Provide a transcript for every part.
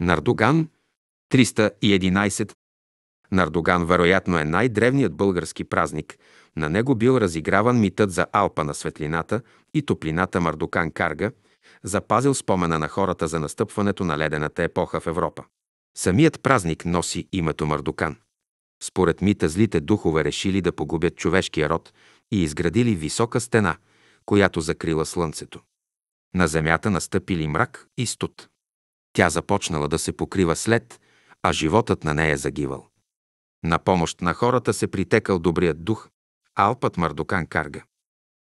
Нардоган 311 Нардоган вероятно е най-древният български празник. На него бил разиграван митът за Алпа на светлината и топлината Мардокан Карга, запазил спомена на хората за настъпването на ледената епоха в Европа. Самият празник носи името Мардокан. Според мита злите духове решили да погубят човешкия род и изградили висока стена, която закрила слънцето. На земята настъпили мрак и студ. Тя започнала да се покрива след, а животът на нея загивал. На помощ на хората се притекал добрият дух Алпът Мардокан Карга.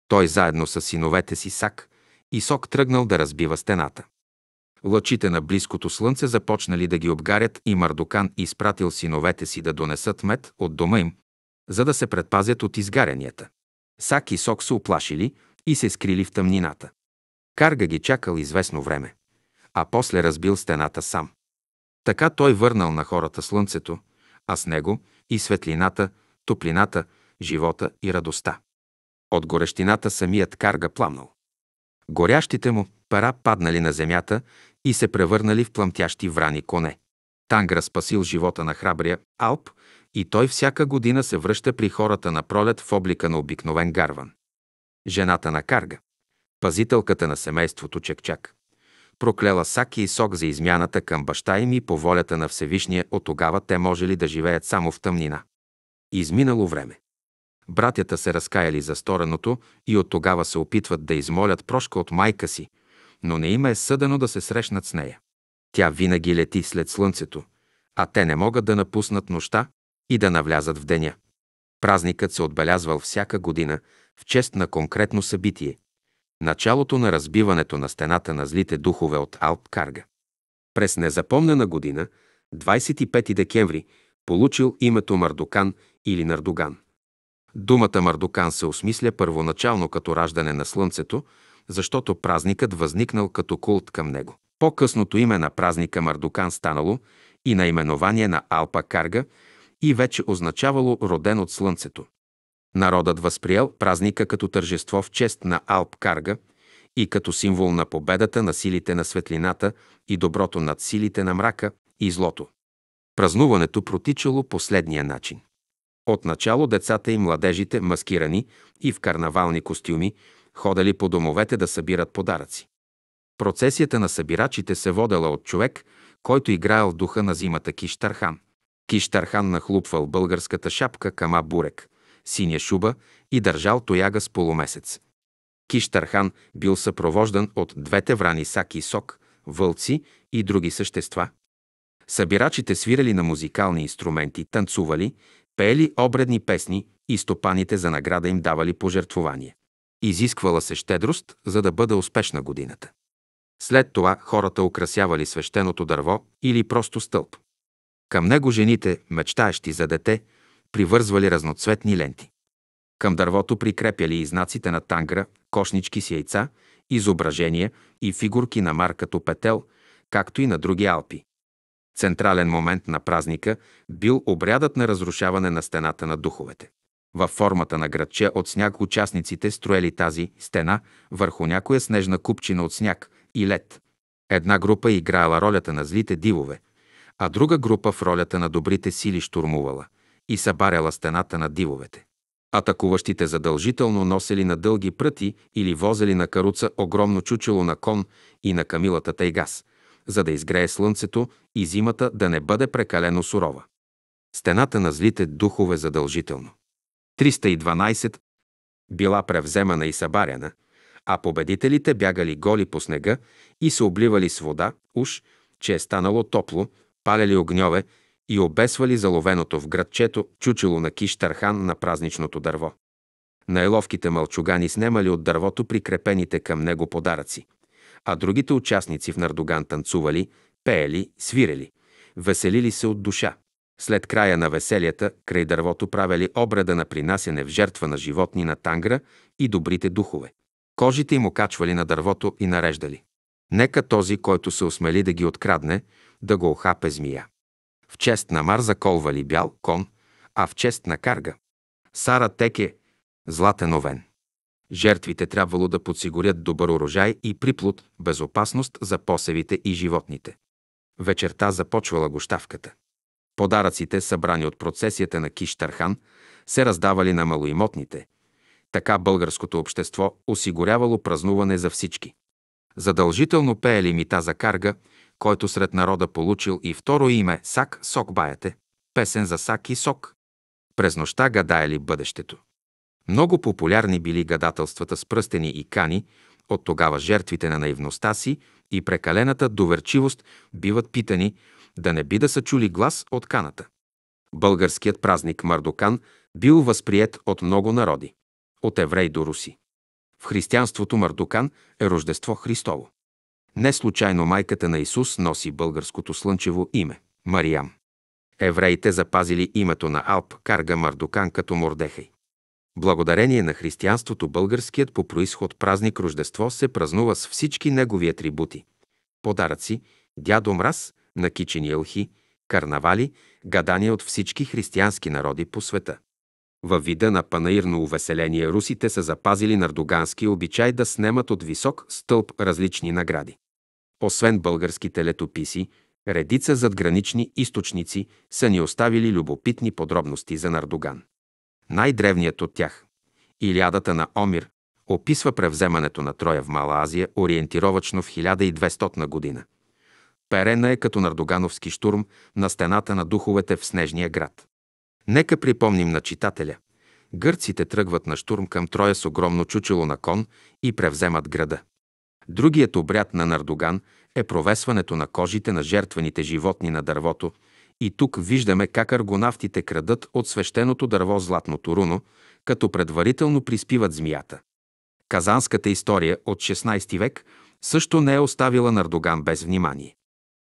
Той заедно с синовете си Сак и Сок тръгнал да разбива стената. Лъчите на близкото слънце започнали да ги обгарят и Мардокан изпратил синовете си да донесат мед от дома им, за да се предпазят от изгаренията. Сак и Сок се оплашили и се скрили в тъмнината. Карга ги чакал известно време а после разбил стената сам. Така той върнал на хората слънцето, а с него и светлината, топлината, живота и радостта. От горещината самият карга пламнал. Горящите му пара паднали на земята и се превърнали в пламтящи врани коне. Тангра спасил живота на храбрия Алп и той всяка година се връща при хората на пролет в облика на обикновен гарван. Жената на Карга, пазителката на семейството Чекчак, прокляла Саки и Сок за измяната към баща им и по волята на Всевишния от тогава те може ли да живеят само в тъмнина. Изминало време. Братята се разкаяли за стореното и от тогава се опитват да измолят прошка от майка си, но не им е съдено да се срещнат с нея. Тя винаги лети след слънцето, а те не могат да напуснат нощта и да навлязат в деня. Празникът се отбелязвал всяка година в чест на конкретно събитие началото на разбиването на стената на злите духове от Алп Карга. През незапомнена година, 25 декември, получил името Мардукан или Нардуган. Думата Мардукан се осмисля първоначално като раждане на Слънцето, защото празникът възникнал като култ към него. По-късното име на празника Мардукан станало и наименование на Алпа Карга и вече означавало роден от Слънцето. Народът възприел празника като тържество в чест на Алп Карга и като символ на победата на силите на светлината и доброто над силите на мрака и злото. Празнуването протичало последния начин. Отначало децата и младежите, маскирани и в карнавални костюми, ходали по домовете да събират подаръци. Процесията на събирачите се водела от човек, който играел духа на зимата Киштархан. Киштархан нахлупвал българската шапка Кама Бурек – синя шуба и държал тояга с полумесец. Киштархан бил съпровождан от двете врани саки и сок, вълци и други същества. Събирачите свирали на музикални инструменти, танцували, пеели обредни песни и стопаните за награда им давали пожертвования. Изисквала се щедрост, за да бъде успешна годината. След това хората украсявали свещеното дърво или просто стълб. Към него жените, мечтаещи за дете, привързвали разноцветни ленти. Към дървото прикрепяли и знаците на тангра, кошнички с яйца, изображения и фигурки на Мар като петел, както и на други алпи. Централен момент на празника бил обрядът на разрушаване на стената на духовете. Във формата на градче от сняг участниците строели тази стена върху някоя снежна купчина от сняг и лед. Една група играла ролята на злите дивове, а друга група в ролята на добрите сили штурмувала – и събаряла стената на дивовете. Атакуващите задължително носели на дълги пръти или возели на каруца огромно чучело на кон и на камилата тайгас, за да изгрее слънцето и зимата да не бъде прекалено сурова. Стената на злите духове задължително. 312 била превземана и събаряна, а победителите бягали голи по снега и се обливали с вода, уж, че е станало топло, паляли огньове и обесвали заловеното в градчето чучело на киш Тархан на празничното дърво. Найловките мълчугани снемали от дървото прикрепените към него подаръци, а другите участници в Нардоган танцували, пеели, свирели, веселили се от душа. След края на веселията, край дървото правили обреда на принасяне в жертва на животни на тангра и добрите духове. Кожите им окачвали на дървото и нареждали. Нека този, който се осмели да ги открадне, да го охапе змия. В чест на Мар заколвали бял кон, а в чест на Карга. Сара теке златен овен. Жертвите трябвало да подсигурят добър урожай и приплод, безопасност за посевите и животните. Вечерта започвала гощавката. Подаръците, събрани от процесията на Киштархан, се раздавали на малоимотните. Така българското общество осигурявало празнуване за всички. Задължително пеели мита за карга който сред народа получил и второ име Сак Сок Баяте, песен за Сак и Сок. През нощта гадаяли бъдещето. Много популярни били гадателствата с пръстени и кани, от тогава жертвите на наивността си и прекалената доверчивост биват питани да не би да са чули глас от каната. Българският празник Мардокан бил възприет от много народи, от еврей до руси. В християнството Мардокан е Рождество Христово. Не случайно майката на Исус носи българското слънчево име – Мариям. Евреите запазили името на Алп Карга Мардукан като Мордехай. Благодарение на християнството българският по происход празник Рождество се празнува с всички негови атрибути – подаръци, дядо мраз, накичени елхи, карнавали, гадания от всички християнски народи по света. Във вида на панаирно увеселение русите са запазили нардогански обичай да снемат от висок стълб различни награди. Освен българските летописи, редица задгранични източници са ни оставили любопитни подробности за Нардоган. Най-древният от тях, Илиадата на Омир, описва превземането на Троя в Мала Азия ориентировачно в 1200 година. Перена е като нардогановски штурм на стената на духовете в Снежния град. Нека припомним на читателя. Гърците тръгват на штурм към Троя с огромно чучело на кон и превземат града. Другият обряд на Нардоган е провесването на кожите на жертвените животни на дървото и тук виждаме как аргонавтите крадат от свещеното дърво златното руно, като предварително приспиват змията. Казанската история от 16 век също не е оставила Нардоган без внимание.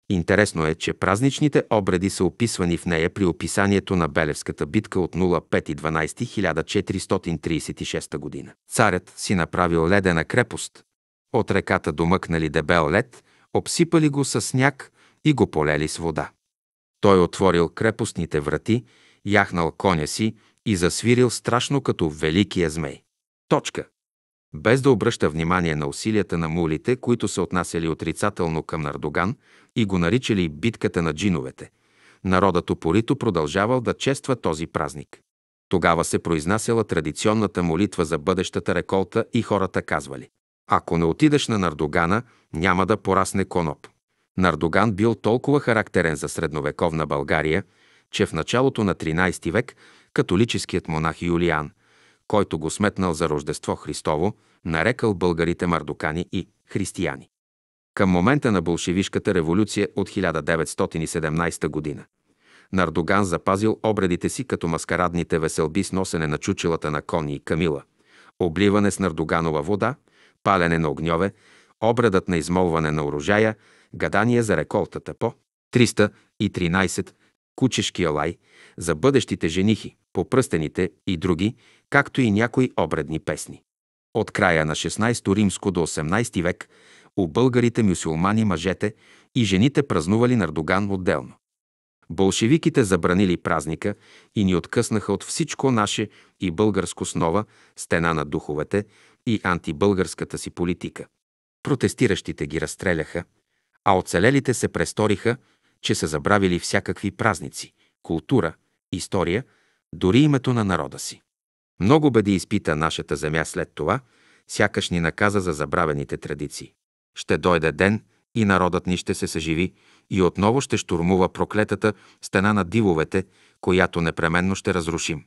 Интересно е, че празничните обреди са описвани в нея при описанието на Белевската битка от 05.12.1436 г. Царят си направил ледена крепост, от реката домъкнали дебел лед, обсипали го с сняг и го полели с вода. Той отворил крепостните врати, яхнал коня си и засвирил страшно като великия змей. Точка. Без да обръща внимание на усилията на мулите, които се отнасяли отрицателно към Нардоган и го наричали битката на джиновете, народът упорито продължавал да чества този празник. Тогава се произнасяла традиционната молитва за бъдещата реколта и хората казвали ако не отидеш на Нардогана, няма да порасне коноп. Нардоган бил толкова характерен за средновековна България, че в началото на 13 век католическият монах Юлиан, който го сметнал за Рождество Христово, нарекал българите мардокани и християни. Към момента на болшевишката революция от 1917 година Нардоган запазил обредите си като маскарадните веселби с носене на чучелата на кони и камила, обливане с нардоганова вода – палене на огньове, обредът на измолване на урожая, гадание за реколтата по 313, кучешкия лай, за бъдещите женихи, по пръстените и други, както и някои обредни песни. От края на 16 римско до 18 век у българите мюсюлмани мъжете и жените празнували Нардоган отделно. Болшевиките забранили празника и ни откъснаха от всичко наше и българско снова, стена на духовете, и антибългарската си политика. Протестиращите ги разстреляха, а оцелелите се престориха, че са забравили всякакви празници, култура, история, дори името на народа си. Много беди изпита нашата земя след това, сякаш ни наказа за забравените традиции. Ще дойде ден и народът ни ще се съживи и отново ще штурмува проклетата стена на дивовете, която непременно ще разрушим.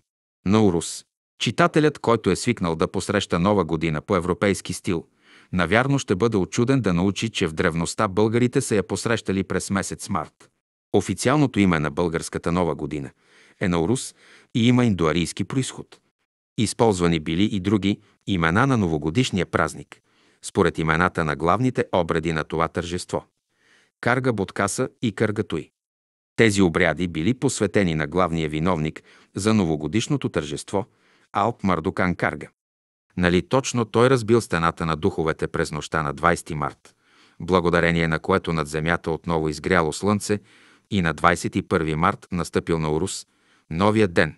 Наурус, Читателят, който е свикнал да посреща нова година по европейски стил, навярно ще бъде очуден да научи, че в древността българите са я посрещали през месец март. Официалното име на българската нова година е Наурус и има индуарийски происход. Използвани били и други имена на новогодишния празник, според имената на главните обреди на това тържество – Карга Боткаса и Каргатуй. Тези обряди били посветени на главния виновник за новогодишното тържество – Алп Мардукан Карга. Нали точно той разбил стената на духовете през нощта на 20 март, благодарение на което над земята отново изгряло слънце и на 21 март настъпил на Урус, новия ден.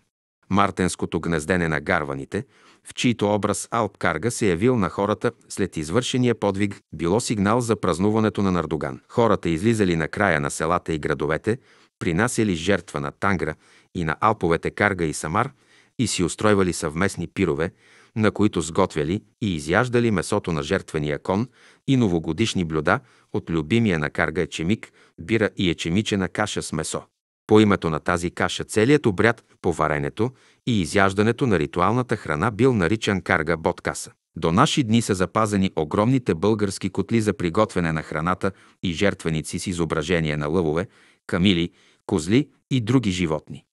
Мартенското гнездене на гарваните, в чийто образ Алп Карга се явил на хората след извършения подвиг, било сигнал за празнуването на Нардоган. Хората излизали на края на селата и градовете, принасяли жертва на Тангра и на алповете Карга и Самар – и си устройвали съвместни пирове, на които сготвяли и изяждали месото на жертвения кон и новогодишни блюда от любимия на карга ечемик, бира и ечемичена каша с месо. По името на тази каша целият обряд по варенето и изяждането на ритуалната храна бил наричан карга боткаса. До наши дни са запазени огромните български котли за приготвяне на храната и жертвеници с изображение на лъвове, камили, козли и други животни.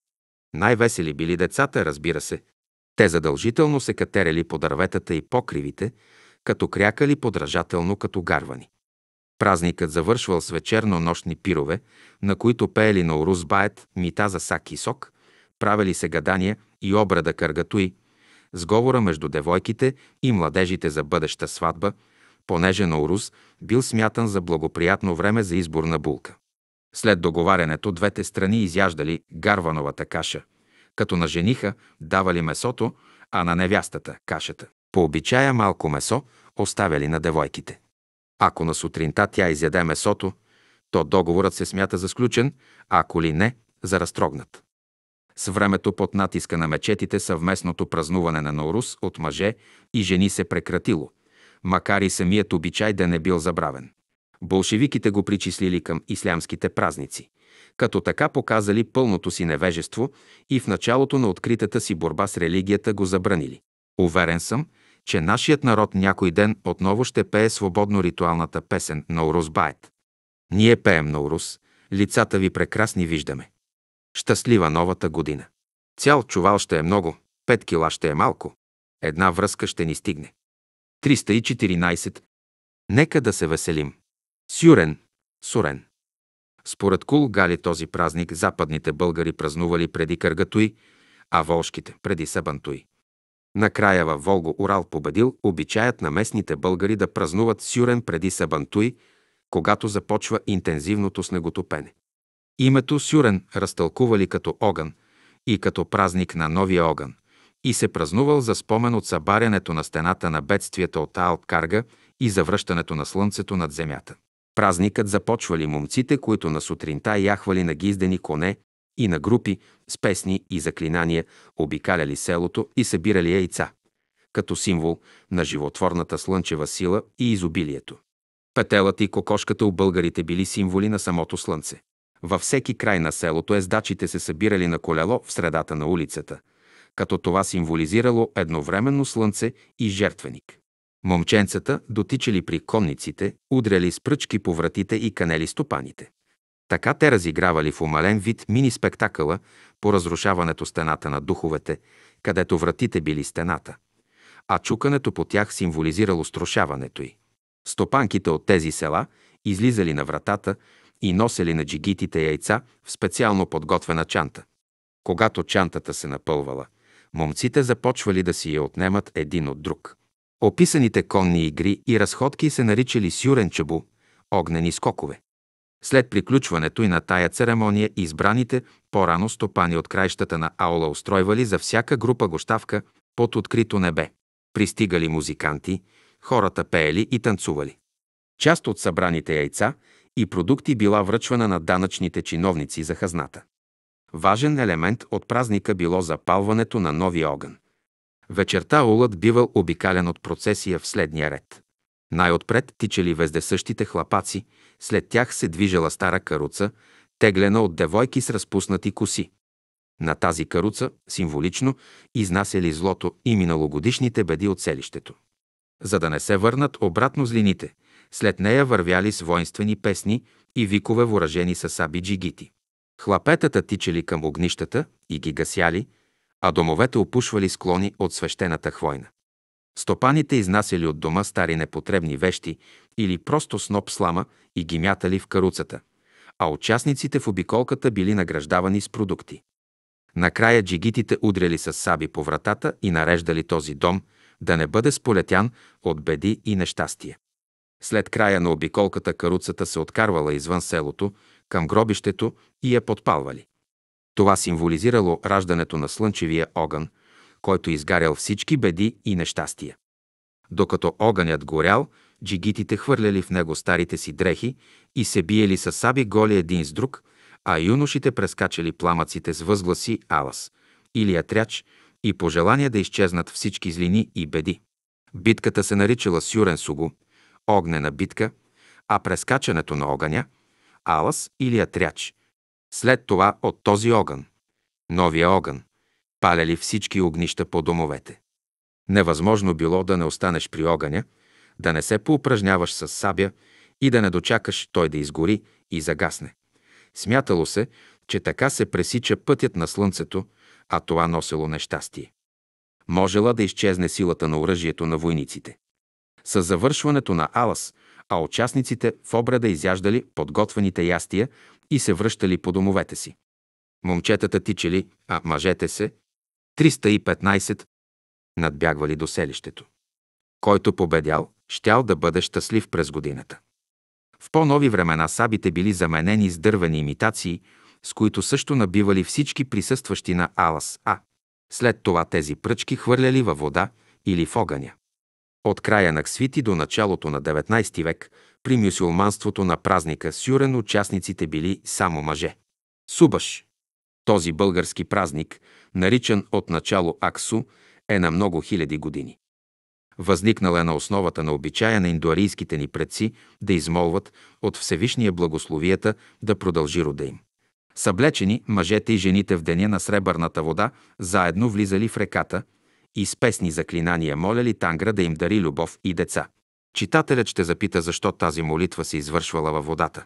Най-весели били децата, разбира се. Те задължително се катерели по дърветата и покривите, като крякали подражателно като гарвани. Празникът завършвал с вечерно-нощни пирове, на които пеели на урус баят, мита за сак и сок, правили се гадания и обрада къргатуи, сговора между девойките и младежите за бъдеща сватба, понеже на урус бил смятан за благоприятно време за избор на булка. След договарянето двете страни изяждали гарвановата каша, като на жениха давали месото, а на невястата – кашата. По обичая малко месо оставяли на девойките. Ако на сутринта тя изяде месото, то договорът се смята за сключен, а ако ли не – за разтрогнат. С времето под натиска на мечетите съвместното празнуване на Наурус от мъже и жени се прекратило, макар и самият обичай да не бил забравен. Болшевиките го причислили към ислямските празници, като така показали пълното си невежество и в началото на откритата си борба с религията го забранили. Уверен съм, че нашият народ някой ден отново ще пее свободно ритуалната песен на Урузбаят. Ние пеем на Урус, лицата ви прекрасни виждаме. Щастлива новата година! Цял чувал ще е много, пет кила ще е малко. Една връзка ще ни стигне. 314. Нека да се веселим. Сюрен, Сурен. Според Кул Гали този празник западните българи празнували преди Къргатуй, а волшките преди Сабантуй. Накрая във Волго-Урал победил обичаят на местните българи да празнуват Сюрен преди Сабантуй, когато започва интензивното снеготопене. Името Сюрен разтълкували като огън и като празник на новия огън и се празнувал за спомен от събарянето на стената на бедствията от Алт Карга и завръщането на слънцето над земята. Празникът започвали момците, които на сутринта яхвали на гиздени коне и на групи с песни и заклинания обикаляли селото и събирали яйца, като символ на животворната слънчева сила и изобилието. Петелът и кокошката у българите били символи на самото слънце. Във всеки край на селото ездачите се събирали на колело в средата на улицата, като това символизирало едновременно слънце и жертвеник. Момченцата дотичали при конниците, удряли с пръчки по вратите и канели стопаните. Така те разигравали в умален вид мини-спектакъла по разрушаването стената на духовете, където вратите били стената, а чукането по тях символизирало струшаването й. Стопанките от тези села излизали на вратата и носели на джигитите яйца в специално подготвена чанта. Когато чантата се напълвала, момците започвали да си я отнемат един от друг – Описаните конни игри и разходки се наричали сюренчебу – огнени скокове. След приключването и на тая церемония избраните по-рано стопани от краищата на аула устройвали за всяка група гощавка под открито небе. Пристигали музиканти, хората пеели и танцували. Част от събраните яйца и продукти била връчвана на данъчните чиновници за хазната. Важен елемент от празника било запалването на нови огън. Вечерта улът бивал обикален от процесия в следния ред. Най-отпред тичали вездесъщите хлапаци, след тях се движела стара каруца, теглена от девойки с разпуснати коси. На тази каруца, символично, изнасяли злото и миналогодишните беди от селището. За да не се върнат обратно злините, след нея вървяли с воинствени песни и викове въоръжени с саби джигити. Хлапетата тичали към огнищата и ги гасяли – а домовете опушвали склони от свещената хвойна. Стопаните изнасяли от дома стари непотребни вещи или просто сноп слама и ги мятали в каруцата, а участниците в обиколката били награждавани с продукти. Накрая джигитите удряли с саби по вратата и нареждали този дом да не бъде сполетян от беди и нещастие. След края на обиколката каруцата се откарвала извън селото, към гробището и я подпалвали. Това символизирало раждането на слънчевия огън, който изгарял всички беди и нещастия. Докато огънят горял, джигитите хвърляли в него старите си дрехи и се биели с саби голи един с друг, а юношите прескачали пламъците с възгласи алас или атряч и пожелание да изчезнат всички злини и беди. Битката се наричала Сюрен Сугу, огнена битка, а прескачането на огъня – алас или атряч – след това от този огън, новия огън, палели всички огнища по домовете. Невъзможно било да не останеш при огъня, да не се поупражняваш с сабя и да не дочакаш той да изгори и загасне. Смятало се, че така се пресича пътят на слънцето, а това носило нещастие. Можела да изчезне силата на оръжието на войниците. С завършването на Алас, а участниците в обреда изяждали подготвените ястия и се връщали по домовете си. Момчетата тичали, а мъжете се, 315, надбягвали до селището. Който победял, щял да бъде щастлив през годината. В по-нови времена сабите били заменени с дървени имитации, с които също набивали всички присъстващи на Алас А. След това тези пръчки хвърляли във вода или в огъня. От края на Ксвити до началото на 19 век при мюсюлманството на празника Сюрен участниците били само мъже. Субаш. Този български празник, наричан от начало Аксу, е на много хиляди години. Възникнал е на основата на обичая на индуарийските ни предци да измолват от Всевишния благословията да продължи рода им. Съблечени мъжете и жените в деня на сребърната вода заедно влизали в реката и с песни заклинания моляли Тангра да им дари любов и деца. Читателят ще запита защо тази молитва се извършвала във водата.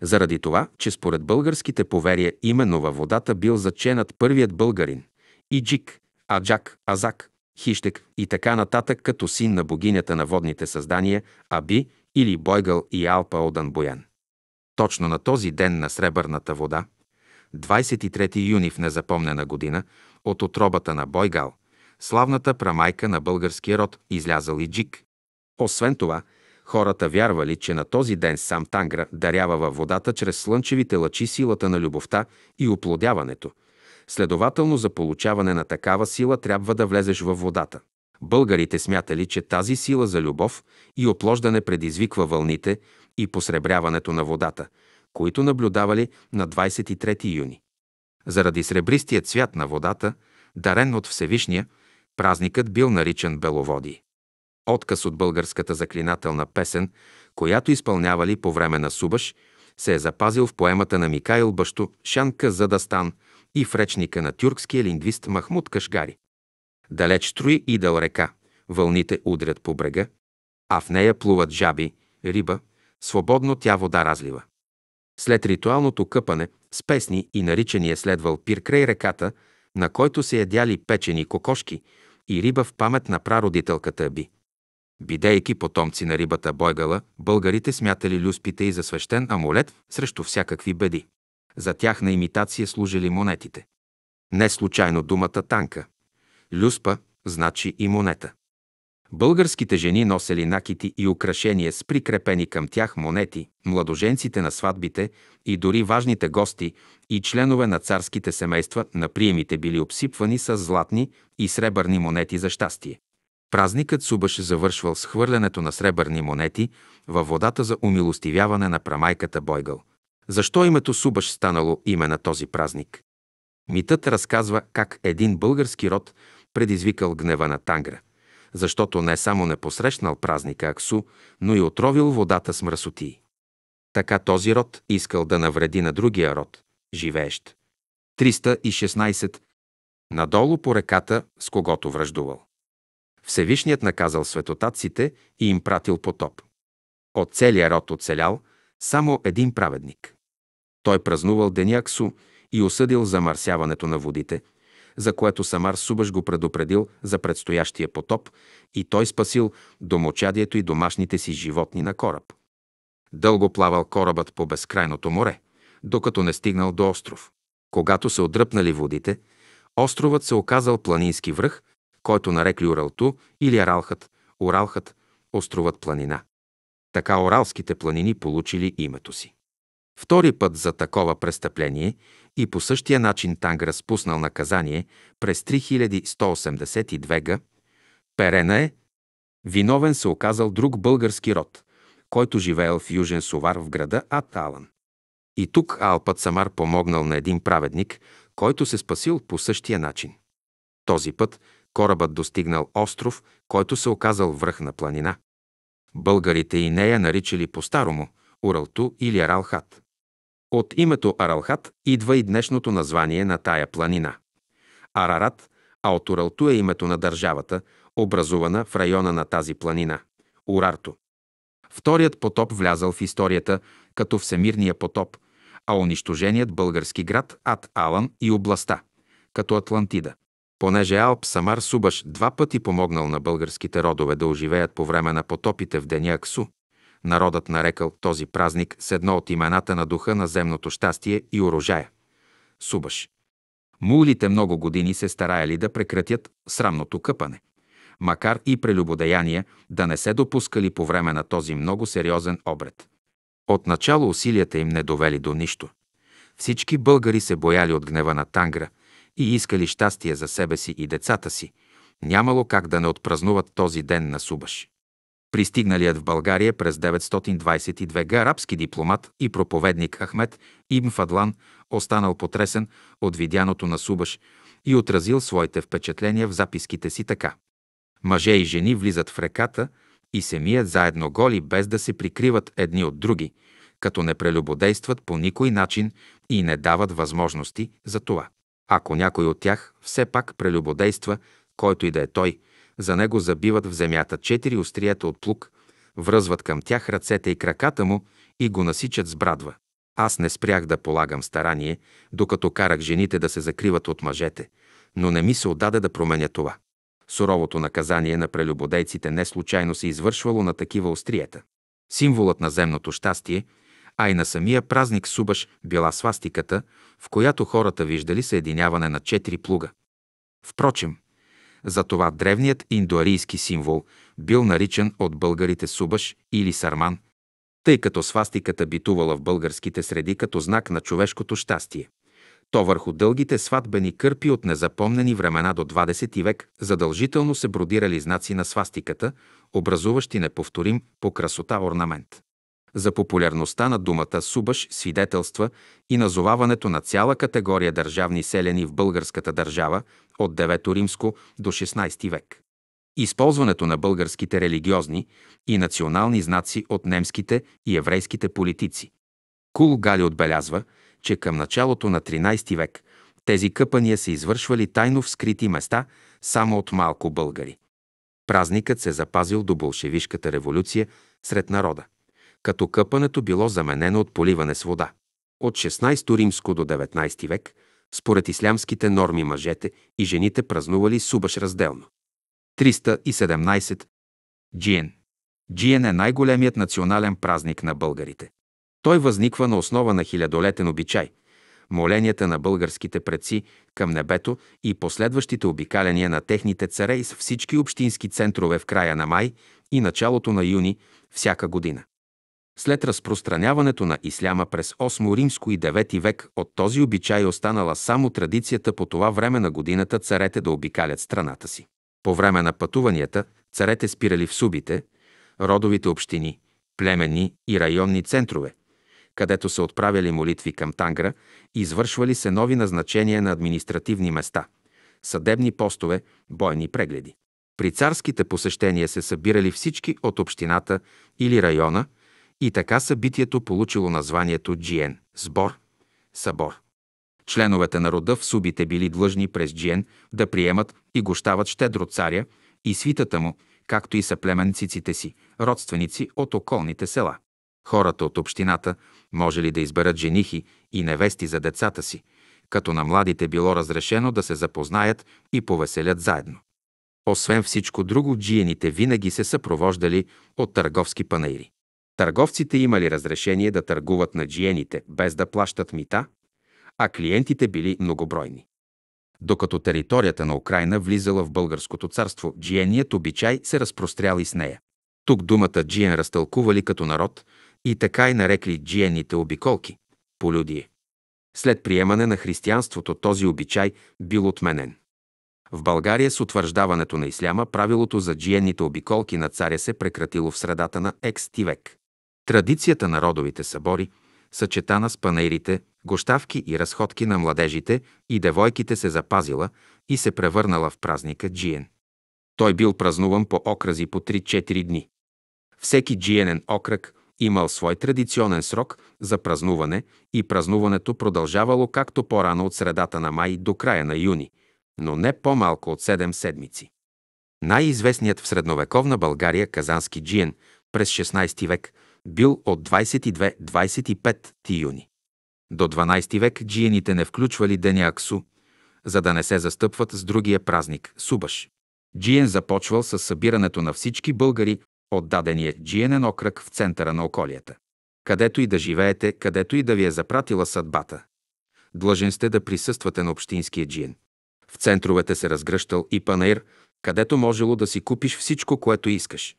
Заради това, че според българските поверия именно във водата бил заченат първият българин – Иджик, Аджак, Азак, Хищек и така нататък като син на богинята на водните създания Аби или Бойгъл и Алпа Одан Боян. Точно на този ден на Сребърната вода, 23 юни в незапомнена година, от отробата на Бойгал, славната прамайка на българския род, излязал Иджик, освен това, хората вярвали, че на този ден сам Тангра дарява във водата чрез слънчевите лъчи силата на любовта и оплодяването. Следователно, за получаване на такава сила трябва да влезеш във водата. Българите смятали, че тази сила за любов и оплождане предизвиква вълните и посребряването на водата, които наблюдавали на 23 юни. Заради сребристия цвят на водата, дарен от Всевишния, празникът бил наричан Беловодий отказ от българската заклинателна песен, която изпълнявали по време на Субаш, се е запазил в поемата на Микаил Бащо «Шанка за Дастан» и в речника на тюркския лингвист Махмуд Кашгари. Далеч строи идъл река, вълните удрят по брега, а в нея плуват жаби, риба, свободно тя вода разлива. След ритуалното къпане с песни и наричания следвал пир край реката, на който се ядяли печени кокошки и риба в памет на прародителката Би – Бидейки потомци на рибата Бойгала, българите смятали люспите и за свещен амулет срещу всякакви беди. За тях на имитация служили монетите. Не случайно думата танка. Люспа значи и монета. Българските жени носели накити и украшения с прикрепени към тях монети, младоженците на сватбите и дори важните гости и членове на царските семейства на приемите били обсипвани с златни и сребърни монети за щастие. Празникът Суба завършвал с хвърлянето на сребърни монети във водата за умилостивяване на прамайката Бойгъл. Защо името Субаш станало име на този празник? Митът разказва как един български род предизвикал гнева на Тангра, защото не само не посрещнал празника Аксу, но и отровил водата с мръсотии. Така този род искал да навреди на другия род, живеещ. 316. Надолу по реката, с когото връждувал. Всевишният наказал светотатците и им пратил потоп. От целия род оцелял само един праведник. Той празнувал деняксу и осъдил замърсяването на водите, за което Самар Субаш го предупредил за предстоящия потоп и той спасил домочадието и домашните си животни на кораб. Дълго плавал корабът по безкрайното море, докато не стигнал до остров. Когато се отдръпнали водите, островът се оказал планински връх който нарекли Уралту или Аралхът, Уралхът, островът планина. Така Оралските планини получили името си. Втори път за такова престъпление и по същия начин Тангра спуснал наказание през 3182 г. Перена е, виновен се оказал друг български род, който живеел в Южен Сувар в града Аталан. И тук Алпът Самар помогнал на един праведник, който се спасил по същия начин. Този път корабът достигнал остров, който се оказал връх на планина. Българите и нея наричали по-старому Уралту или Аралхат. От името Аралхат идва и днешното название на тая планина – Арарат, а от Уралту е името на държавата, образувана в района на тази планина – Урарто. Вторият потоп влязал в историята като Всемирния потоп, а унищоженият български град Ад Алан и областта – като Атлантида. Понеже Алп Самар Субаш два пъти помогнал на българските родове да оживеят по време на потопите в деня Аксу, народът нарекал този празник с едно от имената на духа на земното щастие и урожая – Субаш. Мулите много години се стараяли да прекратят срамното къпане, макар и прелюбодеяния да не се допускали по време на този много сериозен обред. Отначало усилията им не довели до нищо. Всички българи се бояли от гнева на Тангра, и искали щастие за себе си и децата си, нямало как да не отпразнуват този ден на Субаш. Пристигналият в България през 922 г. арабски дипломат и проповедник Ахмед Ибн Фадлан останал потресен от видяното на Субаш и отразил своите впечатления в записките си така. Мъже и жени влизат в реката и се мият заедно голи, без да се прикриват едни от други, като не прелюбодействат по никой начин и не дават възможности за това. Ако някой от тях все пак прелюбодейства, който и да е той, за него забиват в земята четири остриета от плук, връзват към тях ръцете и краката му и го насичат с брадва. Аз не спрях да полагам старание, докато карах жените да се закриват от мъжете, но не ми се отдаде да променя това. Суровото наказание на прелюбодейците не случайно се извършвало на такива остриета. Символът на земното щастие – а и на самия празник Субаш била свастиката, в която хората виждали съединяване на четири плуга. Впрочем, затова древният индуарийски символ бил наричан от българите Субаш или Сарман, тъй като свастиката битувала в българските среди като знак на човешкото щастие. То върху дългите сватбени кърпи от незапомнени времена до 20 век задължително се бродирали знаци на свастиката, образуващи неповторим по красота орнамент. За популярността на думата Субаш свидетелства и назоваването на цяла категория държавни селени в българската държава от 9 римско до 16 век. Използването на българските религиозни и национални знаци от немските и еврейските политици. Кул Гали отбелязва, че към началото на 13 век тези къпания се извършвали тайно в скрити места само от малко българи. Празникът се запазил до болшевишката революция сред народа като къпането било заменено от поливане с вода. От 16 римско до 19 век, според ислямските норми мъжете и жените празнували субаш разделно. 317 Джиен Джиен е най-големият национален празник на българите. Той възниква на основа на хилядолетен обичай – моленията на българските предци към небето и последващите обикаляния на техните царе с всички общински центрове в края на май и началото на юни всяка година. След разпространяването на исляма през 8 римско и 9 век от този обичай е останала само традицията по това време на годината царете да обикалят страната си. По време на пътуванията царете спирали в субите, родовите общини, племени и районни центрове, където се отправяли молитви към Тангра и извършвали се нови назначения на административни места, съдебни постове, бойни прегледи. При царските посещения се събирали всички от общината или района – и така събитието получило названието Джиен – сбор, събор. Членовете на рода в субите били длъжни през Джиен да приемат и гощават щедро царя и свитата му, както и съплеменциците си, родственици от околните села. Хората от общината може ли да изберат женихи и невести за децата си, като на младите било разрешено да се запознаят и повеселят заедно. Освен всичко друго, джиените винаги се съпровождали от търговски панаири. Търговците имали разрешение да търгуват на джиените, без да плащат мита, а клиентите били многобройни. Докато територията на Украина влизала в българското царство, джиеният обичай се разпрострял и с нея. Тук думата джиен разтълкували като народ и така и нарекли джиените обиколки – полюдие. След приемане на християнството този обичай бил отменен. В България с утвърждаването на исляма правилото за джиенните обиколки на царя се прекратило в средата на екс век. Традицията на родовите събори, съчетана с панерите, гощавки и разходки на младежите и девойките се запазила и се превърнала в празника Джиен. Той бил празнуван по окрази по 3-4 дни. Всеки джиенен окръг имал свой традиционен срок за празнуване и празнуването продължавало както по-рано от средата на май до края на юни, но не по-малко от 7 седмици. Най-известният в средновековна България казански джиен през 16 век – бил от 22-25 юни. До 12 век джиените не включвали деня Аксу, за да не се застъпват с другия празник – Субаш. Джиен започвал с събирането на всички българи от дадения джиенен окръг в центъра на околията. Където и да живеете, където и да ви е запратила съдбата. Длъжен сте да присъствате на общинския джиен. В центровете се разгръщал и панаир, където можело да си купиш всичко, което искаш.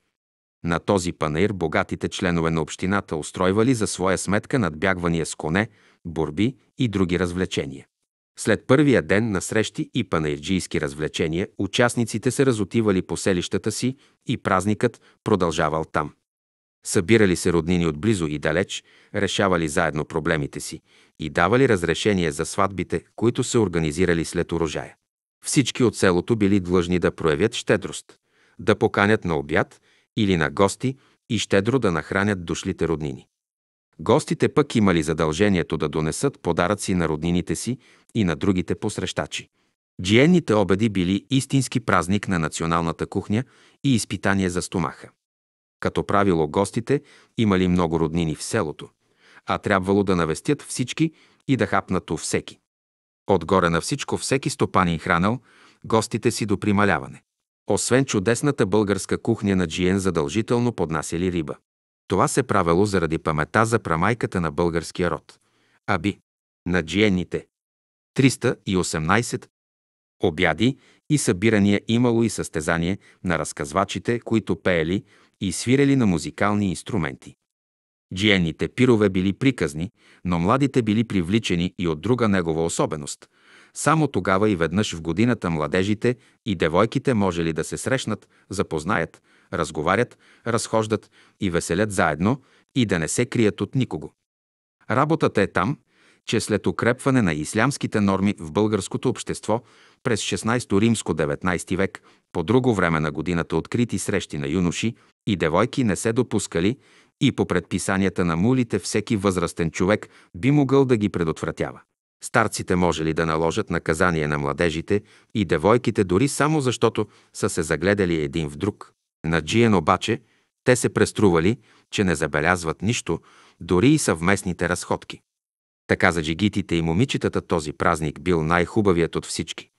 На този панаир богатите членове на общината устройвали за своя сметка надбягвания с коне, борби и други развлечения. След първия ден на срещи и панаирджийски развлечения участниците се разотивали по селищата си и празникът продължавал там. Събирали се роднини отблизо и далеч, решавали заедно проблемите си и давали разрешение за сватбите, които се организирали след урожая. Всички от селото били длъжни да проявят щедрост, да поканят на обяд или на гости и щедро да нахранят дошлите роднини. Гостите пък имали задължението да донесат подаръци на роднините си и на другите посрещачи. Джиенните обеди били истински празник на националната кухня и изпитание за стомаха. Като правило гостите имали много роднини в селото, а трябвало да навестят всички и да хапнат у всеки. Отгоре на всичко всеки стопанин хранал гостите си до прималяване освен чудесната българска кухня на Джиен задължително поднасяли риба. Това се правило заради памета за прамайката на българския род. Аби. На джиенните 318 обяди и събирания имало и състезание на разказвачите, които пеели и свирели на музикални инструменти. Джиенните пирове били приказни, но младите били привличани и от друга негова особеност – само тогава и веднъж в годината младежите и девойките може ли да се срещнат, запознаят, разговарят, разхождат и веселят заедно и да не се крият от никого. Работата е там, че след укрепване на ислямските норми в българското общество през 16-19 век, по друго време на годината открити срещи на юноши и девойки не се допускали и по предписанията на мулите всеки възрастен човек би могъл да ги предотвратява. Старците може ли да наложат наказание на младежите и девойките дори само защото са се загледали един в друг. На Джиен обаче те се престрували, че не забелязват нищо, дори и съвместните разходки. Така за джигитите и момичетата този празник бил най-хубавият от всички.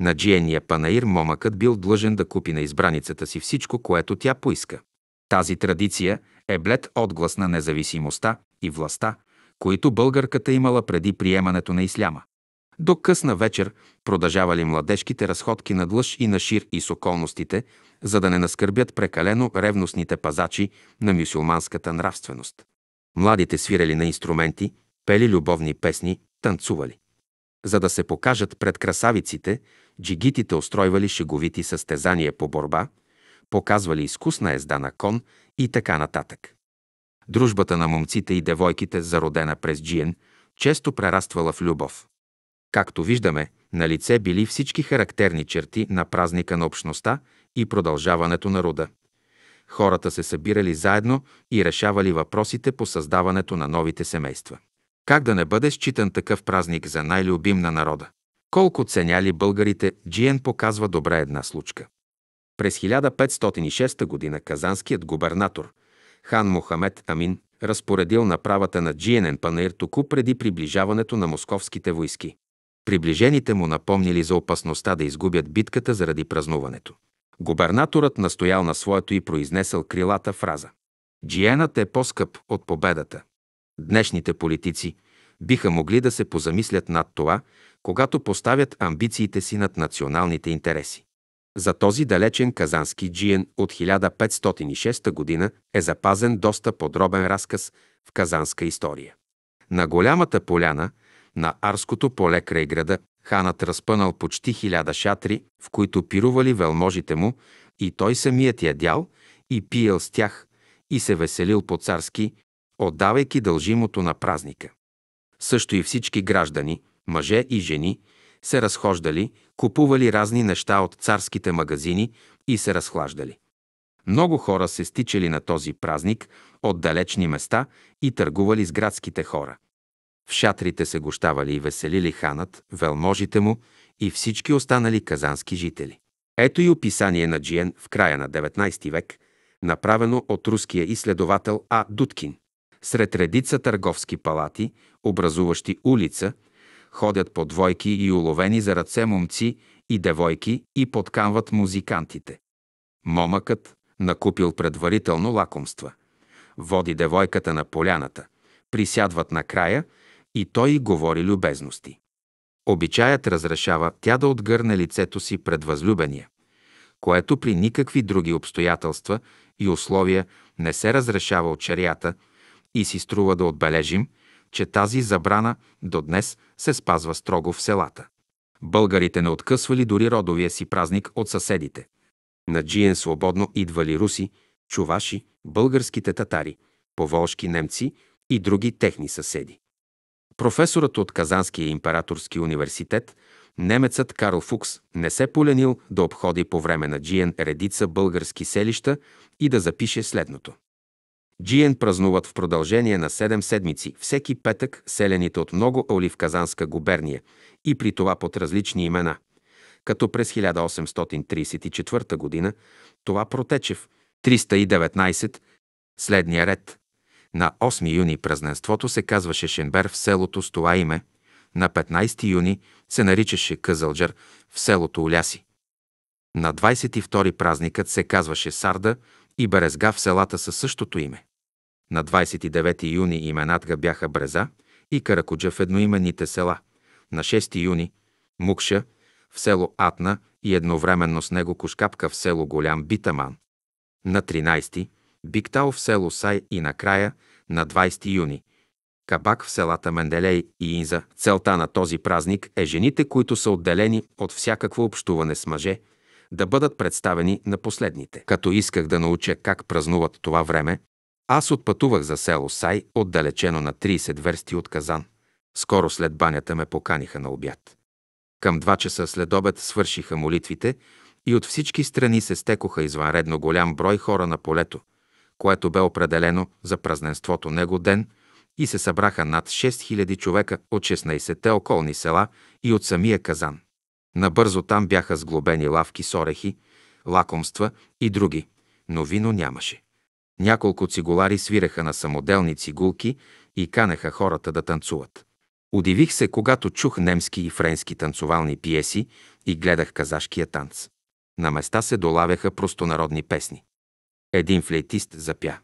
На джиения панаир момъкът бил длъжен да купи на избраницата си всичко, което тя поиска. Тази традиция е блед отглас на независимостта и властта, които българката имала преди приемането на исляма. До късна вечер продължавали младежките разходки на длъж и на шир и с околностите, за да не наскърбят прекалено ревностните пазачи на мюсюлманската нравственост. Младите свирели на инструменти, пели любовни песни, танцували. За да се покажат пред красавиците, джигитите устройвали шеговити състезания по борба, показвали изкусна езда на кон и така нататък. Дружбата на момците и девойките, зародена през Джиен, често прераствала в любов. Както виждаме, на лице били всички характерни черти на празника на общността и продължаването на рода. Хората се събирали заедно и решавали въпросите по създаването на новите семейства. Как да не бъде считан такъв празник за най-любим на народа? Колко ценяли българите, Джиен показва добре една случка. През 1506 г. казанският губернатор хан Мохамед Амин разпоредил направата на Джиенен панаир току преди приближаването на московските войски. Приближените му напомнили за опасността да изгубят битката заради празнуването. Губернаторът настоял на своето и произнесъл крилата фраза. Джиенът е по-скъп от победата. Днешните политици биха могли да се позамислят над това, когато поставят амбициите си над националните интереси. За този далечен казански джиен от 1506 г. е запазен доста подробен разказ в казанска история. На голямата поляна, на Арското поле край града, ханът разпънал почти хиляда шатри, в които пирували велможите му, и той самият ядял и пиел с тях и се веселил по-царски, отдавайки дължимото на празника. Също и всички граждани, мъже и жени – се разхождали, купували разни неща от царските магазини и се разхлаждали. Много хора се стичали на този празник от далечни места и търгували с градските хора. В шатрите се гощавали и веселили ханът, велможите му и всички останали казански жители. Ето и описание на Джиен в края на 19 век, направено от руския изследовател А. Дудкин. Сред редица търговски палати, образуващи улица, ходят по двойки и уловени за ръце момци и девойки и подканват музикантите. Момъкът, накупил предварително лакомства, води девойката на поляната, присядват на края и той говори любезности. Обичаят разрешава тя да отгърне лицето си пред възлюбения, което при никакви други обстоятелства и условия не се разрешава от шарията и си струва да отбележим – че тази забрана до днес се спазва строго в селата. Българите не откъсвали дори родовия си празник от съседите. На Джиен свободно идвали руси, чуваши, българските татари, поволшки немци и други техни съседи. Професорът от Казанския императорски университет, немецът Карл Фукс, не се поленил да обходи по време на Джиен редица български селища и да запише следното. Джиен празнуват в продължение на 7 седмици, всеки петък селените от много оли в Казанска губерния и при това под различни имена. Като през 1834 г. това протече в 319 следния ред. На 8 юни празненството се казваше Шенбер в селото с това име, на 15 юни се наричаше Къзълджер в селото Оляси. На 22 празникът се казваше Сарда и Березга в селата със същото име. На 29 юни именатга бяха Бреза и Каракуджа в едноименните села. На 6 юни – Мукша в село Атна и едновременно с него Кошкапка в село Голям Битаман. На 13 – Биктал в село Сай и накрая на 20 юни – Кабак в селата Менделей и Инза. Целта на този празник е жените, които са отделени от всякакво общуване с мъже, да бъдат представени на последните. Като исках да науча как празнуват това време, аз отпътувах за село Сай, отдалечено на 30 версти от Казан. Скоро след банята ме поканиха на обяд. Към два часа след обед свършиха молитвите и от всички страни се стекоха извънредно голям брой хора на полето, което бе определено за празненството него ден и се събраха над 6000 човека от 16-те околни села и от самия Казан. Набързо там бяха сглобени лавки с орехи, лакомства и други, но вино нямаше. Няколко цигулари свиреха на самоделни цигулки и канеха хората да танцуват. Удивих се, когато чух немски и френски танцовални пиеси и гледах казашкия танц. На места се долавяха простонародни песни. Един флейтист запя.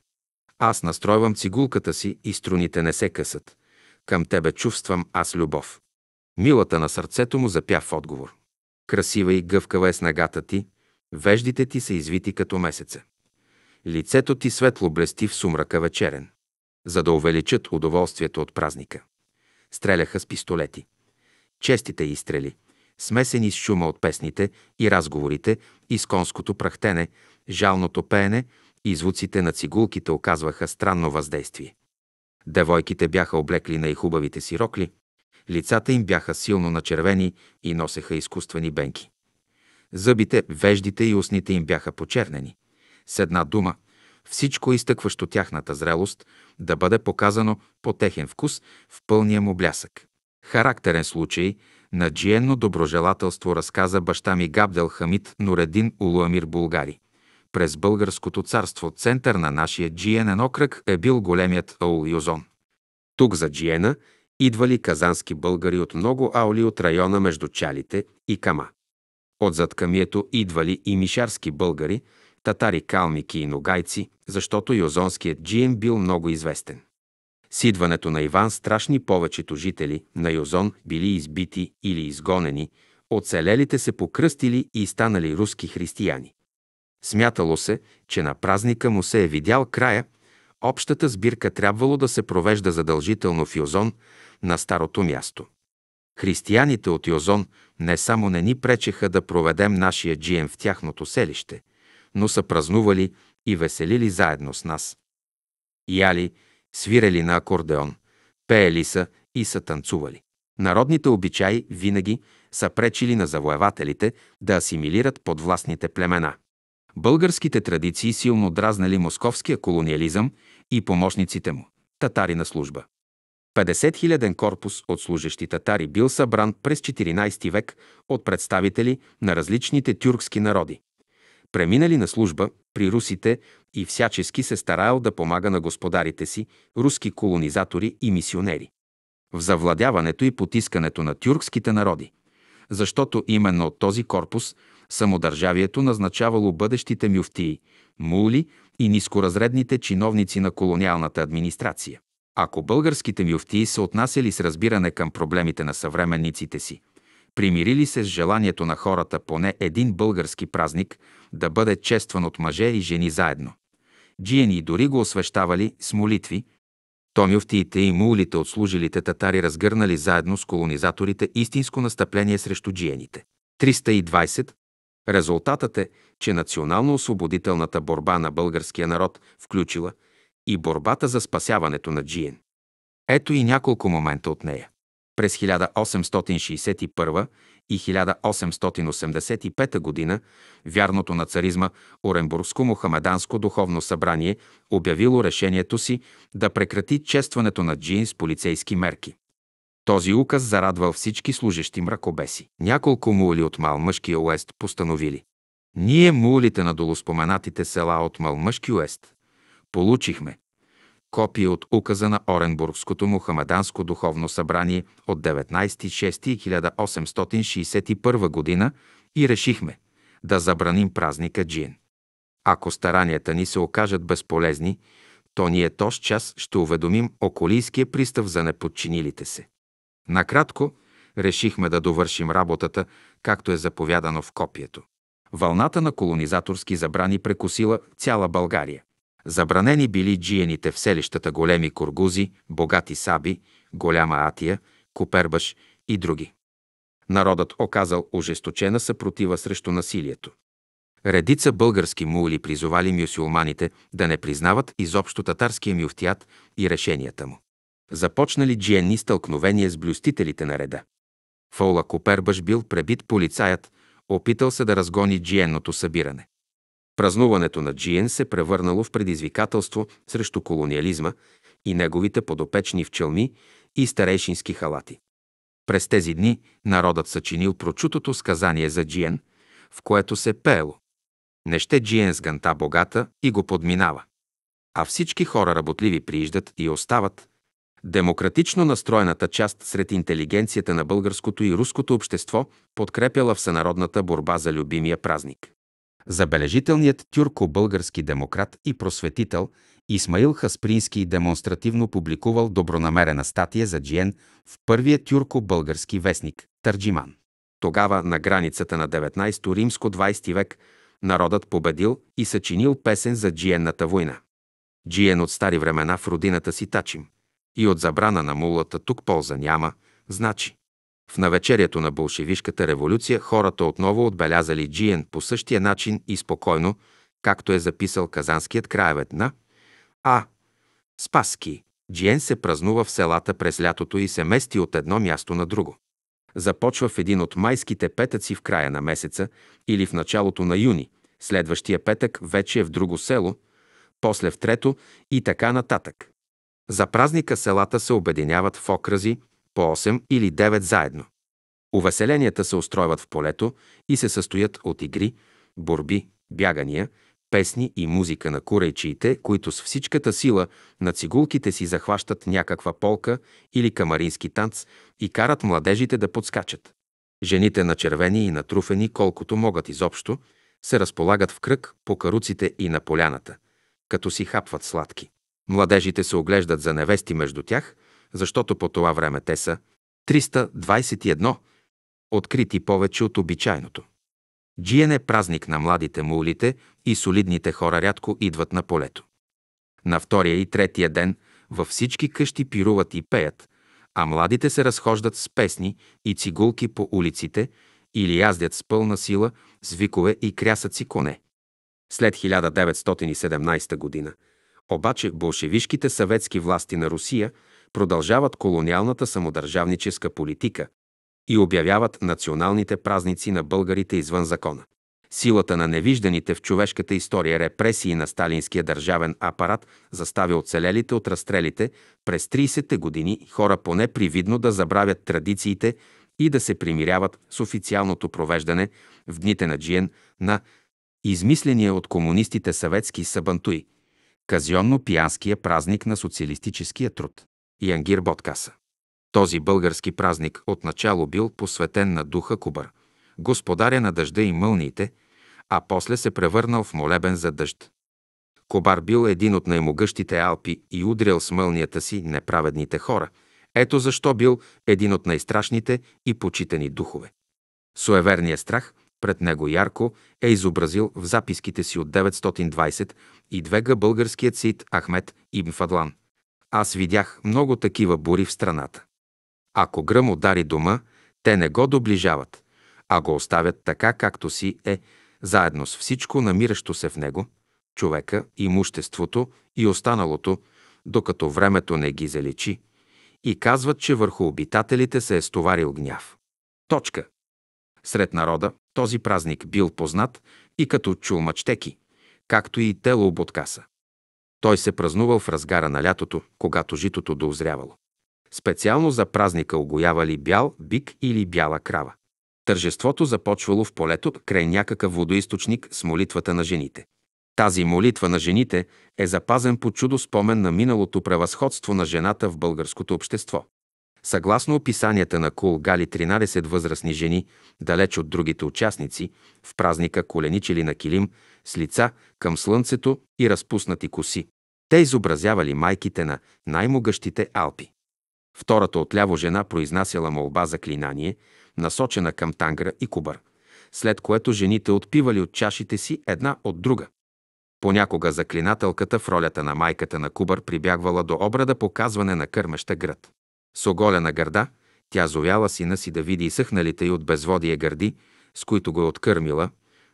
Аз настройвам цигулката си и струните не се късат. Към тебе чувствам аз любов. Милата на сърцето му запя в отговор. Красива и гъвкава е снагата ти, веждите ти са извити като месеца. Лицето ти светло блести в сумрака вечерен, за да увеличат удоволствието от празника. Стреляха с пистолети. Честите изстрели, смесени с шума от песните и разговорите, и с конското прахтене, жалното пеене и звуците на цигулките оказваха странно въздействие. Девойките бяха облекли и хубавите си рокли, лицата им бяха силно начервени и носеха изкуствени бенки. Зъбите, веждите и устните им бяха почернени с една дума, всичко изтъкващо тяхната зрелост, да бъде показано по техен вкус в пълния му блясък. Характерен случай на джиенно доброжелателство разказа баща ми Габдел Хамид Нуредин Улуамир Булгари. През българското царство център на нашия джиенен окръг е бил големият Аул Юзон. Тук за джиена идвали казански българи от много аули от района между Чалите и Кама. Отзад камието идвали и мишарски българи – татари, калмики и ногайци, защото Йозонският джием бил много известен. С идването на Иван страшни повечето жители на Йозон били избити или изгонени, оцелелите се покръстили и станали руски християни. Смятало се, че на празника му се е видял края, общата сбирка трябвало да се провежда задължително в Йозон на старото място. Християните от Йозон не само не ни пречеха да проведем нашия джием в тяхното селище – но са празнували и веселили заедно с нас. Яли, свирели на акордеон, пеели са и са танцували. Народните обичаи винаги са пречили на завоевателите да асимилират подвластните племена. Българските традиции силно дразнали московския колониализъм и помощниците му – татари на служба. 50-хиляден корпус от служещи татари бил събран през 14 век от представители на различните тюркски народи преминали на служба при русите и всячески се стараял да помага на господарите си, руски колонизатори и мисионери. В завладяването и потискането на тюркските народи, защото именно от този корпус самодържавието назначавало бъдещите мюфтии, мули и нискоразредните чиновници на колониалната администрация. Ако българските мюфтии се отнасяли с разбиране към проблемите на съвременниците си – примирили се с желанието на хората поне един български празник да бъде честван от мъже и жени заедно. Джиени дори го освещавали с молитви. Томюфтиите и мулите от служилите татари разгърнали заедно с колонизаторите истинско настъпление срещу джиените. 320. Резултатът е, че национално-освободителната борба на българския народ включила и борбата за спасяването на джиен. Ето и няколко момента от нея. През 1861 и 1885 г. вярното на царизма Оренбургско мохамеданско духовно събрание обявило решението си да прекрати честването на джин с полицейски мерки. Този указ зарадвал всички служещи мракобеси. Няколко мули от Малмъжкия уест постановили. Ние мулите на долуспоменатите села от Малмъжки уест получихме копие от указа на Оренбургското мухамеданско духовно събрание от 19.6.1861 г. и решихме да забраним празника Джин. Ако старанията ни се окажат безполезни, то ние тощ час ще уведомим околийския пристав за неподчинилите се. Накратко, решихме да довършим работата, както е заповядано в копието. Вълната на колонизаторски забрани прекусила цяла България. Забранени били джиените в селищата големи кургузи, богати саби, голяма атия, копербаш и други. Народът оказал ожесточена съпротива срещу насилието. Редица български мули призовали мюсюлманите да не признават изобщо татарския мюфтият и решенията му. Започнали джиенни стълкновения с блюстителите на реда. Фола Копербаш бил пребит полицаят, опитал се да разгони джиенното събиране. Празнуването на Джиен се превърнало в предизвикателство срещу колониализма и неговите подопечни в челми и старейшински халати. През тези дни народът съчинил прочутото сказание за Джиен, в което се пеело. Не ще Джиен с ганта богата и го подминава. А всички хора работливи прииждат и остават. Демократично настроената част сред интелигенцията на българското и руското общество подкрепяла всенародната борба за любимия празник. Забележителният тюрко-български демократ и просветител Исмаил Хаспрински демонстративно публикувал добронамерена статия за Джиен в първия тюрко-български вестник Търджиман. Тогава на границата на 19-то римско-20 век народът победил и съчинил песен за Джиенната война. Джиен от стари времена в родината си тачим и от забрана на мулата тук полза няма, значи. В навечерието на болшевишката революция хората отново отбелязали Джиен по същия начин и спокойно, както е записал казанският краевед на А. Спаски. Джиен се празнува в селата през лятото и се мести от едно място на друго. Започва в един от майските петъци в края на месеца или в началото на юни, следващия петък вече е в друго село, после в трето и така нататък. За празника селата се обединяват в окрази по 8 или 9 заедно. Увеселенията се устройват в полето и се състоят от игри, борби, бягания, песни и музика на курайчиите, които с всичката сила на цигулките си захващат някаква полка или камарински танц и карат младежите да подскачат. Жените на червени и натруфени, колкото могат изобщо, се разполагат в кръг по каруците и на поляната, като си хапват сладки. Младежите се оглеждат за невести между тях защото по това време те са 321, открити повече от обичайното. Джиен е празник на младите мулите и солидните хора рядко идват на полето. На втория и третия ден във всички къщи пируват и пеят, а младите се разхождат с песни и цигулки по улиците или яздят с пълна сила с викове и крясъци коне. След 1917 година обаче болшевишките съветски власти на Русия – продължават колониалната самодържавническа политика и обявяват националните празници на българите извън закона. Силата на невижданите в човешката история репресии на сталинския държавен апарат застави оцелелите от разстрелите през 30-те години хора поне привидно да забравят традициите и да се примиряват с официалното провеждане в дните на Джиен на измисления от комунистите съветски Сабантуи, казионно-пиянския празник на социалистическия труд и Ангир Боткаса. Този български празник отначало бил посветен на духа Кубър, господаря на дъжда и мълниите, а после се превърнал в молебен за дъжд. Кобар бил един от най-могъщите алпи и удрял с мълнията си неправедните хора. Ето защо бил един от най-страшните и почитани духове. Суеверният страх пред него ярко е изобразил в записките си от 922 българският сит Ахмед Ибн Фадлан – аз видях много такива бури в страната. Ако гръм удари дома, те не го доближават, а го оставят така, както си е, заедно с всичко намиращо се в него, човека, имуществото и останалото, докато времето не ги залечи, и казват, че върху обитателите се е стоварил гняв. Точка. Сред народа този празник бил познат и като чулмачтеки, както и тело боткаса. Той се празнувал в разгара на лятото, когато житото доозрявало. Специално за празника огоявали бял бик или бяла крава. Тържеството започвало в полето край някакъв водоисточник с молитвата на жените. Тази молитва на жените е запазен по чудо спомен на миналото превъзходство на жената в българското общество. Съгласно описанията на Кул Гали 13 възрастни жени, далеч от другите участници, в празника коленичили на килим, с лица към слънцето и разпуснати коси. Те изобразявали майките на най-могъщите алпи. Втората отляво жена произнасяла молба за клинание, насочена към тангра и кубър, след което жените отпивали от чашите си една от друга. Понякога заклинателката в ролята на майката на кубър прибягвала до обрада показване на кърмеща град. С оголена гърда, тя зовяла сина си да види изсъхналите и от безводие гърди, с които го е откърмила,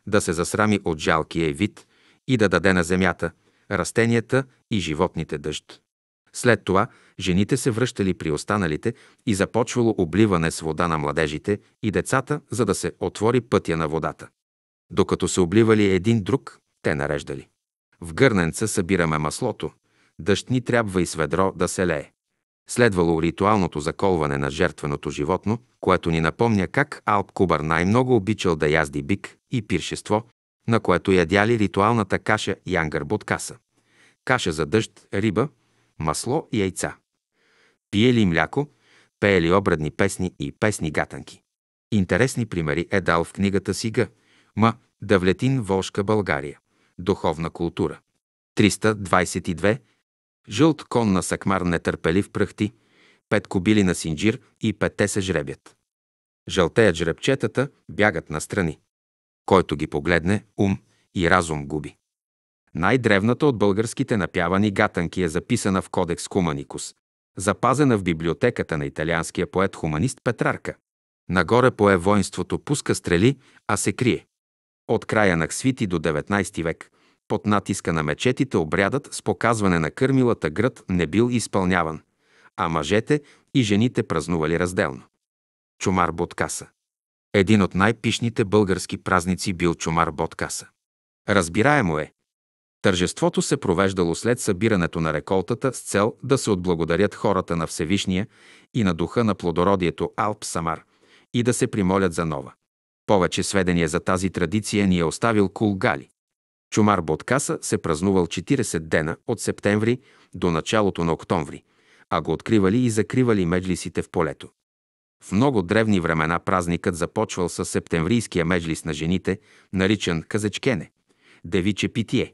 да се засрами от жалкия й вид и да даде на земята, растенията и животните дъжд. След това жените се връщали при останалите и започвало обливане с вода на младежите и децата, за да се отвори пътя на водата. Докато се обливали един друг, те нареждали. В гърненца събираме маслото. Дъжд ни трябва и с ведро да се лее. Следвало ритуалното заколване на жертвеното животно, което ни напомня как Алп Кубър най-много обичал да язди бик и пиршество, на което ядяли ритуалната каша янгър каса, каша за дъжд, риба, масло и яйца. Пиели мляко, пеели обредни песни и песни гатанки. Интересни примери е дал в книгата си Г. М. Давлетин Волшка България. Духовна култура. 322 Жълт кон на сакмар нетърпелив пръхти, пет кобили на синджир и петте се жребят. Жълтеят жребчетата бягат настрани. Който ги погледне, ум и разум губи. Най-древната от българските напявани гатанки е записана в Кодекс Куманикус. запазена в библиотеката на италианския поет-хуманист Петрарка. Нагоре пое воинството пуска стрели, а се крие. От края на ксвити до 19 век – под натиска на мечетите обрядът с показване на кърмилата град не бил изпълняван, а мъжете и жените празнували разделно. Чумар Боткаса Един от най-пишните български празници бил Чумар Боткаса. Разбираемо е. Тържеството се провеждало след събирането на реколтата с цел да се отблагодарят хората на Всевишния и на духа на плодородието Алп Самар и да се примолят за нова. Повече сведения за тази традиция ни е оставил Кулгали. Чумар Боткаса се празнувал 40 дена от септември до началото на октомври, а го откривали и закривали меджлисите в полето. В много древни времена празникът започвал с септемврийския меджлис на жените, наричан Казечкене, девиче питие,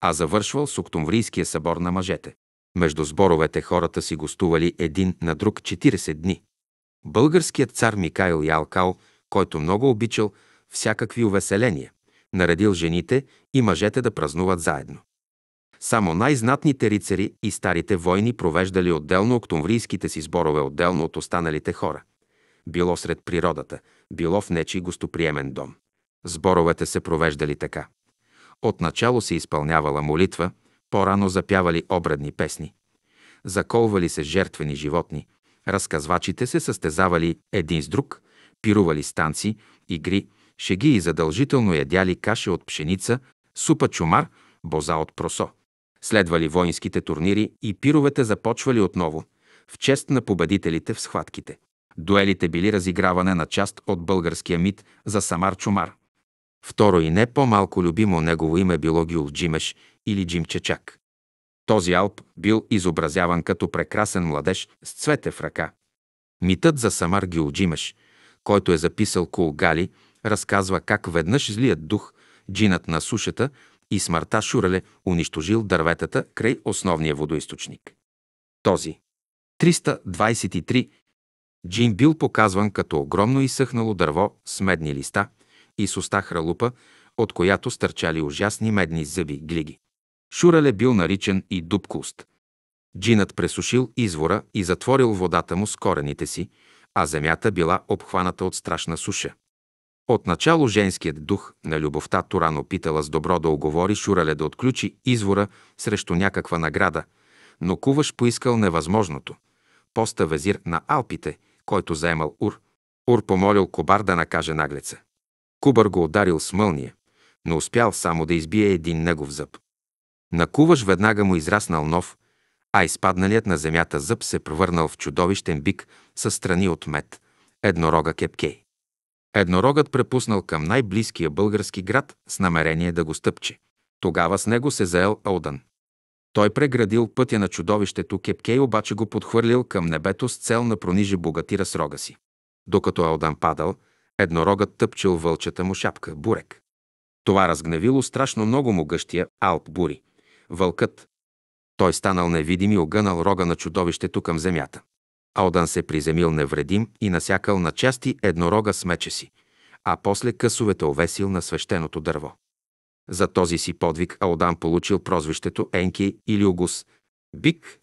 а завършвал с октомврийския събор на мъжете. Между сборовете хората си гостували един на друг 40 дни. Българският цар Микайл Ялкал, който много обичал всякакви увеселения, наредил жените и мъжете да празнуват заедно. Само най-знатните рицари и старите войни провеждали отделно октомврийските си сборове отделно от останалите хора. Било сред природата, било в нечи гостоприемен дом. Сборовете се провеждали така. Отначало се изпълнявала молитва, по-рано запявали обредни песни. Заколвали се жертвени животни, разказвачите се състезавали един с друг, пирували станци, игри, шеги и задължително ядяли каша от пшеница, супа чумар, боза от просо. Следвали воинските турнири и пировете започвали отново, в чест на победителите в схватките. Дуелите били разиграване на част от българския мит за Самар Чумар. Второ и не по-малко любимо негово име било Гюл Джимеш или Джимчечак. Този алп бил изобразяван като прекрасен младеж с цвете в ръка. Митът за Самар Джимеш, който е записал Кулгали, разказва как веднъж злият дух, джинът на сушата и смъртта Шурале унищожил дърветата край основния водоисточник. Този 323 джин бил показван като огромно изсъхнало дърво с медни листа и с уста хралупа, от която стърчали ужасни медни зъби глиги. Шурале бил наричан и дубкуст. Джинът пресушил извора и затворил водата му с корените си, а земята била обхваната от страшна суша. Отначало женският дух на любовта Турано питала с добро да оговори Шурале да отключи извора срещу някаква награда, но Куваш поискал невъзможното. Поста везир на Алпите, който заемал Ур. Ур помолил Кобар да накаже наглеца. Кубар го ударил с мълния, но успял само да избие един негов зъб. На Куваш веднага му израснал нов, а изпадналият на земята зъб се превърнал в чудовищен бик със страни от мед, еднорога кепкей. Еднорогът препуснал към най-близкия български град с намерение да го стъпче. Тогава с него се заел Олдън. Той преградил пътя на чудовището, Кепкей обаче го подхвърлил към небето с цел на пронижи богатира с рога си. Докато Елдан падал, еднорогът тъпчил вълчата му шапка – бурек. Това разгневило страшно много му гъщия Алп Бури – вълкът. Той станал невидим и огънал рога на чудовището към земята. Алдан се приземил невредим и насякал на части еднорога с меча си, а после късовете овесил на свещеното дърво. За този си подвиг Алдан получил прозвището Енки или Огус – Бик.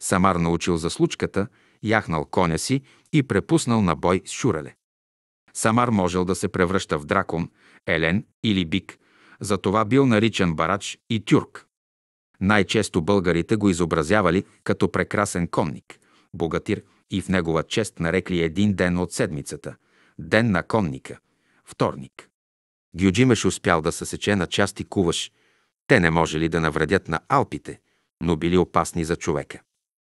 Самар научил за случката, яхнал коня си и препуснал на бой с Шурале. Самар можел да се превръща в дракон, елен или бик, затова бил наричан барач и тюрк. Най-често българите го изобразявали като прекрасен конник – богатир, и в негова чест нарекли един ден от седмицата – ден на конника, вторник. Гюджимеш успял да съсече на части куваш. Те не можели да навредят на Алпите, но били опасни за човека.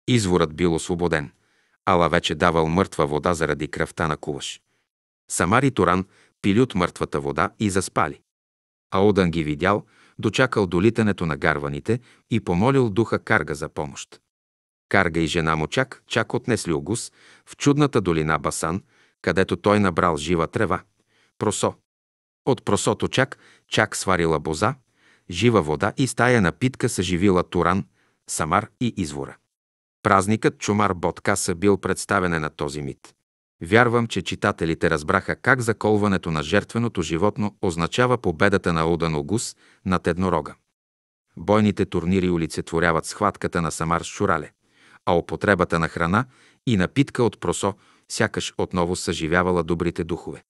Изворът бил освободен. Ала вече давал мъртва вода заради кръвта на куваш. Самари Туран пили от мъртвата вода и заспали. Одан ги видял, дочакал долитането на гарваните и помолил духа Карга за помощ. Карга и жена му чак, чак отнесли Огус в чудната долина Басан, където той набрал жива трева – просо. От просото чак, чак сварила боза, жива вода и стая напитка съживила Туран, Самар и извора. Празникът Чумар Боткаса бил представене на този мит. Вярвам, че читателите разбраха как заколването на жертвеното животно означава победата на Удан Огус над еднорога. Бойните турнири олицетворяват схватката на Самар с Шурале а употребата на храна и напитка от просо сякаш отново съживявала добрите духове.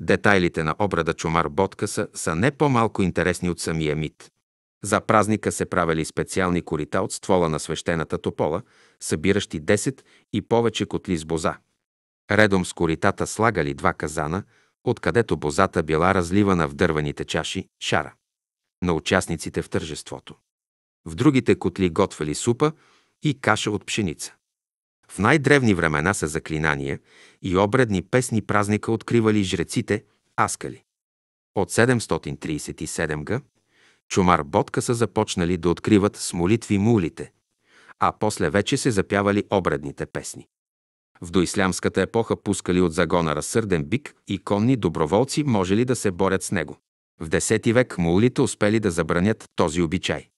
Детайлите на обрада Чумар Боткаса са, не по-малко интересни от самия мит. За празника се правили специални корита от ствола на свещената топола, събиращи 10 и повече котли с боза. Редом с коритата слагали два казана, откъдето бозата била разливана в дърваните чаши, шара, на участниците в тържеството. В другите котли готвели супа, и каша от пшеница. В най-древни времена са заклинания и обредни песни празника откривали жреците Аскали. От 737 г. Чумар Ботка са започнали да откриват с молитви мулите, а после вече се запявали обредните песни. В доислямската епоха пускали от загона разсърден бик и конни доброволци можели да се борят с него. В 10 век мулите успели да забранят този обичай.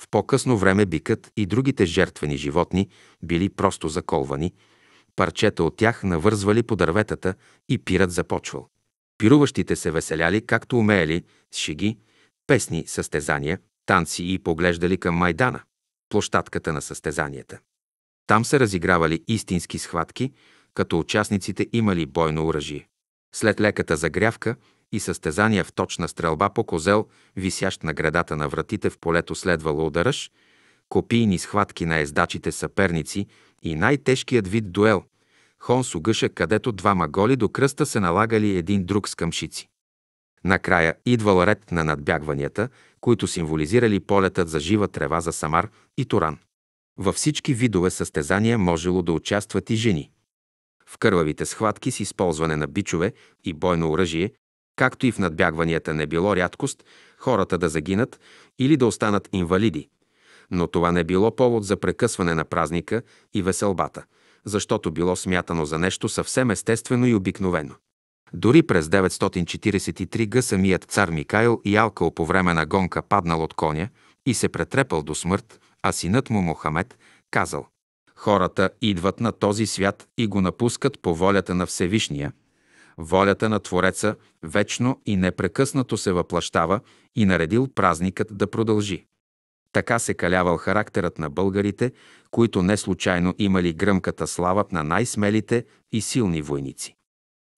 В по-късно време бикът и другите жертвени животни били просто заколвани, парчета от тях навързвали по дърветата и пират започвал. Пируващите се веселяли, както умеели, с шеги, песни, състезания, танци и поглеждали към Майдана, площадката на състезанията. Там се разигравали истински схватки, като участниците имали бойно оръжие. След леката загрявка и състезания в точна стрелба по козел, висящ на градата на вратите в полето следвало ударъж, копийни схватки на ездачите съперници и най-тежкият вид дуел – хон с където двама голи до кръста се налагали един друг с къмшици. Накрая идвал ред на надбягванията, които символизирали полетът за жива трева за Самар и Туран. Във всички видове състезания можело да участват и жени. В кървавите схватки с използване на бичове и бойно оръжие Както и в надбягванията не било рядкост хората да загинат или да останат инвалиди. Но това не било повод за прекъсване на празника и веселбата, защото било смятано за нещо съвсем естествено и обикновено. Дори през 943 г. самият цар Микайл Алкал по време на гонка паднал от коня и се претрепал до смърт, а синът му Мохамед казал Хората идват на този свят и го напускат по волята на Всевишния – волята на Твореца вечно и непрекъснато се въплащава и наредил празникът да продължи. Така се калявал характерът на българите, които не случайно имали гръмката слава на най-смелите и силни войници.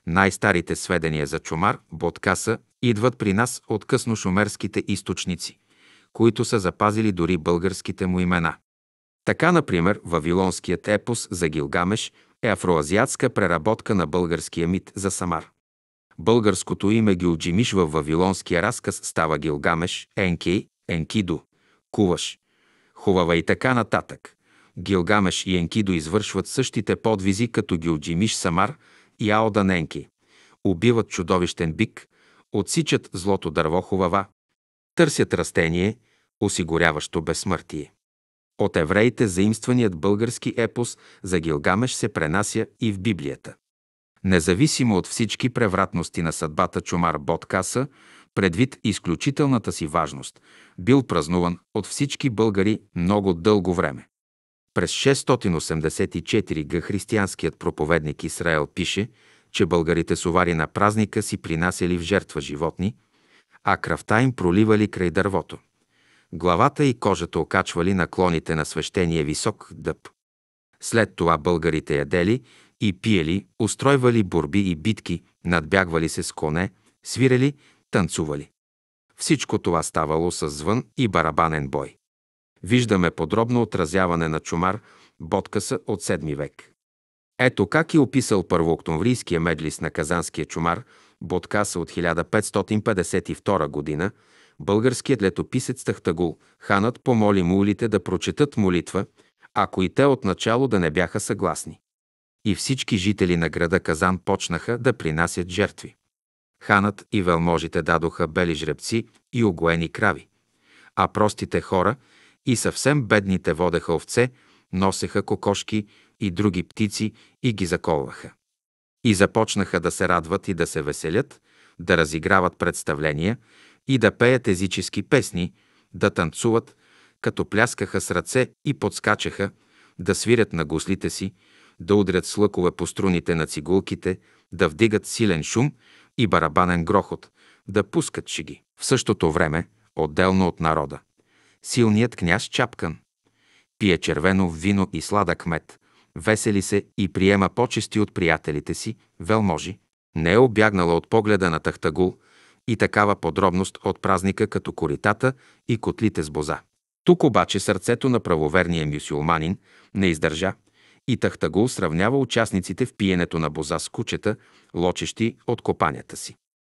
Най-старите сведения за Чумар, Боткаса, идват при нас от късно източници, които са запазили дори българските му имена. Така, например, вавилонският епос за Гилгамеш – е афроазиатска преработка на българския мит за Самар. Българското име Гилджимиш във вавилонския разказ става Гилгамеш, Енкей, Енкидо, Куваш, Хувава и така нататък. Гилгамеш и Енкидо извършват същите подвизи като Гилджимиш Самар и Аодан Енки. Убиват чудовищен бик, отсичат злото дърво Хувава, търсят растение, осигуряващо безсмъртие. От евреите заимстваният български епос за Гилгамеш се пренася и в Библията. Независимо от всички превратности на съдбата Чумар Боткаса, предвид изключителната си важност, бил празнуван от всички българи много дълго време. През 684 г. християнският проповедник Израел пише, че българите сувари на празника си принасяли в жертва животни, а кръвта им проливали край дървото главата и кожата окачвали наклоните на свещения висок дъб. След това българите ядели и пиели, устройвали борби и битки, надбягвали се с коне, свирели, танцували. Всичко това ставало с звън и барабанен бой. Виждаме подробно отразяване на чумар Боткаса от 7 век. Ето как е описал първооктомврийския медлис на казанския чумар Боткаса от 1552 година – българският летописец Тахтагул, ханът помоли мулите да прочетат молитва, ако и те отначало да не бяха съгласни. И всички жители на града Казан почнаха да принасят жертви. Ханът и велможите дадоха бели жребци и огоени крави, а простите хора и съвсем бедните водеха овце, носеха кокошки и други птици и ги заколваха. И започнаха да се радват и да се веселят, да разиграват представления, и да пеят езически песни, да танцуват, като пляскаха с ръце и подскачаха, да свирят на гуслите си, да удрят с лъкове по струните на цигулките, да вдигат силен шум и барабанен грохот, да пускат шиги. В същото време, отделно от народа, силният княз Чапкан пие червено вино и сладък мед, весели се и приема почести от приятелите си, велможи. Не е обягнала от погледа на Тахтагул, и такава подробност от празника като коритата и котлите с боза. Тук обаче сърцето на правоверния мюсюлманин не издържа и Тахтагул сравнява участниците в пиенето на боза с кучета, лочещи от копанята си.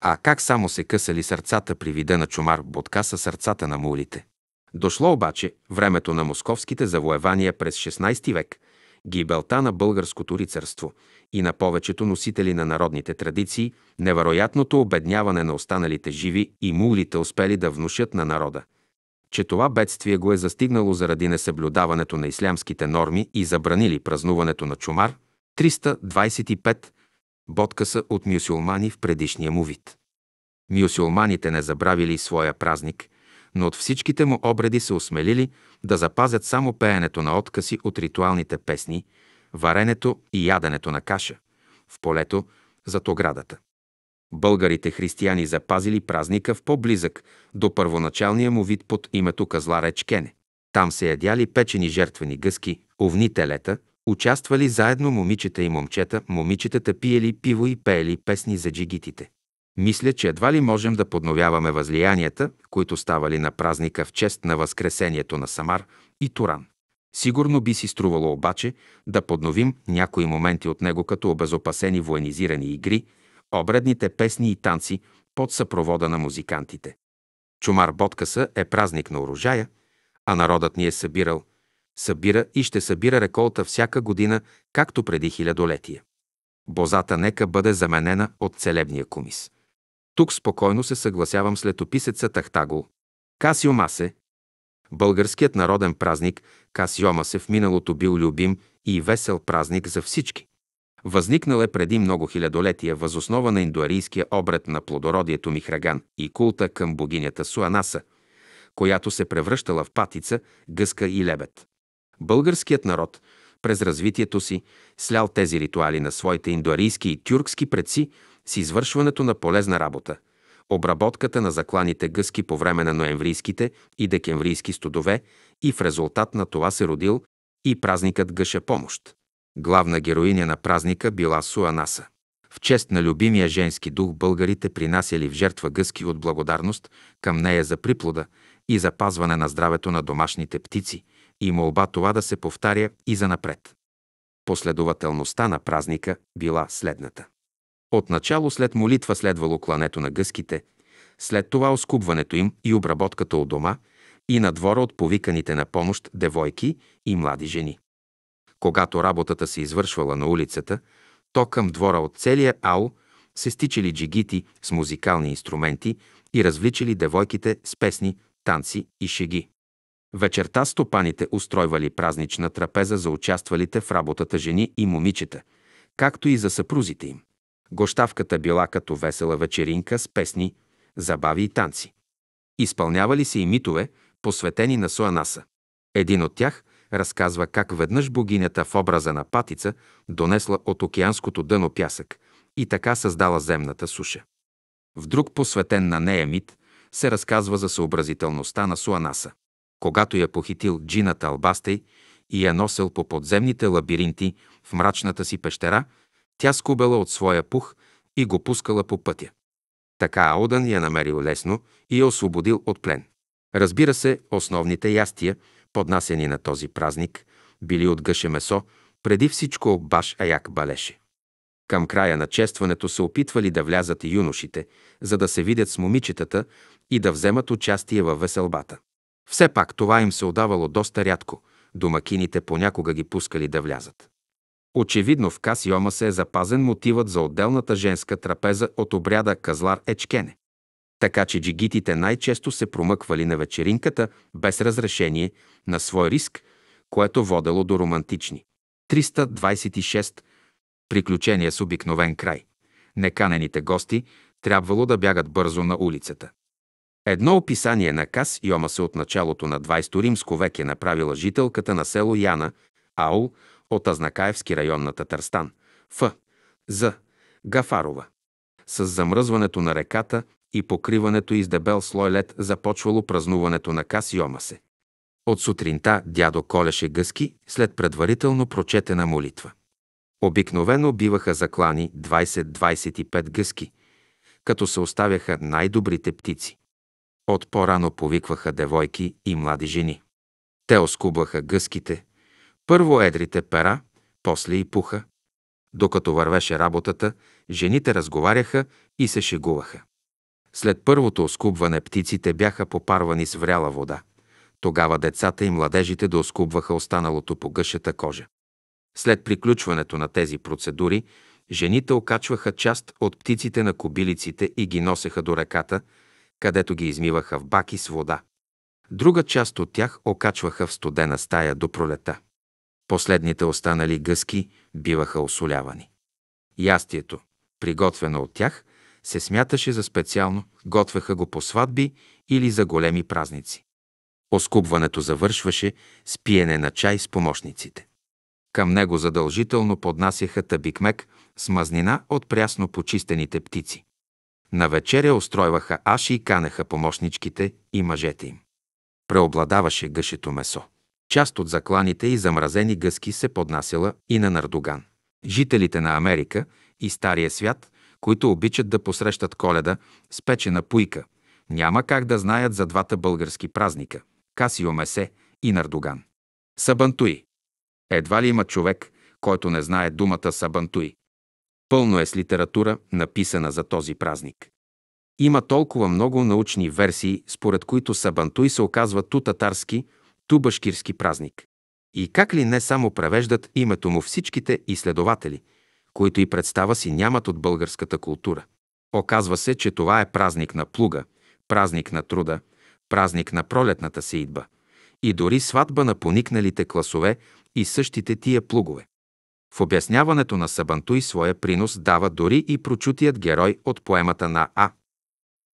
А как само се късали сърцата при вида на чумар Бодка са сърцата на мулите. Дошло обаче времето на московските завоевания през 16 век, гибелта на българското рицарство и на повечето носители на народните традиции, невероятното обедняване на останалите живи и мулите успели да внушат на народа, че това бедствие го е застигнало заради несъблюдаването на ислямските норми и забранили празнуването на чумар, 325 боткаса от мюсюлмани в предишния му вид. Мюсюлманите не забравили своя празник – но от всичките му обреди се осмелили да запазят само пеенето на откази от ритуалните песни, варенето и яденето на каша, в полето зад оградата. Българите християни запазили празника в по-близък до първоначалния му вид под името Казла Речкене. Там се ядяли печени жертвени гъски, овни телета, участвали заедно момичета и момчета, момичетата пиели пиво и пеели песни за джигитите. Мисля, че едва ли можем да подновяваме възлиянията, които ставали на празника в чест на Възкресението на Самар и Туран. Сигурно би си струвало обаче да подновим някои моменти от него като обезопасени военизирани игри, обредните песни и танци под съпровода на музикантите. Чумар Боткаса е празник на урожая, а народът ни е събирал, събира и ще събира реколта всяка година, както преди хилядолетия. Бозата нека бъде заменена от целебния комис. Тук спокойно се съгласявам с летописеца Тахтагол. Касиомасе. Българският народен празник Касиомасе в миналото бил любим и весел празник за всички. Възникнал е преди много хилядолетия възоснова на индуарийския обред на плодородието Михраган и култа към богинята Суанаса, която се превръщала в патица, гъска и лебед. Българският народ през развитието си слял тези ритуали на своите индуарийски и тюркски предци с извършването на полезна работа, обработката на закланите гъски по време на ноемврийските и декемврийски студове и в резултат на това се родил и празникът Гъша помощ. Главна героиня на празника била Суанаса. В чест на любимия женски дух българите принасяли в жертва гъски от благодарност към нея за приплода и запазване на здравето на домашните птици и молба това да се повтаря и занапред. Последователността на празника била следната. Отначало след молитва следвало клането на гъските, след това оскубването им и обработката от дома и на двора от повиканите на помощ девойки и млади жени. Когато работата се извършвала на улицата, то към двора от целия ау се стичали джигити с музикални инструменти и развличали девойките с песни, танци и шеги. Вечерта стопаните устройвали празнична трапеза за участвалите в работата жени и момичета, както и за съпрузите им. Гощавката била като весела вечеринка с песни, забави и танци. Изпълнявали се и митове, посветени на Суанаса. Един от тях разказва как веднъж богинята в образа на патица донесла от океанското дъно пясък и така създала земната суша. В друг посветен на нея мит се разказва за съобразителността на Суанаса. Когато я похитил джината Албастей и я носил по подземните лабиринти в мрачната си пещера – тя скубела от своя пух и го пускала по пътя. Така Аудан я намерил лесно и я освободил от плен. Разбира се, основните ястия, поднасени на този празник, били от гъше месо, преди всичко баш Аяк балеше. Към края на честването се опитвали да влязат юношите, за да се видят с момичетата и да вземат участие във веселбата. Все пак това им се отдавало доста рядко, домакините понякога ги пускали да влязат. Очевидно в Касиома се е запазен мотивът за отделната женска трапеза от обряда Казлар Ечкене. Така че джигитите най-често се промъквали на вечеринката без разрешение, на свой риск, което водело до романтични. 326. Приключение с обикновен край. Неканените гости трябвало да бягат бързо на улицата. Едно описание на Кас Йома се от началото на 20 римско век е направила жителката на село Яна, Аул, от Азнакаевски район на Татарстан, Ф. З. Гафарова. С замръзването на реката и покриването и с дебел слой лед започвало празнуването на Касиома се. От сутринта дядо колеше гъски след предварително прочетена молитва. Обикновено биваха заклани 20-25 гъски, като се оставяха най-добрите птици. От по-рано повикваха девойки и млади жени. Те оскубваха гъските, първо едрите пера, после и пуха. Докато вървеше работата, жените разговаряха и се шегуваха. След първото оскубване птиците бяха попарвани с вряла вода. Тогава децата и младежите да оскубваха останалото по гъшата кожа. След приключването на тези процедури, жените окачваха част от птиците на кобилиците и ги носеха до реката, където ги измиваха в баки с вода. Друга част от тях окачваха в студена стая до пролета. Последните останали гъски биваха осолявани. Ястието, приготвено от тях, се смяташе за специално, готвеха го по сватби или за големи празници. Оскубването завършваше с пиене на чай с помощниците. Към него задължително поднасяха табикмек с мазнина от прясно почистените птици. На вечеря устройваха аши и канеха помощничките и мъжете им. Преобладаваше гъшето месо. Част от закланите и замразени гъски се поднасяла и на Нардоган. Жителите на Америка и Стария свят, които обичат да посрещат коледа с печена пуйка, няма как да знаят за двата български празника – Касио Месе и Нардоган. Сабантуи. Едва ли има човек, който не знае думата Сабантуи. Пълно е с литература, написана за този празник. Има толкова много научни версии, според които Сабантуи се оказва ту татарски ту башкирски празник. И как ли не само превеждат името му всичките изследователи, които и представа си нямат от българската култура. Оказва се, че това е празник на плуга, празник на труда, празник на пролетната сеидба и дори сватба на поникналите класове и същите тия плугове. В обясняването на Сабантуй своя принос дава дори и прочутият герой от поемата на А.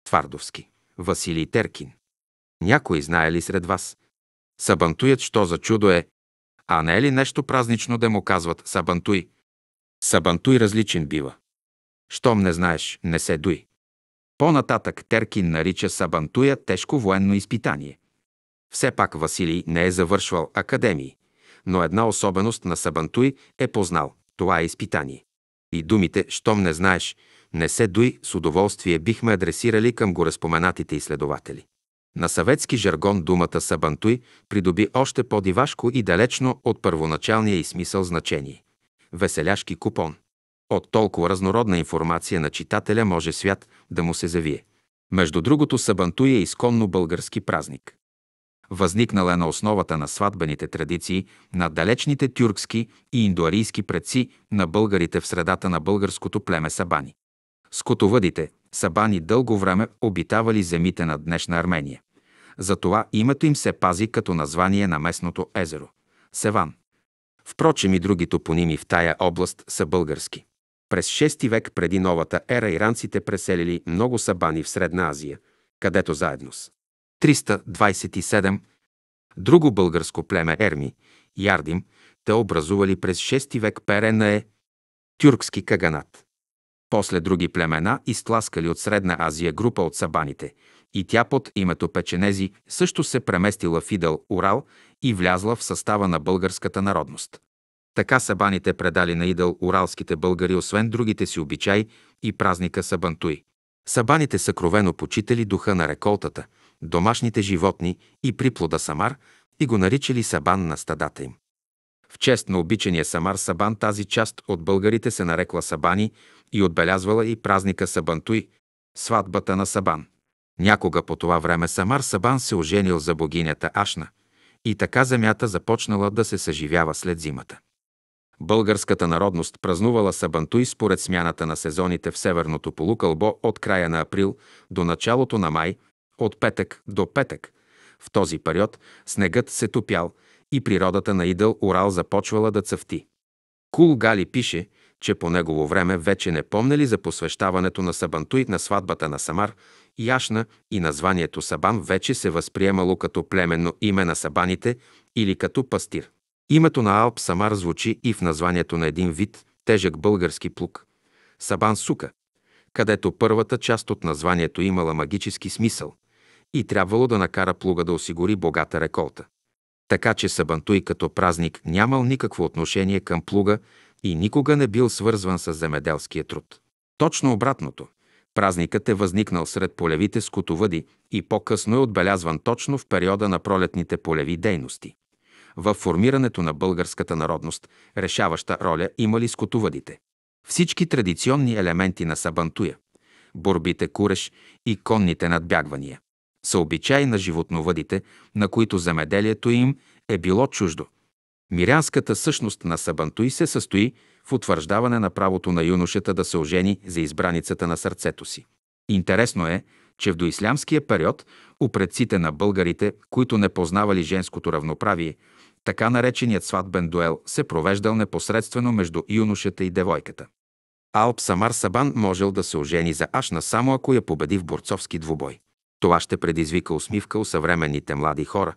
Твардовски, Василий Теркин. Някой знае ли сред вас, Сабантуят, що за чудо е? А не е ли нещо празнично да му казват Сабантуй? Сабантуй различен бива. Щом не знаеш, не се дуй. По-нататък Теркин нарича Сабантуя тежко военно изпитание. Все пак Василий не е завършвал академии, но една особеност на Сабантуй е познал. Това е изпитание. И думите «щом не знаеш, не се дуй» с удоволствие бихме адресирали към гореспоменатите изследователи. На съветски жаргон думата сабантуй придоби още по-дивашко и далечно от първоначалния и смисъл значение. Веселяшки купон. От толкова разнородна информация на читателя може свят да му се завие. Между другото, сабантуй е изконно български празник. Възникнала е на основата на сватбените традиции на далечните тюркски и индуарийски предци на българите в средата на българското племе Сабани. Скотовъдите, Сабани дълго време обитавали земите на днешна Армения. Затова името им се пази като название на местното езеро – Севан. Впрочем и други топоними в тая област са български. През 6 век преди новата ера иранците преселили много сабани в Средна Азия, където заедно с 327 друго българско племе Ерми Ярдим те образували през 6 век Перена е тюркски каганат. После други племена изтласкали от Средна Азия група от сабаните – и тя под името Печенези също се преместила в Идъл Урал и влязла в състава на българската народност. Така сабаните предали на Идъл уралските българи, освен другите си обичай и празника Сабантуй. Сабаните съкровено почитали духа на реколтата, домашните животни и приплода Самар и го наричали Сабан на стадата им. В чест на обичания Самар Сабан тази част от българите се нарекла Сабани и отбелязвала и празника Сабантуй, сватбата на Сабан. Някога по това време Самар Сабан се оженил за богинята Ашна и така земята започнала да се съживява след зимата. Българската народност празнувала Сабантуй според смяната на сезоните в северното полукълбо от края на април до началото на май, от петък до петък. В този период снегът се топял и природата на идъл Урал започвала да цъфти. Кул Гали пише, че по негово време вече не помнели за посвещаването на Сабантуй на сватбата на Самар – Яшна и названието Сабан вече се възприемало като племенно име на сабаните или като пастир. Името на Алп Самар звучи и в названието на един вид тежък български плуг – Сабан Сука, където първата част от названието имала магически смисъл и трябвало да накара плуга да осигури богата реколта. Така че Сабантуй като празник нямал никакво отношение към плуга и никога не бил свързван с земеделския труд. Точно обратното – Празникът е възникнал сред полевите скотовъди и по-късно е отбелязван точно в периода на пролетните полеви дейности. Във формирането на българската народност решаваща роля имали скотовъдите. Всички традиционни елементи на сабантуя – борбите куреш и конните надбягвания – са обичай на животновъдите, на които земеделието им е било чуждо. Мирянската същност на сабантуи се състои – в утвърждаване на правото на юношата да се ожени за избраницата на сърцето си. Интересно е, че в доислямския период упредците на българите, които не познавали женското равноправие, така нареченият сватбен дуел се провеждал непосредствено между юношата и девойката. Алп Самар Сабан можел да се ожени за Ашна само ако я победи в борцовски двубой. Това ще предизвика усмивка у съвременните млади хора,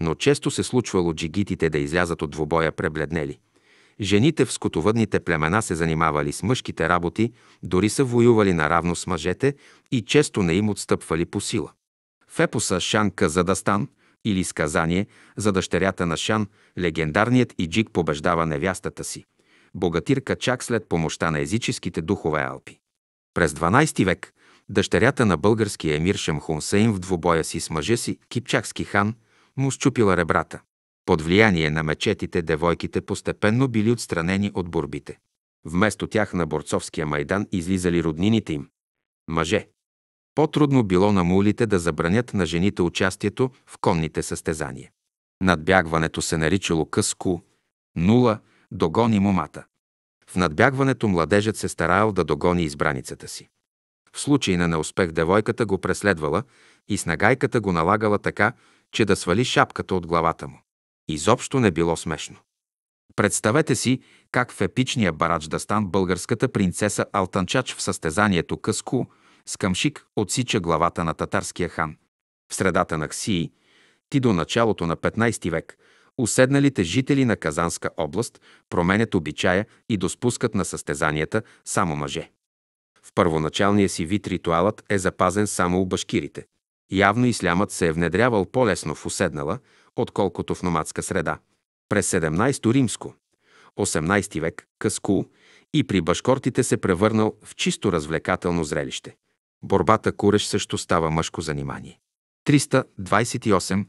но често се случвало джигитите да излязат от двубоя пребледнели – Жените в скотовъдните племена се занимавали с мъжките работи, дори са воювали наравно с мъжете и често не им отстъпвали по сила. В епоса Шанка за Дастан или сказание за дъщерята на Шан, легендарният Иджик побеждава невястата си, богатирка чак след помощта на езическите духове Алпи. През 12 век дъщерята на българския емир Шамхунсейн в двубоя си с мъжа си, кипчакски хан, му щупила ребрата. Под влияние на мечетите девойките постепенно били отстранени от борбите. Вместо тях на борцовския майдан излизали роднините им – мъже. По-трудно било на мулите да забранят на жените участието в конните състезания. Надбягването се наричало Къску. нула, догони момата. В надбягването младежът се стараял да догони избраницата си. В случай на неуспех девойката го преследвала и с нагайката го налагала така, че да свали шапката от главата му. Изобщо не било смешно. Представете си как в епичния барач да стан българската принцеса Алтанчач в състезанието Къску с камшик отсича главата на татарския хан. В средата на Ксии, ти до началото на 15 век, уседналите жители на Казанска област променят обичая и доспускат на състезанията само мъже. В първоначалния си вид ритуалът е запазен само у башкирите, Явно ислямът се е внедрявал по-лесно в уседнала, отколкото в номадска среда. През 17-то римско, 18 век, Къску и при башкортите се превърнал в чисто развлекателно зрелище. Борбата куреш също става мъжко занимание. 328.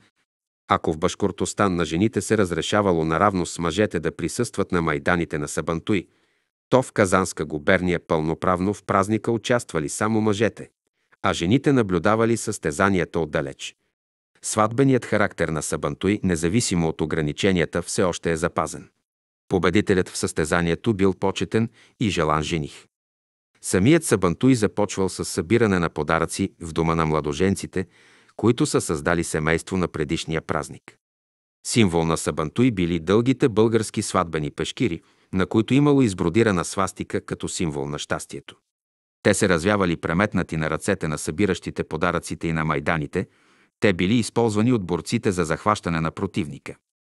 Ако в Башкортостан на жените се разрешавало наравно с мъжете да присъстват на майданите на Сабантуй, то в Казанска губерния пълноправно в празника участвали само мъжете а жените наблюдавали състезанията отдалеч. Сватбеният характер на Сабантуй, независимо от ограниченията, все още е запазен. Победителят в състезанието бил почетен и желан жених. Самият Сабантуй започвал с събиране на подаръци в дома на младоженците, които са създали семейство на предишния празник. Символ на Сабантуй били дългите български сватбени пешкири, на които имало избродирана свастика като символ на щастието. Те се развявали преметнати на ръцете на събиращите подаръците и на майданите, те били използвани от борците за захващане на противника.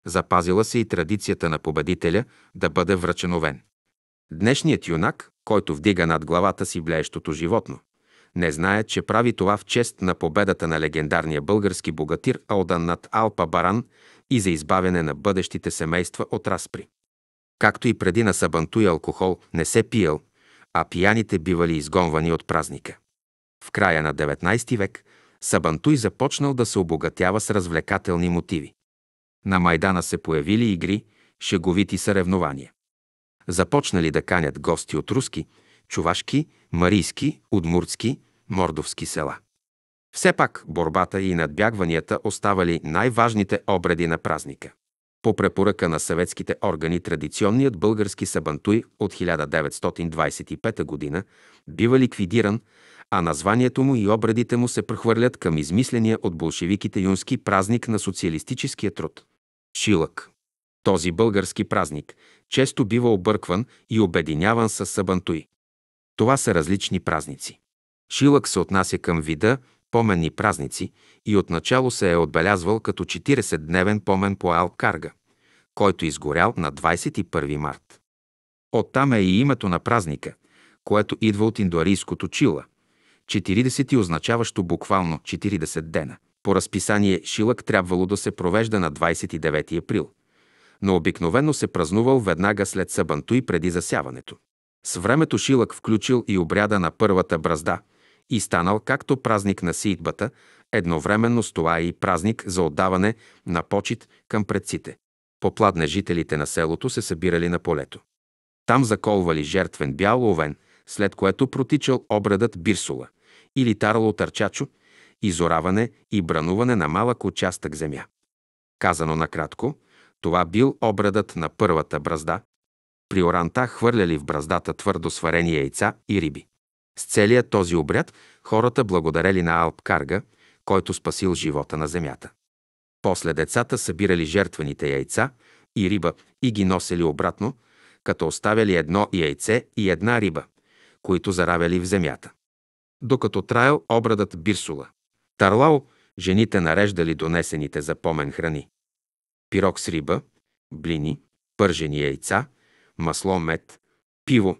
Запазила се и традицията на победителя да бъде връченовен. Днешният юнак, който вдига над главата си блеещото животно, не знае, че прави това в чест на победата на легендарния български богатир Алдан над Алпа Баран и за избавяне на бъдещите семейства от Распри. Както и преди на сабантуй алкохол не се пиел, а пияните бивали изгонвани от празника. В края на 19 век Сабантуй започнал да се обогатява с развлекателни мотиви. На Майдана се появили игри, шеговити съревнования. Започнали да канят гости от руски, чувашки, марийски, удмуртски, мордовски села. Все пак борбата и надбягванията оставали най-важните обреди на празника по препоръка на съветските органи традиционният български сабантуй от 1925 г. бива ликвидиран, а названието му и обредите му се прехвърлят към измисления от болшевиките юнски празник на социалистическия труд – Шилък. Този български празник често бива объркван и обединяван с сабантуй. Това са различни празници. Шилък се отнася към вида поменни празници и отначало се е отбелязвал като 40-дневен помен по Алкарга. Карга който е изгорял на 21 март. Оттам е и името на празника, което идва от индуарийското чила. 40 означаващо буквално 40 дена. По разписание Шилък трябвало да се провежда на 29 април, но обикновено се празнувал веднага след събанто и преди засяването. С времето Шилък включил и обряда на първата бразда и станал както празник на сиитбата, едновременно с това и празник за отдаване на почет към предците. Попладне жителите на селото се събирали на полето. Там заколвали жертвен бял овен, след което протичал обредът бирсола или тарло търчачо, изораване и брануване на малък участък земя. Казано накратко, това бил обредът на първата бразда. При оранта хвърляли в браздата твърдо сварени яйца и риби. С целият този обряд хората благодарели на Алп Карга, който спасил живота на земята. После децата събирали жертвените яйца и риба и ги носели обратно, като оставяли едно яйце и една риба, които заравяли в земята. Докато траял обрадът Бирсула, Тарлао жените нареждали донесените за помен храни. Пирог с риба, блини, пържени яйца, масло, мед, пиво,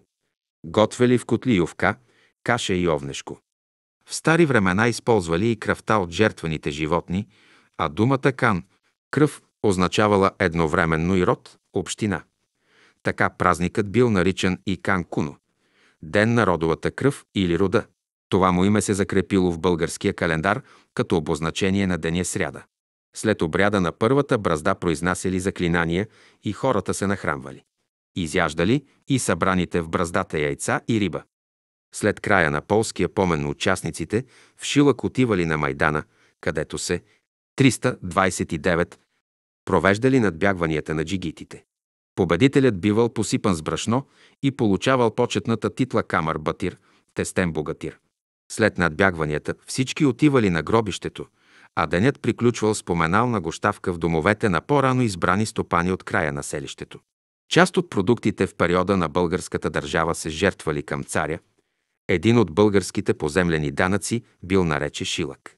готвели в котли ювка, каша и овнешко. В стари времена използвали и кръвта от жертвените животни – а думата кан, кръв, означавала едновременно и род, община. Така празникът бил наричан и Канкуно – Ден на родовата кръв или рода. Това му име се закрепило в българския календар като обозначение на деня сряда. След обряда на първата бразда произнасяли заклинания и хората се нахранвали. Изяждали и събраните в браздата яйца и риба. След края на полския помен участниците в Шилък отивали на Майдана, където се 329. Провеждали надбягванията на джигитите. Победителят бивал посипан с брашно и получавал почетната титла камър батир, тестен богатир. След надбягванията всички отивали на гробището, а денят приключвал с поменална гощавка в домовете на по-рано избрани стопани от края на селището. Част от продуктите в периода на българската държава се жертвали към царя. Един от българските поземлени данъци бил нарече шилък.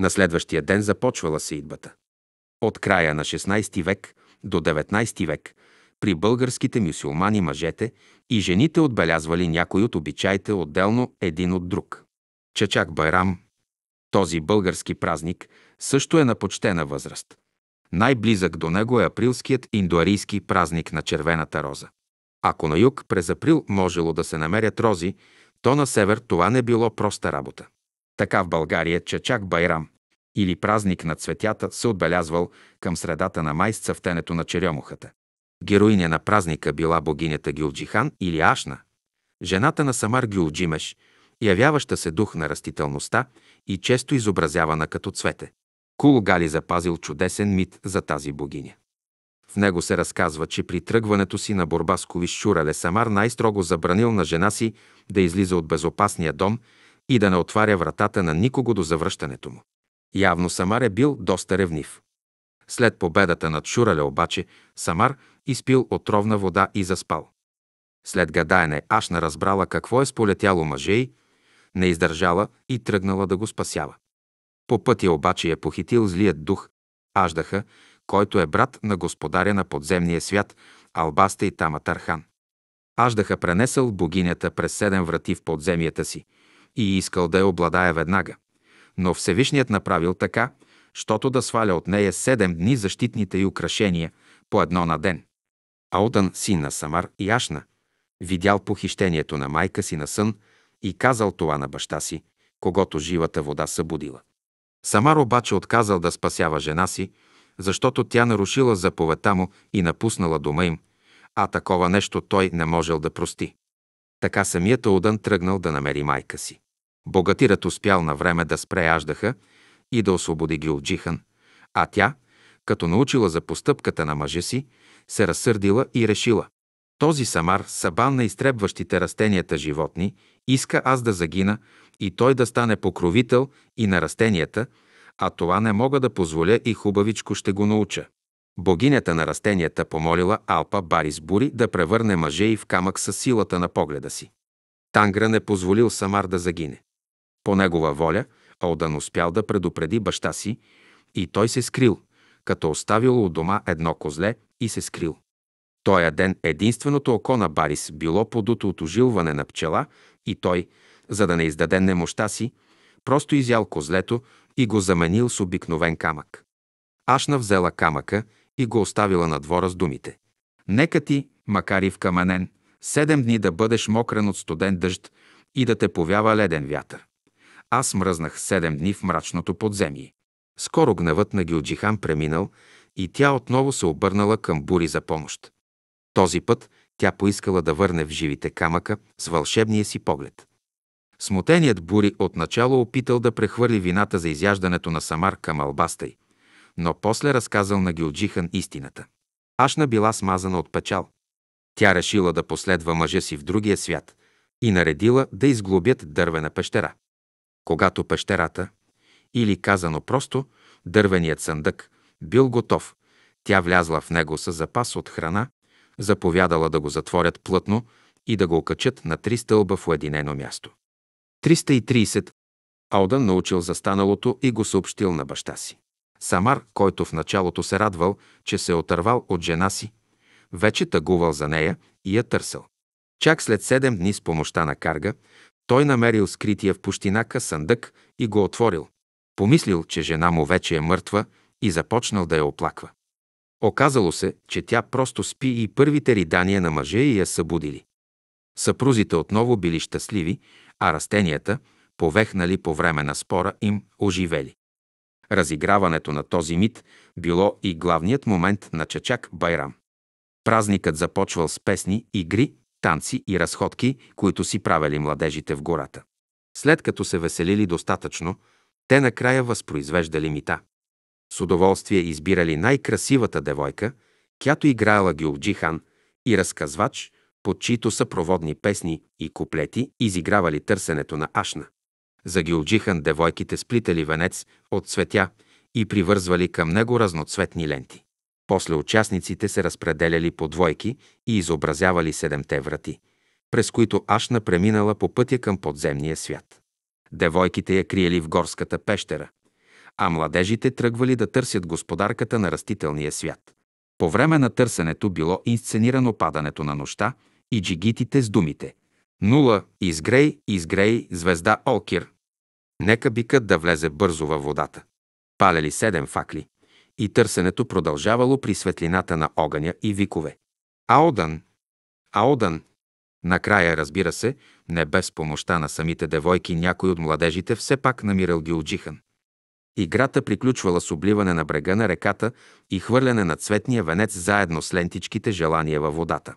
На следващия ден започвала се идбата. От края на 16 век до 19 век при българските мюсюлмани мъжете и жените отбелязвали някои от обичаите отделно един от друг. Чачак Байрам този български празник също е на почтена възраст. Най-близък до него е априлският индуарийски празник на червената роза. Ако на юг през април можело да се намерят рози, то на север това не било проста работа. Така в България Чачак Байрам или празник на цветята се отбелязвал към средата на май с цъфтенето на черемухата. Героиня на празника била богинята Гюлджихан или Ашна, жената на Самар Гюлджимеш, явяваща се дух на растителността и често изобразявана като цвете. Кул Гали запазил чудесен мит за тази богиня. В него се разказва, че при тръгването си на борба с Ковиш Шурале Самар най-строго забранил на жена си да излиза от безопасния дом и да не отваря вратата на никого до завръщането му. Явно Самар е бил доста ревнив. След победата над Шураля обаче, Самар изпил отровна вода и заспал. След гадаене Ашна разбрала какво е сполетяло мъже й, не издържала и тръгнала да го спасява. По пътя обаче е похитил злият дух, Аждаха, който е брат на господаря на подземния свят, Албаста и Тама Тархан. Аждаха пренесъл богинята през седем врати в подземията си, и искал да я обладая веднага. Но Всевишният направил така, щото да сваля от нея седем дни защитните й украшения по едно на ден. Аудан, син на Самар и Ашна, видял похищението на майка си на сън и казал това на баща си, когато живата вода събудила. Самар обаче отказал да спасява жена си, защото тя нарушила заповедта му и напуснала дома им, а такова нещо той не можел да прости. Така самият Одан тръгнал да намери майка си. Богатирът успял на време да спре аждаха и да освободи ги от Джихан, а тя, като научила за постъпката на мъжа си, се разсърдила и решила. Този самар, сабан на изтребващите растенията животни, иска аз да загина и той да стане покровител и на растенията, а това не мога да позволя и хубавичко ще го науча. Богинята на растенията помолила Алпа Барис Бури да превърне мъже и в камък със силата на погледа си. Тангра не позволил Самар да загине по негова воля, Олдан успял да предупреди баща си и той се скрил, като оставил у дома едно козле и се скрил. Тоя ден единственото око на Барис било подуто от ожилване на пчела и той, за да не издаде немощта си, просто изял козлето и го заменил с обикновен камък. Ашна взела камъка и го оставила на двора с думите. Нека ти, макар и в каменен, седем дни да бъдеш мокрен от студен дъжд и да те повява леден вятър. Аз мръзнах седем дни в мрачното подземие. Скоро гневът на Гилджихан преминал и тя отново се обърнала към Бури за помощ. Този път тя поискала да върне в живите камъка с вълшебния си поглед. Смутеният Бури отначало опитал да прехвърли вината за изяждането на Самар към Албастай, но после разказал на Гилджихан истината. Ашна била смазана от печал. Тя решила да последва мъжа си в другия свят и наредила да изглобят дървена пещера когато пещерата, или казано просто, дървеният съндък, бил готов, тя влязла в него с запас от храна, заповядала да го затворят плътно и да го окачат на три стълба в уединено място. 330. Алдън научил за станалото и го съобщил на баща си. Самар, който в началото се радвал, че се е отървал от жена си, вече тъгувал за нея и я търсил. Чак след седем дни с помощта на Карга той намерил скрития в пущинака съндък и го отворил. Помислил, че жена му вече е мъртва и започнал да я оплаква. Оказало се, че тя просто спи и първите ридания на мъже и я събудили. Съпрузите отново били щастливи, а растенията, повехнали по време на спора им, оживели. Разиграването на този мит било и главният момент на Чачак Байрам. Празникът започвал с песни, игри танци и разходки, които си правили младежите в гората. След като се веселили достатъчно, те накрая възпроизвеждали мита. С удоволствие избирали най-красивата девойка, която играела Гюлджихан и разказвач, под чието съпроводни песни и куплети изигравали търсенето на Ашна. За Гюлджихан девойките сплитали венец от цветя и привързвали към него разноцветни ленти. После участниците се разпределяли по двойки и изобразявали седемте врати, през които Ашна преминала по пътя към подземния свят. Девойките я криели в горската пещера, а младежите тръгвали да търсят господарката на растителния свят. По време на търсенето било инсценирано падането на нощта и джигитите с думите «Нула, изгрей, изгрей, звезда Олкир». Нека бикът да влезе бързо във водата. Палели седем факли, и търсенето продължавало при светлината на огъня и викове. Аодан! Аодан! Накрая, разбира се, не без помощта на самите девойки, някой от младежите все пак намирал Гилджихан. Играта приключвала с обливане на брега на реката и хвърляне на цветния венец заедно с лентичките желания във водата.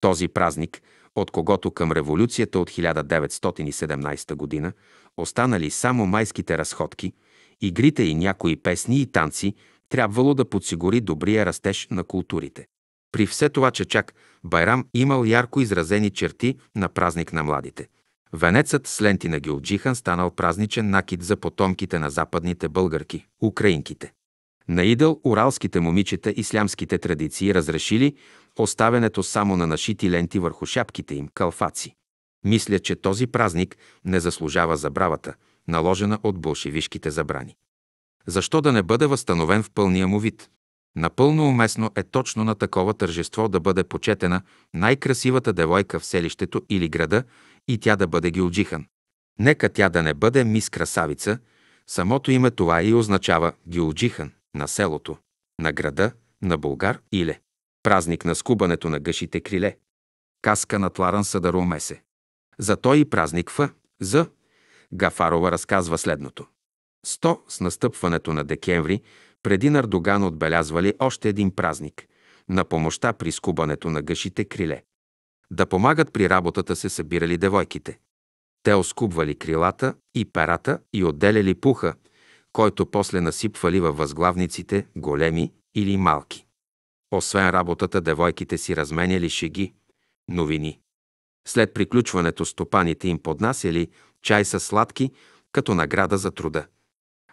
Този празник, от когото към революцията от 1917 година останали само майските разходки, игрите и някои песни и танци, трябвало да подсигури добрия растеж на културите. При все това че чак Байрам имал ярко изразени черти на празник на младите. Венецът с ленти на Гилджихан станал празничен накид за потомките на западните българки – украинките. Наидъл уралските момичета ислямските традиции разрешили оставянето само на нашити ленти върху шапките им – калфаци. Мисля, че този празник не заслужава забравата, наложена от болшевишките забрани. Защо да не бъде възстановен в пълния му вид? Напълно уместно е точно на такова тържество да бъде почетена най-красивата девойка в селището или града и тя да бъде гилджихан. Нека тя да не бъде мис красавица, самото име това и означава гилджихан на селото, на града, на Българ или празник на скубането на гъшите криле. Каска на Тларан месе. За той и празник Ф. За. Гафарова разказва следното. 100 с настъпването на декември преди Нардоган отбелязвали още един празник – на помощта при скубането на гъшите криле. Да помагат при работата се събирали девойките. Те оскубвали крилата и перата и отделяли пуха, който после насипвали във възглавниците, големи или малки. Освен работата, девойките си разменяли шеги, новини. След приключването стопаните им поднасяли чай са сладки, като награда за труда.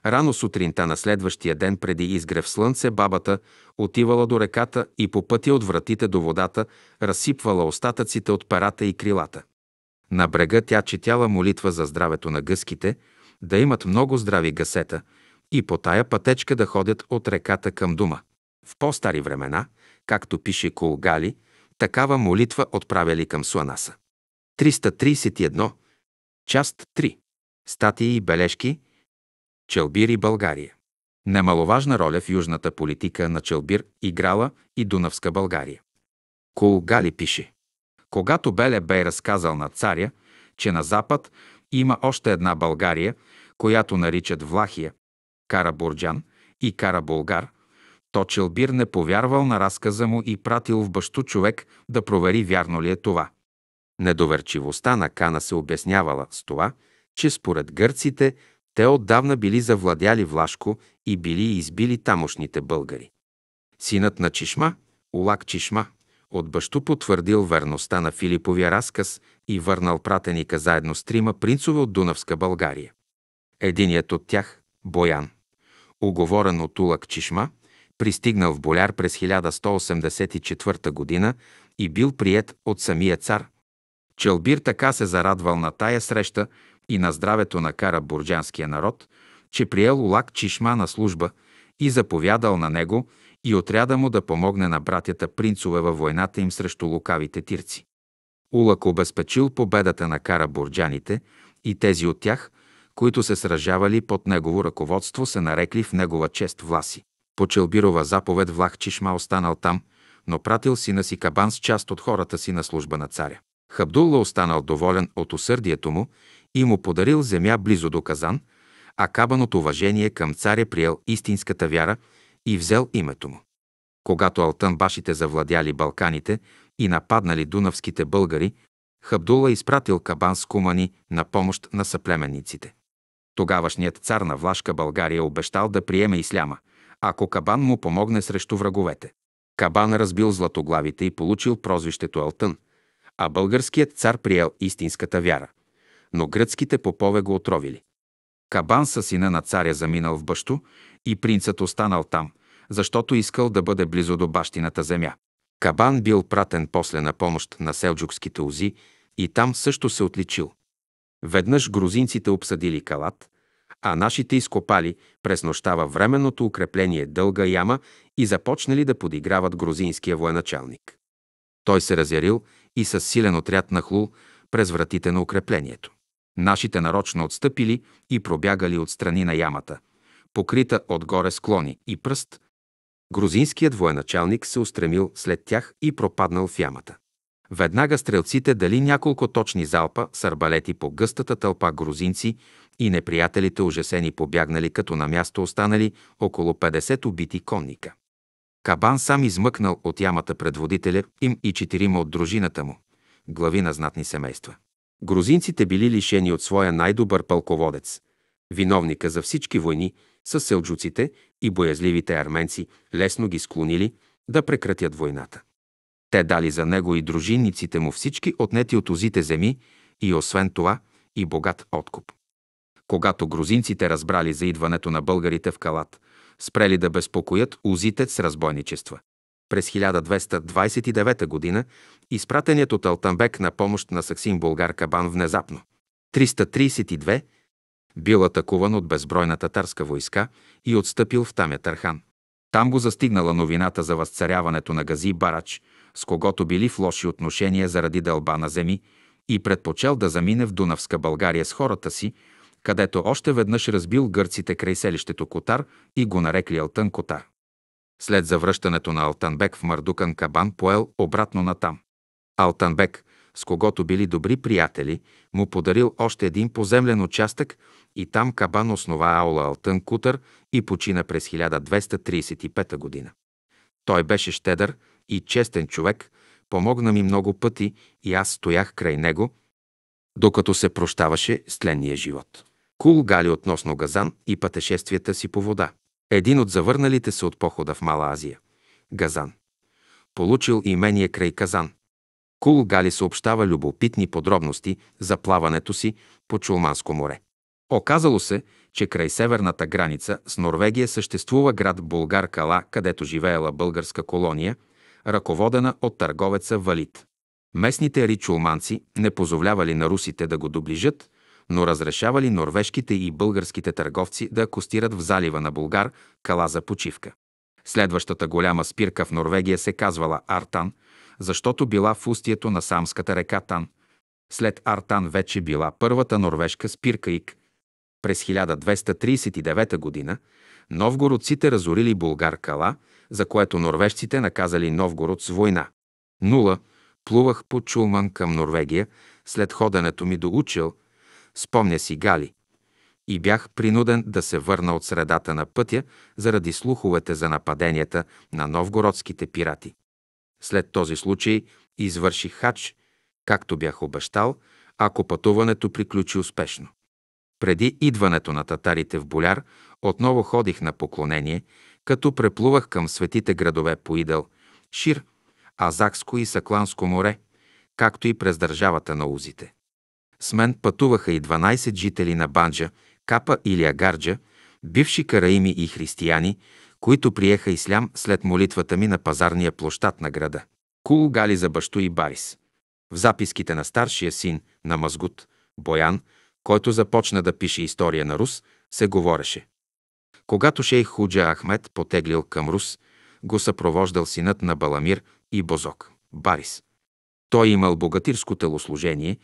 Рано сутринта на следващия ден преди изгрев слънце бабата отивала до реката и по пътя от вратите до водата разсипвала остатъците от парата и крилата. На брега тя четяла молитва за здравето на гъските, да имат много здрави гасета и по тая пътечка да ходят от реката към дума. В по-стари времена, както пише Колгали, такава молитва отправяли към Суанаса. 331, част 3. Статии и бележки – Челбир и България. Немаловажна роля в южната политика на Челбир играла и Дунавска България. Кул Гали пише. Когато Беле бе разказал на царя, че на запад има още една България, която наричат Влахия, Карабурджан и Карабулгар, то Челбир не повярвал на разказа му и пратил в бащу човек да провери вярно ли е това. Недоверчивостта на Кана се обяснявала с това, че според гърците те отдавна били завладяли Влашко и били избили тамошните българи. Синът на Чишма, Улак Чишма, от бащу потвърдил верността на Филиповия разказ и върнал пратеника заедно с трима принцове от Дунавска България. Единият от тях, Боян, оговорен от Улак Чишма, пристигнал в Боляр през 1184 година и бил прият от самия цар. Челбир така се зарадвал на тая среща, и на здравето на бурджанския народ, че приел лак Чишма на служба и заповядал на него и отряда му да помогне на братята принцове във войната им срещу лукавите тирци. Улак обезпечил победата на кара бурджаните и тези от тях, които се сражавали под негово ръководство, се нарекли в негова чест Власи. По Челбирова заповед Влах Чишма останал там, но пратил сина си Кабан с част от хората си на служба на царя. Хабдулла останал доволен от усърдието му и му подарил земя близо до Казан, а Кабан от уважение към царя приел истинската вяра и взел името му. Когато алтънбашите завладяли Балканите и нападнали дунавските българи, Хабдула изпратил Кабан с кумани на помощ на съплеменниците. Тогавашният цар на Влашка България обещал да приеме исляма, ако Кабан му помогне срещу враговете. Кабан разбил златоглавите и получил прозвището Алтън, а българският цар приел истинската вяра но гръцките попове го отровили. Кабан са сина на царя заминал в бащо и принцът останал там, защото искал да бъде близо до бащината земя. Кабан бил пратен после на помощ на селджукските узи и там също се отличил. Веднъж грузинците обсъдили Калат, а нашите изкопали през нощта във временното укрепление дълга яма и започнали да подиграват грузинския военачалник. Той се разярил и със силен отряд нахлул през вратите на укреплението. Нашите нарочно отстъпили и пробягали от страни на ямата, покрита отгоре склони и пръст. Грузинският военачалник се устремил след тях и пропаднал в ямата. Веднага стрелците дали няколко точни залпа с арбалети по гъстата тълпа грузинци и неприятелите ужасени побягнали, като на място останали около 50 убити конника. Кабан сам измъкнал от ямата предводителя им и четирима от дружината му, глави на знатни семейства. Грузинците били лишени от своя най-добър пълководец. Виновника за всички войни с селджуците и боязливите арменци лесно ги склонили да прекратят войната. Те дали за него и дружинниците му всички отнети от узите земи и освен това и богат откуп. Когато грузинците разбрали за идването на българите в Калат, спрели да безпокоят узите с разбойничества. През 1229 г изпратеният от Алтанбек на помощ на Саксин Булгар Кабан внезапно. 332 бил атакуван от безбройна татарска войска и отстъпил в Тамя Тархан. Там го застигнала новината за възцаряването на Гази Барач, с когото били в лоши отношения заради дълба на земи и предпочел да замине в Дунавска България с хората си, където още веднъж разбил гърците край селището Котар и го нарекли Алтън Котар. След завръщането на Алтанбек в Мардукан Кабан поел обратно натам. Алтанбек, с когото били добри приятели, му подарил още един поземлен участък и там Кабан основа аула Алтън Кутър и почина през 1235 година. Той беше щедър и честен човек, помогна ми много пъти и аз стоях край него, докато се прощаваше с тленния живот. Кул гали относно Газан и пътешествията си по вода. Един от завърналите се от похода в Мала Азия – Газан. Получил имение край Казан. Кул Гали съобщава любопитни подробности за плаването си по Чулманско море. Оказало се, че край северната граница с Норвегия съществува град Булгар Кала, където живеела българска колония, ръководена от търговеца Валит. Местните ричулманци не позволявали на русите да го доближат, но разрешавали норвежките и българските търговци да акостират в залива на Булгар Кала за почивка. Следващата голяма спирка в Норвегия се казвала Артан – защото била в устието на самската река Тан. След Артан вече била първата норвежка спирка Ик. През 1239 г. новгородците разорили Булгар Кала, за което норвежците наказали Новгород с война. Нула, плувах по Чулман към Норвегия след ходенето ми до Учил, спомня си Гали и бях принуден да се върна от средата на пътя заради слуховете за нападенията на новгородските пирати. След този случай извърших хач, както бях обещал, ако пътуването приключи успешно. Преди идването на татарите в Боляр отново ходих на поклонение, като преплувах към светите градове по Идъл, Шир, Азакско и Сакланско море, както и през държавата на Узите. С мен пътуваха и 12 жители на Банджа, Капа или Агарджа, бивши караими и християни, които приеха ислям след молитвата ми на пазарния площад на града. Кул Гали за бащо и Барис. В записките на старшия син на Мазгут, Боян, който започна да пише история на Рус, се говореше. Когато шейх Худжа Ахмед потеглил към Рус, го съпровождал синът на Баламир и Бозок, Барис. Той имал богатирско телослужение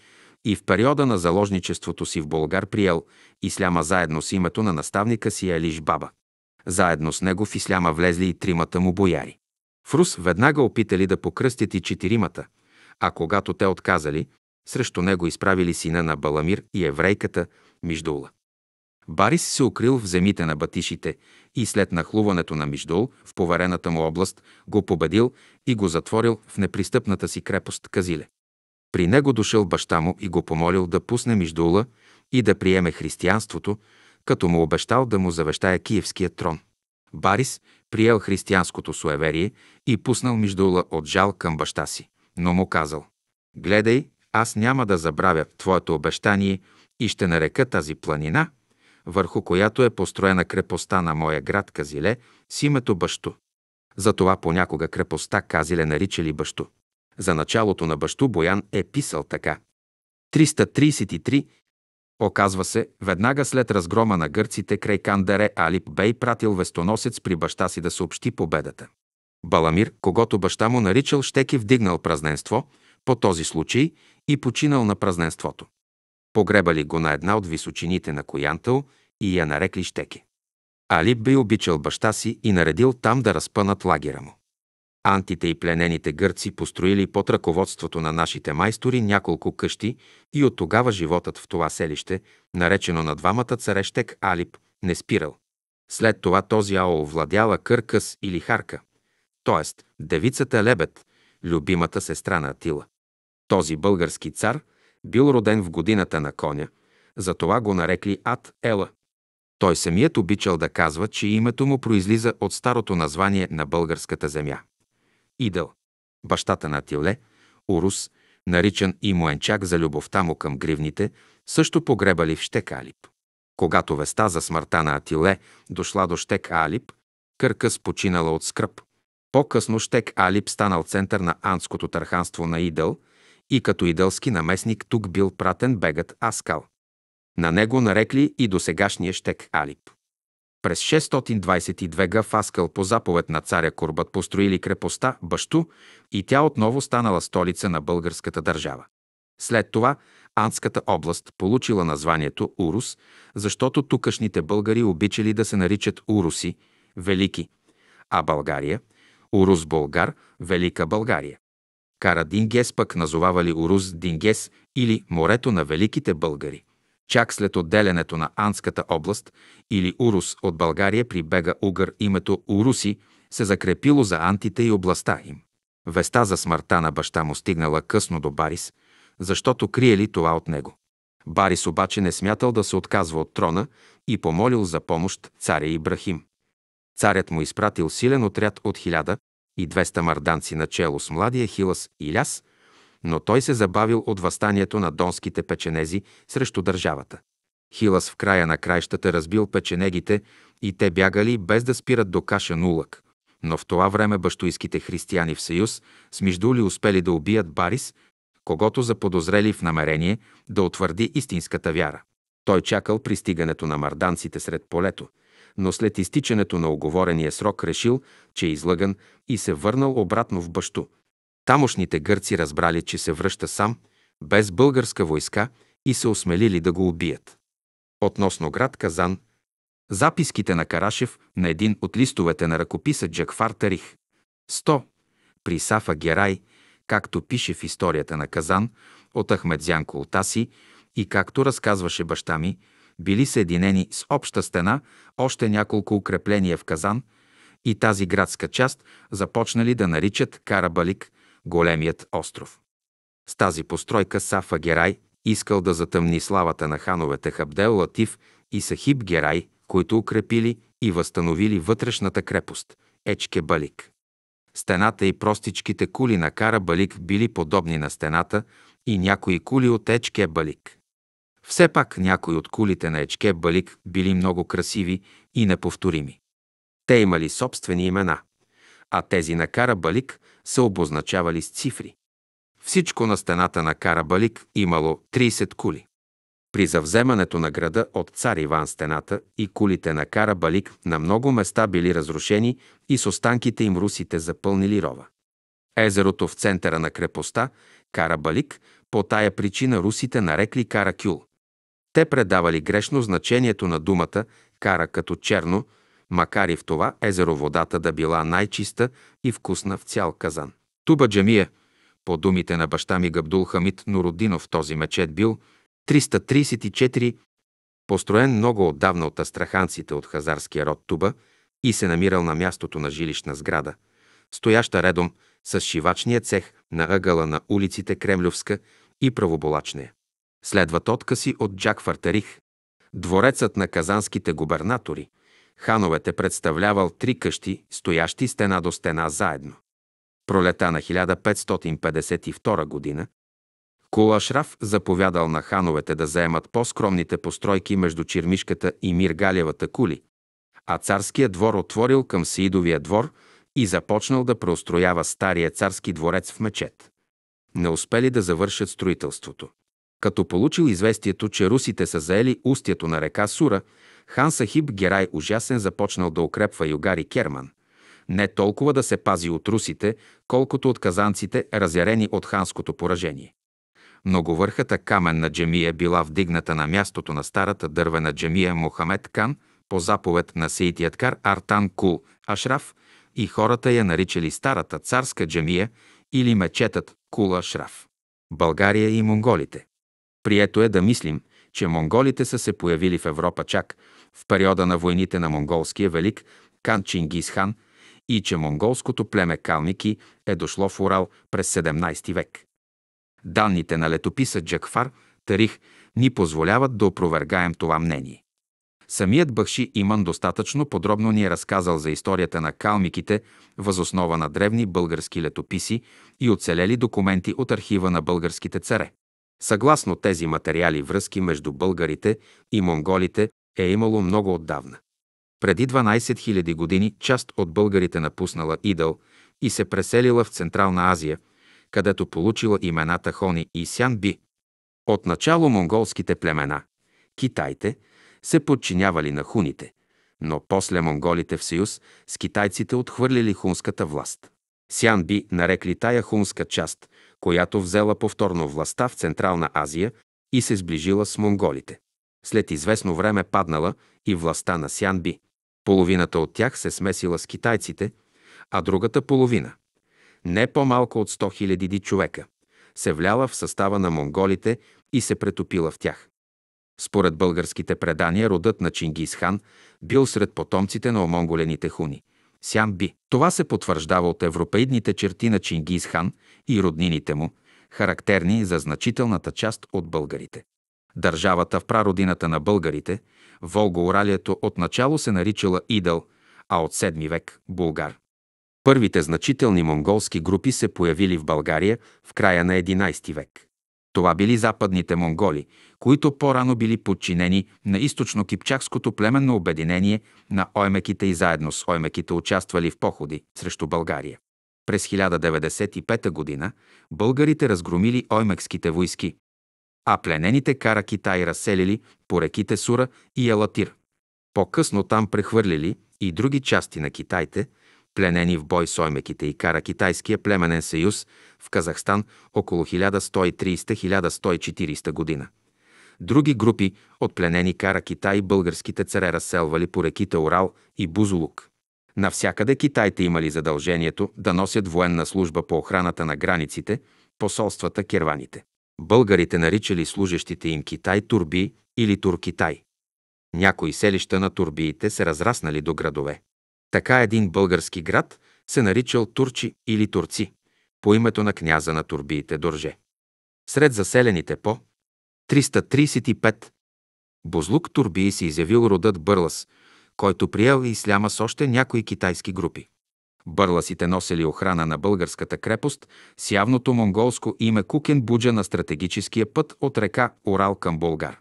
и в периода на заложничеството си в Болгар приел исляма заедно с името на наставника си Алиш Баба. Заедно с него в исляма влезли и тримата му бояри. В Рус веднага опитали да покръстят и четиримата, а когато те отказали, срещу него изправили сина на Баламир и еврейката Миждула. Барис се укрил в земите на батишите и след нахлуването на Миждул в поверената му област го победил и го затворил в непристъпната си крепост Казиле. При него дошъл баща му и го помолил да пусне Миждула и да приеме християнството, като му обещал да му завещае киевския трон. Барис приел християнското суеверие и пуснал Миждула от жал към баща си, но му казал «Гледай, аз няма да забравя твоето обещание и ще нарека тази планина, върху която е построена крепостта на моя град Казиле с името Бащо. Затова понякога крепостта Казиле наричали Бащо. За началото на Бащо Боян е писал така. 333 Оказва се, веднага след разгрома на гърците край Кандере Алип бей пратил вестоносец при баща си да съобщи победата. Баламир, когато баща му наричал Штеки, вдигнал празненство по този случай и починал на празненството. Погребали го на една от височините на Коянтъл и я нарекли Щеки. Алип би обичал баща си и наредил там да разпънат лагера му. Антите и пленените гърци построили под ръководството на нашите майстори няколко къщи и от тогава животът в това селище, наречено на двамата царещек Алип, не спирал. След това този Ао владяла Къркъс или Харка, т.е. девицата Лебед, любимата сестра на Атила. Този български цар бил роден в годината на коня, затова го нарекли Ат Ела. Той самият обичал да казва, че името му произлиза от старото название на българската земя. Идъл, бащата на Тиле, Урус, наричан и Муенчак за любовта му към гривните, също погребали в Штек Алип. Когато веста за смъртта на Атиле дошла до Щек Алип, Къркъс починала от скръп. По-късно Щек Алип станал център на анското търханство на Идъл и като идълски наместник тук бил пратен бегът Аскал. На него нарекли и досегашния Щек Алип. През 622 г. Фаскал по заповед на царя Курбат построили крепостта Башту и тя отново станала столица на българската държава. След това Андската област получила названието Урус, защото тукашните българи обичали да се наричат Уруси, Велики, а България – Урус Българ, Велика България. Кара Дингес пък назовавали Урус Дингес или морето на великите българи – Чак след отделянето на Анската област или Урус от България прибега угър името Уруси, се закрепило за антите и областта им. Веста за смъртта на баща му стигнала късно до Барис, защото криели това от него. Барис обаче не смятал да се отказва от трона и помолил за помощ царя Ибрахим. Царят му изпратил силен отряд от и 200 марданци начело с младия Хилас и Ляс – но той се забавил от възстанието на донските печенези срещу държавата. Хилас в края на краищата разбил печенегите и те бягали без да спират до каша улък. Но в това време баштуйските християни в съюз с Междули успели да убият Барис, когато заподозрели в намерение да утвърди истинската вяра. Той чакал пристигането на марданците сред полето, но след изтичането на оговорения срок решил, че е излъган и се върнал обратно в башту. Тамошните гърци разбрали, че се връща сам, без българска войска и се осмелили да го убият. Относно град Казан, записките на Карашев на един от листовете на ръкописа Джакфар Тарих. 100. При Сафа Герай, както пише в историята на Казан от Ахмедзян Култаси и както разказваше баща ми, били съединени с обща стена още няколко укрепления в Казан – и тази градска част започнали да наричат Карабалик, големият остров. С тази постройка Сафа Герай искал да затъмни славата на хановете Хабдел Латиф и Сахиб Герай, които укрепили и възстановили вътрешната крепост – Ечке Балик. Стената и простичките кули на Кара Балик били подобни на стената и някои кули от Ечке Балик. Все пак някои от кулите на Ечке Балик били много красиви и неповторими. Те имали собствени имена – а тези на Карабалик са обозначавали с цифри. Всичко на стената на Карабалик имало 30 кули. При завземането на града от цар Иван стената и кулите на Карабалик на много места били разрушени и с останките им русите запълнили рова. Езерото в центъра на крепостта, Карабалик, по тая причина русите нарекли Каракюл. Те предавали грешно значението на думата кара като черно, макар и в това езеро водата да била най-чиста и вкусна в цял казан. Туба джамия, по думите на баща ми Габдул Хамид Нородинов, този мечет бил 334, построен много отдавна от астраханците от хазарския род Туба и се намирал на мястото на жилищна сграда, стояща редом с шивачния цех на ъгъла на улиците Кремлювска и Правоболачния. Следват откази от Джак Фартерих, дворецът на казанските губернатори, хановете представлявал три къщи, стоящи стена до стена заедно. Пролета на 1552 година Кулашраф заповядал на хановете да заемат по-скромните постройки между Чермишката и Миргалевата кули, а царският двор отворил към Сидовия двор и започнал да преустроява стария царски дворец в мечет. Не успели да завършат строителството. Като получил известието, че русите са заели устието на река Сура, Хан Сахиб Герай ужасен започнал да укрепва Югари Керман. Не толкова да се пази от русите, колкото от казанците, разярени от ханското поражение. Многовърхата на джемия била вдигната на мястото на старата дървена джемия Мохамед Кан по заповед на Сейтияткар Артан Кул Ашраф и хората я наричали старата царска джемия или мечетът Кул Ашраф. България и монголите. Прието е да мислим, че монголите са се появили в Европа чак в периода на войните на монголския велик Кан Чингис хан и че монголското племе калники е дошло в Урал през 17 век. Данните на летописа Джакфар Тарих ни позволяват да опровергаем това мнение. Самият Бахши Иман достатъчно подробно ни е разказал за историята на калмиките възоснова на древни български летописи и оцелели документи от архива на българските царе. Съгласно тези материали връзки между българите и монголите е имало много отдавна. Преди 12 000 години част от българите напуснала Идъл и се преселила в Централна Азия, където получила имената Хони и Сянби. Отначало монголските племена, китайте, се подчинявали на хуните, но после монголите в съюз с китайците отхвърлили хунската власт. Сянби нарекли тая хунска част, която взела повторно властта в Централна Азия и се сближила с монголите след известно време паднала и властта на Сянби. Половината от тях се смесила с китайците, а другата половина, не по-малко от 100 хиляди човека, се вляла в състава на монголите и се претопила в тях. Според българските предания, родът на Чингисхан бил сред потомците на омонголените хуни – би. Това се потвърждава от европеидните черти на Чингисхан и роднините му, характерни за значителната част от българите. Държавата в прародината на българите, Волго Волгоуралието отначало се наричала Идъл, а от 7 век – Булгар. Първите значителни монголски групи се появили в България в края на 11 век. Това били западните монголи, които по-рано били подчинени на източно-кипчакското племенно обединение на оймеките и заедно с оймеките участвали в походи срещу България. През 1095 г. българите разгромили оймекските войски, а пленените кара Китай разселили по реките Сура и Елатир. По-късно там прехвърлили и други части на Китайте, пленени в бой с оймеките и кара Китайския племенен съюз в Казахстан около 1130-1140 година. Други групи от пленени кара Китай българските царе разселвали по реките Орал и Бузулук. Навсякъде китайте имали задължението да носят военна служба по охраната на границите, посолствата, керваните. Българите наричали служещите им Китай турби или Туркитай. Някои селища на турбиите се разраснали до градове. Така един български град се наричал Турчи или Турци, по името на княза на турбиите Дорже. Сред заселените по 335 Бозлук Турбии се изявил родът Бърлас, който приел и сляма с още някои китайски групи. Бърласите носели охрана на българската крепост с явното монголско име Кукен Буджа на стратегическия път от река Урал към Българ.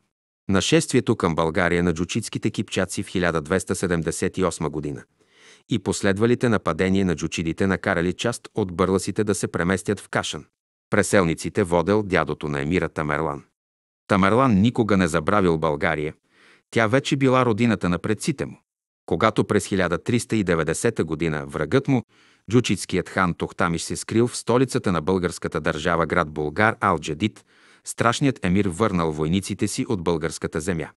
Нашествието към България на джучитските кипчаци в 1278 година и последвалите нападения на джучидите накарали част от бърласите да се преместят в Кашан. Преселниците водел дядото на емира Тамерлан. Тамерлан никога не забравил България. Тя вече била родината на предците му. Когато през 1390 г. врагът му, джучитският хан Тохтамиш се скрил в столицата на българската държава град Булгар Алджадит, страшният емир върнал войниците си от българската земя.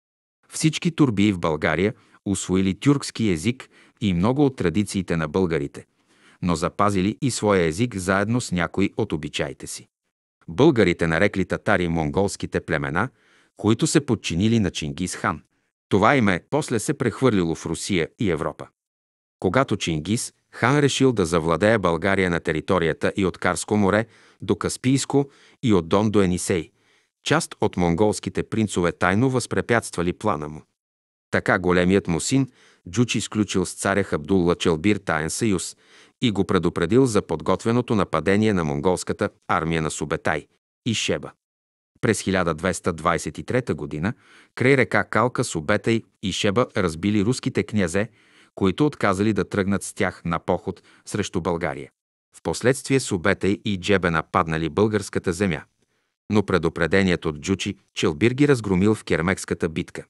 Всички турбии в България освоили тюркски език и много от традициите на българите, но запазили и своя език заедно с някои от обичаите си. Българите нарекли татари монголските племена, които се подчинили на Чингис хан. Това име после се прехвърлило в Русия и Европа. Когато Чингис хан решил да завладее България на територията и от Карско море до Каспийско и от Дон до Енисей, част от монголските принцове тайно възпрепятствали плана му. Така големият му син Джучи изключил с царя Хабдулла Челбир таен съюз и го предупредил за подготвеното нападение на монголската армия на Субетай и Шеба. През 1223 г. край река Калка Субетай и Шеба разбили руските князе, които отказали да тръгнат с тях на поход срещу България. Впоследствие Субетай и Джебе нападнали българската земя, но предупредението от Джучи Челбир ги разгромил в Кермекската битка.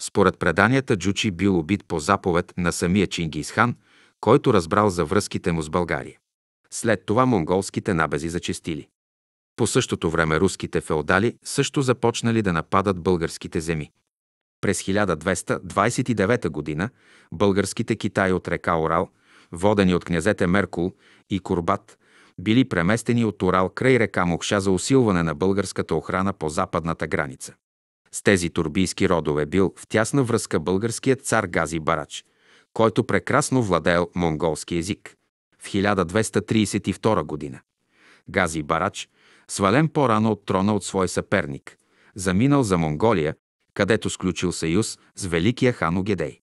Според преданията Джучи бил убит по заповед на самия Чингисхан, който разбрал за връзките му с България. След това монголските набези зачистили. По същото време руските феодали също започнали да нападат българските земи. През 1229 г. българските китаи от река Орал, водени от князете Меркул и Курбат, били преместени от Орал край река Мокша за усилване на българската охрана по западната граница. С тези турбийски родове бил в тясна връзка българският цар Гази Барач, който прекрасно владеел монголски език. В 1232 г. Гази Барач – свален по-рано от трона от свой съперник, заминал за Монголия, където сключил съюз с великия хан Огедей.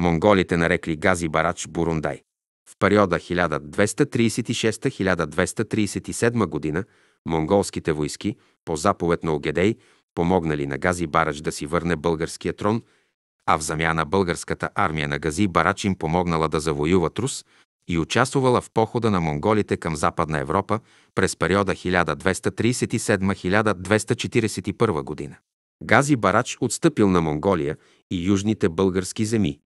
Монголите нарекли Гази Барач Бурундай. В периода 1236-1237 година монголските войски по заповед на Огедей помогнали на Гази Барач да си върне българския трон, а в замяна българската армия на Гази Барач им помогнала да завоюва Трус, и участвала в похода на монголите към Западна Европа през периода 1237-1241 година. Гази Барач отстъпил на Монголия и южните български земи,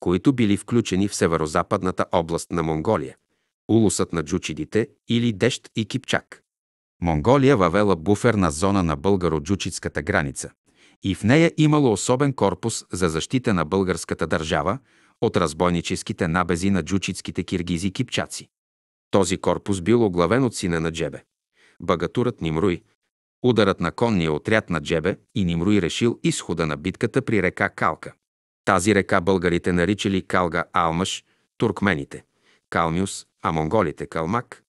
които били включени в северо-западната област на Монголия, улусът на джучидите или Дещ и Кипчак. Монголия въвела буферна зона на българо-джучитската граница и в нея имало особен корпус за защита на българската държава, от разбойническите набези на джучитските киргизи кипчаци. Този корпус бил оглавен от сина на Джебе. Багатурът Нимруй. Ударът на конния отряд на Джебе и Нимруй решил изхода на битката при река Калка. Тази река българите наричали Калга Алмаш, туркмените, Калмиус, а монголите Калмак.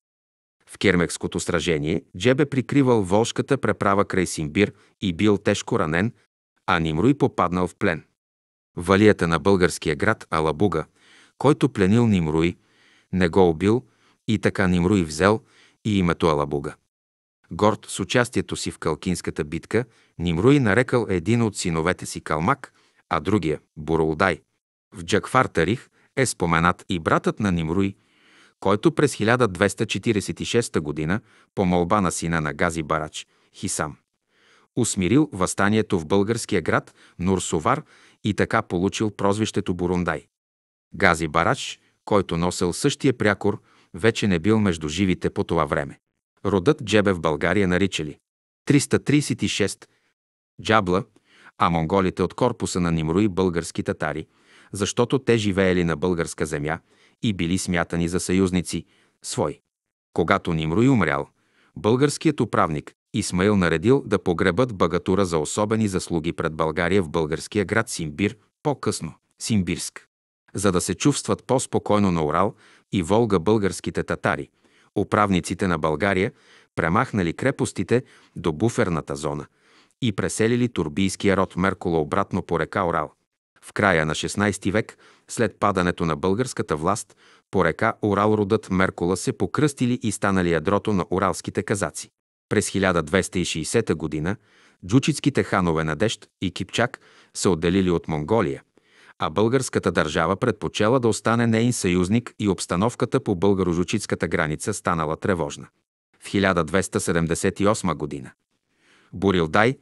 В Кермекското сражение Джебе прикривал волшката преправа край Симбир и бил тежко ранен, а Нимруй попаднал в плен валията на българския град Алабуга, който пленил Нимруи, не го убил и така Нимруи взел и името Алабуга. Горд с участието си в Калкинската битка, Нимруи нарекал един от синовете си Калмак, а другия – Буролдай. В Джакфар Тарих е споменат и братът на Нимруи, който през 1246 г. по молба на сина на Гази Барач, Хисам, усмирил възстанието в българския град Нурсовар и така получил прозвището Бурундай. Гази Барач, който носел същия прякор, вече не бил между живите по това време. Родът Джебе в България наричали 336 Джабла, а монголите от корпуса на Нимруи български татари, защото те живеели на българска земя и били смятани за съюзници, свой. Когато Нимруи умрял, българският управник, Исмаил наредил да погребат Багатура за особени заслуги пред България в българския град Симбир, по-късно – Симбирск. За да се чувстват по-спокойно на Урал и Волга българските татари, управниците на България премахнали крепостите до буферната зона и преселили турбийския род Меркула обратно по река Орал. В края на 16 век, след падането на българската власт, по река Урал родът Меркула се покръстили и станали ядрото на уралските казаци. През 1260 г. джучитските ханове Надежд и Кипчак се отделили от Монголия, а българската държава предпочела да остане нейн съюзник и обстановката по българо-жучитската граница станала тревожна. В 1278 г. Бурилдай,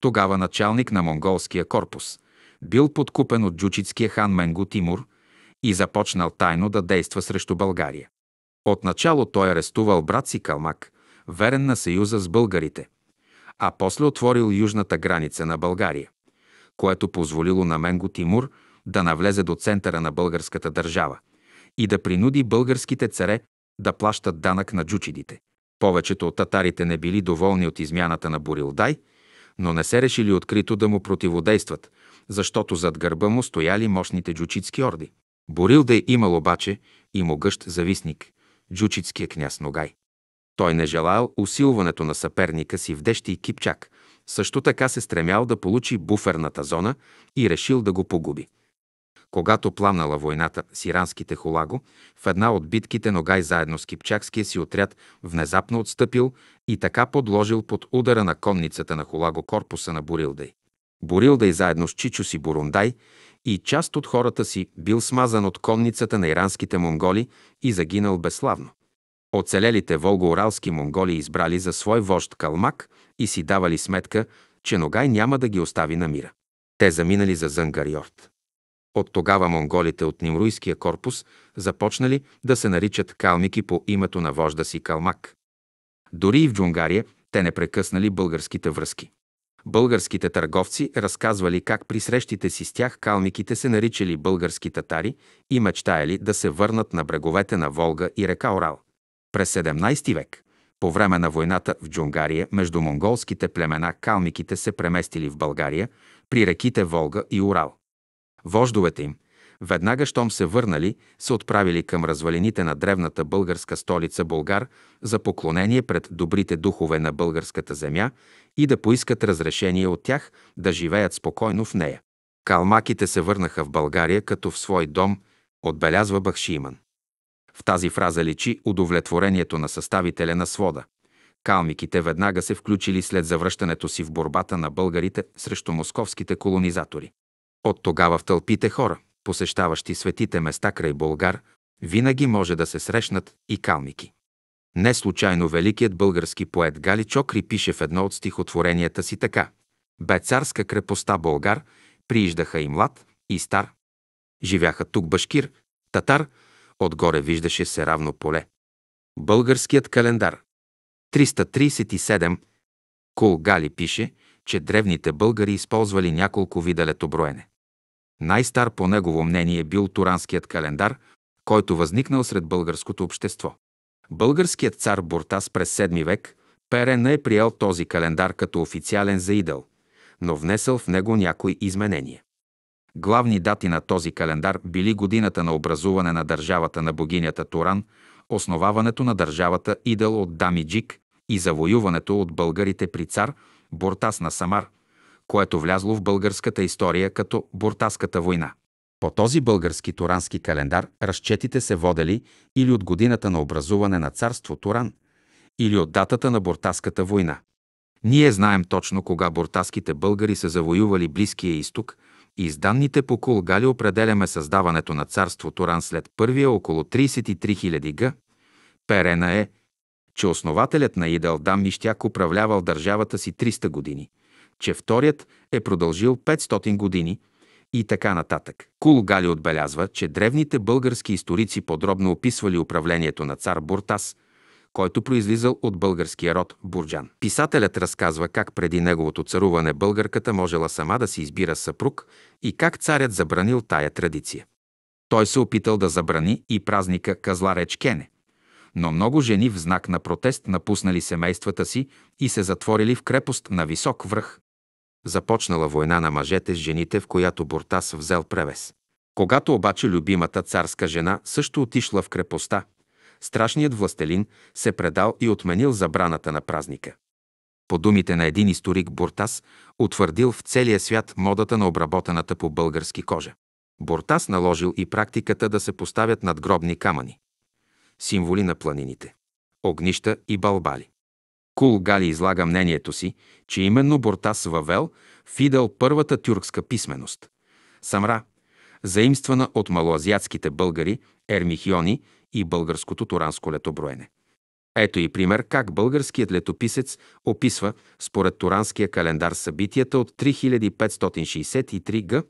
тогава началник на монголския корпус, бил подкупен от джучитския хан Менго Тимур и започнал тайно да действа срещу България. Отначало той арестувал брат си Калмак, верен на съюза с българите, а после отворил южната граница на България, което позволило на Менго Тимур да навлезе до центъра на българската държава и да принуди българските царе да плащат данък на джучидите. Повечето от татарите не били доволни от измяната на Борилдай, но не се решили открито да му противодействат, защото зад гърба му стояли мощните джучитски орди. Борилдай имал обаче и могъщ зависник – джучитския княз Ногай. Той не желаял усилването на съперника си в дещи и кипчак, също така се стремял да получи буферната зона и решил да го погуби. Когато пламнала войната с иранските холаго, в една от битките Ногай заедно с кипчакския си отряд внезапно отстъпил и така подложил под удара на конницата на холаго корпуса на Борилдай. Борилдай заедно с Чичо си Бурундай и част от хората си бил смазан от конницата на иранските монголи и загинал безславно. Оцелелите волго волго-уралски монголи избрали за свой вожд Калмак и си давали сметка, че Ногай няма да ги остави на мира. Те заминали за Зънгарьорд. От тогава монголите от Нимруйския корпус започнали да се наричат калмики по името на вожда си Калмак. Дори и в Джунгария те не прекъснали българските връзки. Българските търговци разказвали как при срещите си с тях калмиките се наричали български татари и мечтаяли да се върнат на бреговете на Волга и река Орал. През 17 век, по време на войната в Джунгария, между монголските племена калмиките се преместили в България при реките Волга и Урал. Вождовете им, веднага щом се върнали, се отправили към развалините на древната българска столица Българ за поклонение пред добрите духове на българската земя и да поискат разрешение от тях да живеят спокойно в нея. Калмаките се върнаха в България като в свой дом, отбелязва Бахшиман. В тази фраза лечи удовлетворението на съставителя на свода. Калмиките веднага се включили след завръщането си в борбата на българите срещу московските колонизатори. От тогава в тълпите хора, посещаващи светите места край Българ, винаги може да се срещнат и калмики. Не случайно великият български поет Гали Чокри пише в едно от стихотворенията си така «Бе царска крепостта Българ, прииждаха и млад, и стар. Живяха тук башкир, татар, отгоре виждаше се равно поле. Българският календар. 337. Колгали пише, че древните българи използвали няколко вида летоброене. Най-стар по негово мнение е бил туранският календар, който възникнал сред българското общество. Българският цар Буртас през 7 век не е приел този календар като официален за идъл, но внесъл в него някои изменения. Главни дати на този календар били годината на образуване на държавата на богинята Туран, основаването на държавата Идъл от Дамиджик и завоюването от българите при цар Буртас на Самар, което влязло в българската история като Буртаската война. По този български турански календар разчетите се водели или от годината на образуване на царство Туран, или от датата на Буртаската война. Ние знаем точно кога буртаските българи са завоювали Близкия изток – и с данните по Кулгали определяме създаването на царство Туран след първия около 33 000 г. Перена е, че основателят на Дам Ищяк управлявал държавата си 300 години, че вторият е продължил 500 години и така нататък. Кулгали отбелязва, че древните български историци подробно описвали управлението на цар Буртас, който произлизал от българския род Бурджан. Писателят разказва как преди неговото царуване българката можела сама да си избира съпруг и как царят забранил тая традиция. Той се опитал да забрани и празника Казларечкене, но много жени в знак на протест напуснали семействата си и се затворили в крепост на висок връх. Започнала война на мъжете с жените, в която Буртас взел превес. Когато обаче любимата царска жена също отишла в крепостта, страшният властелин се предал и отменил забраната на празника. По думите на един историк Буртас, утвърдил в целия свят модата на обработената по български кожа. Буртас наложил и практиката да се поставят надгробни камъни, символи на планините, огнища и балбали. Кул Гали излага мнението си, че именно Буртас въвел в първата тюркска писменост – самра, заимствана от малоазиатските българи, ермихиони и българското туранско летоброене. Ето и пример как българският летописец описва според туранския календар събитията от 3563 г.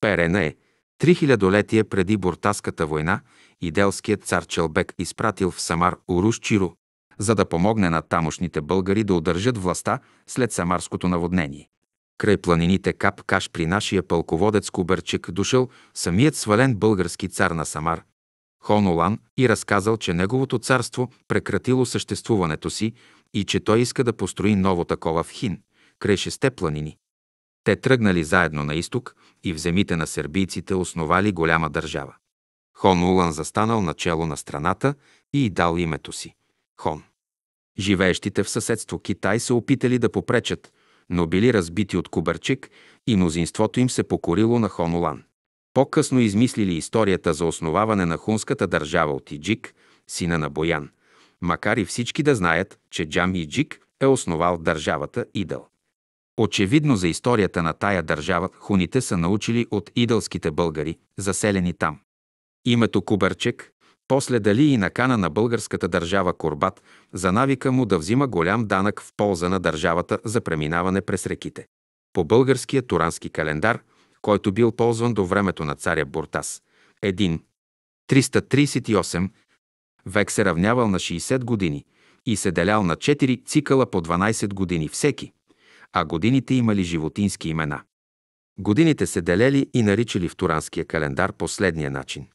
Перена е 3000 хилядолетия преди Буртаската война и делският цар Челбек изпратил в Самар Уруш за да помогне на тамошните българи да удържат властта след самарското наводнение. Край планините Кап Каш при нашия пълководец Куберчик дошъл самият свален български цар на Самар, Хонолан и разказал, че неговото царство прекратило съществуването си и че той иска да построи ново такова в Хин, край шесте планини. Те тръгнали заедно на изток и в земите на сербийците основали голяма държава. Хон Улан застанал начало на страната и дал името си – Хон. Живеещите в съседство Китай се опитали да попречат, но били разбити от Кубърчик и мнозинството им се покорило на Хон Улан. По-късно измислили историята за основаване на хунската държава от Иджик, сина на Боян, макар и всички да знаят, че Джам Иджик е основал държавата Идъл. Очевидно за историята на тая държава хуните са научили от идълските българи, заселени там. Името Кубърчек, после дали и накана на българската държава Корбат за навика му да взима голям данък в полза на държавата за преминаване през реките. По българския турански календар – който бил ползван до времето на царя Буртас. 1. 338 век се равнявал на 60 години и се делял на 4 цикъла по 12 години всеки, а годините имали животински имена. Годините се делели и наричали в туранския календар последния начин.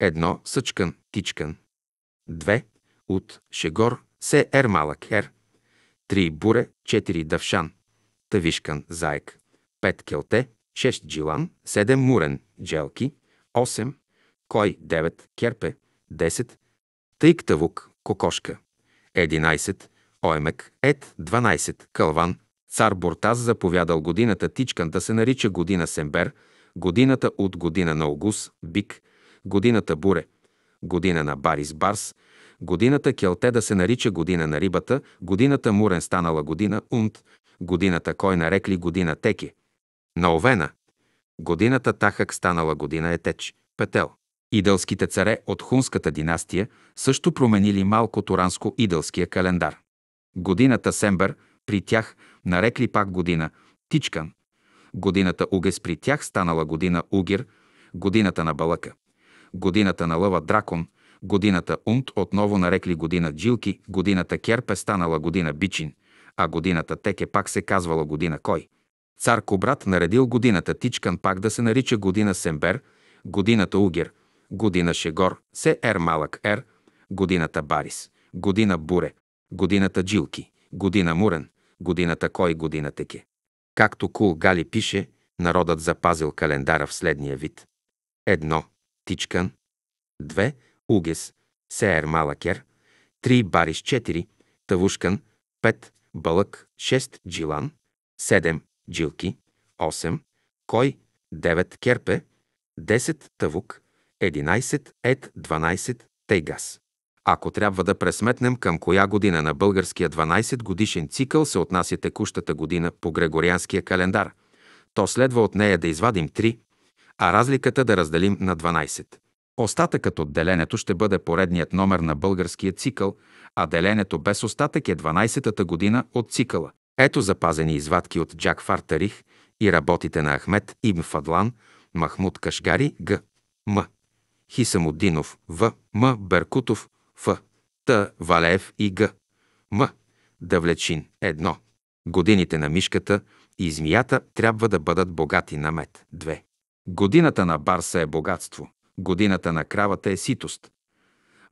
Едно – съчкан, тичкан. Две – от Шегор, се ер малък ер. Три – буре, четири – дъвшан, тавишкан, заек. Пет – келте, 6 джилан, 7 мурен, джелки, 8 кой, 9 керпе, 10 Тъйктавук. кокошка, 11 Оемек, Ет. 12, Калван. Цар Буртаз заповядал годината Тичкан да се нарича година Сембер, годината от година на Огус, Бик, годината Буре, година на Барис Барс, годината Келте да се нарича година на рибата, годината Мурен станала година Унт, годината Кой нарекли година Теки, на Овена. Годината Тахак станала година е теч, Петел. Идълските царе от хунската династия също променили малко туранско идълския календар. Годината Сембър при тях нарекли пак година Тичкан. Годината Угес при тях станала година Угир, годината на Балъка. Годината на Лъва Дракон, годината Унт отново нарекли година Джилки, годината Керпе станала година Бичин, а годината Теке пак се казвала година Кой. Цар Кобрат наредил годината Тичкан пак да се нарича година Сембер, годината Угер, година Шегор, Се Ер Малък Ер, годината Барис, година Буре, годината Джилки, година Мурен, годината Кой, годината Ке. Както Кул Гали пише, народът запазил календара в следния вид. Едно – Тичкан. Две – Угес, Се Малък Ер. Три – Барис 4, Тавушкан. Пет – Бълък. Шест – Джилан. Седем джилки, 8, кой, 9 керпе, 10 тавук, 11 ед, 12 тейгас. Ако трябва да пресметнем към коя година на българския 12 годишен цикъл се отнася текущата година по Грегорианския календар, то следва от нея да извадим 3, а разликата да разделим на 12. Остатъкът от деленето ще бъде поредният номер на българския цикъл, а деленето без остатък е 12-та година от цикъла. Ето запазени извадки от Джак Фартарих и работите на Ахмед Ибн Фадлан, Махмуд Кашгари, Г. М. Хисамуддинов, В. М. Беркутов, Ф. Т. Валеев и Г. М. Давлечин. Едно. Годините на мишката и змията трябва да бъдат богати на мед. 2. Годината на барса е богатство. Годината на кравата е ситост.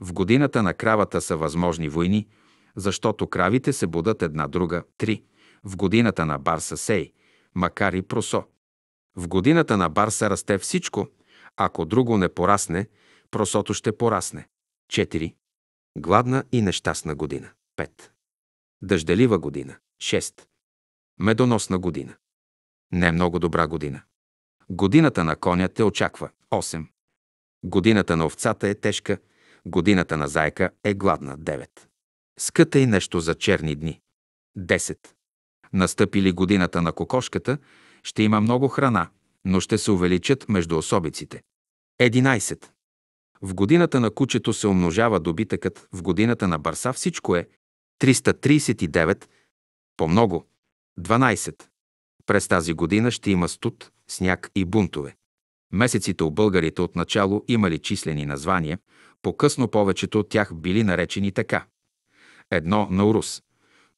В годината на кравата са възможни войни, защото кравите се будат една друга. три в годината на Барса сей, макар и просо. В годината на Барса расте всичко, ако друго не порасне, просото ще порасне. 4. Гладна и нещастна година. 5. Дъжделива година. 6. Медоносна година. Не много добра година. Годината на коня те очаква. 8. Годината на овцата е тежка, годината на зайка е гладна. 9. Скъта и нещо за черни дни. Настъпили годината на кокошката, ще има много храна, но ще се увеличат между особиците. 11. В годината на кучето се умножава добитъкът, в годината на барса всичко е 339, по-много, 12. През тази година ще има студ, сняг и бунтове. Месеците у българите отначало имали числени названия, по-късно повечето от тях били наречени така. Едно на Урус.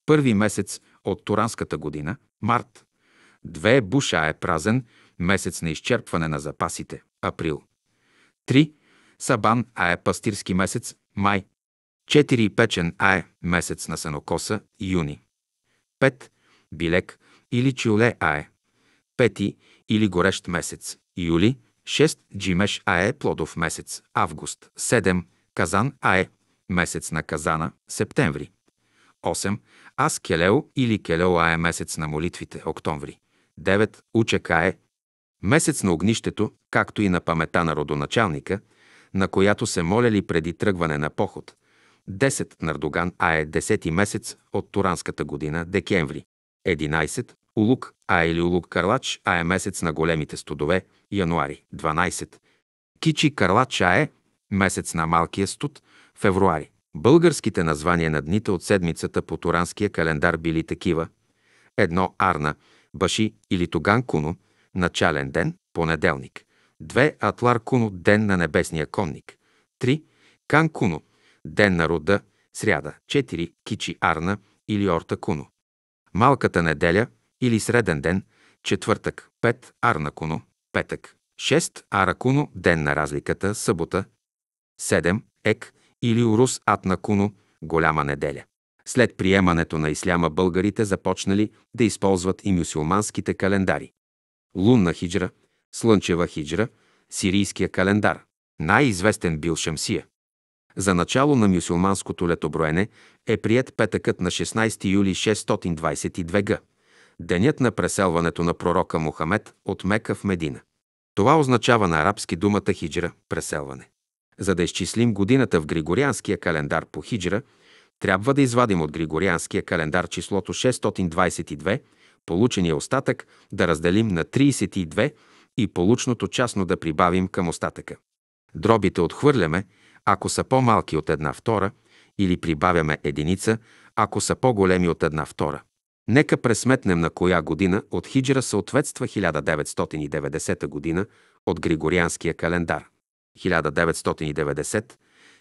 Първи месец от Туранската година, март. Две Буша е празен, месец на изчерпване на запасите, април. Три Сабан а е пастирски месец, май. Четири Печен а е месец на Санокоса, юни. Пет Билек или Чиоле а е. Пети или горещ месец, юли. 6. Джимеш АЕ плодов месец, август. 7. Казан АЕ месец на казана, септември. 8. Аз Келео или Келео е месец на молитвите, октомври. 9. Учека е месец на огнището, както и на памета на родоначалника, на която се моляли преди тръгване на поход. 10. Нардоган А е 10 месец от Туранската година, декември. 11. Улук А или Улук Карлач А е месец на големите студове, януари. 12. Кичи Карлач А е месец на малкия студ, февруари. Българските названия на дните от седмицата по туранския календар били такива. Едно Арна, Баши или Тоган Куно, начален ден, понеделник. Две Атлар Куно, ден на небесния конник. Три Кан Куно, ден на рода, сряда. Четири Кичи Арна или Орта Куно. Малката неделя или среден ден, четвъртък. Пет Арна Куно, петък. Шест. Аракуно, ден на разликата, събота. Седем Ек, или Илиурус Атнакуно, голяма неделя. След приемането на исляма българите започнали да използват и мюсюлманските календари. Лунна хиджра, слънчева хиджра, сирийския календар. Най-известен бил Шамсия. За начало на мюсюлманското летоброене е прият петъкът на 16 юли 622 г. Денят на преселването на пророка Мухамед от Мека в Медина. Това означава на арабски думата хиджра – преселване. За да изчислим годината в Григорианския календар по хиджра, трябва да извадим от Григорианския календар числото 622, получения остатък да разделим на 32 и получното частно да прибавим към остатъка. Дробите отхвърляме, ако са по-малки от една втора, или прибавяме единица, ако са по-големи от една втора. Нека пресметнем на коя година от хиджра съответства 1990 година от Григорианския календар. 1990,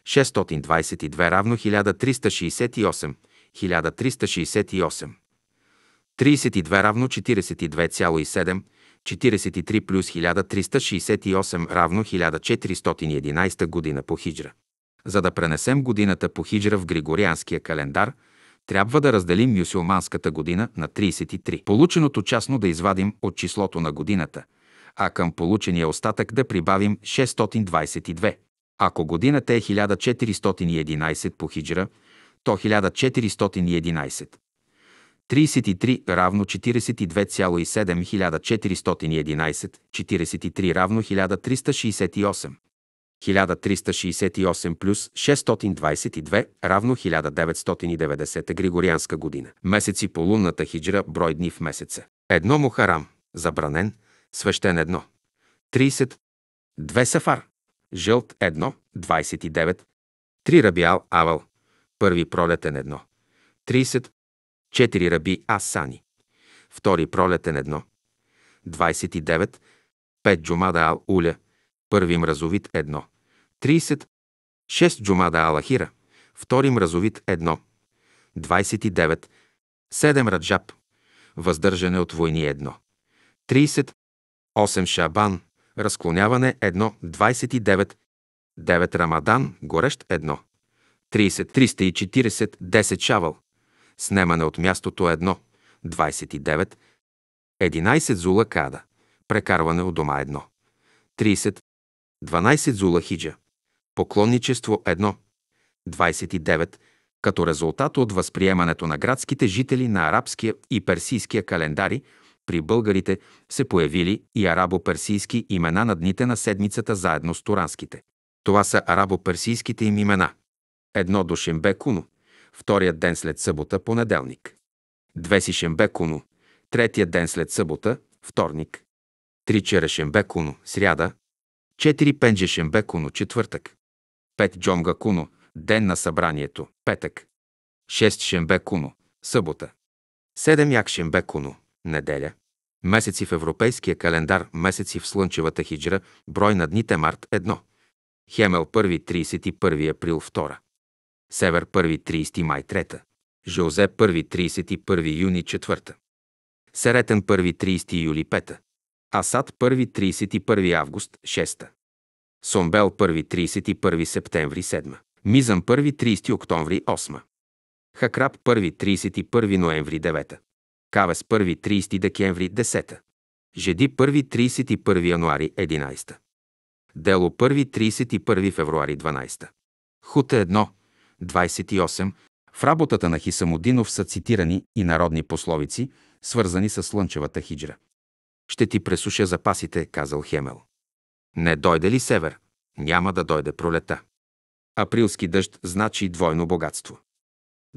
622 равно 1368, 1368. 32 равно 42,7, 43 плюс 1368 равно 1411 година по хиджра. За да пренесем годината по хиджра в Григорианския календар, трябва да разделим мюсюлманската година на 33. Полученото частно да извадим от числото на годината – а към получения остатък да прибавим 622. Ако годината е 1411 по хиджра, то 1411. 33 равно 42,7 1411, 43 равно 1368. 1368 плюс 622 равно 1990 Григорианска година. Месеци по лунната хиджра, брой дни в месеца. Едно мухарам, забранен – свещен едно, 30, две сафар, жълт едно, 29, три рабиал авал, първи пролетен едно, 30, четири раби асани, втори пролетен едно, 29, пет джумада ал уля, първи мразовит едно, 30, шест джумада алахира, втори мразовит едно, 29, 7 раджаб, въздържане от войни едно, 8 Шабан – разклоняване 1, 29, 9 Рамадан – горещ 1, 30, 340, 10 Шавал – снемане от мястото 1, 29, 11 Зула Када – прекарване от дома 1, 30, 12 Зула Хиджа – поклонничество 1, 29, като резултат от възприемането на градските жители на арабския и персийския календари – при българите се появили и арабо-персийски имена на дните на седмицата заедно с туранските. Това са арабо-персийските им имена. Едно до Шембе Куно, вторият ден след събота – понеделник. Две си Шембе Куно, третия ден след събота – вторник. Три Шембе Куно – сряда. Четири Пенже Шембе Куно – четвъртък. Пет Джомга Куно – ден на събранието – петък. Шест Шембе Куно – събота. Седем Як Шембе Куно – неделя. Месеци в европейския календар, месеци в слънчевата хиджра, брой на дните март 1. Хемел 1 31 април 2. Север 1 30 май 3. Жозе 1 31 юни 4. Серетен 1 30 юли 5. Асад 1 31 август 6. Сомбел 1 31 септември 7. Мизан 1 30 октомври 8. Хакраб 1 31 ноември 9. Кавес 1 30 декември 10. Жеди 1 31 януари 11. Дело 1 31 февруари 12. Хута 1 28. В работата на Хисамодинов са цитирани и народни пословици, свързани с слънчевата хиджра. Ще ти пресуша запасите, казал Хемел. Не дойде ли север? Няма да дойде пролета. Априлски дъжд значи двойно богатство.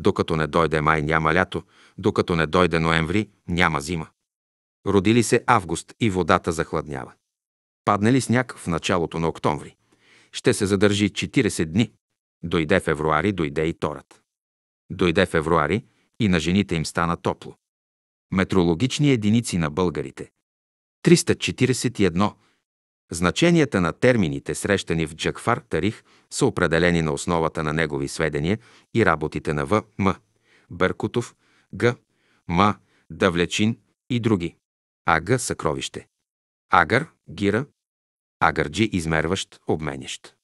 Докато не дойде май, няма лято, докато не дойде ноември, няма зима. Родили се август и водата захладнява. Падне ли сняг в началото на октомври? Ще се задържи 40 дни. Дойде февруари, дойде и торът. Дойде февруари и на жените им стана топло. Метрологични единици на българите. 341 Значенията на термините, срещани в Джакфар Тарих, са определени на основата на негови сведения и работите на В. М. Бъркутов, Г. М. Давлечин и други. Ага – съкровище. Агър – гира. Агърджи – измерващ, обменящ.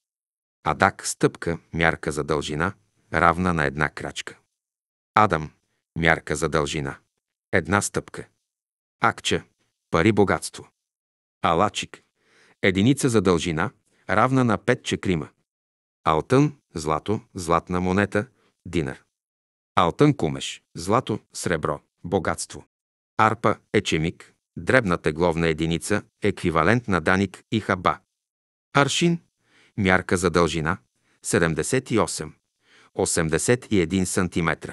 Адак – стъпка, мярка за дължина, равна на една крачка. Адам – мярка за дължина. Една стъпка. Акча – пари богатство. Алачик – единица за дължина, равна на 5 чекрима. Алтън – злато, златна монета, динар. Алтън кумеш – злато, сребро, богатство. Арпа – ечемик, дребна тегловна единица, еквивалент на даник и хаба. Аршин – мярка за дължина, 78, 81 см.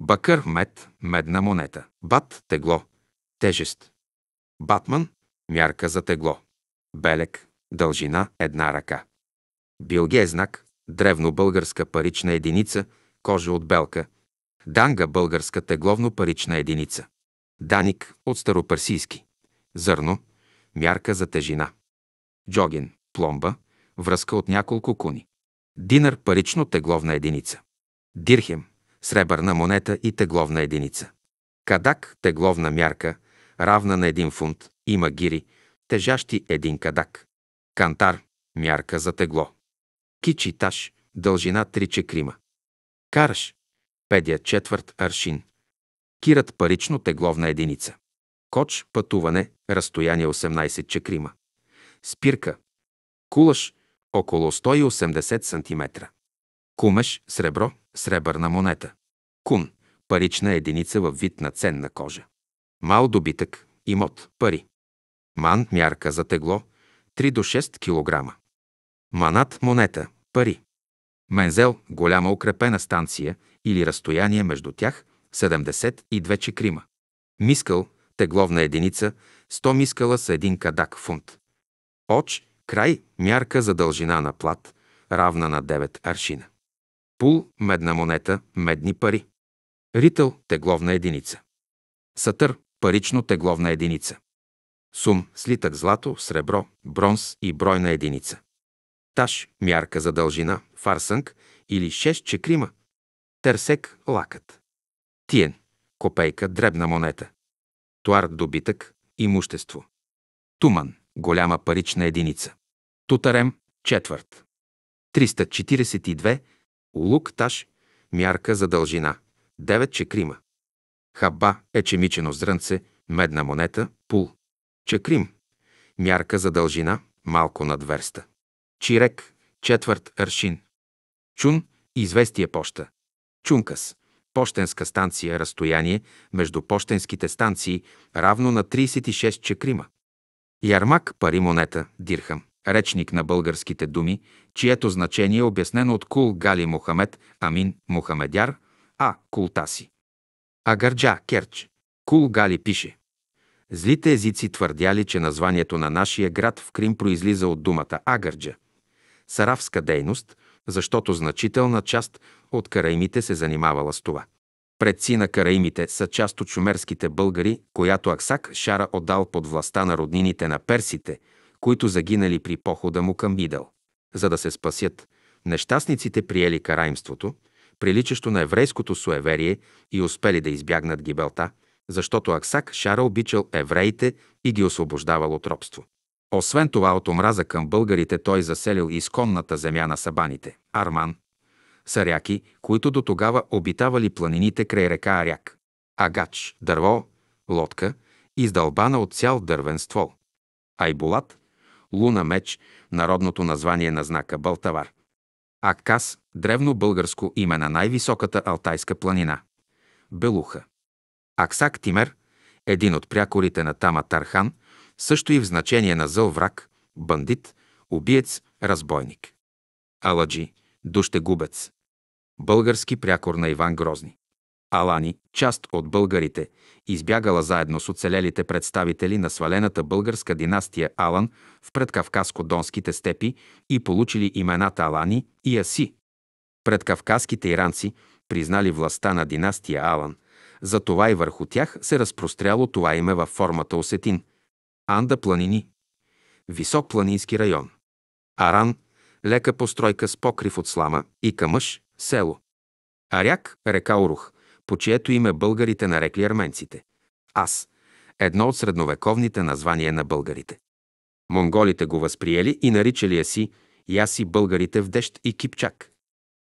Бакър – мед, медна монета. Бат – тегло, тежест. Батман – мярка за тегло белек, дължина – една ръка. Билге е знак, древно българска парична единица, кожа от белка, данга – българска тегловно парична единица. Даник – от старопарсийски. Зърно – мярка за тежина. Джогин – пломба, връзка от няколко куни. Динар – парично тегловна единица. Дирхем – сребърна монета и тегловна единица. Кадак – тегловна мярка, равна на един фунт, има гири, тежащи един кадак. Кантар – мярка за тегло. Кичиташ – дължина 3 чекрима. Караш – педия четвърт аршин. Кират парично тегловна единица. Коч – пътуване, разстояние 18 чекрима. Спирка – кулаш – около 180 см. Кумеш – сребро, сребърна монета. Кун – парична единица във вид на ценна кожа. Мал добитък, имот, пари. Ман, мярка за тегло 3 до 6 кг. Манат монета пари. Мензел голяма укрепена станция или разстояние между тях 72 чекрима. Мискъл тегловна единица 100 мискала са 1 кадак фунт. Оч край мярка за дължина на плат равна на 9 аршина. Пул медна монета медни пари. Ритъл тегловна единица. Сатър парично тегловна единица. Сум – слитък злато, сребро, бронз и бройна единица. Таш – мярка за дължина, фарсънг или 6 чекрима. Терсек – лакът. Тиен – копейка, дребна монета. Туар – добитък, имущество. Туман – голяма парична единица. Тутарем – четвърт. 342. Лук таш – мярка за дължина. 9 чекрима. Хаба – ечемичено зрънце, медна монета, пул. Чакрим – мярка за дължина, малко над верста. Чирек – четвърт аршин. Чун – известие поща. Чункас – пощенска станция, разстояние между пощенските станции равно на 36 чакрима. Ярмак – пари монета, дирхам – речник на българските думи, чието значение е обяснено от Кул Гали Мухамед. Амин Мухамедяр. а Култаси. Агарджа Керч. Кул Гали пише. Злите езици твърдяли, че названието на нашия град в Крим произлиза от думата Агърджа саравска дейност, защото значителна част от караимите се занимавала с това. Предци на караимите са част от шумерските българи, която Аксак Шара отдал под властта на роднините на персите, които загинали при похода му към Идъл. За да се спасят, нещастниците приели караимството, приличащо на еврейското суеверие и успели да избягнат гибелта – защото Аксак Шара обичал евреите и ги освобождавал от робство. Освен това от омраза към българите той заселил изконната земя на сабаните – Арман, саряки, които до тогава обитавали планините край река Аряк. Агач – дърво, лодка, издълбана от цял дървен ствол. Айбулат луна меч, народното название на знака Балтавар. Аккас – древно българско име на най-високата Алтайска планина. Белуха. Аксак Тимер, един от прякорите на Тама Тархан, също и в значение на зъл враг, бандит, убиец, разбойник. Аладжи, душегубец. Български прякор на Иван Грозни. Алани, част от българите, избягала заедно с оцелелите представители на свалената българска династия Алан в предкавказко-донските степи и получили имената Алани и Аси. Предкавказските иранци признали властта на династия Алан затова и върху тях се разпростряло това име във формата Осетин. Анда планини – висок планински район. Аран – лека постройка с покрив от слама и камъш – село. Аряк – река Орух, по чието име българите нарекли арменците. Аз – едно от средновековните названия на българите. Монголите го възприели и наричали аз Яси българите в дещ и кипчак.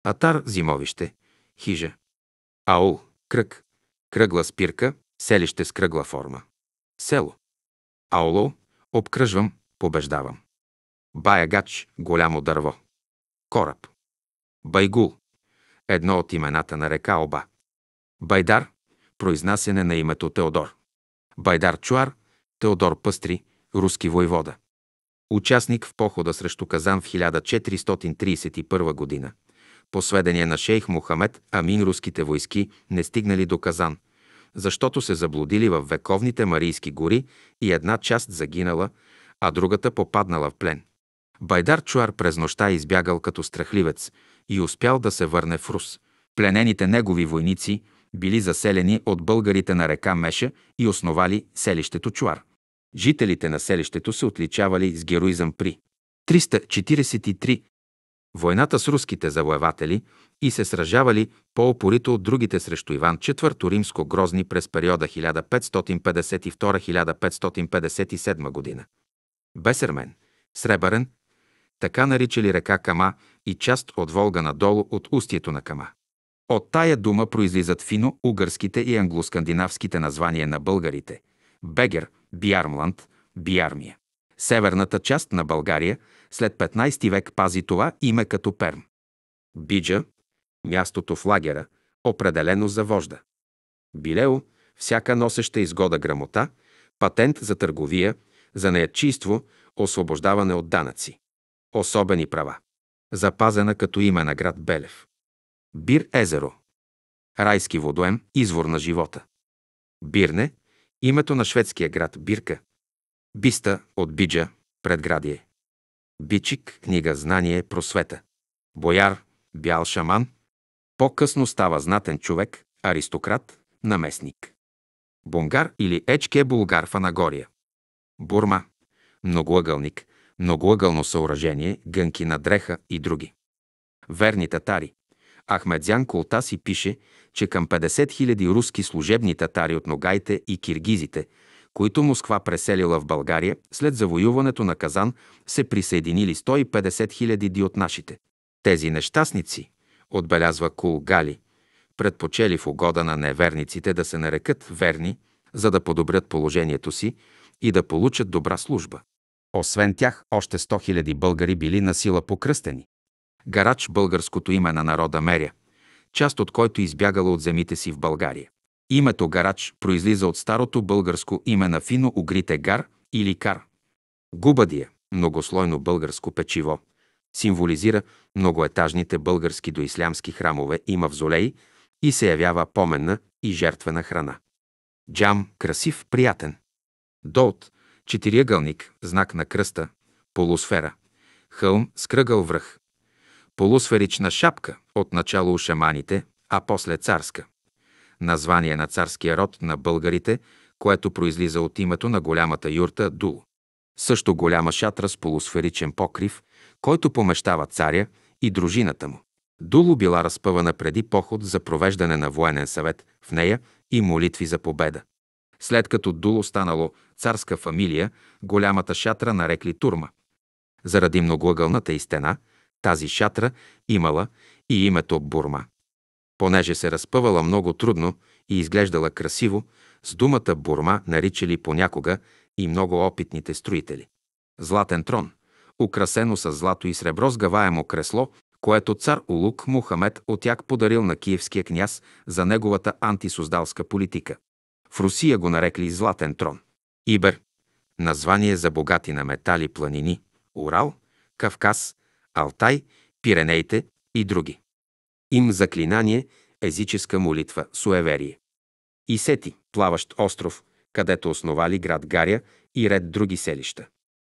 Атар – зимовище, хижа. Аул – кръг, Кръгла спирка – селище с кръгла форма. Село. Аоло – обкръжвам, побеждавам. Баягач – голямо дърво. Кораб. Байгул – едно от имената на река Оба. Байдар – произнасяне на името Теодор. Байдар Чуар – Теодор Пъстри, руски войвода. Участник в похода срещу Казан в 1431 година – по сведение на шейх Мухамед Амин руските войски не стигнали до Казан, защото се заблудили в вековните Марийски гори и една част загинала, а другата попаднала в плен. Байдар Чуар през нощта избягал като страхливец и успял да се върне в Рус. Пленените негови войници били заселени от българите на река Меша и основали селището Чуар. Жителите на селището се отличавали с героизъм при 343 войната с руските завоеватели и се сражавали по-опорито от другите срещу Иван IV Римско Грозни през периода 1552-1557 година. Бесермен, Сребърен, така наричали река Кама и част от Волга надолу от устието на Кама. От тая дума произлизат фино угърските и англоскандинавските названия на българите – Бегер, Биармланд, Биармия. Северната част на България след 15 век пази това име като Перм. Биджа – мястото в лагера, определено за вожда. Билео – всяка носеща изгода грамота, патент за търговия, за неячийство, освобождаване от данъци. Особени права. Запазена като име на град Белев. Бир езеро. Райски водоем – извор на живота. Бирне – името на шведския град Бирка, Биста от Биджа, предградие. Бичик, книга Знание, просвета. Бояр, бял шаман. По-късно става знатен човек, аристократ, наместник. Бунгар или Ечке Булгар Фанагория. Бурма, многоъгълник, многоъгълно съоръжение, гънки на дреха и други. Верни татари. Ахмедзян Колта си пише, че към 50 000 руски служебни татари от ногайте и киргизите – които Москва преселила в България след завоюването на Казан, се присъединили 150 хиляди от нашите. Тези нещастници, отбелязва кул Гали, предпочели в угода на неверниците да се нарекат верни, за да подобрят положението си и да получат добра служба. Освен тях, още 100 хиляди българи били на сила покръстени. Гарач българското име на народа Меря, част от който избягала от земите си в България. Името Гарач произлиза от старото българско име на фино угрите гар или кар. Губадия, е многослойно българско печиво, символизира многоетажните български доислямски храмове и мавзолеи и се явява поменна и жертвена храна. Джам – красив, приятен. Долт – четириъгълник, знак на кръста, полусфера. Хълм скръгъл връх. Полусферична шапка, отначало шаманите, а после царска название на царския род на българите, което произлиза от името на голямата юрта Дул. Също голяма шатра с полусферичен покрив, който помещава царя и дружината му. Дуло била разпъвана преди поход за провеждане на военен съвет в нея и молитви за победа. След като Дуло станало царска фамилия, голямата шатра нарекли Турма. Заради многоъгълната и стена, тази шатра имала и името Бурма. Понеже се разпъвала много трудно и изглеждала красиво, с думата бурма наричали понякога и много опитните строители. Златен трон, украсено с злато и сребро сгъваемо кресло, което цар Улук Мухамед Отяк подарил на киевския княз за неговата антисоздалска политика. В Русия го нарекли Златен трон. Ибер – название за богати на метали планини, Урал, Кавказ, Алтай, Пиренеите и други им заклинание, езическа молитва, суеверие. И Сети, плаващ остров, където основали град Гаря и ред други селища.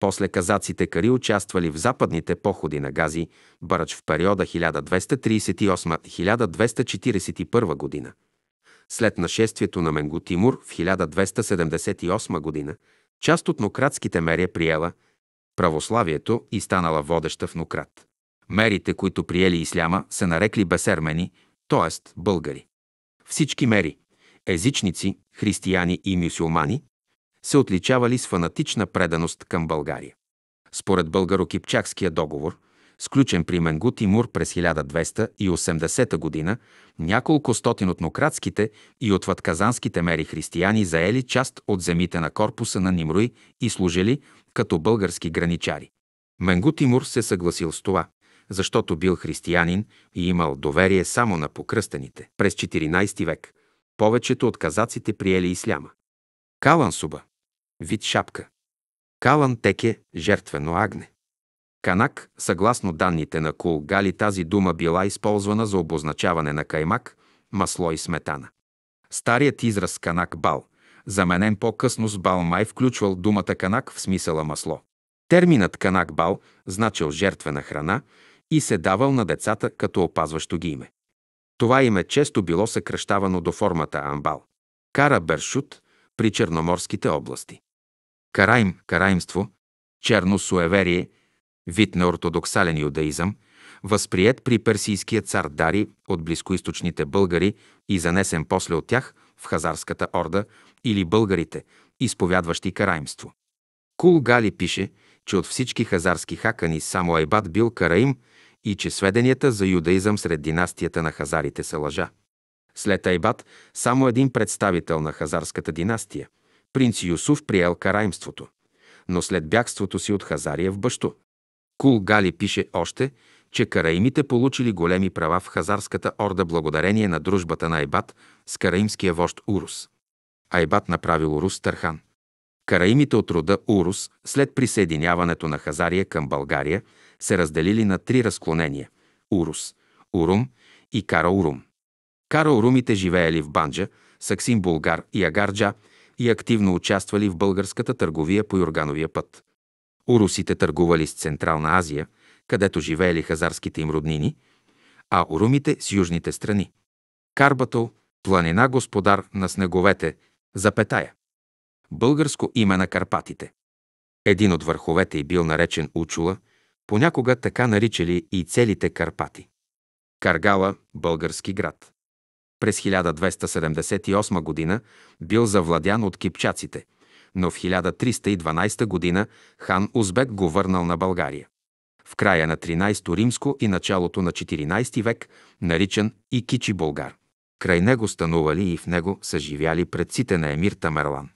После казаците Кари участвали в западните походи на Гази, Барач в периода 1238-1241 година. След нашествието на Менгутимур Тимур в 1278 година, част от нократските мерия е приела православието и станала водеща в Нократ. Мерите, които приели исляма, се нарекли бесермени, т.е. българи. Всички мери – езичници, християни и мюсюлмани – се отличавали с фанатична преданост към България. Според българо-кипчакския договор, сключен при Менгу Тимур през 1280 г., няколко стотин от нократските и от ватказанските мери християни заели част от земите на корпуса на Нимруй и служили като български граничари. Менгу Тимур се съгласил с това защото бил християнин и имал доверие само на покръстените. През 14 век повечето от казаците приели исляма. Калан суба – вид шапка. Калан теке – жертвено агне. Канак, съгласно данните на Кулгали, тази дума била използвана за обозначаване на каймак, масло и сметана. Старият израз канак бал, заменен по-късно с бал май, включвал думата канак в смисъла масло. Терминът канак бал значил жертвена храна, и се давал на децата като опазващо ги име. Това име често било съкръщавано до формата Амбал. Кара Бершут при черноморските области. Караим, караимство, черно суеверие, вид на ортодоксален юдаизъм, възприет при персийския цар Дари от близкоисточните българи и занесен после от тях в хазарската орда или българите, изповядващи караимство. Кул Гали пише, че от всички хазарски хакани само Айбат бил караим – и че сведенията за юдаизъм сред династията на хазарите са лъжа. След Айбат само един представител на хазарската династия, принц Юсуф приел караимството, но след бягството си от Хазария в Бащо. Кул Гали пише още, че караимите получили големи права в хазарската орда благодарение на дружбата на Айбат с караимския вожд Урус. Айбат направил Урус Търхан. Караимите от рода Урус след присъединяването на Хазария към България се разделили на три разклонения – Урус, Урум и Караурум. Караурумите живеели в Банджа, Саксим Булгар и Агарджа и активно участвали в българската търговия по Юргановия път. Урусите търгували с Централна Азия, където живеели хазарските им роднини, а урумите с южните страни. Карбатол, планина господар на снеговете, запетая. Българско име на Карпатите. Един от върховете й бил наречен Учула – понякога така наричали и целите Карпати. Каргала – български град. През 1278 година бил завладян от кипчаците, но в 1312 година хан Узбек го върнал на България. В края на 13 римско и началото на 14 век наричан и Кичи Българ. Край него станували и в него са живяли предците на емир Тамерлан.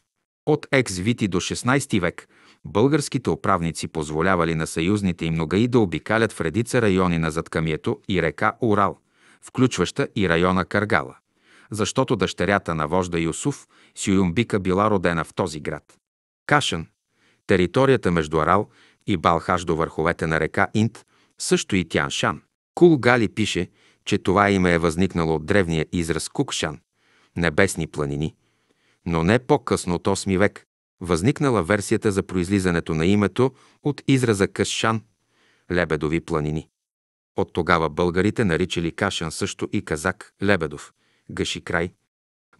От екс Вити до 16 век българските управници позволявали на съюзните им ногаи да обикалят в редица райони на задкамието и река Урал, включваща и района Каргала, защото дъщерята на вожда Юсуф Сююмбика била родена в този град. Кашан, територията между Арал и Балхаш до върховете на река Инт, също и Тяншан. Кул Гали пише, че това име е възникнало от древния израз Кукшан – небесни планини, но не по-късно от 8 век, Възникнала версията за произлизането на името от израза Кашан – лебедови планини. От тогава българите наричали Кашан също и казак Лебедов – Гаши край.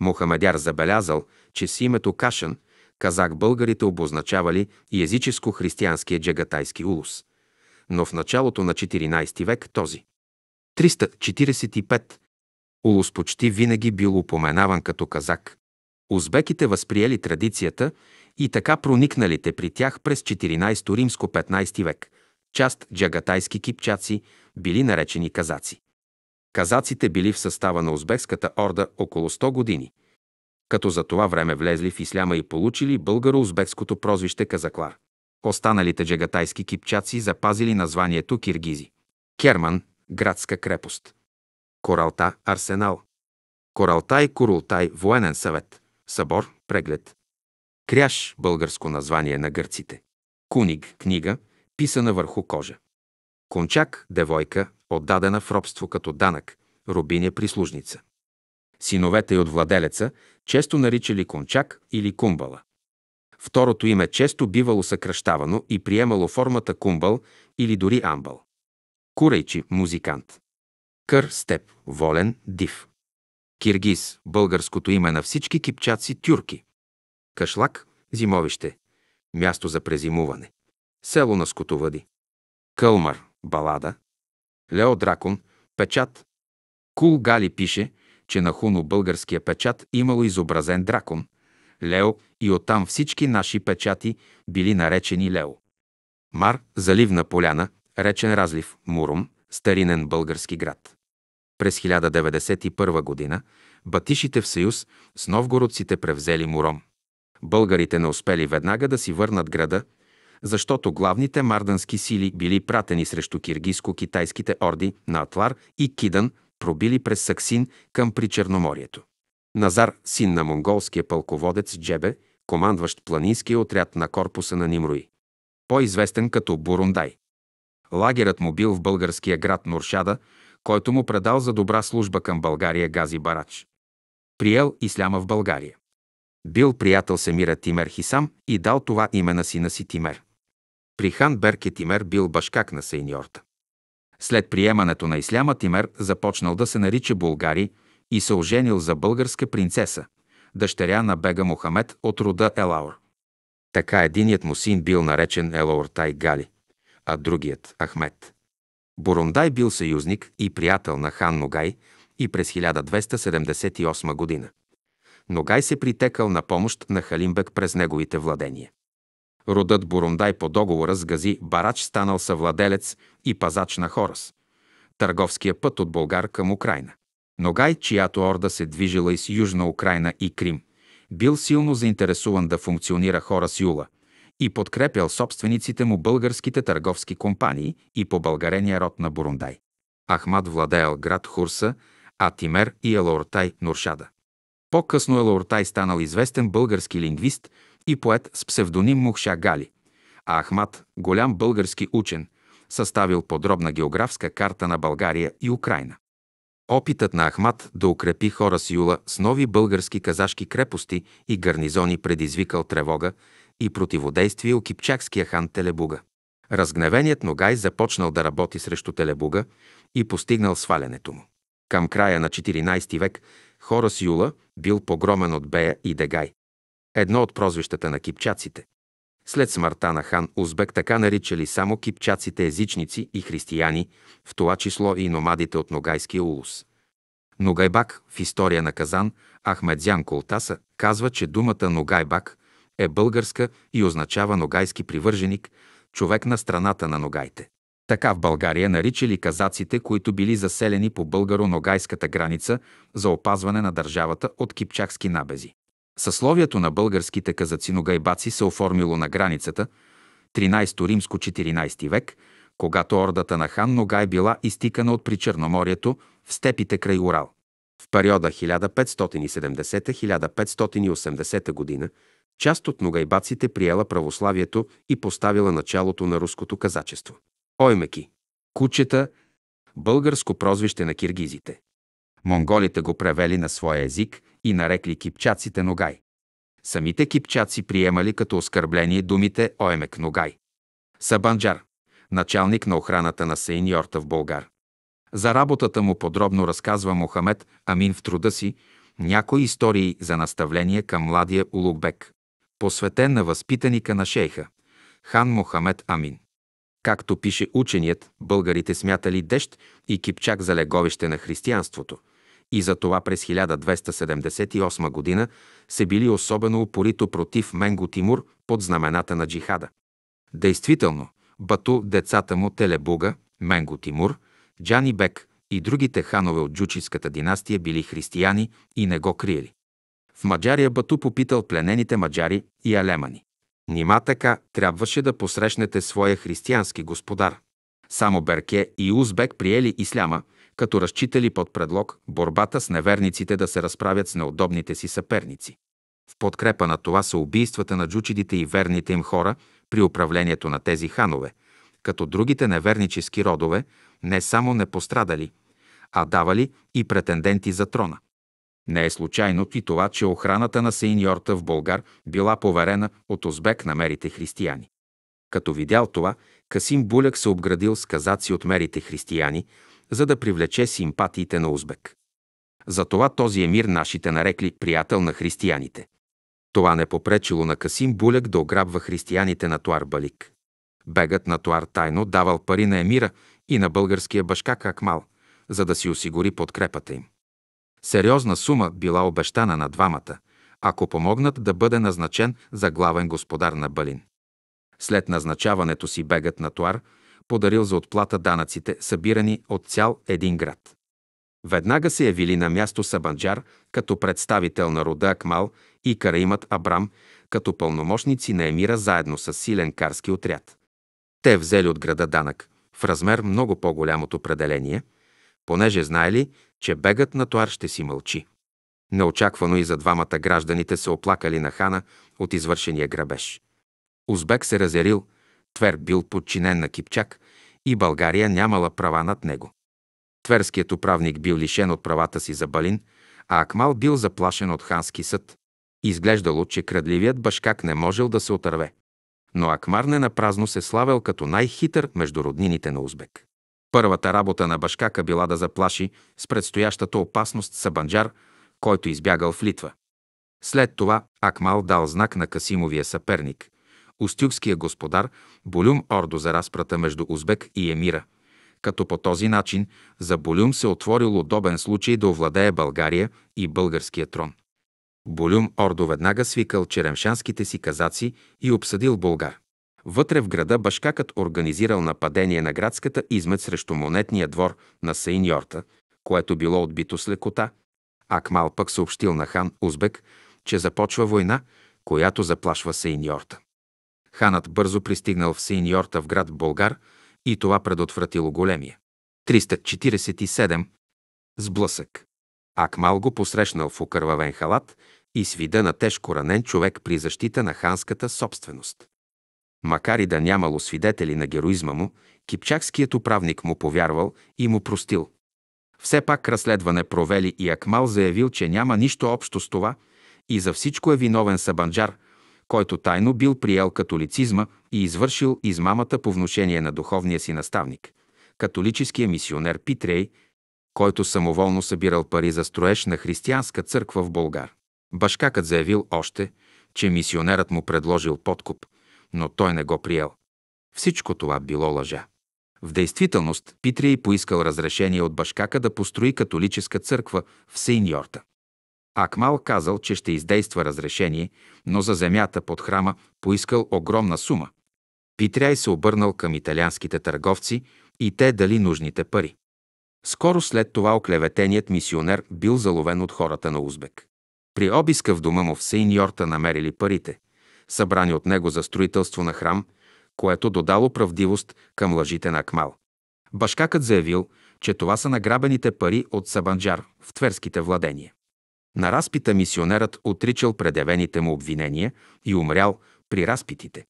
Мухамедяр забелязал, че с името Кашан казак българите обозначавали и езическо християнския джагатайски улус. Но в началото на 14 век този. 345 улус почти винаги бил упоменаван като казак. Узбеките възприели традицията и така проникналите при тях през 14 римско 15 век част джагатайски кипчаци били наречени казаци. Казаците били в състава на узбекската орда около 100 години, като за това време влезли в исляма и получили българо-узбекското прозвище Казаклар. Останалите джагатайски кипчаци запазили названието киргизи. Керман – градска крепост. Коралта – арсенал. Коралтай – Курултай – военен съвет. Събор – преглед. Кряш – българско название на гърците. Куниг, книга, писана върху кожа. Кончак – девойка, отдадена в робство като данък, рубиня прислужница. Синовете и от владелеца често наричали кончак или кумбала. Второто име често бивало съкръщавано и приемало формата кумбал или дори амбал. Курейчи – музикант. Кър – степ, волен, див. Киргиз – българското име на всички кипчаци – тюрки. Кашлак – зимовище. Място за презимуване. Село на Скотовъди. Кълмар – балада. Лео Дракон – печат. Кул Гали пише, че на хуно-българския печат имало изобразен дракон, Лео и оттам всички наши печати били наречени Лео. Мар – заливна поляна, речен разлив Муром, старинен български град. През 1091 година батишите в съюз с новгородците превзели Муром. Българите не успели веднага да си върнат града, защото главните мардански сили били пратени срещу киргизко-китайските орди на Атлар и Кидан, пробили през Саксин към Причерноморието. Назар, син на монголския пълководец Джебе, командващ планинския отряд на корпуса на Нимруи, по-известен като Бурундай. Лагерът му бил в българския град Нуршада, който му предал за добра служба към България Гази Барач. Приел исляма в България. Бил приятел Семира Тимер Хисам и дал това име на сина си Тимер. При хан Берке Тимер бил башкак на сейньорта. След приемането на исляма Тимер започнал да се нарича Булгари и се оженил за българска принцеса, дъщеря на бега Мохамед от рода Елаур. Така единият му син бил наречен Тай Гали, а другият – Ахмед. Бурундай бил съюзник и приятел на хан Ногай и през 1278 година но Гай се притекал на помощ на Халимбек през неговите владения. Родът Бурундай по договора с Гази Барач станал съвладелец и пазач на Хорас, търговския път от Българ към Украина. Но Гай, чиято орда се движила из Южна Украина и Крим, бил силно заинтересуван да функционира хора с Юла и подкрепял собствениците му българските търговски компании и по българения род на Бурундай. Ахмад владеял град Хурса, а Тимер и Елортай Нуршада. По-късно Елауртай станал известен български лингвист и поет с псевдоним Мухша Гали, а Ахмат – голям български учен, съставил подробна географска карта на България и Украина. Опитът на Ахмат да укрепи хора с юла с нови български казашки крепости и гарнизони предизвикал тревога и противодействие у кипчакския хан Телебуга. Разгневеният Ногай започнал да работи срещу Телебуга и постигнал свалянето му. Към края на 14 век хора с юла – бил погромен от Бея и Дегай, едно от прозвищата на кипчаците. След смъртта на хан Узбек така наричали само кипчаците езичници и християни, в това число и номадите от Ногайския улус. Ногайбак в история на Казан Ахмедзян Колтаса казва, че думата Ногайбак е българска и означава ногайски привърженик, човек на страната на ногайте. Така в България наричали казаците, които били заселени по българо-ногайската граница за опазване на държавата от кипчакски набези. Съсловието на българските казаци-ногайбаци се оформило на границата 13 римско 14 век, когато ордата на хан Ногай била изтикана от Причерноморието в степите край Урал. В периода 1570-1580 година част от ногайбаците приела православието и поставила началото на руското казачество. Оймеки. Кучета – българско прозвище на киргизите. Монголите го превели на своя език и нарекли кипчаците ногай. Самите кипчаци приемали като оскърбление думите Оймек ногай. Сабанджар – началник на охраната на Сейньорта в Българ. За работата му подробно разказва Мохамед Амин в труда си някои истории за наставление към младия Улукбек, посветен на възпитаника на шейха – хан Мохамед Амин. Както пише ученият, българите смятали Дещ и Кипчак за леговище на християнството и за това през 1278 г. се били особено упорито против Менго Тимур под знамената на джихада. Действително, Бату, децата му Телебуга, Менго Тимур, Джани Бек и другите ханове от джучиската династия били християни и не го криели. В Маджария Бату попитал пленените маджари и алемани. Нима така трябваше да посрещнете своя християнски господар. Само Берке и Узбек приели исляма, като разчитали под предлог борбата с неверниците да се разправят с неудобните си съперници. В подкрепа на това са убийствата на джучидите и верните им хора при управлението на тези ханове, като другите невернически родове не само не пострадали, а давали и претенденти за трона. Не е случайно и това, че охраната на сеньорта в Българ била поверена от узбек на мерите християни. Като видял това, Касим Буляк се обградил с казаци от мерите християни, за да привлече симпатиите на узбек. Затова този емир нашите нарекли приятел на християните. Това не попречило на Касим Буляк да ограбва християните на Туар Балик. Бегът на Туар тайно давал пари на емира и на българския башка Акмал, за да си осигури подкрепата им. Сериозна сума била обещана на двамата, ако помогнат да бъде назначен за главен господар на Балин. След назначаването си бегът на Туар подарил за отплата данъците, събирани от цял един град. Веднага се явили на място Сабанджар като представител на рода Акмал и Караимът Абрам като пълномощници на емира заедно с силен карски отряд. Те взели от града данък в размер много по голямото определение – понеже знаели, че бегът на Туар ще си мълчи. Неочаквано и за двамата гражданите се оплакали на хана от извършения грабеж. Узбек се разярил, Твер бил подчинен на Кипчак и България нямала права над него. Тверският управник бил лишен от правата си за Балин, а Акмал бил заплашен от хански съд. Изглеждало, че крадливият башкак не можел да се отърве. Но Акмар не напразно се славял като най-хитър между роднините на Узбек. Първата работа на Башкака била да заплаши с предстоящата опасност Сабанджар, който избягал в Литва. След това Акмал дал знак на Касимовия съперник, устюгския господар Болюм Ордо за разпрата между Узбек и Емира, като по този начин за Болюм се отворил удобен случай да овладее България и българския трон. Болюм Ордо веднага свикал черемшанските си казаци и обсъдил Българ. Вътре в града башкакът организирал нападение на градската измет срещу монетния двор на Сейньорта, което било отбито с лекота. Акмал пък съобщил на хан Узбек, че започва война, която заплашва Сейньорта. Ханът бързо пристигнал в Сейньорта в град Българ и това предотвратило големия. 347 Сблъсък Акмал го посрещнал в окървавен халат и с вида на тежко ранен човек при защита на ханската собственост. Макар и да нямало свидетели на героизма му, кипчакският управник му повярвал и му простил. Все пак разследване провели и Акмал заявил, че няма нищо общо с това и за всичко е виновен Сабанджар, който тайно бил приел католицизма и извършил измамата по вношение на духовния си наставник, католическия мисионер Питрей, който самоволно събирал пари за строеж на християнска църква в Болгар. Башкакът заявил още, че мисионерът му предложил подкуп – но той не го приел. Всичко това било лъжа. В действителност Питрий поискал разрешение от Башкака да построи католическа църква в Сейньорта. Акмал казал, че ще издейства разрешение, но за земята под храма поискал огромна сума. Питряй се обърнал към италианските търговци и те дали нужните пари. Скоро след това оклеветеният мисионер бил заловен от хората на Узбек. При обиска в дома му в Сейньорта намерили парите, събрани от него за строителство на храм, което додало правдивост към лъжите на Акмал. Башкакът заявил, че това са награбените пари от Сабанджар в тверските владения. На разпита мисионерът отричал предявените му обвинения и умрял при разпитите.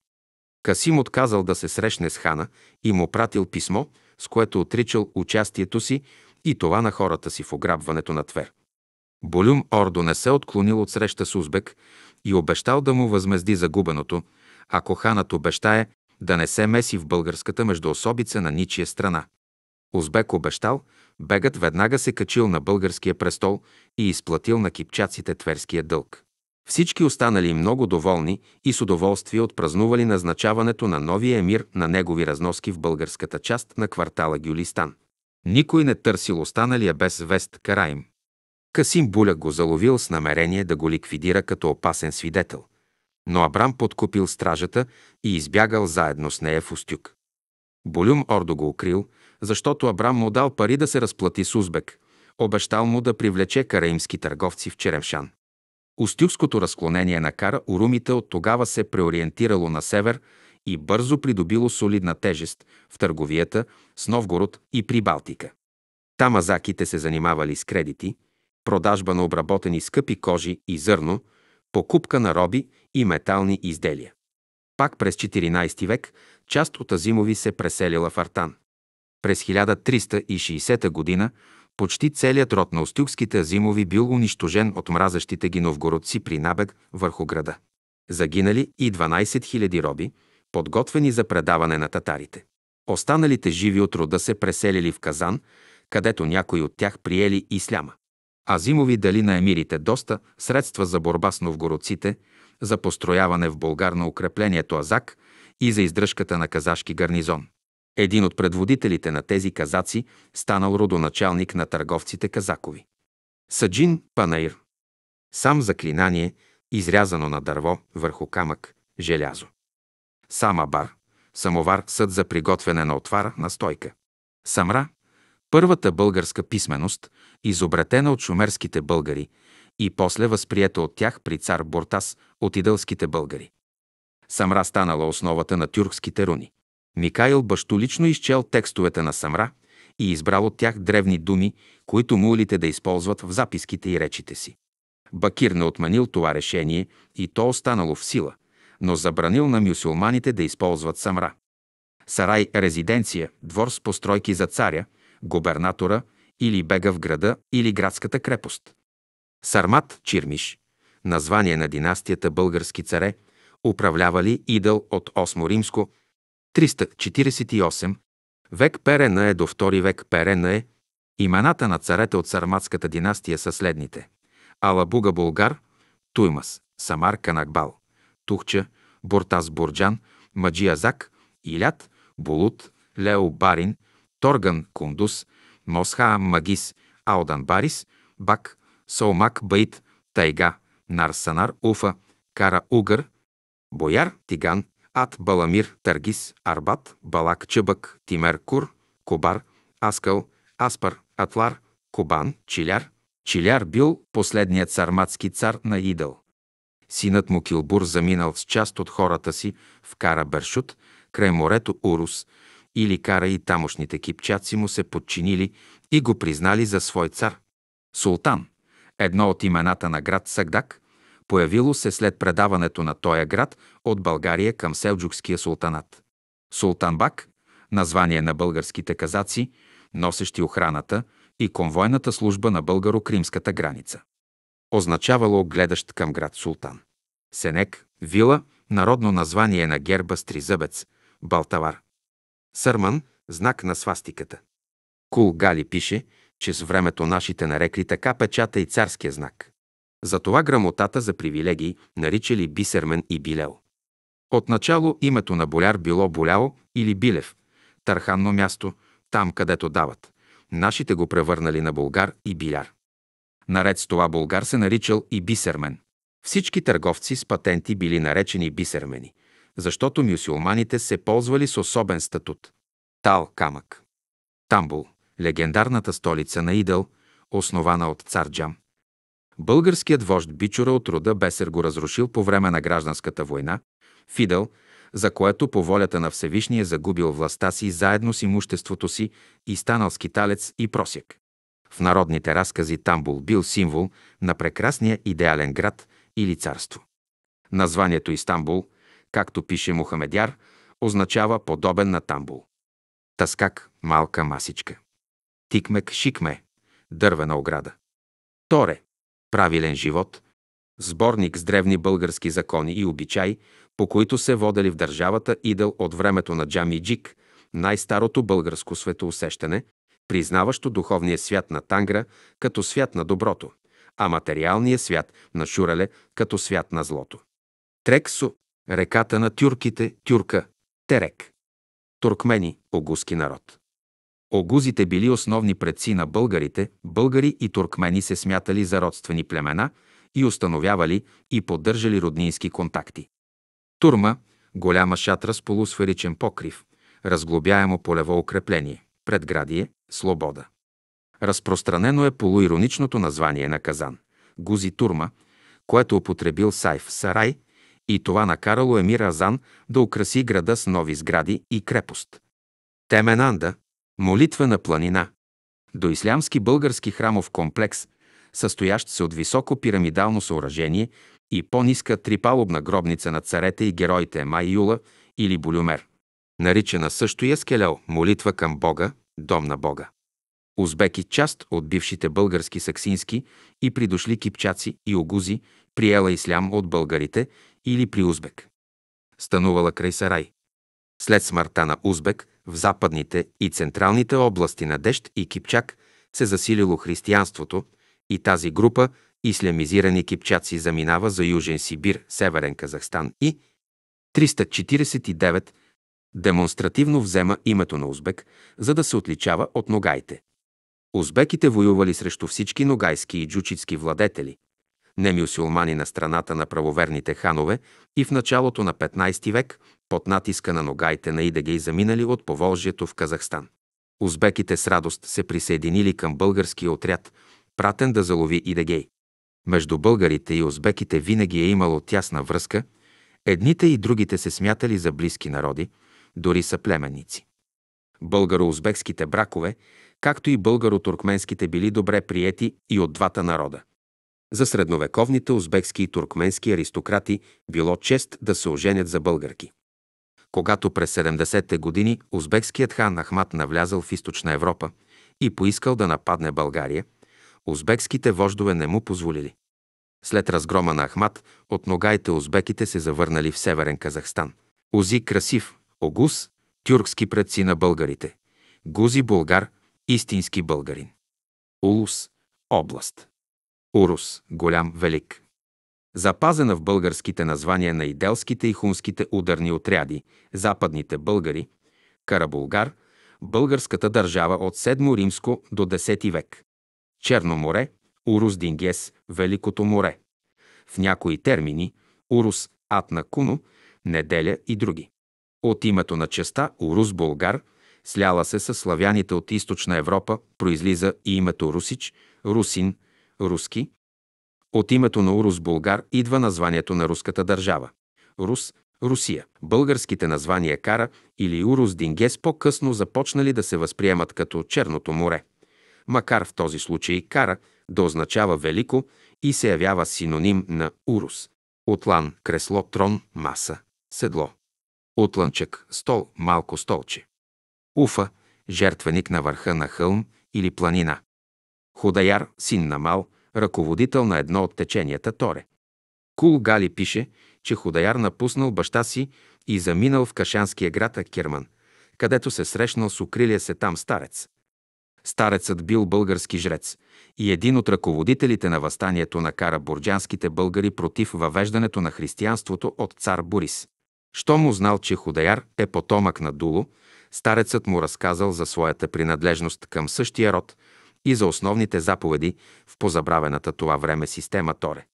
Касим отказал да се срещне с хана и му пратил писмо, с което отричал участието си и това на хората си в ограбването на Твер. Болюм Ордо не се отклонил от среща с Узбек, и обещал да му възмезди загубеното, ако ханът обещае да не се меси в българската междуособица на ничия страна. Узбек обещал, бегът веднага се качил на българския престол и изплатил на кипчаците тверския дълг. Всички останали много доволни и с удоволствие отпразнували назначаването на новия емир на негови разноски в българската част на квартала Гюлистан. Никой не търсил останалия без вест Караим. Касим Буля го заловил с намерение да го ликвидира като опасен свидетел, но Абрам подкупил стражата и избягал заедно с нея в Устюк. Болюм Ордо го укрил, защото Абрам му дал пари да се разплати с Узбек. Обещал му да привлече караимски търговци в Черемшан. Устюкското разклонение на кара урумите от тогава се преориентирало на север и бързо придобило солидна тежест в търговията с Новгород и Прибалтика. Там азаките се занимавали с кредити, продажба на обработени скъпи кожи и зърно, покупка на роби и метални изделия. Пак през 14 век част от Азимови се преселила в Артан. През 1360 година почти целият род на остюкските Азимови бил унищожен от мразещите ги новгородци при набег върху града. Загинали и 12 000 роби, подготвени за предаване на татарите. Останалите живи от рода се преселили в Казан, където някои от тях приели исляма а Зимови дали на емирите доста средства за борба с новгородците, за построяване в Българ на укреплението Азак и за издръжката на казашки гарнизон. Един от предводителите на тези казаци станал родоначалник на търговците казакови. Саджин Панаир. Сам заклинание, изрязано на дърво върху камък, желязо. Сама бар, самовар, съд за приготвяне на отвара, на стойка. Самра, Първата българска писменост, изобретена от шумерските българи и после възприета от тях при цар Бортас от идълските българи. Самра станала основата на тюркските руни. Микаил лично изчел текстовете на Самра и избрал от тях древни думи, които мулите да използват в записките и речите си. Бакир не отменил това решение и то останало в сила, но забранил на мюсюлманите да използват Самра. Сарай – резиденция, двор с постройки за царя – губернатора или бега в града или градската крепост. Сармат Чирмиш, название на династията български царе, управлявали идъл от 8 римско 348, век Перена е до втори век Перена е. Имената на царете от сарматската династия са следните. Алабуга Булгар, Туймас, Самар Канакбал, Тухча, Буртас Бурджан, Маджиязак, Илят, Булут, Лео Барин, Торган, Кундус, Мосха, Магис, Аудан Барис, Бак, Солмак, Баит, Тайга, Нарсанар, Уфа, Кара Угър, Бояр, Тиган, Ат, Баламир, Таргис, Арбат, Балак, Чъбък, Тимер, Кур, Кобар, Аскъл, Аспар, Атлар, Кобан, Чиляр. Чиляр бил последният сарматски цар на Идъл. Синът му Килбур заминал с част от хората си в Кара Бършут, край морето Урус, или кара и тамошните кипчаци му се подчинили и го признали за свой цар. Султан, едно от имената на град Сагдак, появило се след предаването на този град от България към Селджукския султанат. Султанбак, название на българските казаци, носещи охраната и конвойната служба на българо-кримската граница. Означавало гледащ към град Султан. Сенек, вила, народно название на герба с тризъбец, Балтавар. Сърман – знак на свастиката. Кулгали пише, че с времето нашите нарекли така печата и царския знак. Затова грамотата за привилегии наричали Бисермен и Билел. Отначало името на боляр било Боляо или Билев, търханно място, там където дават. Нашите го превърнали на българ и биляр. Наред с това българ се наричал и бисермен. Всички търговци с патенти били наречени бисермени – защото мюсюлманите се ползвали с особен статут. Тал камък. Тамбул, легендарната столица на Идъл, основана от цар Джам. Българският вожд Бичура от рода Бесер го разрушил по време на гражданската война, Фидъл, за което по волята на Всевишния загубил властта си заедно с имуществото си и станал скиталец и просяк. В народните разкази Тамбул бил символ на прекрасния идеален град или царство. Названието Истанбул както пише Мухамедяр, означава подобен на тамбул. Таскак – малка масичка. Тикмек – шикме – дървена ограда. Торе – правилен живот, сборник с древни български закони и обичай, по които се водели в държавата идъл от времето на Джамиджик, най-старото българско светоусещане, признаващо духовния свят на Тангра като свят на доброто, а материалния свят на Шурале като свят на злото. Трексо Реката на тюрките – тюрка, терек. Туркмени – огузки народ. Огузите били основни предци на българите, българи и туркмени се смятали за родствени племена и установявали и поддържали роднински контакти. Турма – голяма шатра с полусферичен покрив, разглобяемо полево укрепление, предградие, слобода. Разпространено е полуироничното название на Казан – Гузи Турма, което употребил Сайф Сарай – и това накарало Емир Азан да украси града с нови сгради и крепост. Теменанда – молитва на планина. До ислямски български храмов комплекс, състоящ се от високо пирамидално съоръжение и по-ниска трипалубна гробница на царете и героите Майюла или Болюмер. Наричана също и Ескелял – молитва към Бога, дом на Бога. Узбеки, част от бившите български саксински и придошли кипчаци и огузи, приела ислям от българите или при Узбек. Станувала край Сарай. След смъртта на Узбек в западните и централните области на Дещ и Кипчак се засилило християнството и тази група ислямизирани кипчаци заминава за Южен Сибир, Северен Казахстан и 349 демонстративно взема името на Узбек, за да се отличава от ногайте. Узбеките воювали срещу всички ногайски и джучитски владетели, не мюсюлмани на страната на правоверните ханове и в началото на 15 век под натиска на ногайте на идегей заминали от Поволжието в Казахстан. Узбеките с радост се присъединили към българския отряд, пратен да залови идегей. Между българите и узбеките винаги е имало тясна връзка, едните и другите се смятали за близки народи, дори са племенници. Българо-узбекските бракове, както и българо-туркменските били добре приети и от двата народа. За средновековните узбекски и туркменски аристократи било чест да се оженят за българки. Когато през 70-те години узбекският хан Ахмат навлязал в източна Европа и поискал да нападне България, узбекските вождове не му позволили. След разгрома на Ахмат, от ногайте узбеките се завърнали в северен Казахстан. Узи Красив, Огус, тюркски предци на българите. Гузи българ истински българин. Улус, област. Урус – голям велик. Запазена в българските названия на иделските и хунските ударни отряди, западните българи, Карабулгар, българската държава от 7 римско до 10 век. Черно море, Урус Дингес, Великото море. В някои термини – Урус, Атна Куно, Неделя и други. От името на честа Урус Булгар, сляла се с славяните от източна Европа, произлиза и името Русич, Русин – руски. От името на Урус Булгар идва названието на руската държава. Рус – Русия. Българските названия Кара или Урус Дингес по-късно започнали да се възприемат като Черното море. Макар в този случай Кара да означава Велико и се явява синоним на Урус. Отлан – кресло, трон, маса, седло. Отланчък – стол, малко столче. Уфа – жертвеник на върха на хълм или планина. Худаяр, син на Мал, ръководител на едно от теченията Торе. Кул Гали пише, че Худаяр напуснал баща си и заминал в кашанския град Акерман, където се срещнал с укрилия се там старец. Старецът бил български жрец и един от ръководителите на възстанието на кара бурджанските българи против въвеждането на християнството от цар Борис. Щом узнал, че Худаяр е потомък на Дуло, старецът му разказал за своята принадлежност към същия род и за основните заповеди в позабравената това време система Торе.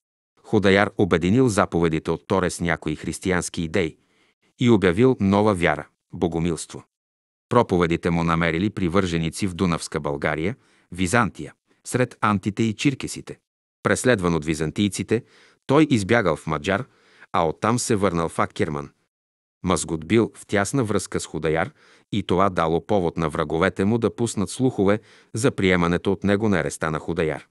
Худаяр обединил заповедите от Торе с някои християнски идеи и обявил нова вяра – богомилство. Проповедите му намерили привърженици в Дунавска България, Византия, сред антите и чиркесите. Преследван от византийците, той избягал в Маджар, а оттам се върнал в Акерман – Мазгот бил в тясна връзка с Худаяр и това дало повод на враговете му да пуснат слухове за приемането от него на ареста на Худаяр.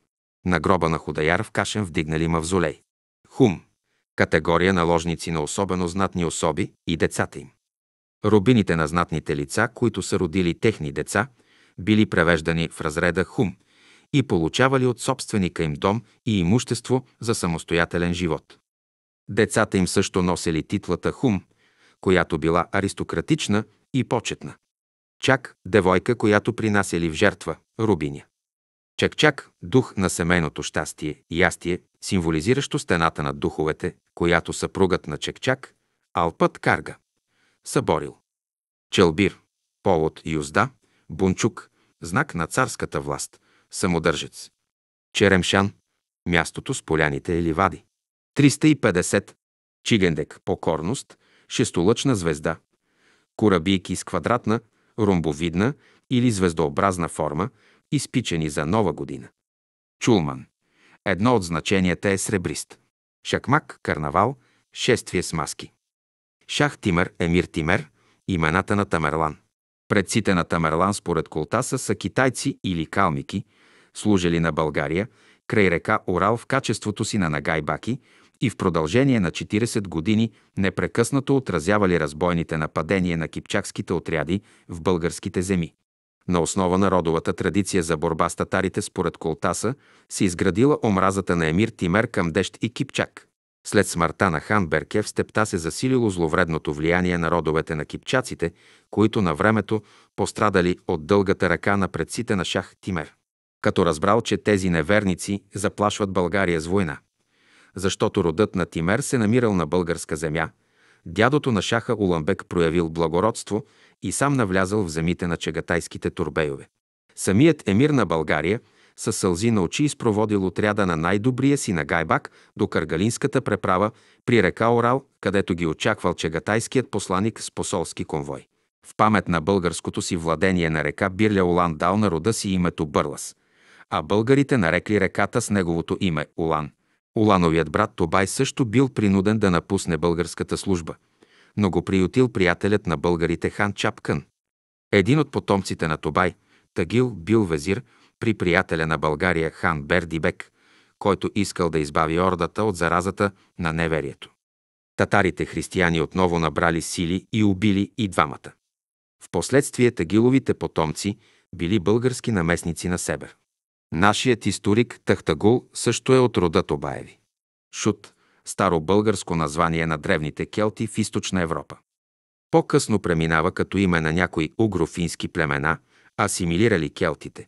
На гроба на Худаяр в Кашен вдигнали мавзолей. Хум – категория наложници на особено знатни особи и децата им. Рубините на знатните лица, които са родили техни деца, били превеждани в разреда хум и получавали от собственика им дом и имущество за самостоятелен живот. Децата им също носели титлата хум, която била аристократична и почетна. Чак – девойка, която принасяли в жертва – рубиня. Чак-чак – дух на семейното щастие, ястие, символизиращо стената на духовете, която съпругът на Чак-чак, Алпът Карга, съборил. Челбир – повод юзда, бунчук – знак на царската власт, самодържец. Черемшан – мястото с поляните и ливади. 350 Чигендек – покорност, шестолъчна звезда. Корабийки с квадратна, ромбовидна или звездообразна форма, изпичени за нова година. Чулман. Едно от значенията е сребрист. Шакмак, карнавал, шествие с маски. Шах Тимер, Емир Тимер, имената на Тамерлан. Предците на Тамерлан според Колтаса са китайци или калмики, служили на България, край река Орал в качеството си на нагайбаки, и в продължение на 40 години непрекъснато отразявали разбойните нападения на кипчакските отряди в българските земи. На основа на родовата традиция за борба с татарите според Колтаса се изградила омразата на емир Тимер към Дещ и Кипчак. След смъртта на хан Берке в степта се засилило зловредното влияние на родовете на кипчаците, които на времето пострадали от дългата ръка на предците на шах Тимер. Като разбрал, че тези неверници заплашват България с война, защото родът на Тимер се намирал на българска земя. Дядото на шаха Уламбек проявил благородство и сам навлязал в земите на чегатайските турбейове. Самият емир на България със сълзи на очи изпроводил отряда на най-добрия си на Гайбак до Каргалинската преправа при река Орал, където ги очаквал чегатайският посланик с посолски конвой. В памет на българското си владение на река Бирля Олан дал на рода си името Бърлас, а българите нарекли реката с неговото име Улан. Улановият брат Тобай също бил принуден да напусне българската служба, но го приютил приятелят на българите хан Чапкън. Един от потомците на Тобай, Тагил, бил везир при приятеля на България хан Бердибек, който искал да избави ордата от заразата на неверието. Татарите християни отново набрали сили и убили и двамата. Впоследствие тагиловите потомци били български наместници на Себер. Нашият историк Тахтагул също е от рода Тобаеви. Шут – старо българско название на древните келти в източна Европа. По-късно преминава като име на някои угрофински племена, асимилирали келтите.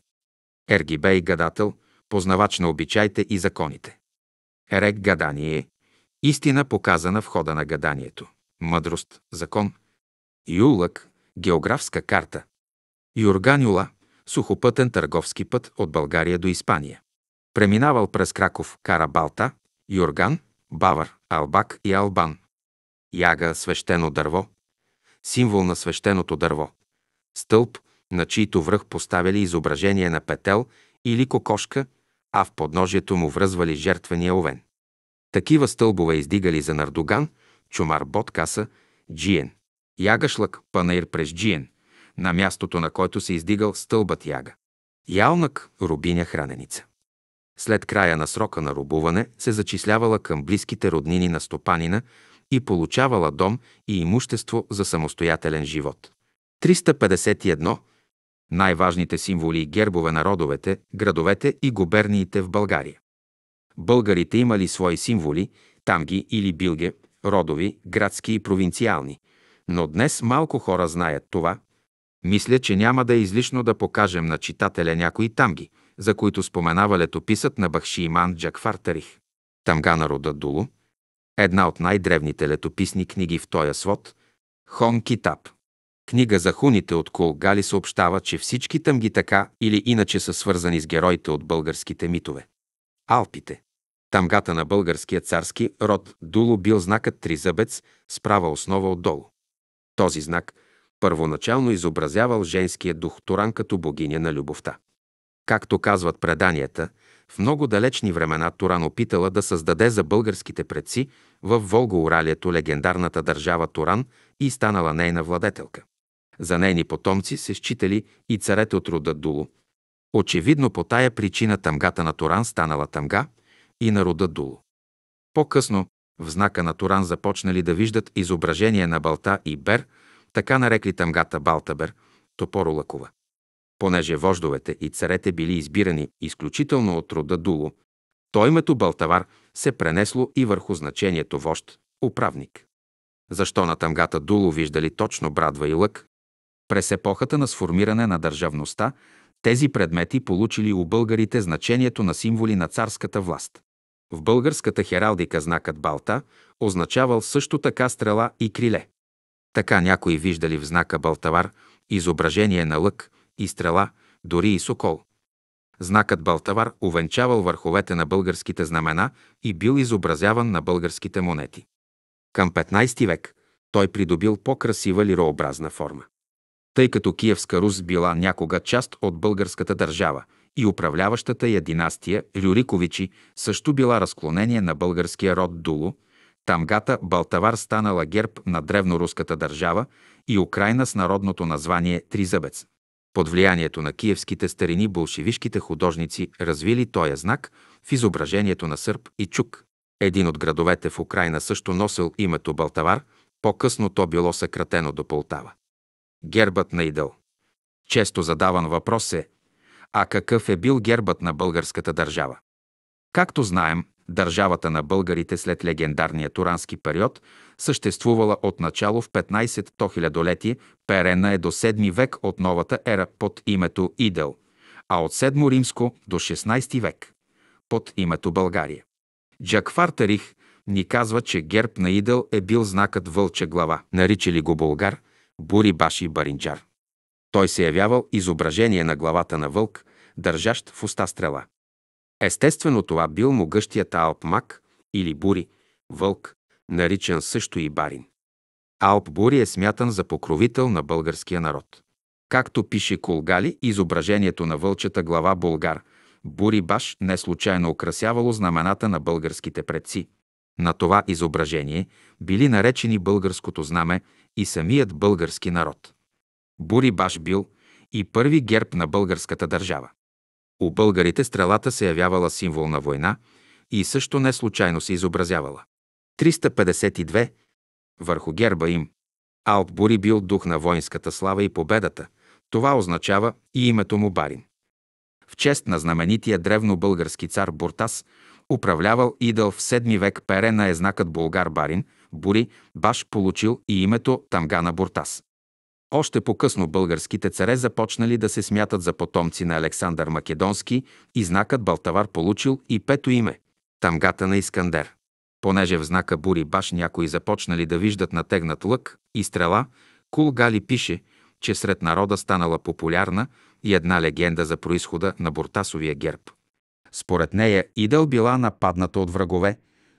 Ергибей – гадател, познавач на обичаите и законите. Ерек – гадание, истина показана в хода на гаданието. Мъдрост – закон. Юлък – географска карта. Юла – сухопътен търговски път от България до Испания. Преминавал през Краков, Кара Балта, Юрган, Бавар, Албак и Албан. Яга – свещено дърво, символ на свещеното дърво. Стълб, на чийто връх поставили изображение на петел или кокошка, а в подножието му връзвали жертвения овен. Такива стълбове издигали за Нардоган, Чумар Боткаса, Джиен. Ягашлък, Панаир през Джиен на мястото на който се издигал стълбът яга. Ялнак – рубиня храненица. След края на срока на рубуване се зачислявала към близките роднини на стопанина и получавала дом и имущество за самостоятелен живот. 351. Най-важните символи и гербове на родовете, градовете и губерниите в България. Българите имали свои символи, тамги или билге, родови, градски и провинциални, но днес малко хора знаят това – мисля, че няма да е излишно да покажем на читателя някои тамги, за които споменава летописът на Бахшиман Джакфар Тарих. Тамга на рода Дулу, една от най-древните летописни книги в този свод, Хон Китап. Книга за хуните от Колгали съобщава, че всички тъмги така или иначе са свързани с героите от българските митове. Алпите. Тамгата на българския царски род Дуло бил знакът тризъбец с права основа отдолу. Този знак първоначално изобразявал женския дух Туран като богиня на любовта. Както казват преданията, в много далечни времена Туран опитала да създаде за българските предци в Волго-Уралието легендарната държава Туран и станала нейна владетелка. За нейни потомци се считали и царете от рода Дуло. Очевидно по тая причина тъмгата на Туран станала тъмга и на рода Дуло. По-късно в знака на Туран започнали да виждат изображения на Балта и Бер – така нарекли тъмгата Балтабер Топоро Лакова. Понеже вождовете и царете били избирани изключително от рода Дуло, то името Балтавар се пренесло и върху значението вожд, управник. Защо на тъмгата Дуло виждали точно брадва и лък? През епохата на сформиране на държавността тези предмети получили у българите значението на символи на царската власт. В българската хералдика знакът Балта означавал също така стрела и криле. Така някои виждали в знака Балтавар изображение на лък и стрела, дори и сокол. Знакът Балтавар увенчавал върховете на българските знамена и бил изобразяван на българските монети. Към 15 век той придобил по-красива лирообразна форма. Тъй като Киевска Рус била някога част от българската държава и управляващата я династия Люриковичи също била разклонение на българския род Дулу. Тамгата Балтавар станала герб на древноруската държава и Украина с народното название Тризъбец. Под влиянието на киевските старини болшевишките художници развили този знак в изображението на сърп и чук. Един от градовете в Украина също носил името Балтавар, по-късно то било съкратено до Полтава. Гербът на идъл. Често задаван въпрос е, а какъв е бил гербът на българската държава? Както знаем, държавата на българите след легендарния турански период, съществувала от начало в 15-то хилядолетие, перена е до 7 век от новата ера под името Идел, а от 7 римско до 16 век под името България. Джакфар Тарих ни казва, че герб на Идел е бил знакът вълча глава, наричали го българ, Бури Баши Баринджар. Той се явявал изображение на главата на вълк, държащ в уста стрела. Естествено това бил могъщият Алп Мак или Бури, вълк, наричан също и Барин. Алп Бури е смятан за покровител на българския народ. Както пише Колгали, изображението на вълчата глава Българ, Бури Баш не случайно украсявало знамената на българските предци. На това изображение били наречени българското знаме и самият български народ. Бури Баш бил и първи герб на българската държава. У българите стрелата се явявала символ на война и също не случайно се изобразявала. 352. Върху герба им. Алп Бури бил дух на воинската слава и победата. Това означава и името му Барин. В чест на знаменития древнобългарски цар Буртас, управлявал идъл в 7 век Перена е знакът Булгар Барин, Бури, баш получил и името Тамгана Буртас. Още по-късно българските царе започнали да се смятат за потомци на Александър Македонски и знакът Балтавар получил и пето име – тамгата на Искандер. Понеже в знака Бури баш някои започнали да виждат натегнат лък и стрела, Кул Гали пише, че сред народа станала популярна и една легенда за происхода на Буртасовия герб. Според нея Идъл била нападната от врагове,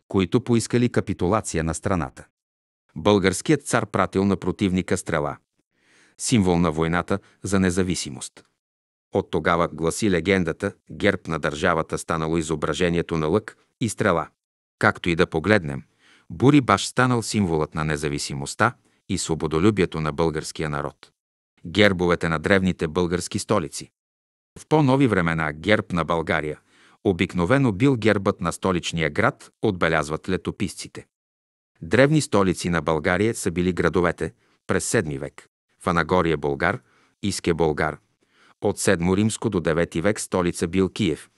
които поискали капитулация на страната. Българският цар пратил на противника стрела – символ на войната за независимост. От тогава гласи легендата, герб на държавата станало изображението на лък и стрела. Както и да погледнем, Бури баш станал символът на независимостта и свободолюбието на българския народ. Гербовете на древните български столици. В по-нови времена герб на България обикновено бил гербът на столичния град, отбелязват летописците. Древни столици на България са били градовете през 7 век. Фанагория Болгар, Иске Болгар. От 7 римско до 9 век столица бил Киев.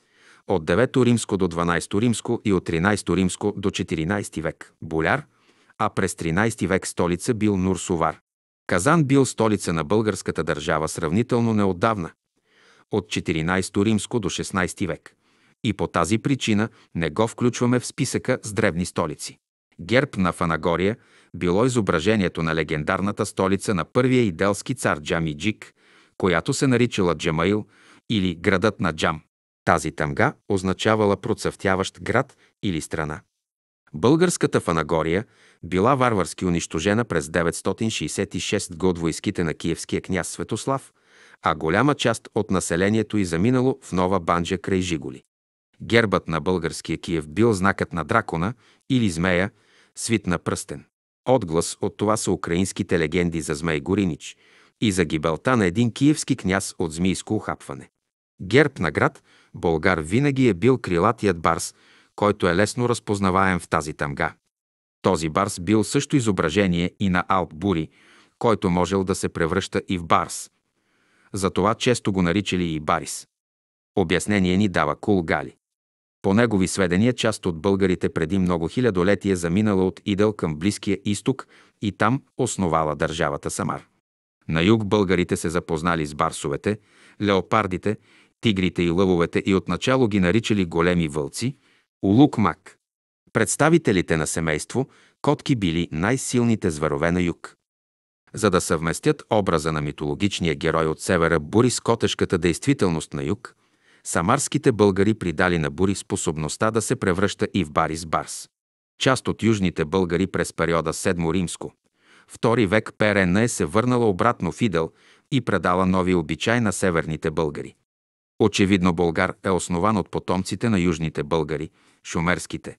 От 9 римско до 12 римско и от 13 римско до 14 век – Боляр, а през 13 век столица бил Нурсовар. Казан бил столица на българската държава сравнително неотдавна – от 14 римско до 16 век. И по тази причина не го включваме в списъка с древни столици. Герб на Фанагория било изображението на легендарната столица на първия иделски цар Джамиджик, която се наричала Джамаил или градът на Джам. Тази тъмга означавала процъфтяващ град или страна. Българската Фанагория била варварски унищожена през 966 год войските на киевския княз Светослав, а голяма част от населението й заминало в Нова Банджа край Жигули. Гербът на българския Киев бил знакът на дракона или змея, свит на пръстен. Отглас от това са украинските легенди за Змей Горинич и за гибелта на един киевски княз от змийско охапване. Герб на град Българ винаги е бил крилатият барс, който е лесно разпознаваем в тази тъмга. Този барс бил също изображение и на Алп Бури, който можел да се превръща и в барс. Затова често го наричали и барис. Обяснение ни дава Кул Гали. По негови сведения, част от българите преди много хилядолетия заминала от Идъл към Близкия изток и там основала държавата Самар. На юг българите се запознали с барсовете, леопардите, тигрите и лъвовете и отначало ги наричали големи вълци, улукмак. Представителите на семейство котки били най-силните зверове на юг. За да съвместят образа на митологичния герой от севера Борис Котешката действителност на юг – Самарските българи придали на Бури способността да се превръща и в Барис Барс. Част от южните българи през периода 7 Римско, II век Перена е се върнала обратно в Идъл и предала нови обичай на северните българи. Очевидно Българ е основан от потомците на южните българи, шумерските.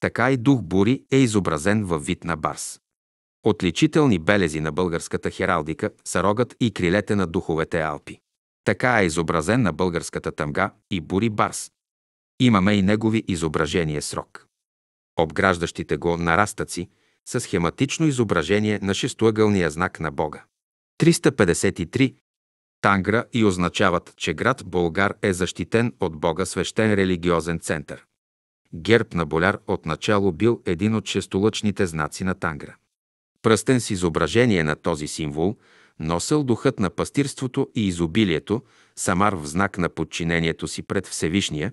Така и дух Бури е изобразен във вид на барс. Отличителни белези на българската хералдика са рогът и крилете на духовете Алпи. Така е изобразен на българската тъмга и Бури Барс. Имаме и негови изображения срок. Обграждащите го нарастъци са схематично изображение на шестоъгълния знак на Бога. 353 Тангра и означават, че град Болгар е защитен от Бога свещен религиозен център. Герб на Боляр отначало бил един от шестолъчните знаци на Тангра. Пръстен с изображение на този символ – Носел духът на пастирството и изобилието, Самар в знак на подчинението си пред Всевишния,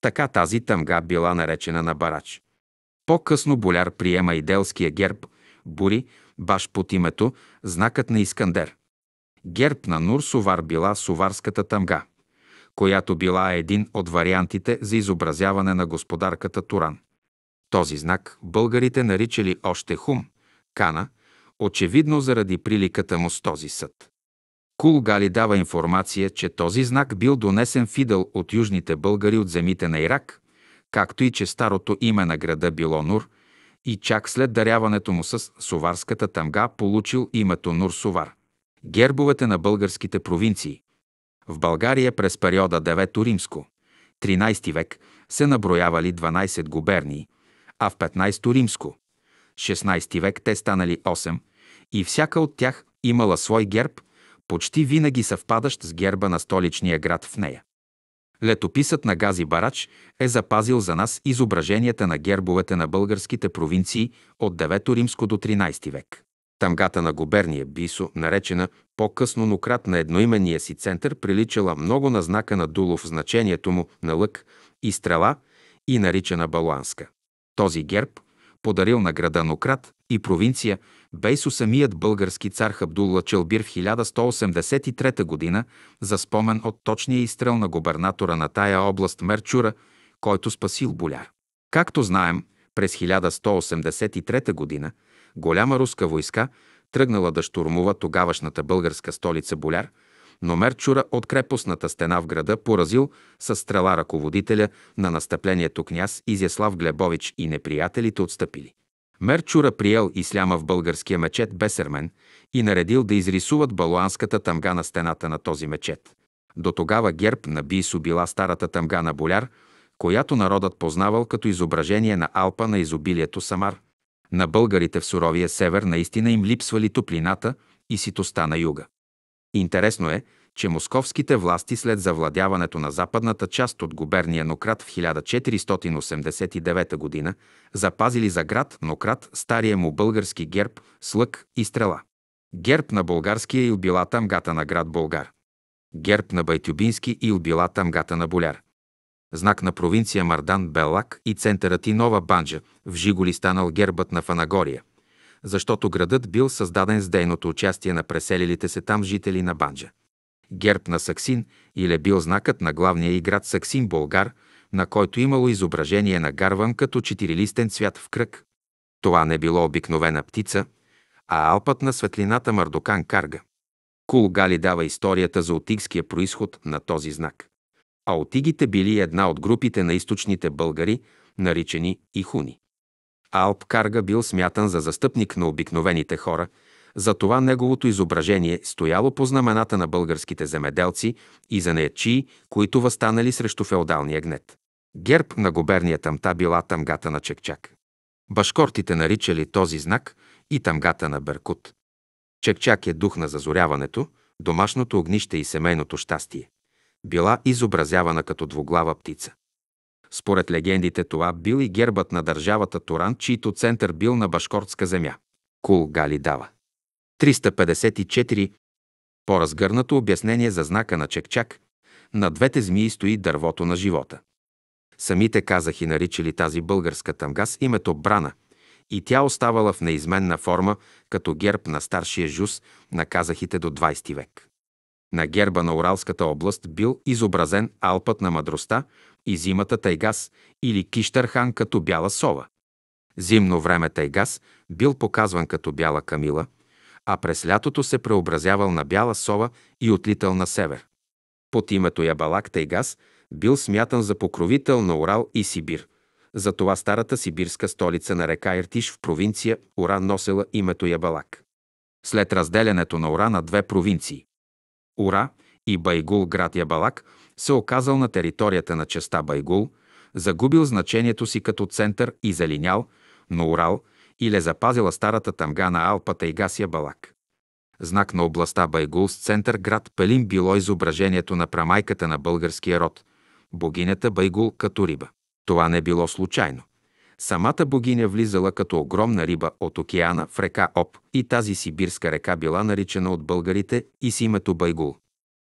така тази тъмга била наречена на барач. По-късно Боляр приема и делския герб, бури, баш под името, знакът на Искандер. Герб на Нур-Сувар била суварската тъмга, която била един от вариантите за изобразяване на господарката Туран. Този знак българите наричали още хум, кана – очевидно заради приликата му с този съд. Кулгали дава информация, че този знак бил донесен в идъл от южните българи от земите на Ирак, както и че старото име на града било Нур и чак след даряването му с Суварската тамга получил името Нур Сувар. Гербовете на българските провинции. В България през периода 9 римско, 13 век се наброявали 12 губернии, а в 15 римско, 16 век те станали 8, и всяка от тях имала свой герб, почти винаги съвпадащ с герба на столичния град в нея. Летописът на Гази Барач е запазил за нас изображенията на гербовете на българските провинции от 9 римско до 13 век. Тамгата на губерния Бисо, наречена по-късно нократ на едноименния си център, приличала много на знака на Дулов значението му на лък и стрела и наричана Балуанска. Този герб, подарил на града Нократ и провинция, Бейсо самият български цар Хабдулла Челбир в 1183 г. за спомен от точния изстрел на губернатора на тая област Мерчура, който спасил боляр. Както знаем, през 1183 г. голяма руска войска тръгнала да штурмува тогавашната българска столица Боляр, но Мерчура от крепостната стена в града поразил с стрела ръководителя на настъплението княз Изяслав Глебович и неприятелите отстъпили. Мерчура приел исляма в българския мечет Бесермен и наредил да изрисуват балуанската тъмга на стената на този мечет. До тогава герб на Бисо била старата тъмга на боляр, която народът познавал като изображение на Алпа на изобилието Самар. На българите в суровия север наистина им липсвали топлината и ситоста на юга. Интересно е, че московските власти след завладяването на западната част от губерния Нократ в 1489 г. запазили за град Нократ стария му български герб с лък и стрела. Герб на българския ил била тамгата на град Българ. Герб на байтюбински Ил била тамгата на Боляр. Знак на провинция Мардан Белак и центърът и Нова Банджа в Жиголи станал гербът на Фанагория, защото градът бил създаден с дейното участие на преселилите се там жители на Банджа. Герб на Саксин или е бил знакът на главния играт Саксин Българ, на който имало изображение на гарван като четирилистен цвят в кръг. Това не било обикновена птица, а алпът на светлината Мардокан Карга. Кулгали дава историята за отигския происход на този знак. А отигите били една от групите на източните българи, наричани Ихуни. Алп Карга бил смятан за застъпник на обикновените хора – за това, неговото изображение стояло по знамената на българските земеделци и за неячии, които възстанали срещу феодалния гнет. Герб на губерния тамта била тамгата на Чекчак. Башкортите наричали този знак и тамгата на Беркут. Чекчак е дух на зазоряването, домашното огнище и семейното щастие. Била изобразявана като двуглава птица. Според легендите това бил и гербът на държавата Туран, чийто център бил на башкортска земя. Кул Гали дава. 354. По-разгърнато обяснение за знака на Чекчак. На двете змии стои дървото на живота. Самите казахи наричали тази българска тамга с името Брана и тя оставала в неизменна форма като герб на старшия жус на казахите до 20 век. На герба на Уралската област бил изобразен алпът на мъдростта и зимата Тайгас или Киштархан като бяла сова. Зимно време Тайгас бил показван като бяла камила – а през лятото се преобразявал на бяла сова и отлитал на север. Под името Ябалак Тайгас бил смятан за покровител на Урал и Сибир. Затова старата сибирска столица на река Иртиш в провинция Ура носела името Ябалак. След разделянето на Ура на две провинции – Ура и Байгул град Ябалак се оказал на територията на частта Байгул, загубил значението си като център и залинял, но Урал – и ле запазила старата тъмга на Алпата Тайгасия Балак. Знак на областта Байгул с център град Пелин било изображението на прамайката на българския род, богинята Байгул като риба. Това не било случайно. Самата богиня влизала като огромна риба от океана в река Об и тази сибирска река била наричана от българите и с името Байгул.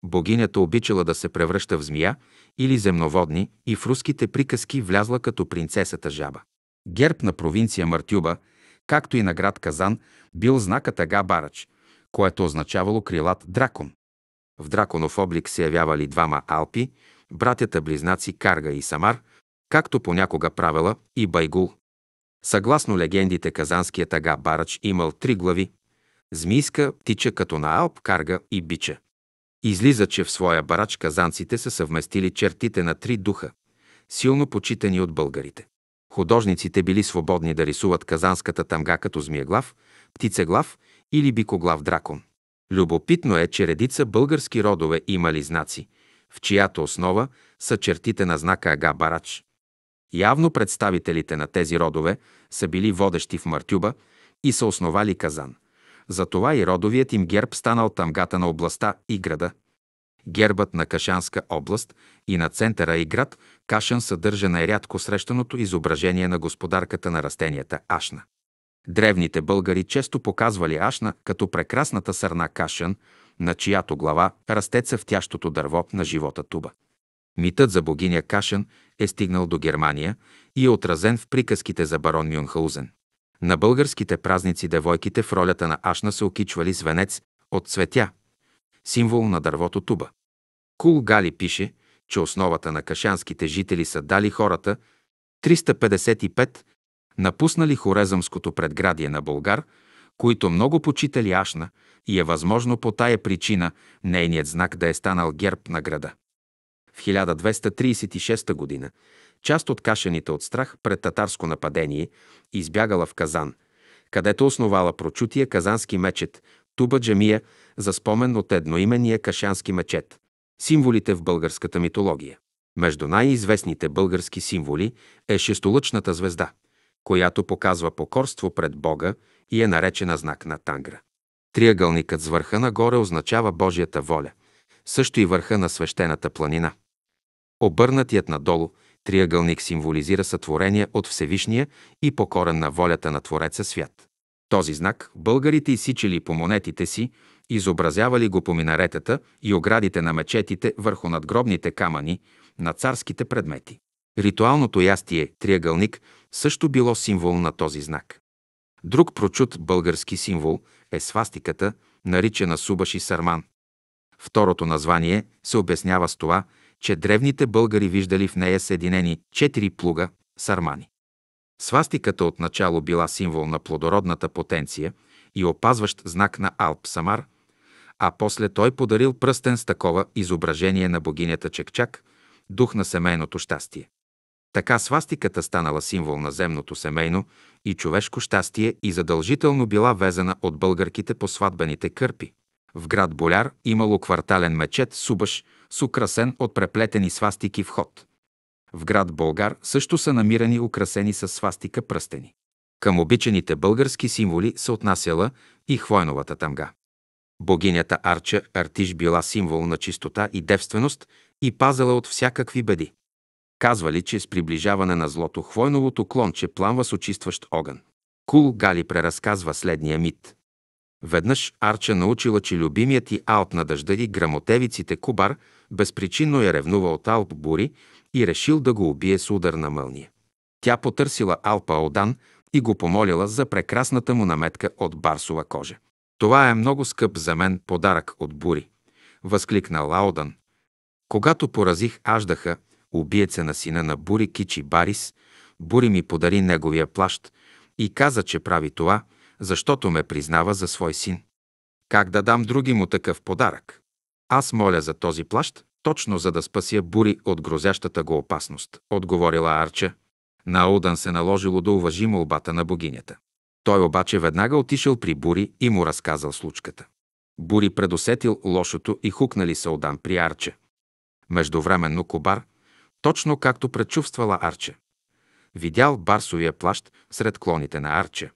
Богинята обичала да се превръща в змия или земноводни и в руските приказки влязла като принцесата жаба. Герб на провинция Мартюба както и на град Казан, бил знакът Ага Барач, което означавало крилат дракон. В драконов облик се явявали двама алпи, братята-близнаци Карга и Самар, както понякога правила и Байгул. Съгласно легендите, казанският Ага Барач имал три глави – змийска, птича като на алп, карга и бича. Излиза, че в своя барач казанците са съвместили чертите на три духа, силно почитани от българите. Художниците били свободни да рисуват казанската тамга като змиеглав, птицеглав или бикоглав дракон. Любопитно е, че редица български родове имали знаци, в чиято основа са чертите на знака Ага Барач. Явно представителите на тези родове са били водещи в Мартюба и са основали Казан. Затова и родовият им герб станал тамгата на областта и града. Гербът на Кашанска област и на центъра и град Кашан съдържа най-рядко срещаното изображение на господарката на растенията Ашна. Древните българи често показвали Ашна като прекрасната сърна Кашан, на чиято глава расте цъфтящото дърво на живота туба. Митът за богиня Кашан е стигнал до Германия и е отразен в приказките за барон Мюнхаузен. На българските празници девойките в ролята на Ашна се окичвали с венец от цветя, символ на дървото туба. Кул Гали пише, че основата на кашанските жители са дали хората 355, напуснали хорезъмското предградие на Българ, които много почитали Ашна и е възможно по тая причина нейният знак да е станал герб на града. В 1236 г. част от кашените от страх пред татарско нападение избягала в Казан, където основала прочутия казански мечет Туба джамия за спомен от едноимения Кашански мечет. Символите в българската митология. Между най-известните български символи е шестолъчната звезда, която показва покорство пред Бога и е наречена знак на Тангра. Триъгълникът с върха нагоре означава Божията воля, също и върха на свещената планина. Обърнатият надолу триъгълник символизира сътворение от Всевишния и покорен на волята на Твореца свят. Този знак българите изсичали по монетите си, изобразявали го по минаретата и оградите на мечетите върху надгробните камъни на царските предмети. Ритуалното ястие триъгълник също било символ на този знак. Друг прочут български символ е свастиката, наричана Субаши Сарман. Второто название се обяснява с това, че древните българи виждали в нея съединени четири плуга – сармани. Свастиката отначало била символ на плодородната потенция и опазващ знак на Алп Самар, а после той подарил пръстен с такова изображение на богинята Чекчак, дух на семейното щастие. Така свастиката станала символ на земното семейно и човешко щастие и задължително била везена от българките по сватбените кърпи. В град Боляр имало квартален мечет Субаш с украсен от преплетени свастики вход – в град Болгар също са намирани украсени с свастика пръстени. Към обичаните български символи се отнасяла и хвойновата тамга. Богинята Арча Артиш била символ на чистота и девственост и пазала от всякакви беди. Казвали, че с приближаване на злото хвойновото клонче пламва с очистващ огън. Кул Гали преразказва следния мит. Веднъж Арча научила, че любимият и алп на дъжда и грамотевиците Кубар безпричинно я ревнува от алп бури и решил да го убие с удар на мълния. Тя потърсила Алпа Одан и го помолила за прекрасната му наметка от барсова кожа. Това е много скъп за мен подарък от бури, възкликна Лаодан. Когато поразих Аждаха, убиеца на сина на Бури Кичи Барис, Бури ми подари неговия плащ и каза, че прави това, защото ме признава за свой син. Как да дам други му такъв подарък? Аз моля за този плащ, точно за да спася Бури от грозящата го опасност, отговорила Арча. На Олдън се наложило да уважи молбата на богинята. Той обаче веднага отишъл при Бури и му разказал случката. Бури предусетил лошото и хукнали Саудан при Арче. Междувременно Кобар, точно както предчувствала Арче, видял барсовия плащ сред клоните на Арче.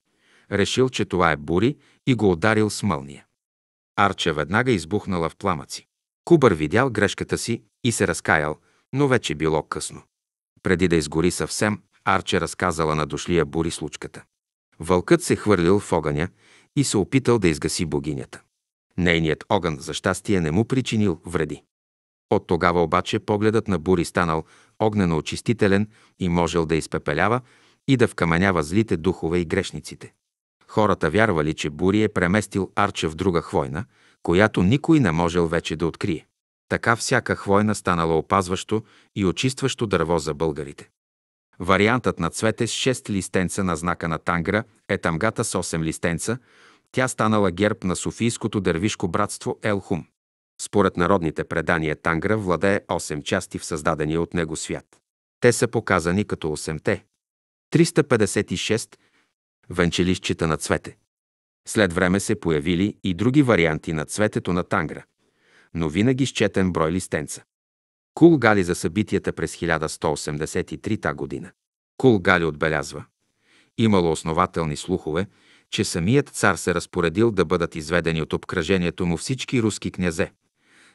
Решил, че това е Бури и го ударил с мълния. Арче веднага избухнала в пламъци. Кубър видял грешката си и се разкаял, но вече било късно. Преди да изгори съвсем, Арче разказала на дошлия бури случката. Вълкът се хвърлил в огъня и се опитал да изгаси богинята. Нейният огън, за щастие, не му причинил вреди. От тогава обаче погледът на Бури станал огнено-очистителен и можел да изпепелява и да вкаменява злите духове и грешниците. Хората вярвали, че Бури е преместил Арче в друга хвойна, която никой не можел вече да открие. Така всяка хвойна станала опазващо и очистващо дърво за българите. Вариантът на цвете с 6 листенца на знака на Тангра е тамгата с 8 листенца, тя станала герб на Софийското дървишко братство Елхум. Според народните предания Тангра владее 8 части в създадения от него свят. Те са показани като 8-те. 356 – венчелищчета на цвете. След време се появили и други варианти на цветето на тангра, но винаги с четен брой листенца. Кулгали за събитията през 1183 година. Кулгали отбелязва. Имало основателни слухове, че самият цар се разпоредил да бъдат изведени от обкръжението му всички руски князе,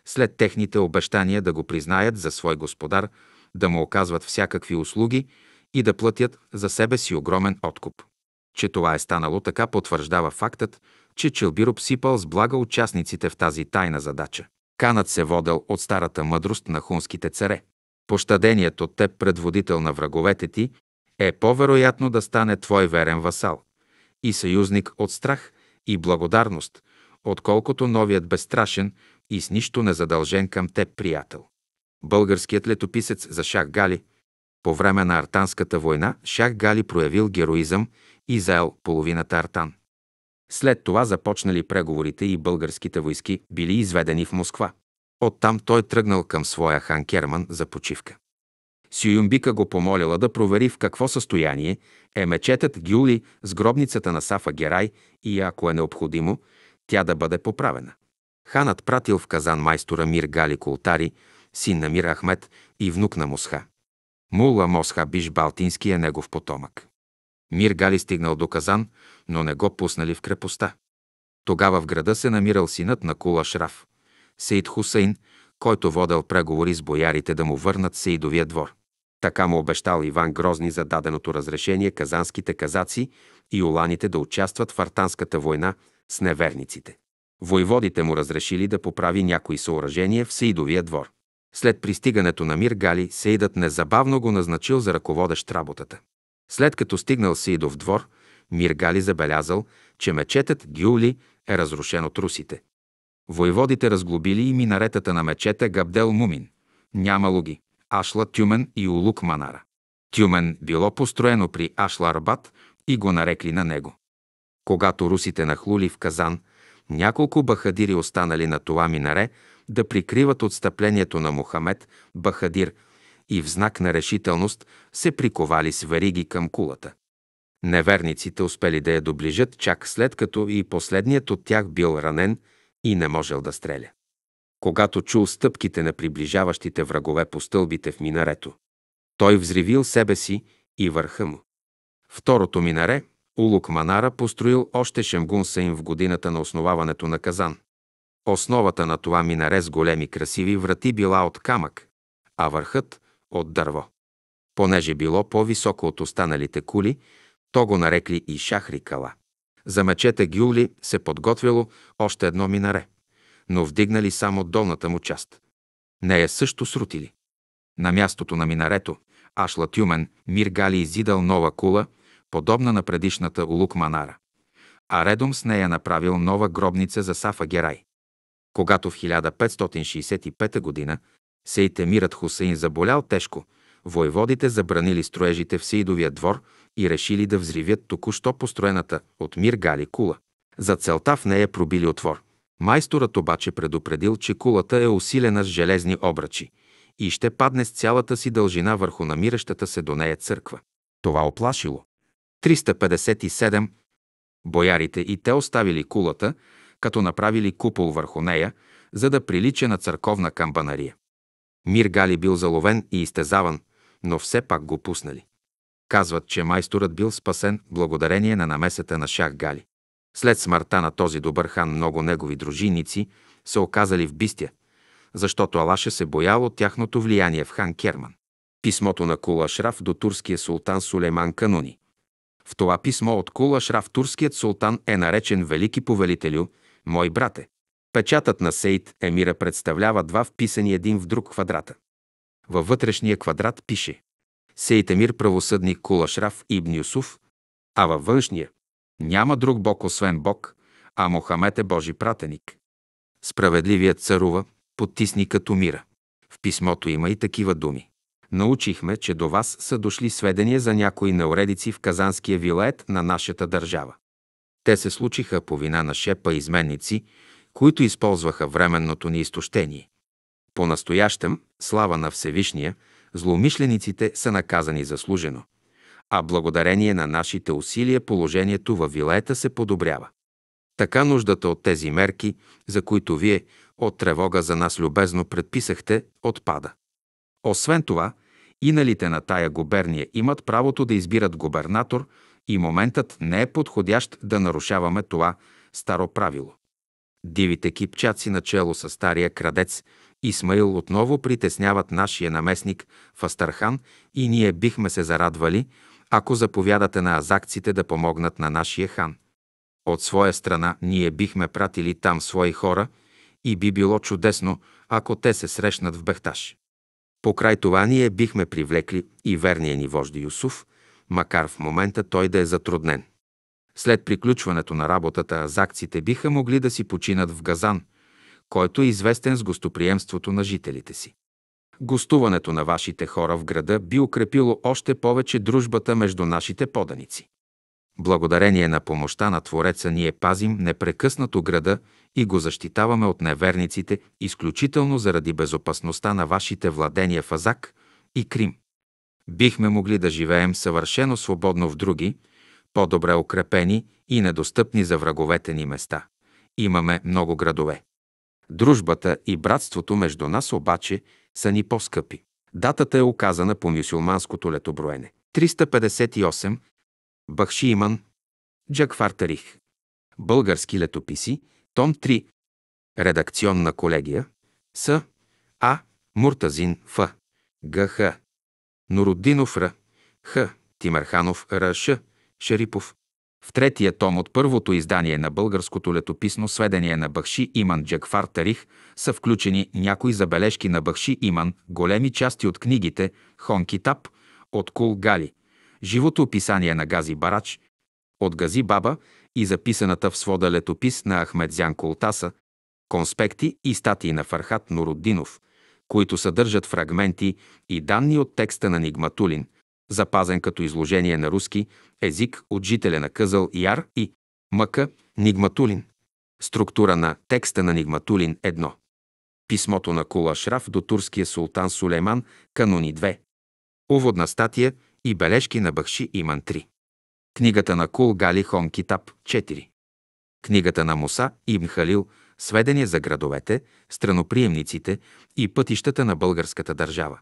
след техните обещания да го признаят за свой господар, да му оказват всякакви услуги и да платят за себе си огромен откуп. Че това е станало така потвърждава фактът, че Челбиро сипал с блага участниците в тази тайна задача. Канът се водел от старата мъдрост на хунските царе. Пощаденият от теб предводител на враговете ти е по-вероятно да стане твой верен васал и съюзник от страх и благодарност, отколкото новият безстрашен и с нищо незадължен към теб приятел. Българският летописец за Шах Гали по време на Артанската война Шах Гали проявил героизъм и заел половината Артан. След това започнали преговорите и българските войски били изведени в Москва. Оттам той тръгнал към своя хан Керман за почивка. Сююмбика го помолила да провери в какво състояние е мечетът Гюли с гробницата на Сафа Герай и, ако е необходимо, тя да бъде поправена. Ханът пратил в Казан майстора Мир Гали Култари, син на Мир Ахмет и внук на Мосха. Мула Мосха Биш Балтински е негов потомък. Миргали стигнал до Казан, но не го пуснали в крепостта. Тогава в града се намирал синът на Кула Шраф, Сейд Хусейн, който водел преговори с боярите да му върнат Сейдовия двор. Така му обещал Иван Грозни за даденото разрешение казанските казаци и уланите да участват в артанската война с неверниците. Войводите му разрешили да поправи някои съоръжения в Сейдовия двор. След пристигането на Мир Гали, незабавно го назначил за ръководещ работата. След като стигнал Сидов двор, Миргали забелязал, че мечетът Гюли е разрушен от русите. Войводите разглобили и минаретата на мечета Габдел Мумин. Нямало ги. Ашла Тюмен и Улук Манара. Тюмен било построено при Ашла Арбат и го нарекли на него. Когато русите нахлули в Казан, няколко бахадири останали на това минаре да прикриват отстъплението на Мохамед, бахадир – и в знак на решителност се приковали с вериги към кулата. Неверниците успели да я доближат чак след като и последният от тях бил ранен и не можел да стреля. Когато чул стъпките на приближаващите врагове по стълбите в минарето, той взривил себе си и върха му. Второто минаре, Улук Манара построил още Шемгун Саим в годината на основаването на Казан. Основата на това минаре с големи красиви врати била от камък, а върхът от дърво. Понеже било по-високо от останалите кули, то го нарекли и шахри кала. За мечета Гюли се подготвяло още едно минаре, но вдигнали само долната му част. Нея също срутили. На мястото на минарето Ашла Тюмен Миргали изидал нова кула, подобна на предишната Улук Манара, а редом с нея направил нова гробница за Сафа Герай. Когато в 1565 г. Сейтемирът Хусейн заболял тежко. Войводите забранили строежите в Сеидовия двор и решили да взривят току-що построената от Мир Гали кула. За целта в нея пробили отвор. Майсторът обаче предупредил, че кулата е усилена с железни обръчи и ще падне с цялата си дължина върху намиращата се до нея църква. Това оплашило. 357. Боярите и те оставили кулата, като направили купол върху нея, за да прилича на църковна камбанария. Мир Гали бил заловен и изтезаван, но все пак го пуснали. Казват, че майсторът бил спасен благодарение на намесата на шах Гали. След смъртта на този добър хан много негови дружиници се оказали в бистя, защото Алаша се боял от тяхното влияние в хан Керман. Писмото на Кула Шраф до турския султан Сулейман Кануни. В това писмо от Кула Шраф турският султан е наречен Велики повелителю, мой брате. Печатът на Сейт Емира представлява два вписани един в друг квадрата. Във вътрешния квадрат пише Сейт Емир правосъдник Кулашраф Ибн Юсуф, а във външния няма друг Бог освен Бог, а Мохамед е Божи пратеник. Справедливият царува, потисни като мира. В писмото има и такива думи. Научихме, че до вас са дошли сведения за някои неуредици в казанския вилает на нашата държава. Те се случиха по вина на шепа изменници, които използваха временното ни изтощение. По-настоящем, слава на Всевишния, злоумишлениците са наказани заслужено, а благодарение на нашите усилия положението във вилета се подобрява. Така нуждата от тези мерки, за които вие от тревога за нас любезно предписахте, отпада. Освен това, иналите на тая губерния имат правото да избират губернатор и моментът не е подходящ да нарушаваме това старо правило. Дивите кипчаци начело с стария крадец Исмаил отново притесняват нашия наместник в Астархан и ние бихме се зарадвали, ако заповядате на азакците да помогнат на нашия хан. От своя страна ние бихме пратили там свои хора и би било чудесно, ако те се срещнат в Бехташ. Покрай това ние бихме привлекли и верния ни вожди Юсуф, макар в момента той да е затруднен. След приключването на работата азакците биха могли да си починат в Газан, който е известен с гостоприемството на жителите си. Гостуването на вашите хора в града би укрепило още повече дружбата между нашите поданици. Благодарение на помощта на Твореца ние пазим непрекъснато града и го защитаваме от неверниците, изключително заради безопасността на вашите владения в Азак и Крим. Бихме могли да живеем съвършено свободно в други, по-добре укрепени и недостъпни за враговете ни места. Имаме много градове. Дружбата и братството между нас обаче са ни по-скъпи. Датата е указана по мюсюлманското летоброене. 358 Бахшиман. Иман Тарих Български летописи Том 3 Редакционна колегия С. А. Муртазин Ф. Г. Х. Нородинов Р. Х. Тимерханов Р. Ш. Шерипов. В третия том от първото издание на българското летописно сведение на Бахши Иман Джакфар Тарих са включени някои забележки на Бахши Иман, големи части от книгите Хон Китап, от Кул Гали, живото описание на Гази Барач, от Гази Баба и записаната в свода летопис на Ахмедзян Култаса, конспекти и статии на Фархат Нороддинов, които съдържат фрагменти и данни от текста на Нигматулин – запазен като изложение на руски език от жителя на Къзъл Яр и Мъка Нигматулин. Структура на текста на Нигматулин 1. Писмото на Кула Шраф до турския султан Сулейман, кануни 2. Уводна статия и бележки на Бахши Иман 3. Книгата на Кул Гали Хон Китап 4. Книгата на Муса Ибн Халил Сведения за градовете, страноприемниците и пътищата на българската държава,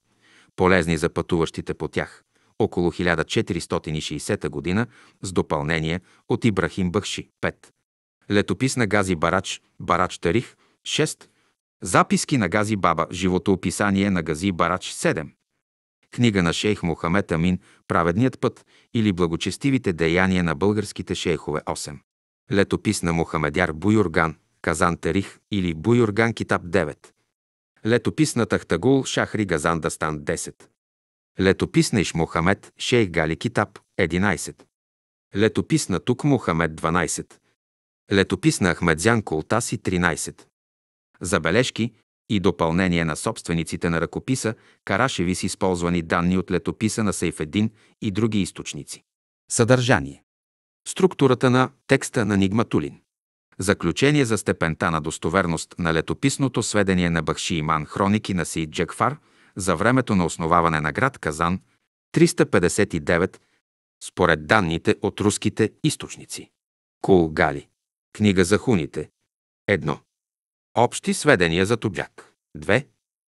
полезни за пътуващите по тях около 1460 г. с допълнение от Ибрахим Бахши. 5. Летопис на Гази Барач, Барач Тарих. 6. Записки на Гази Баба, животоописание на Гази Барач. 7. Книга на шейх Мухамед Амин «Праведният път» или «Благочестивите деяния на българските шейхове» 8. Летопис на Мухамедяр Буюрган, Казан Тарих или Буюрган Китап 9. Летопис на Тахтагул Шахри Газан Дастан 10. Летопис на Ишмухамед, Шейх Гали Китап, 11. Летопис на Тук Мухамед 12. Летопис на Ахмедзян Култаси, 13. Забележки и допълнение на собствениците на ръкописа Карашеви с използвани данни от летописа на Сейфедин и други източници. Съдържание. Структурата на текста на Нигматулин. Заключение за степента на достоверност на летописното сведение на Бахши Иман Хроники на Сейд Джакфар – за времето на основаване на град Казан 359 според данните от руските източници. Кулгали. Книга за хуните. 1. Общи сведения за тубляк. 2.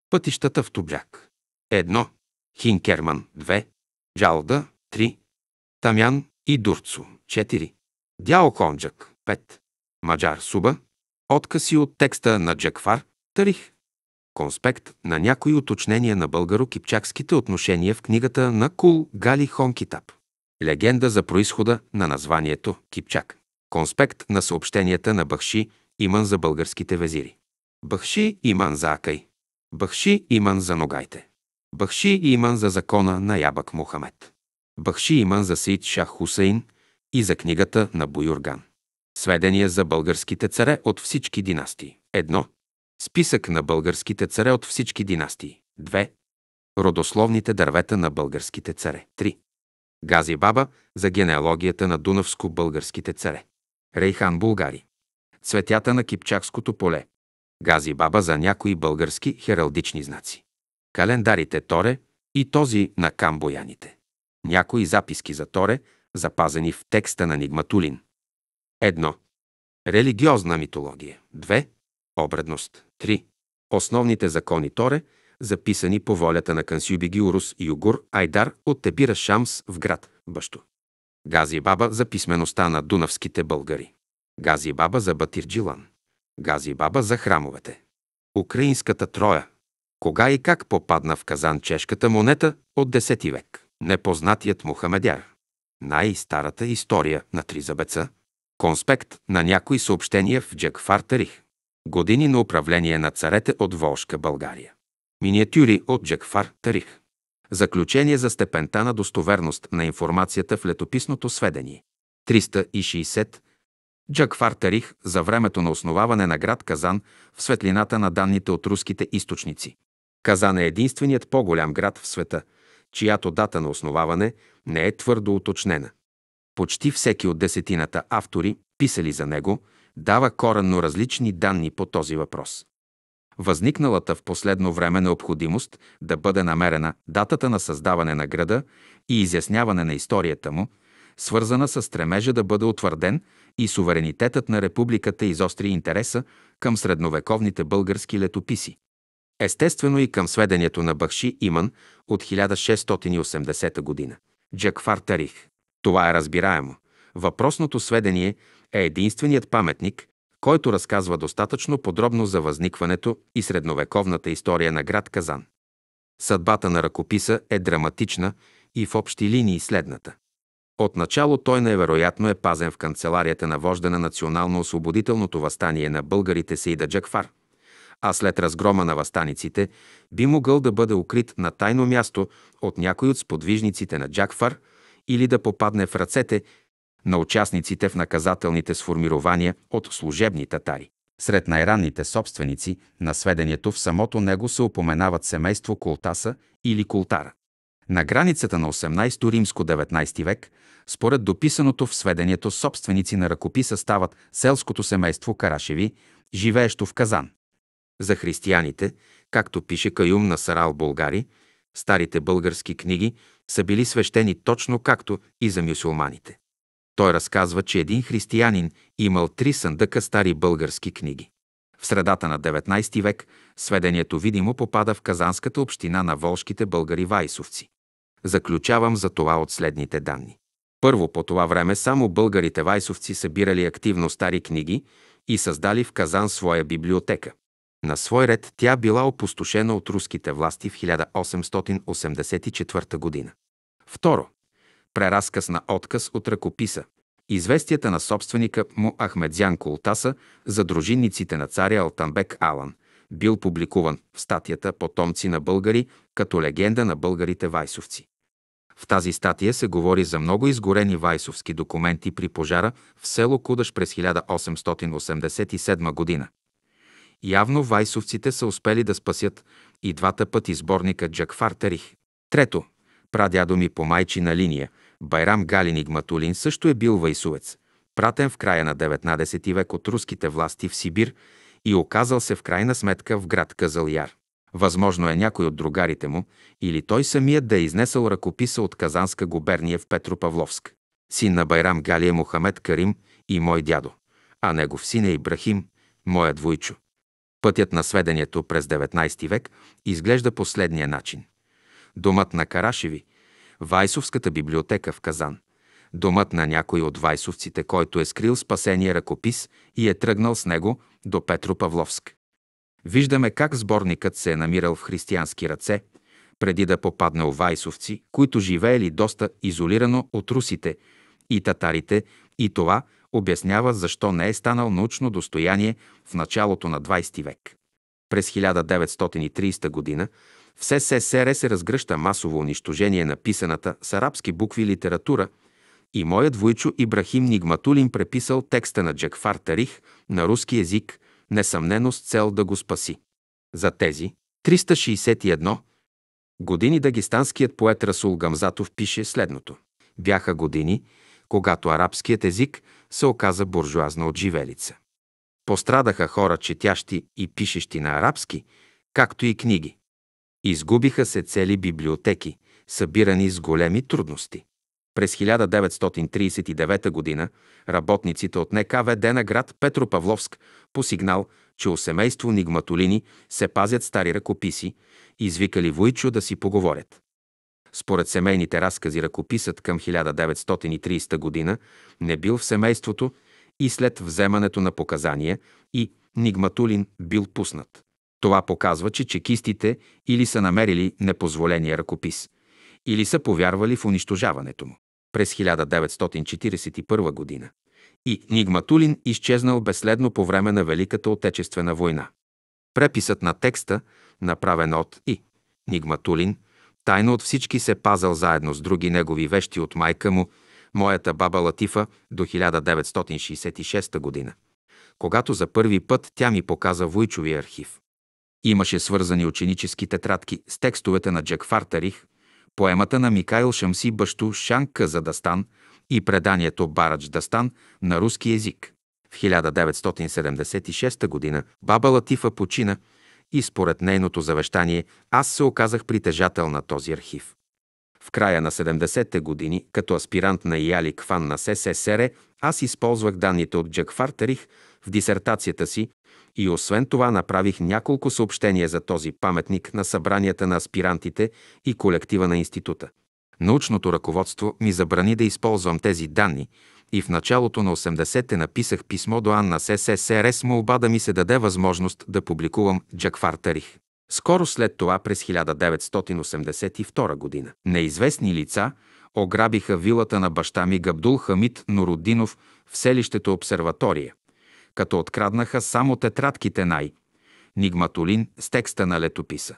Пътищата в Тубляк. 1. Хинкерман. 2. Джалда. 3. Тамян и Дурцу. 4. Дяо Конджак. 5. Маджар Суба. Откъси от текста на Джаквар. Тарих конспект на някои уточнения на българо-кипчакските отношения в книгата на Кул Гали Хонкитап. Легенда за происхода на названието Кипчак. Конспект на съобщенията на Бахши Иман за българските везири. Бахши Иман за Акай. Бахши Иман за Ногайте. Бахши Иман за закона на Ябък Мухамед. Бахши Иман за Саид Шах Хусейн и за книгата на Буюрган. Сведения за българските царе от всички династии. Едно. Списък на българските царе от всички династии. 2. Родословните дървета на българските царе. 3. Гази Баба за генеалогията на дунавско-българските царе. Рейхан Булгари. Цветята на Кипчакското поле. Гази Баба за някои български хералдични знаци. Календарите Торе и този на камбояните. Някои записки за Торе, запазени в текста на Нигматулин. 1. Религиозна митология. 2 обредност. 3. Основните закони Торе, записани по волята на Кансюбиги Урус и Югур Айдар от Тебира Шамс в град Бащо. Гази Баба за писмеността на дунавските българи. Гази Баба за Батирджилан. Гази Баба за храмовете. Украинската троя. Кога и как попадна в Казан чешката монета от 10 век? Непознатият Мухамедяр. Най-старата история на Тризабеца. Конспект на някои съобщения в Джекфар Тарих. Години на управление на царете от Волшка България. Миниатюри от Джакфар Тарих. Заключение за степента на достоверност на информацията в летописното сведение. 360. Джакфар Тарих за времето на основаване на град Казан в светлината на данните от руските източници. Казан е единственият по-голям град в света, чиято дата на основаване не е твърдо уточнена. Почти всеки от десетината автори, писали за него, дава коренно различни данни по този въпрос. Възникналата в последно време необходимост да бъде намерена датата на създаване на града и изясняване на историята му, свързана с стремежа да бъде утвърден и суверенитетът на републиката изостри интереса към средновековните български летописи. Естествено и към сведението на Бахши Иман от 1680 година. Джакфар Тарих. Това е разбираемо. Въпросното сведение е единственият паметник, който разказва достатъчно подробно за възникването и средновековната история на град Казан. Съдбата на ръкописа е драматична и в общи линии следната. Отначало той невероятно е пазен в канцеларията на вожда на национално-освободителното възстание на българите Сейда Джакфар, а след разгрома на възстаниците би могъл да бъде укрит на тайно място от някой от сподвижниците на Джакфар или да попадне в ръцете на участниците в наказателните сформирования от служебни татари. Сред най-ранните собственици на сведението в самото него се упоменават семейство култаса или култара. На границата на 18 римско 19 век, според дописаното в сведението, собственици на ръкописа стават селското семейство Карашеви, живеещо в Казан. За християните, както пише Каюм на Сарал Българи, старите български книги са били свещени точно както и за мюсюлманите. Той разказва, че един християнин имал три съндъка стари български книги. В средата на 19 век сведението видимо попада в казанската община на волшките българи Вайсовци. Заключавам за това от следните данни. Първо, по това време само българите Вайсовци събирали активно стари книги и създали в Казан своя библиотека. На свой ред тя била опустошена от руските власти в 1884 година. Второ, преразказ на отказ от ръкописа. Известията на собственика му Ахмедзян Култаса за дружинниците на царя Алтанбек Алан бил публикуван в статията «Потомци на българи» като легенда на българите вайсовци. В тази статия се говори за много изгорени вайсовски документи при пожара в село Кудаш през 1887 година. Явно вайсовците са успели да спасят и двата пъти сборника Джакфар Трето, Прадядо ми по майчина линия, Байрам Галиник Гматулин също е бил вайсуец, пратен в края на 19 век от руските власти в Сибир и оказал се в крайна сметка в град Казалияр. Възможно е някой от другарите му или той самият да е изнесъл ръкописа от Казанска губерния в Петропавловск. Син на Байрам Гали е Мохамед Карим и мой дядо, а негов син е Ибрахим, моят двойчо. Пътят на сведението през 19 век изглежда последния начин домът на Карашеви, Вайсовската библиотека в Казан, домът на някой от вайсовците, който е скрил спасения ръкопис и е тръгнал с него до Петро Павловск. Виждаме как сборникът се е намирал в християнски ръце, преди да попадне у вайсовци, които живеели доста изолирано от русите и татарите, и това обяснява защо не е станал научно достояние в началото на 20 век. През 1930 г. В СССР се разгръща масово унищожение на писаната с арабски букви литература и моят войчо Ибрахим Нигматулин преписал текста на Джакфар Тарих на руски език, несъмнено с цел да го спаси. За тези 361 години дагестанският поет Расул Гамзатов пише следното. Бяха години, когато арабският език се оказа буржуазна отживелица. Пострадаха хора, четящи и пишещи на арабски, както и книги. Изгубиха се цели библиотеки, събирани с големи трудности. През 1939 г. работниците от НКВД на град Петропавловск по сигнал, че у семейство Нигматолини се пазят стари ръкописи, извикали Войчо да си поговорят. Според семейните разкази ръкописът към 1930 г. не бил в семейството и след вземането на показания и Нигматулин бил пуснат. Това показва, че чекистите или са намерили непозволения ръкопис, или са повярвали в унищожаването му. През 1941 година и Нигматулин изчезнал безследно по време на Великата Отечествена война. Преписът на текста, направен от И. Нигматулин, тайно от всички се пазал заедно с други негови вещи от майка му, моята баба Латифа, до 1966 година, когато за първи път тя ми показа Войчовия архив. Имаше свързани ученически тетрадки с текстовете на Джек Фартерих, поемата на Микайл Шамси Башту Шанка за Дастан и преданието Барач Дастан на руски език. В 1976 г. баба Латифа почина и според нейното завещание аз се оказах притежател на този архив. В края на 70-те години, като аспирант на Яли Кван на СССР, аз използвах данните от Джек Фартерих в дисертацията си и освен това направих няколко съобщения за този паметник на събранията на аспирантите и колектива на института. Научното ръководство ми забрани да използвам тези данни и в началото на 80-те написах писмо до Анна СССР с молба да ми се даде възможност да публикувам Джаквар Тарих. Скоро след това, през 1982 година, неизвестни лица ограбиха вилата на баща ми Габдул Хамид Нородинов в селището Обсерватория като откраднаха само тетрадките най. Нигматолин с текста на летописа.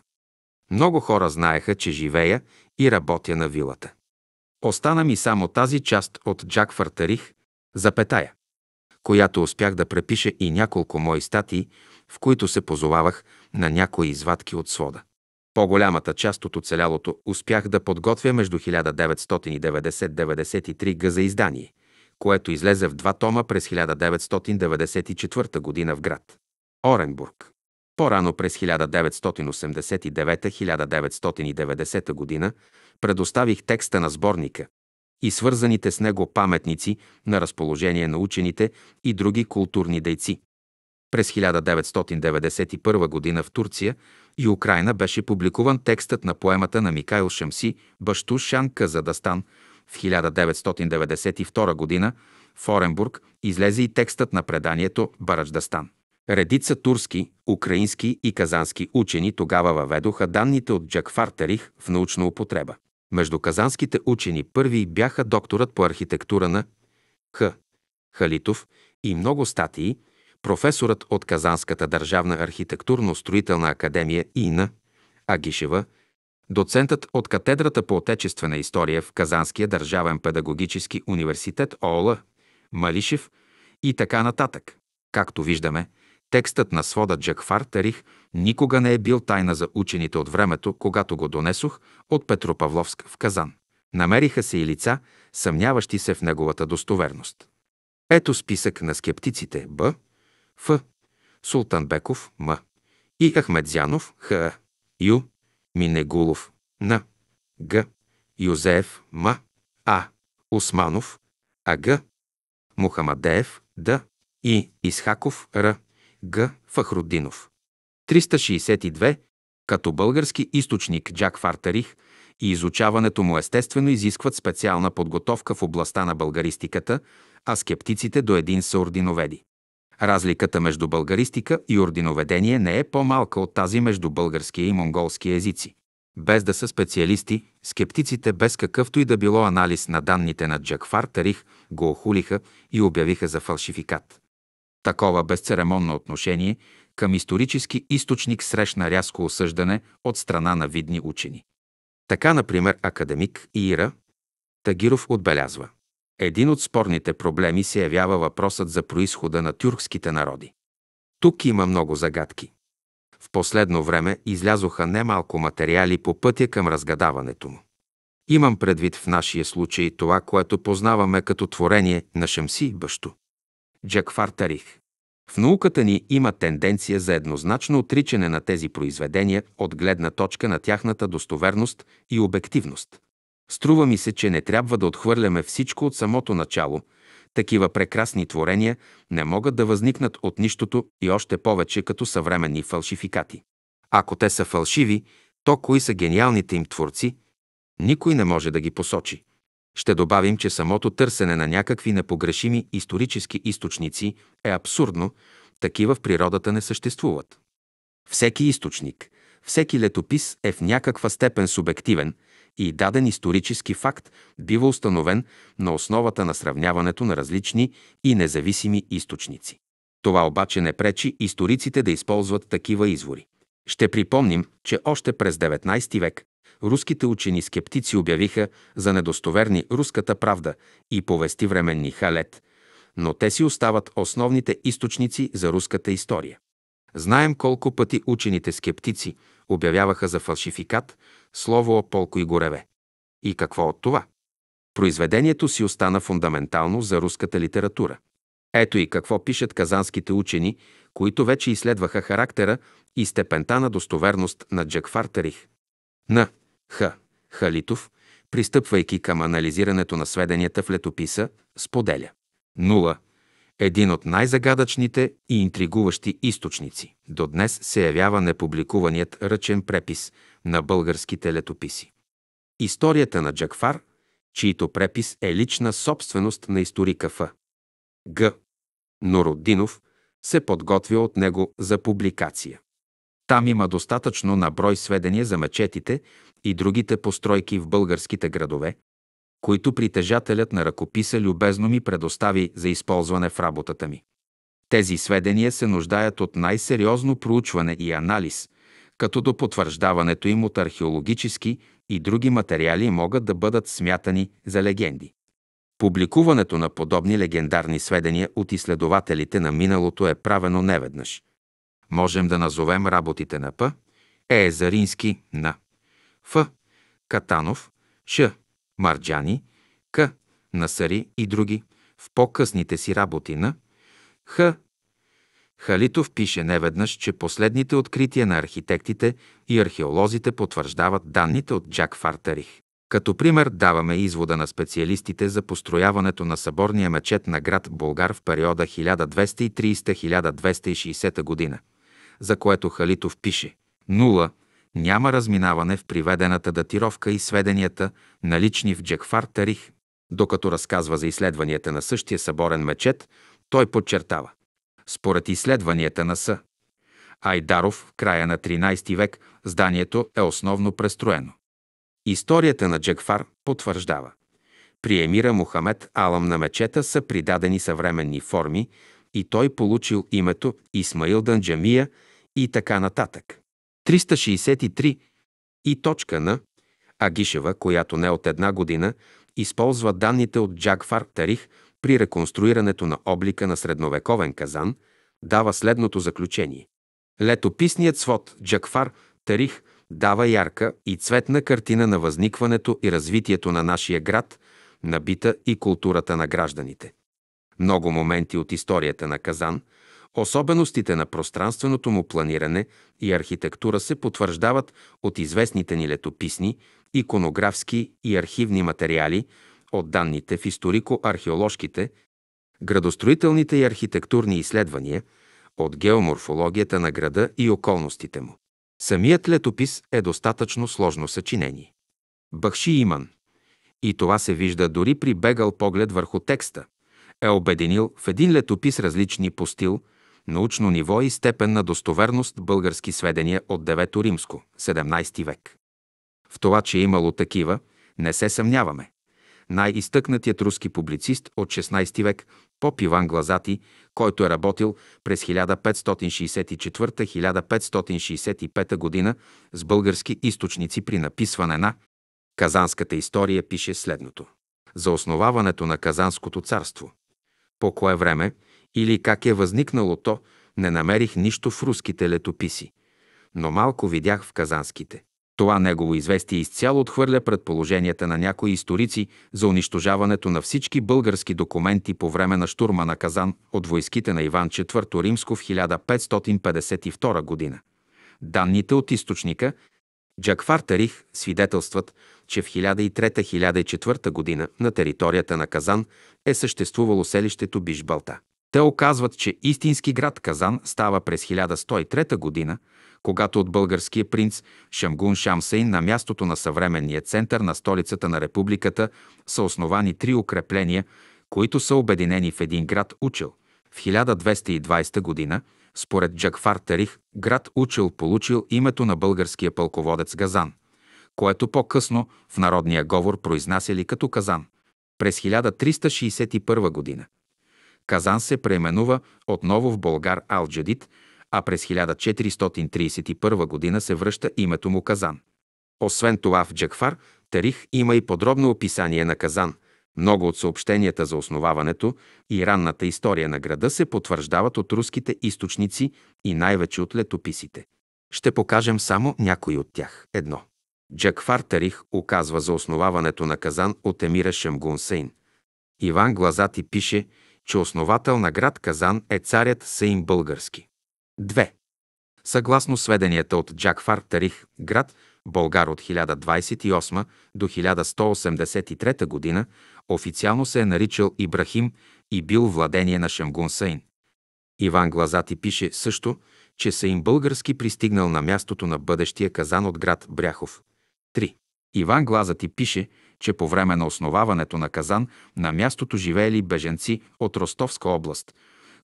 Много хора знаеха, че живея и работя на вилата. Остана ми само тази част от Джак Фартарих, запетая, която успях да препиша и няколко мои статии, в които се позовавах на някои извадки от свода. По-голямата част от оцелялото успях да подготвя между 1990-93 г. за издание, което излезе в два тома през 1994 г. в град Оренбург. По-рано през 1989-1990 г. предоставих текста на сборника и свързаните с него паметници на разположение на учените и други културни дейци. През 1991 г. в Турция и Украина беше публикуван текстът на поемата на Микайл Шамси «Башту Шан Казадастан», в 1992 г. в Оренбург излезе и текстът на преданието Барадждастан. Редица турски, украински и казански учени тогава въведоха данните от Джак Фартерих в научна употреба. Между казанските учени първи бяха докторът по архитектура на Х. Халитов и много статии, професорът от Казанската държавна архитектурно-строителна академия Ина Агишева – доцентът от катедрата по отечествена история в Казанския държавен педагогически университет ООЛ, Малишев и така нататък. Както виждаме, текстът на свода Джакфар Тарих никога не е бил тайна за учените от времето, когато го донесох от Петропавловск в Казан. Намериха се и лица, съмняващи се в неговата достоверност. Ето списък на скептиците Б, Ф, Султанбеков М и Ахмедзянов Х. Ю. Минегулов, Н. Г. Юзеев, М. А. Османов, А. Г. Мухамадеев, Д. И. Исхаков, Р. Г. Фахрудинов. 362. Като български източник Джак Фартарих и изучаването му естествено изискват специална подготовка в областта на българистиката, а скептиците до един са ординоведи. Разликата между българистика и ординоведение не е по-малка от тази между българския и монголски езици. Без да са специалисти, скептиците без какъвто и да било анализ на данните на Джакфар Тарих го охулиха и обявиха за фалшификат. Такова безцеремонно отношение към исторически източник срещна рязко осъждане от страна на видни учени. Така, например, академик Иира Тагиров отбелязва – един от спорните проблеми се явява въпросът за происхода на тюркските народи. Тук има много загадки. В последно време излязоха немалко материали по пътя към разгадаването му. Имам предвид в нашия случай това, което познаваме като творение на Шамси и Бащо. Джек Фартарих. В науката ни има тенденция за еднозначно отричане на тези произведения от гледна точка на тяхната достоверност и обективност. Струва ми се, че не трябва да отхвърляме всичко от самото начало. Такива прекрасни творения не могат да възникнат от нищото и още повече като съвременни фалшификати. Ако те са фалшиви, то кои са гениалните им творци? Никой не може да ги посочи. Ще добавим, че самото търсене на някакви непогрешими исторически източници е абсурдно, такива в природата не съществуват. Всеки източник, всеки летопис е в някаква степен субективен – и даден исторически факт бива установен на основата на сравняването на различни и независими източници. Това обаче не пречи историците да използват такива извори. Ще припомним, че още през 19 век руските учени-скептици обявиха за недостоверни руската правда и повести временни халет, но те си остават основните източници за руската история. Знаем колко пъти учените-скептици обявяваха за фалшификат слово Полко и Гореве. И какво от това? Произведението си остана фундаментално за руската литература. Ето и какво пишат казанските учени, които вече изследваха характера и степента на достоверност на Джек Фартерих. На Х. Халитов, пристъпвайки към анализирането на сведенията в летописа, споделя. 0 един от най-загадъчните и интригуващи източници. До днес се явява непубликуваният ръчен препис на българските летописи. Историята на Джакфар, чийто препис е лична собственост на историка Ф. Г. Нороддинов, се подготвя от него за публикация. Там има достатъчно наброй сведения за мечетите и другите постройки в българските градове, които притежателят на ръкописа любезно ми предостави за използване в работата ми. Тези сведения се нуждаят от най-сериозно проучване и анализ, като до потвърждаването им от археологически и други материали могат да бъдат смятани за легенди. Публикуването на подобни легендарни сведения от изследователите на миналото е правено неведнъж. Можем да назовем работите на П. Е. Зарински на Ф. Катанов, Ш. Марджани, К. Насари и други в по-късните си работи на Х. Халитов пише неведнъж, че последните открития на архитектите и археолозите потвърждават данните от Джак Фартерих. Като пример даваме извода на специалистите за построяването на съборния мечет на град Българ в периода 1230-1260 година, за което Халитов пише няма разминаване в приведената датировка и сведенията, налични в Джекфар Тарих. Докато разказва за изследванията на същия съборен мечет, той подчертава. Според изследванията на С. Айдаров в края на 13 век зданието е основно престроено. Историята на Джекфар потвърждава. При емира Мухамед Алам на мечета са придадени съвременни форми и той получил името Исмаил Данджамия и така нататък. 363 и точка на Агишева, която не от една година използва данните от Джагфар Тарих при реконструирането на облика на средновековен казан, дава следното заключение. Летописният свод Джакфар Тарих дава ярка и цветна картина на възникването и развитието на нашия град, на бита и културата на гражданите. Много моменти от историята на Казан – Особеностите на пространственото му планиране и архитектура се потвърждават от известните ни летописни, иконографски и архивни материали, от данните в историко-археоложките, градостроителните и архитектурни изследвания, от геоморфологията на града и околностите му. Самият летопис е достатъчно сложно съчинение. Бахши Иман. И това се вижда дори при бегал поглед върху текста. Е обединил в един летопис различни по стил, научно ниво и степен на достоверност български сведения от 9 Римско, 17 век. В това, че е имало такива, не се съмняваме. Най-изтъкнатият е руски публицист от 16 век, поп Иван Глазати, който е работил през 1564-1565 година с български източници при написване на Казанската история пише следното. За основаването на Казанското царство. По кое време – или как е възникнало то, не намерих нищо в руските летописи, но малко видях в казанските. Това негово известие изцяло отхвърля предположенията на някои историци за унищожаването на всички български документи по време на штурма на Казан от войските на Иван IV Римско в 1552 година. Данните от източника Джакфар Тарих свидетелстват, че в 1003-1004 година на територията на Казан е съществувало селището Бишбалта. Те оказват, че истински град Казан става през 1103 година, когато от българския принц Шамгун Шамсейн на мястото на съвременния център на столицата на републиката са основани три укрепления, които са обединени в един град Учел. В 1220 година, според Джакфар Тарих, град Учел получил името на българския пълководец Газан, което по-късно в народния говор произнасяли като Казан. През 1361 година Казан се преименува отново в Българ Алджадит, а през 1431 г. се връща името му Казан. Освен това в Джакфар Тарих има и подробно описание на Казан. Много от съобщенията за основаването и ранната история на града се потвърждават от руските източници и най-вече от летописите. Ще покажем само някои от тях. Едно. Джакфар Тарих оказва за основаването на Казан от емира Шемгунсейн. Иван Глазати пише – че основател на град Казан е царят Саим Български. 2. Съгласно сведенията от Джакфар Тарих, град Българ от 1028 до 1183 година, официално се е наричал Ибрахим и бил владение на Шемгун Саин. Иван Глазати пише също, че Саим Български пристигнал на мястото на бъдещия казан от град Бряхов. 3. Иван Глазати пише, че по време на основаването на Казан на мястото живеели беженци от Ростовска област,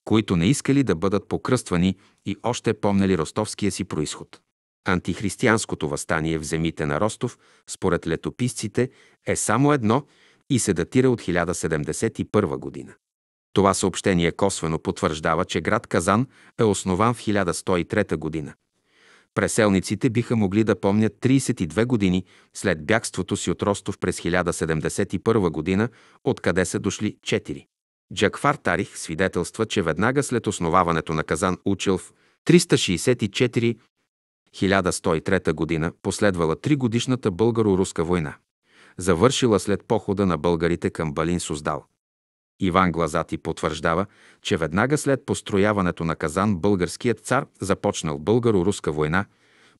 които не искали да бъдат покръствани и още помнели ростовския си происход. Антихристиянското възстание в земите на Ростов, според летописците, е само едно и се датира от 1071 година. Това съобщение косвено потвърждава, че град Казан е основан в 1103 година. Преселниците биха могли да помнят 32 години след бягството си от Ростов през 1071 година, откъде са дошли 4. Джакфар Тарих свидетелства, че веднага след основаването на Казан учил в 364 1103 година последвала тригодишната българо-руска война, завършила след похода на българите към Балин Суздал – Иван Глазати потвърждава, че веднага след построяването на Казан българският цар започнал българо-руска война,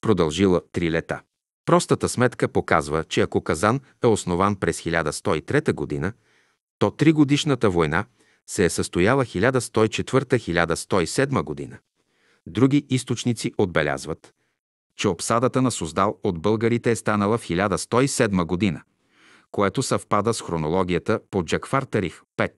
продължила три лета. Простата сметка показва, че ако Казан е основан през 1103 г., то тригодишната война се е състояла 1104-1107 година. Други източници отбелязват, че обсадата на Суздал от българите е станала в 1107 година – което съвпада с хронологията по Джаквар Тарих 5.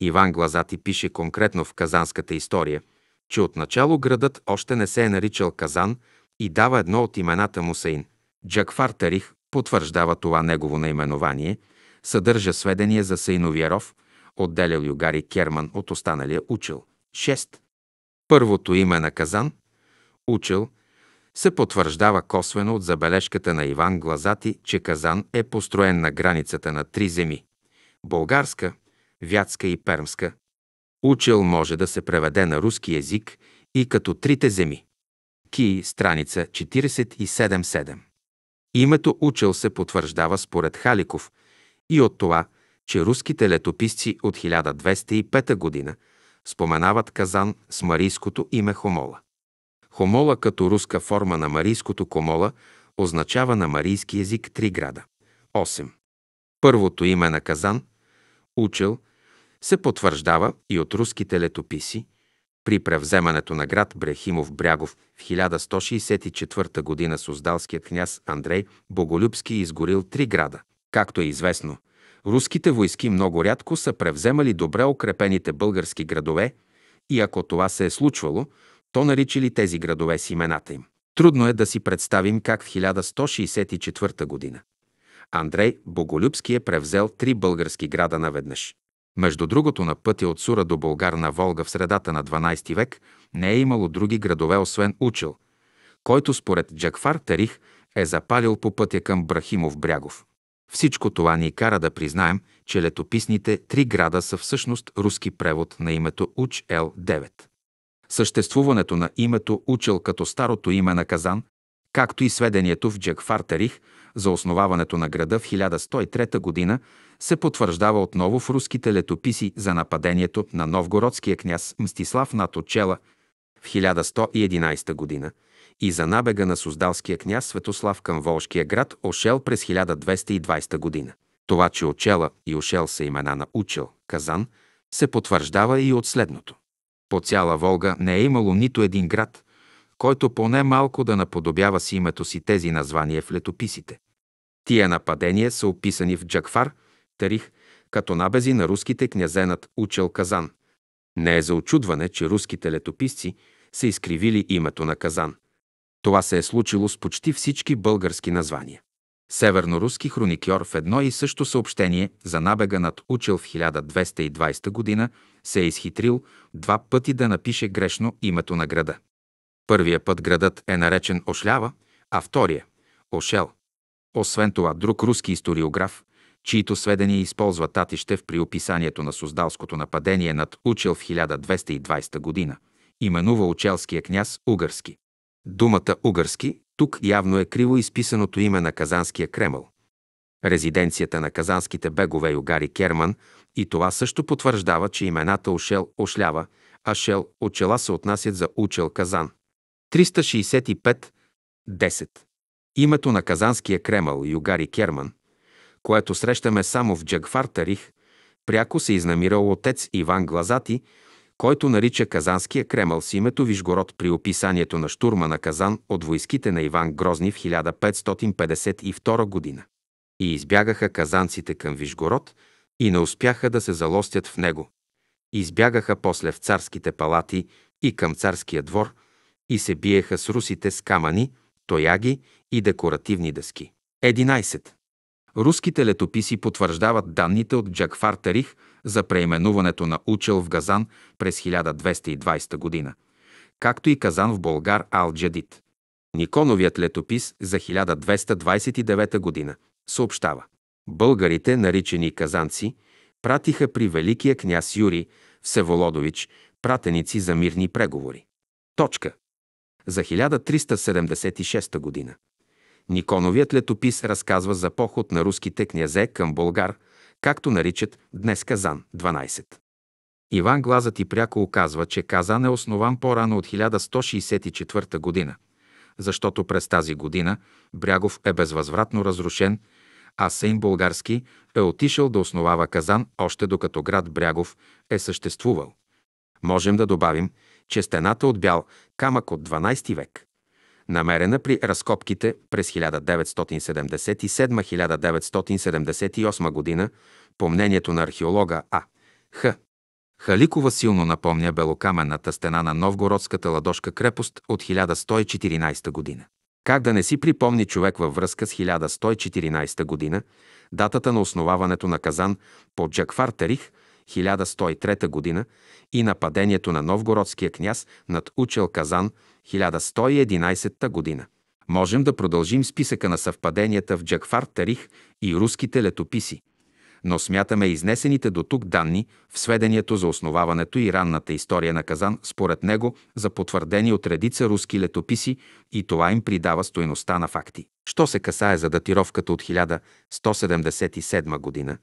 Иван Глазати пише конкретно в казанската история, че отначало градът още не се е наричал Казан и дава едно от имената му Саин. Джаквар Тарих потвърждава това негово наименование, съдържа сведения за Саиновия ров, отделял Югари Керман от останалия учил. 6. Първото име на Казан, учил – се потвърждава косвено от забележката на Иван Глазати, че Казан е построен на границата на три земи – българска, вятска и пермска. Учел може да се преведе на руски език и като трите земи. Ки, страница 47.7. Името Учел се потвърждава според Халиков и от това, че руските летописци от 1205 г. споменават Казан с марийското име Хомола. Хомола като руска форма на марийското комола означава на марийски език три града. 8. Първото име на Казан, учел, се потвърждава и от руските летописи. При превземането на град Брехимов Брягов в 1164 г. суздалският княз Андрей Боголюбски е изгорил три града. Както е известно, руските войски много рядко са превземали добре укрепените български градове и ако това се е случвало, то наричали тези градове с имената им. Трудно е да си представим как в 1164 година Андрей Боголюбски е превзел три български града наведнъж. Между другото, на пътя от Сура до на Волга в средата на 12 век не е имало други градове, освен Учил, който според Джакфар Тарих е запалил по пътя към Брахимов Брягов. Всичко това ни кара да признаем, че летописните три града са всъщност руски превод на името Уч Л9. Съществуването на името Учел като старото име на Казан, както и сведението в Джакфар за основаването на града в 1103 г. се потвърждава отново в руските летописи за нападението на новгородския княз Мстислав над Очела в 1111 г. и за набега на суздалския княз Светослав към Волжкия град Ошел през 1220 г. Това, че Очела и Ошел са имена на Учел, Казан, се потвърждава и от следното. По цяла Волга не е имало нито един град, който поне малко да наподобява с името си тези названия в летописите. Тия нападения са описани в Джакфар, Тарих, като набези на руските князе над Учел Казан. Не е за очудване, че руските летописци са изкривили името на Казан. Това се е случило с почти всички български названия. Северноруски хроникьор в едно и също съобщение за набега над Учил в 1220 г. се е изхитрил два пъти да напише грешно името на града. Първия път градът е наречен Ошлява, а втория – Ошел. Освен това, друг руски историограф, чието сведения използва в при описанието на Суздалското нападение над Учел в 1220 година, именува Учелския княз Угърски. Думата Угърски тук явно е криво изписаното име на Казанския Кремъл. Резиденцията на казанските бегове Югари Керман и това също потвърждава, че имената Ошел – Ошлява, а Шел – Очела се отнасят за Учел Казан. 365 10. Името на казанския Кремъл Югари Керман, което срещаме само в Джагфар Тарих, пряко се изнамирал отец Иван Глазати – който нарича Казанския Кремъл с името Вижгород при описанието на штурма на Казан от войските на Иван Грозни в 1552 година. И избягаха казанците към Вижгород и не успяха да се залостят в него. Избягаха после в царските палати и към царския двор и се биеха с русите с камъни, тояги и декоративни дъски. 11. Руските летописи потвърждават данните от Джакфар Тарих за преименуването на Учел в Газан през 1220 година, както и Казан в Болгар ал Джадит. Никоновият летопис за 1229 година съобщава. Българите, наричани казанци, пратиха при великия княз Юрий Всеволодович пратеници за мирни преговори. Точка. За 1376 година. Никоновият летопис разказва за поход на руските князе към Българ, както наричат днес Казан 12. Иван Глазът и пряко оказва, че Казан е основан по-рано от 1164 година, защото през тази година Брягов е безвъзвратно разрушен, а Сейн Български е отишъл да основава Казан още докато град Брягов е съществувал. Можем да добавим, че стената от бял камък от 12 век намерена при разкопките през 1977-1978 година, по мнението на археолога А. Х. Халикова силно напомня белокаменната стена на Новгородската ладошка крепост от 1114 година. Как да не си припомни човек във връзка с 1114 година, датата на основаването на Казан по Джакфар Тарих 1103 година и нападението на новгородския княз над учел Казан 1111 година. Можем да продължим списъка на съвпаденията в Джакфар Тарих и руските летописи, но смятаме изнесените до тук данни в сведението за основаването и ранната история на Казан според него за потвърдени от редица руски летописи и това им придава стоеността на факти. Що се касае за датировката от 1177 година,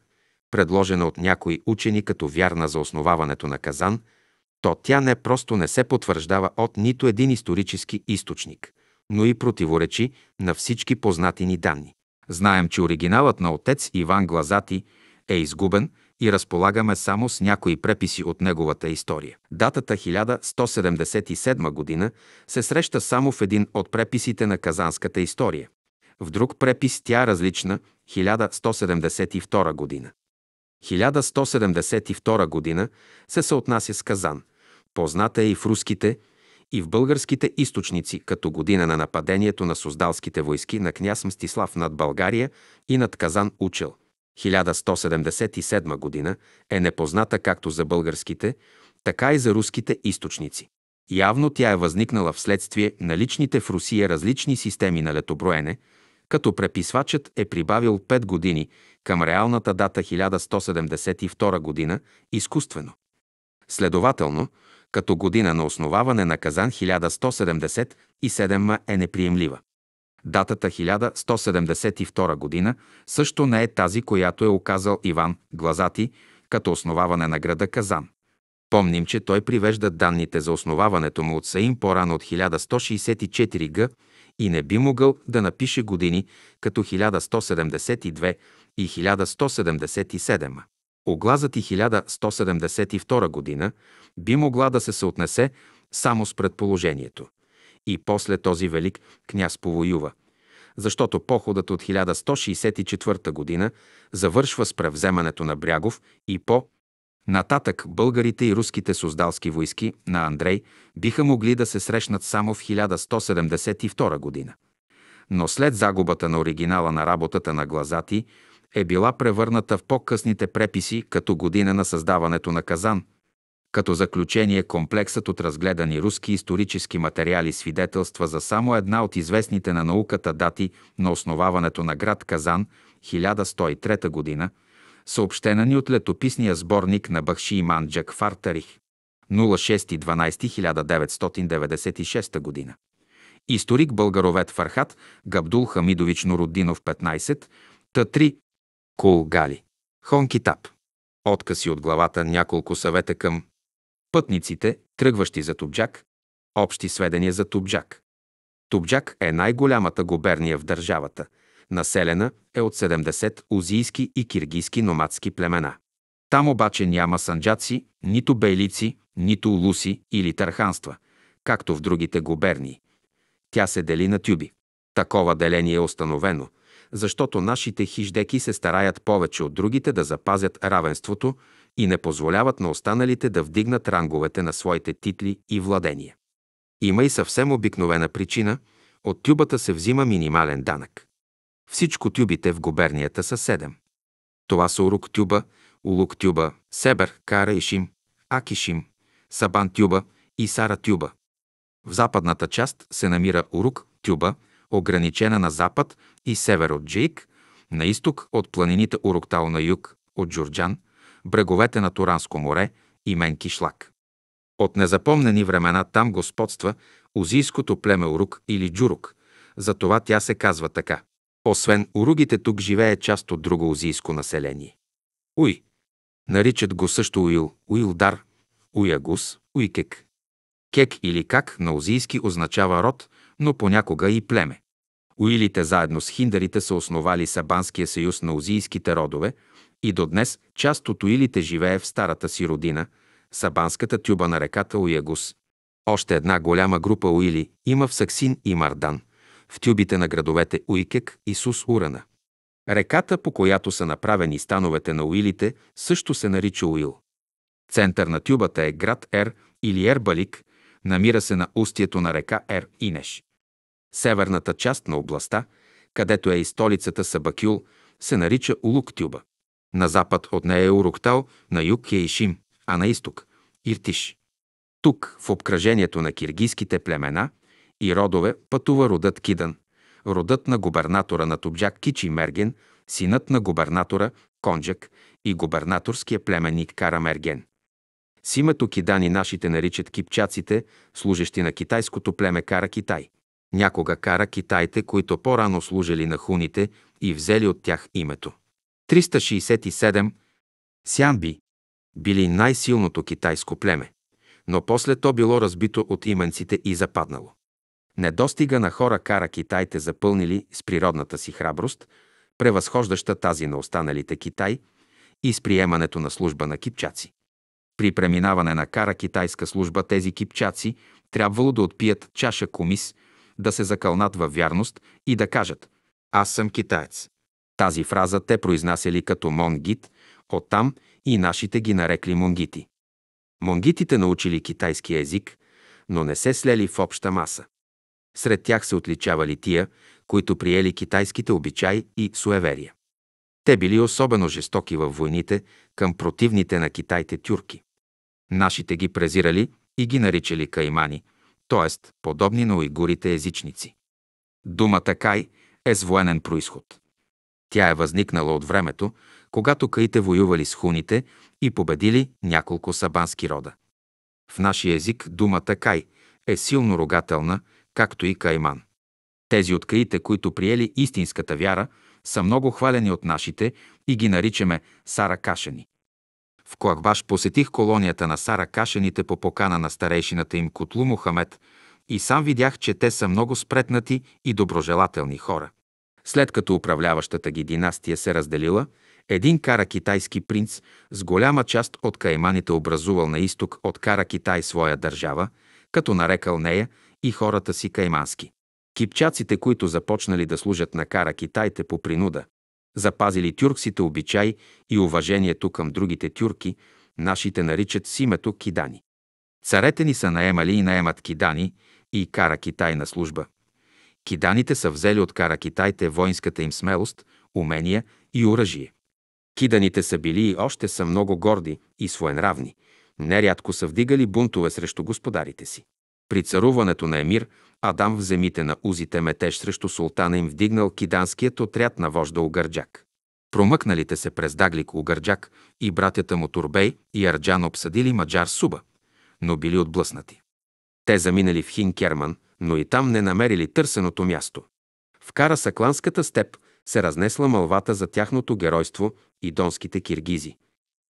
предложена от някои учени като вярна за основаването на Казан – то тя не просто не се потвърждава от нито един исторически източник, но и противоречи на всички познати ни данни. Знаем, че оригиналът на отец Иван Глазати е изгубен и разполагаме само с някои преписи от неговата история. Датата 1177 година се среща само в един от преписите на казанската история. В друг препис тя е различна 1172 година. 1172 година се съотнася с Казан – Позната е и в руските, и в българските източници като година на нападението на суздалските войски на княз Мстислав над България и над Казан Учел. 1177 година е непозната както за българските, така и за руските източници. Явно тя е възникнала вследствие на личните в Русия различни системи на летоброене, като преписвачът е прибавил 5 години към реалната дата 1172 година изкуствено. Следователно, като година на основаване на Казан 1177 е неприемлива. Датата 1172 година също не е тази, която е оказал Иван Глазати като основаване на града Казан. Помним, че той привежда данните за основаването му от Саим по-рано от 1164 г. и не би могъл да напише години като 1172 и 1177. Оглазът и 1172 година би могла да се съотнесе само с предположението. И после този велик княз повоюва, защото походът от 1164 г. завършва с превземането на Брягов и по Нататък българите и руските суздалски войски на Андрей биха могли да се срещнат само в 1172 година. Но след загубата на оригинала на работата на Глазати е била превърната в по-късните преписи като година на създаването на Казан – като заключение комплексът от разгледани руски исторически материали свидетелства за само една от известните на науката дати на основаването на град Казан 1103 г. съобщена ни от летописния сборник на Бахши Иман Джакфар Тарих 06.12.1996 година. Историк българовет Фархат Габдул Хамидович Нородинов 15, Т3, Кулгали. Хонкитап. Откази от главата няколко съвета към Пътниците, тръгващи за Тубджак. Общи сведения за Тубджак. Тубджак е най-голямата губерния в държавата. Населена е от 70 узийски и киргийски номадски племена. Там обаче няма санджаци, нито бейлици, нито луси или тарханства, както в другите губернии. Тя се дели на тюби. Такова деление е установено, защото нашите хиждеки се стараят повече от другите да запазят равенството и не позволяват на останалите да вдигнат ранговете на своите титли и владения. Има и съвсем обикновена причина – от тюбата се взима минимален данък. Всичко тюбите в губернията са седем. Това са Урук тюба, Улук тюба, Себер, Кара Акишим, Сабан тюба и Сара тюба. В западната част се намира Урук тюба, ограничена на запад и север от Джейк, на изток от планините Уруктал на юг, от Джорджан – бреговете на Туранско море и Менки шлак. От незапомнени времена там господства узийското племе Урук или Джурук, затова тя се казва така. Освен уругите тук живее част от друго узийско население. Уй. Наричат го също Уил, Уилдар, Уягус, Уикек. Кек или как на узийски означава род, но понякога и племе. Уилите заедно с хиндарите са основали Сабанския съюз на узийските родове, и до днес част от уилите живее в старата си родина, Сабанската тюба на реката Уягус. Още една голяма група уили има в Саксин и Мардан, в тюбите на градовете Уикек и Сус Урана. Реката, по която са направени становете на уилите, също се нарича Уил. Център на тюбата е град Ер или Ербалик, намира се на устието на река Ер Инеш. Северната част на областта, където е и столицата Сабакюл, се нарича Улук тюба. На запад от нея е Уруктал, на юг е Ишим, а на изток – Иртиш. Тук, в обкръжението на киргийските племена и родове, пътува родът Кидан, родът на губернатора на Тубджак Кичи Мерген, синът на губернатора Конджак и губернаторския племенник Кара Мерген. С името Кидани нашите наричат кипчаците, служещи на китайското племе Кара Китай. Някога Кара Китайте, които по-рано служили на хуните и взели от тях името. 367 Сянби били най-силното китайско племе, но после то било разбито от именците и западнало. Недостига на хора кара китайте запълнили с природната си храброст, превъзхождаща тази на останалите Китай и с приемането на служба на кипчаци. При преминаване на кара китайска служба тези кипчаци трябвало да отпият чаша комис, да се закълнат във вярност и да кажат «Аз съм китаец». Тази фраза те произнасяли като монгит, оттам и нашите ги нарекли монгити. Монгитите научили китайски език, но не се слели в обща маса. Сред тях се отличавали тия, които приели китайските обичаи и суеверия. Те били особено жестоки във войните към противните на китайте тюрки. Нашите ги презирали и ги наричали каймани, т.е. подобни на уйгурите езичници. Думата кай е с военен происход. Тя е възникнала от времето, когато каите воювали с хуните и победили няколко сабански рода. В нашия език думата кай е силно рогателна, както и кайман. Тези от каите, които приели истинската вяра, са много хвалени от нашите и ги наричаме Сара Кашени. В Коакбаш посетих колонията на Сара Кашените по покана на старейшината им Котлу Мухамед и сам видях, че те са много спретнати и доброжелателни хора. След като управляващата ги династия се разделила, един кара-китайски принц с голяма част от кайманите образувал на изток от кара-китай своя държава, като нарекал нея и хората си каймански. Кипчаците, които започнали да служат на кара-китайте по принуда, запазили тюрксите обичай и уважението към другите тюрки, нашите наричат с името кидани. Царете ни са наемали и наемат кидани и кара Китай на служба. Киданите са взели от каракитайте воинската им смелост, умения и оръжие. Киданите са били и още са много горди и своенравни. Нерядко са вдигали бунтове срещу господарите си. При царуването на Емир, Адам в земите на Узите метеж срещу султана им вдигнал киданският отряд на вожда Огърджак. Промъкналите се през Даглик Огърджак и братята му Турбей и Арджан обсъдили Маджар Суба, но били отблъснати. Те заминали в Хинкерман, но и там не намерили търсеното място. В Карасакланската степ се разнесла мълвата за тяхното геройство и донските киргизи.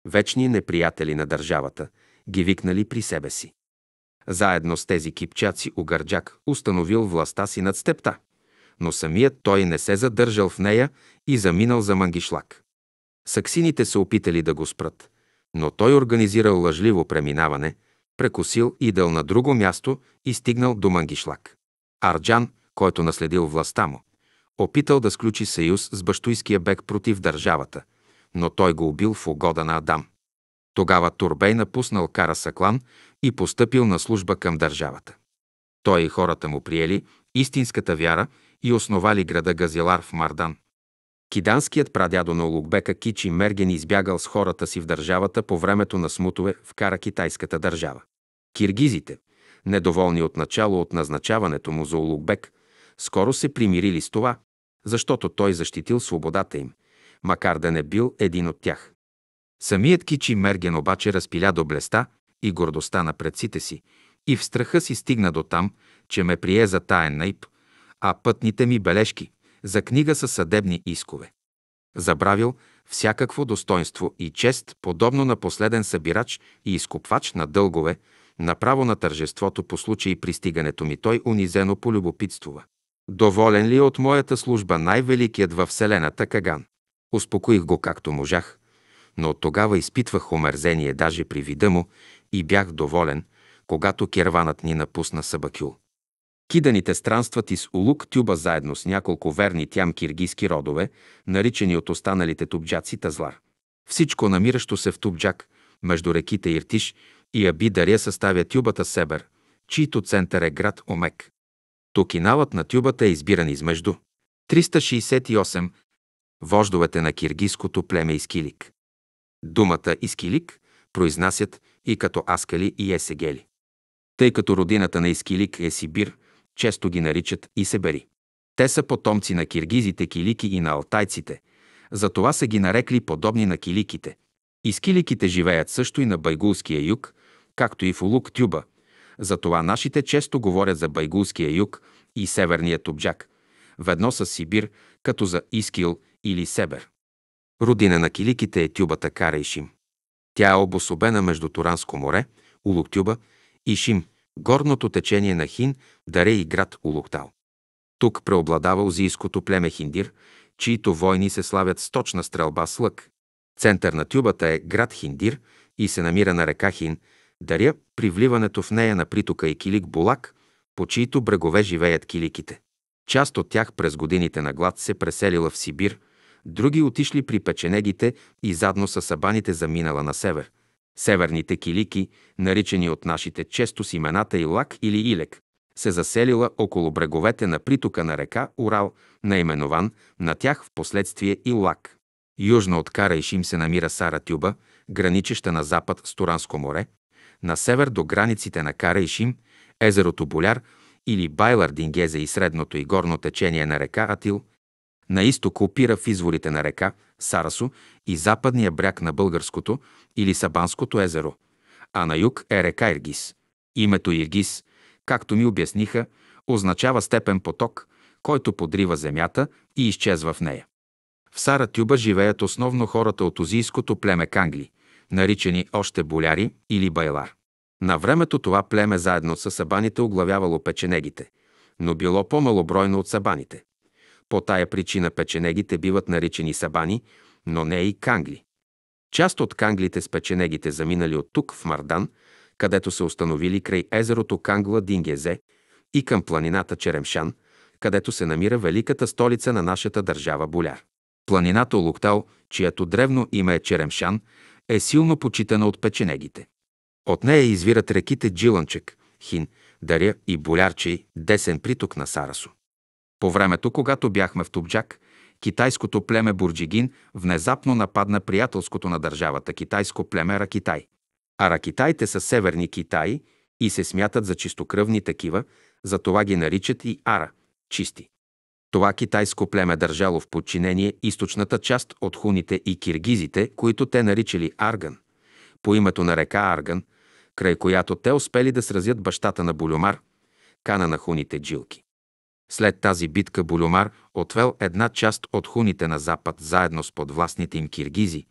Вечни неприятели на държавата ги викнали при себе си. Заедно с тези кипчаци Огарджак установил властта си над степта, но самият той не се задържал в нея и заминал за Мангишлак. Саксините се опитали да го спрат, но той организирал лъжливо преминаване – прекусил идъл на друго място и стигнал до Мангишлак. Арджан, който наследил властта му, опитал да сключи съюз с баштуйския бек против държавата, но той го убил в угода на Адам. Тогава Турбей напуснал Кара Саклан и постъпил на служба към държавата. Той и хората му приели истинската вяра и основали града Газилар в Мардан. Киданският прадядо на Олугбека Кичи Мерген избягал с хората си в държавата по времето на смутове в Кара Китайската държава. Киргизите, недоволни от начало от назначаването му за Улугбек, скоро се примирили с това, защото той защитил свободата им, макар да не бил един от тях. Самият Кичи Мерген обаче разпиля до блеста и гордостта на предците си и в страха си стигна до там, че ме прие за таен наип, а пътните ми бележки за книга са съдебни искове. Забравил всякакво достоинство и чест, подобно на последен събирач и изкупвач на дългове, Направо на тържеството по случай пристигането ми той унизено полюбопитствува. Доволен ли е от моята служба най-великият във Вселената Каган? Успокоих го както можах, но от тогава изпитвах омерзение даже при вида му и бях доволен, когато керванът ни напусна Сабакюл. Киданите странстват из Улук Тюба заедно с няколко верни тям киргийски родове, наричани от останалите тубджаци Тазлар. Всичко намиращо се в Тубджак, между реките Иртиш, и Аби Дария съставя тюбата Себер, чийто център е град Омек. Токиналът на тюбата е избиран измежду 368 вождовете на киргийското племе Искилик. Думата Искилик произнасят и като Аскали и Есегели. Тъй като родината на Искилик е Сибир, често ги наричат и Себери. Те са потомци на киргизите килики и на алтайците, затова са ги нарекли подобни на киликите. Искиликите живеят също и на байгулския юг, както и в Улук Тюба. Затова нашите често говорят за Байгулския юг и Северния Тубджак, ведно с Сибир, като за Искил или Себер. Родина на киликите е тюбата Карайшим. Тя е обособена между Туранско море, Улуктюба и Шим, горното течение на Хин, Даре и град Улухтал. Тук преобладава озийското племе Хиндир, чието войни се славят с точна стрелба с лък. Център на тюбата е град Хиндир и се намира на река Хин, Даря при вливането в нея на притока и килик Булак, по чието брегове живеят киликите. Част от тях през годините на глад се преселила в Сибир, други отишли при печенегите и задно с сабаните заминала на север. Северните килики, наричани от нашите често с имената Илак или Илек, се заселила около бреговете на притока на река Урал, наименован на тях в последствие Илак. Южно от Карайшим се намира Сара Тюба, граничеща на запад с Туранско море, на север до границите на Карайшим, езерото Боляр или Байлардингезе и средното и горно течение на река Атил, на изток опира в изворите на река Сарасо и западния бряг на Българското или Сабанското езеро, а на юг е река Иргис. Името Иргис, както ми обясниха, означава степен поток, който подрива земята и изчезва в нея. В Сара Тюба живеят основно хората от озийското племе Кангли, наричани още боляри или байлар. На времето това племе заедно с сабаните оглавявало печенегите, но било по-малобройно от сабаните. По тая причина печенегите биват наричани сабани, но не и кангли. Част от канглите с печенегите заминали от тук в Мардан, където се установили край езерото Кангла Дингезе и към планината Черемшан, където се намира великата столица на нашата държава Боляр. Планината Луктал, чието древно име е Черемшан, е силно почитана от печенегите. От нея извират реките Джиланчек, Хин, Даря и Болярчей, десен приток на Сарасо. По времето, когато бяхме в Тубджак, китайското племе Бурджигин внезапно нападна приятелското на държавата китайско племе Ракитай. А ракитайте са северни Китаи и се смятат за чистокръвни такива, затова ги наричат и ара – чисти. Това китайско племе държало в подчинение източната част от хуните и киргизите, които те наричали Арган, по името на река Арган, край която те успели да сразят бащата на Болюмар, кана на хуните джилки. След тази битка Болюмар отвел една част от хуните на запад заедно с подвластните им киргизи,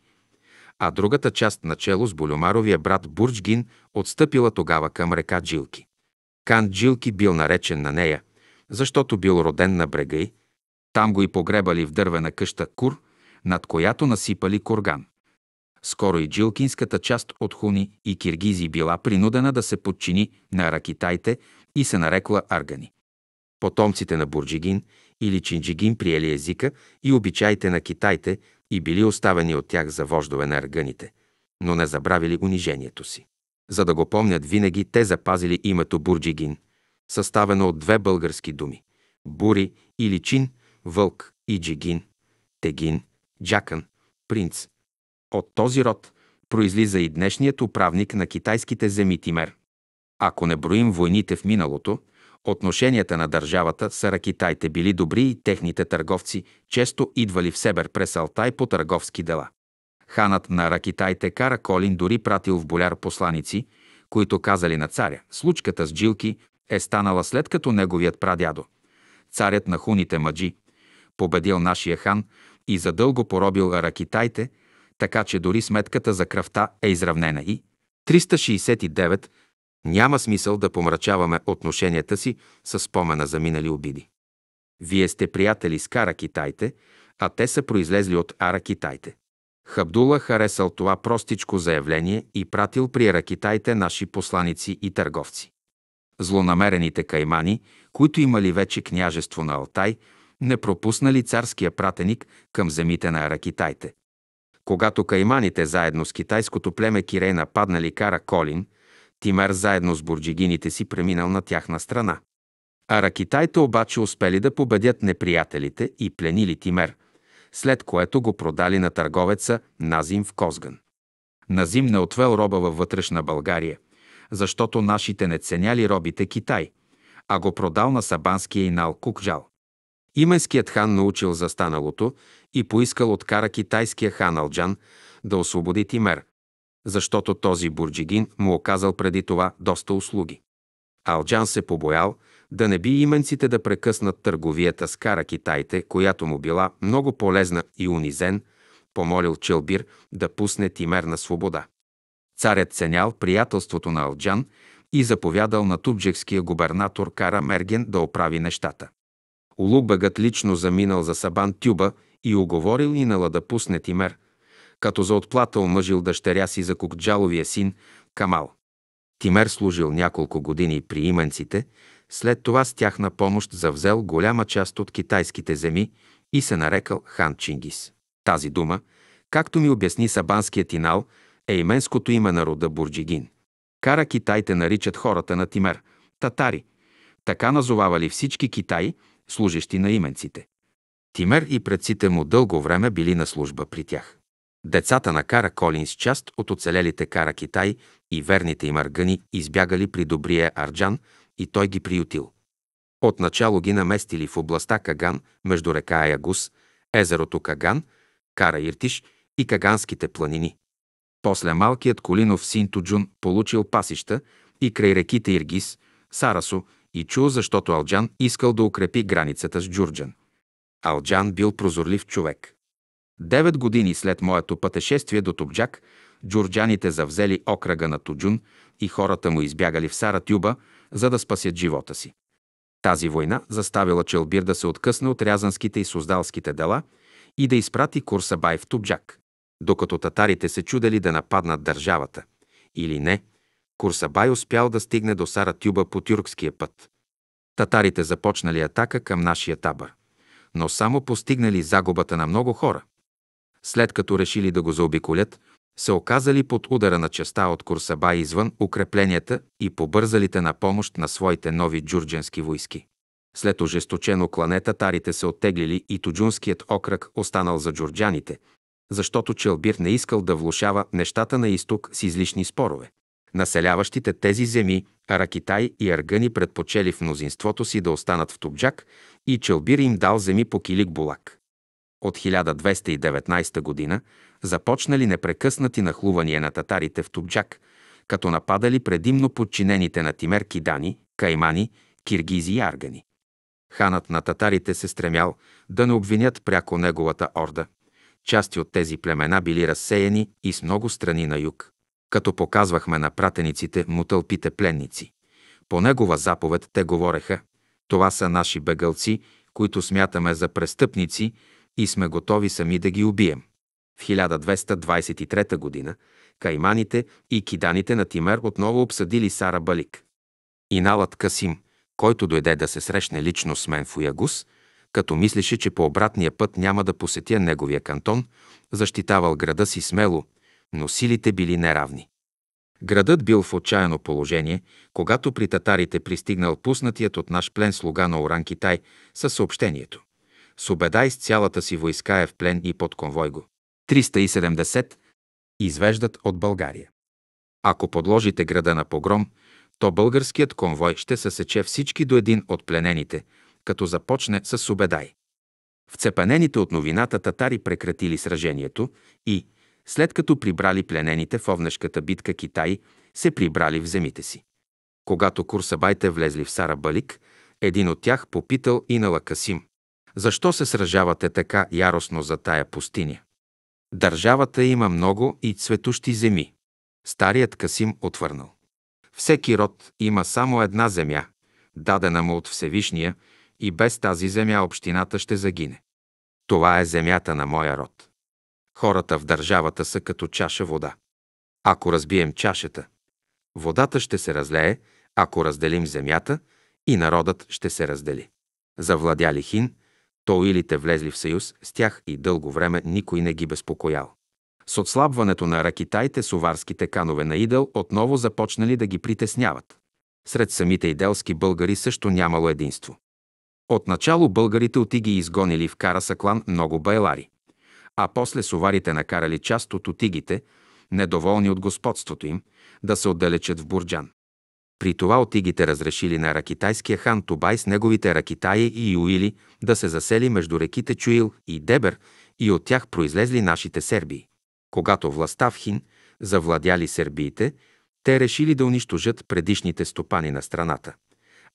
а другата част начело с Болюмаровия брат Бурджгин отстъпила тогава към река Джилки. Кан Джилки бил наречен на нея защото бил роден на брега й. Там го и погребали в дървена къща Кур, над която насипали курган. Скоро и джилкинската част от хуни и киргизи била принудена да се подчини на ракитайте и се нарекла аргани. Потомците на Бурджигин или Чинджигин приели езика и обичаите на китайте и били оставени от тях за вождове на арганите, но не забравили унижението си. За да го помнят винаги, те запазили името Бурджигин – съставено от две български думи – бури и личин, вълк и джигин, тегин, джакан, принц. От този род произлиза и днешният управник на китайските земи Тимер. Ако не броим войните в миналото, отношенията на държавата с ракитайте били добри и техните търговци често идвали в Себер през Алтай по търговски дела. Ханът на ракитайте Кара Колин дори пратил в боляр посланици, които казали на царя, случката с джилки е станала след като неговият прадядо, царят на хуните Маджи, победил нашия хан и задълго поробил ракитайте, така че дори сметката за кръвта е изравнена и 369 няма смисъл да помрачаваме отношенията си с спомена за минали обиди. Вие сте приятели с кара китайте, а те са произлезли от ара китайте. Хабдула харесал това простичко заявление и пратил при ракитайте наши посланици и търговци. Злонамерените каймани, които имали вече княжество на Алтай, не пропуснали царския пратеник към земите на аракитайте. Когато кайманите заедно с китайското племе Кирей нападнали Кара Колин, Тимер заедно с бурджигините си преминал на тяхна страна. Аракитайте обаче успели да победят неприятелите и пленили Тимер, след което го продали на търговеца Назим в Козган. Назим не отвел роба във вътрешна България – защото нашите не ценяли робите Китай, а го продал на сабанския инал Кукжал. Именският хан научил за станалото и поискал от кара китайския хан Алджан да освободи Тимер, защото този бурджигин му оказал преди това доста услуги. Алджан се побоял да не би именците да прекъснат търговията с кара китайте, която му била много полезна и унизен, помолил Челбир да пусне Тимер на свобода. Царят ценял приятелството на Алджан и заповядал на тубджекския губернатор Кара Мерген да оправи нещата. Улугбегът лично заминал за Сабан Тюба и оговорил и нала да пусне Тимер, като за отплата омъжил дъщеря си за кукджаловия син Камал. Тимер служил няколко години при именците, след това с тях на помощ завзел голяма част от китайските земи и се нарекал хан Чингис. Тази дума, както ми обясни сабанският инал, е именското име на рода Бурджигин. Кара китайте наричат хората на Тимер – татари. Така назовавали всички китаи, служещи на именците. Тимер и предците му дълго време били на служба при тях. Децата на Кара Колинс, част от оцелелите Кара Китай и верните им аргани, избягали при добрия Арджан и той ги приютил. Отначало ги наместили в областта Каган между река Аягус, езерото Каган, Кара Иртиш и Каганските планини. После малкият Колинов син Туджун получил пасища и край реките Иргис, Сарасо и Чу, защото Алджан искал да укрепи границата с Джурджан. Алджан бил прозорлив човек. Девет години след моето пътешествие до Тубджак, джурджаните завзели окръга на Туджун и хората му избягали в Сара Тюба, за да спасят живота си. Тази война заставила Челбир да се откъсне от рязанските и суздалските дела и да изпрати Курсабай в Тубджак. Докато татарите се чудели да нападнат държавата или не, Курсабай успял да стигне до Саратюба по тюркския път. Татарите започнали атака към нашия табър, но само постигнали загубата на много хора. След като решили да го заобиколят, се оказали под удара на частта от Курсабай извън укрепленията и побързалите на помощ на своите нови джурдженски войски. След ожесточено клане татарите се оттеглили и Туджунският окръг останал за джурджаните, защото Челбир не искал да влушава нещата на изток с излишни спорове. Населяващите тези земи Аракитай и Аргъни предпочели в мнозинството си да останат в Тубджак и Челбир им дал земи по Килик Булак. От 1219 г. започнали непрекъснати нахлувания на татарите в Тубджак, като нападали предимно подчинените на Тимер Кидани, Каймани, Киргизи и Аргани. Ханът на татарите се стремял да не обвинят пряко неговата орда, Части от тези племена били разсеяни и с много страни на юг. Като показвахме на пратениците му тълпите пленници. По негова заповед те говореха «Това са наши бегълци, които смятаме за престъпници и сме готови сами да ги убием». В 1223 г. кайманите и киданите на Тимер отново обсъдили Сара Балик. Иналът Касим, който дойде да се срещне лично с мен в Уягус – като мислеше, че по обратния път няма да посетя неговия кантон, защитавал града си смело, но силите били неравни. Градът бил в отчаяно положение, когато при татарите пристигнал пуснатият от наш плен слуга на Оран Китай със съобщението. Субедай с цялата си войска е в плен и под конвой го. 370 извеждат от България. Ако подложите града на погром, то българският конвой ще съсече всички до един от пленените – като започне с Субедай. Вцепанените от новината татари прекратили сражението и, след като прибрали пленените в овнешката битка Китай, се прибрали в земите си. Когато курсабайте влезли в Сара Балик, един от тях попитал и на Лакасим. Защо се сражавате така яростно за тая пустиня? Държавата има много и цветущи земи. Старият Касим отвърнал. Всеки род има само една земя, дадена му от Всевишния, и без тази земя общината ще загине. Това е земята на моя род. Хората в държавата са като чаша вода. Ако разбием чашата, водата ще се разлее, ако разделим земята, и народът ще се раздели. Завладяли Хин, тоилите влезли в съюз с тях и дълго време никой не ги безпокоял. С отслабването на ракитайте, суварските канове на Идъл отново започнали да ги притесняват. Сред самите иделски българи също нямало единство. Отначало българите отиги изгонили в Карасаклан много байлари, а после суварите накарали част от отигите, недоволни от господството им, да се отдалечат в Бурджан. При това отигите разрешили на ракитайския хан Тобай с неговите ракитаи и юили да се засели между реките Чуил и Дебер и от тях произлезли нашите сербии. Когато властта в Хин завладяли сербиите, те решили да унищожат предишните стопани на страната,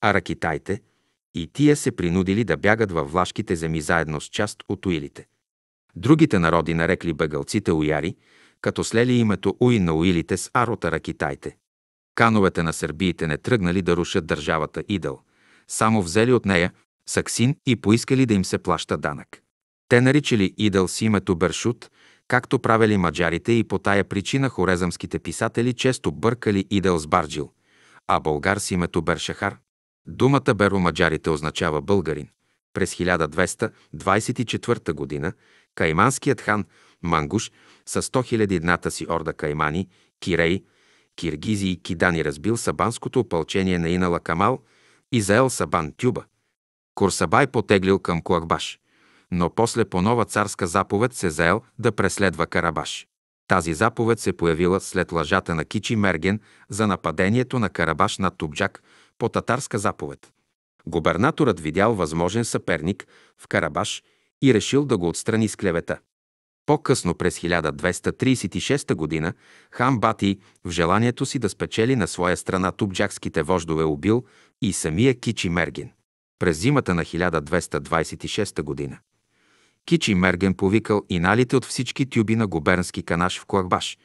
а ракитайте – и тия се принудили да бягат във влашките земи заедно с част от уилите. Другите народи нарекли бегалците уяри, като слели името Уи на уилите с Арота Ракитайте. Кановете на сърбиите не тръгнали да рушат държавата Идъл, само взели от нея Саксин и поискали да им се плаща данък. Те наричали Идъл с името Бершут, както правили маджарите и по тая причина хорезамските писатели често бъркали Идъл с Барджил, а българ с името Бершахар. Думата беромаджарите означава българин. През 1224 г. кайманският хан Мангуш с 100 000 дната си орда каймани, кирей, киргизи и кидани разбил сабанското опълчение на Инала Камал и заел Сабан Тюба. Курсабай потеглил към Куахбаш, но после по нова царска заповед се заел да преследва Карабаш. Тази заповед се появила след лъжата на Кичи Мерген за нападението на Карабаш над Тубджак – по татарска заповед. Губернаторът видял възможен съперник в Карабаш и решил да го отстрани с клевета. По-късно през 1236 г. хан Бати в желанието си да спечели на своя страна тубджакските вождове убил и самия Кичи Мерген. През зимата на 1226 г. Кичи Мерген повикал иналите от всички тюби на губернски канаш в Куахбаш,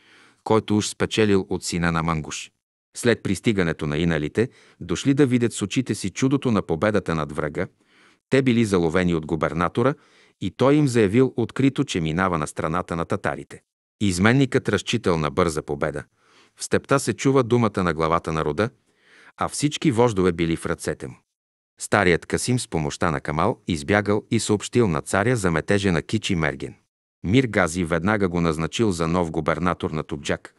който уж спечелил от сина на Мангуш. След пристигането на иналите, дошли да видят с очите си чудото на победата над врага, те били заловени от губернатора и той им заявил открито, че минава на страната на татарите. Изменникът разчитал на бърза победа. В степта се чува думата на главата на рода, а всички вождове били в ръцете му. Старият Касим с помощта на Камал избягал и съобщил на царя за метежа на Кичи Мерген. Мир Гази веднага го назначил за нов губернатор на Тубджак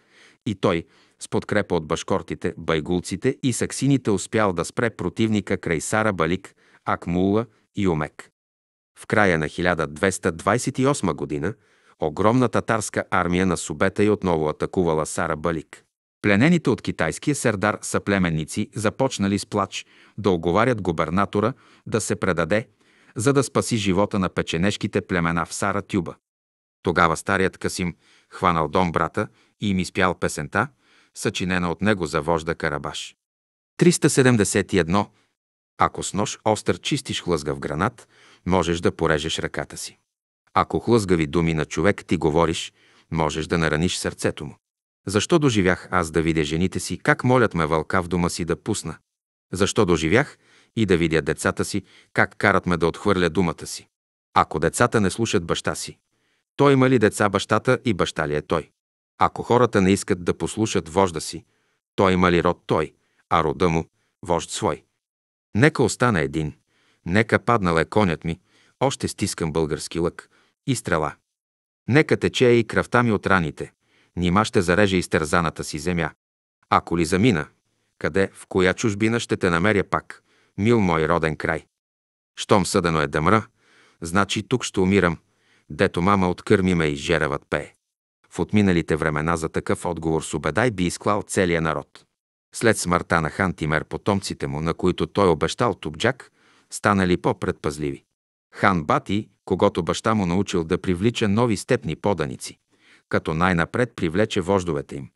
и той, с подкрепа от башкортите, байгулците и саксините успял да спре противника край Сара Балик, Акмула и Омек. В края на 1228 г. огромна татарска армия на Субета и отново атакувала Сара Балик. Пленените от китайския сердар са племенници, започнали с плач да оговарят губернатора да се предаде, за да спаси живота на печенешките племена в Сара Тюба. Тогава старият Касим хванал дом брата и им изпял песента – съчинена от него за вожда Карабаш. 371. Ако с нож остър чистиш хлъзгав гранат, можеш да порежеш ръката си. Ако хлъзгави думи на човек ти говориш, можеш да нараниш сърцето му. Защо доживях аз да видя жените си, как молят ме вълка в дома си да пусна? Защо доживях и да видя децата си, как карат ме да отхвърля думата си? Ако децата не слушат баща си, той има ли деца бащата и баща ли е той? Ако хората не искат да послушат вожда си, той има ли род той, а рода му – вожд свой. Нека остана един, нека паднал е конят ми, още стискам български лък и стрела. Нека тече и кръвта ми от раните, нима ще зареже изтързаната си земя. Ако ли замина, къде, в коя чужбина ще те намеря пак, мил мой роден край. Щом съдено е да мра, значи тук ще умирам, дето мама кърми ме и жереват пее. В отминалите времена за такъв отговор с Обедай би изклал целия народ. След смъртта на хан Тимер потомците му, на които той обещал Тубджак, станали по-предпазливи. Хан Бати, когато баща му научил да привлича нови степни поданици, като най-напред привлече вождовете им,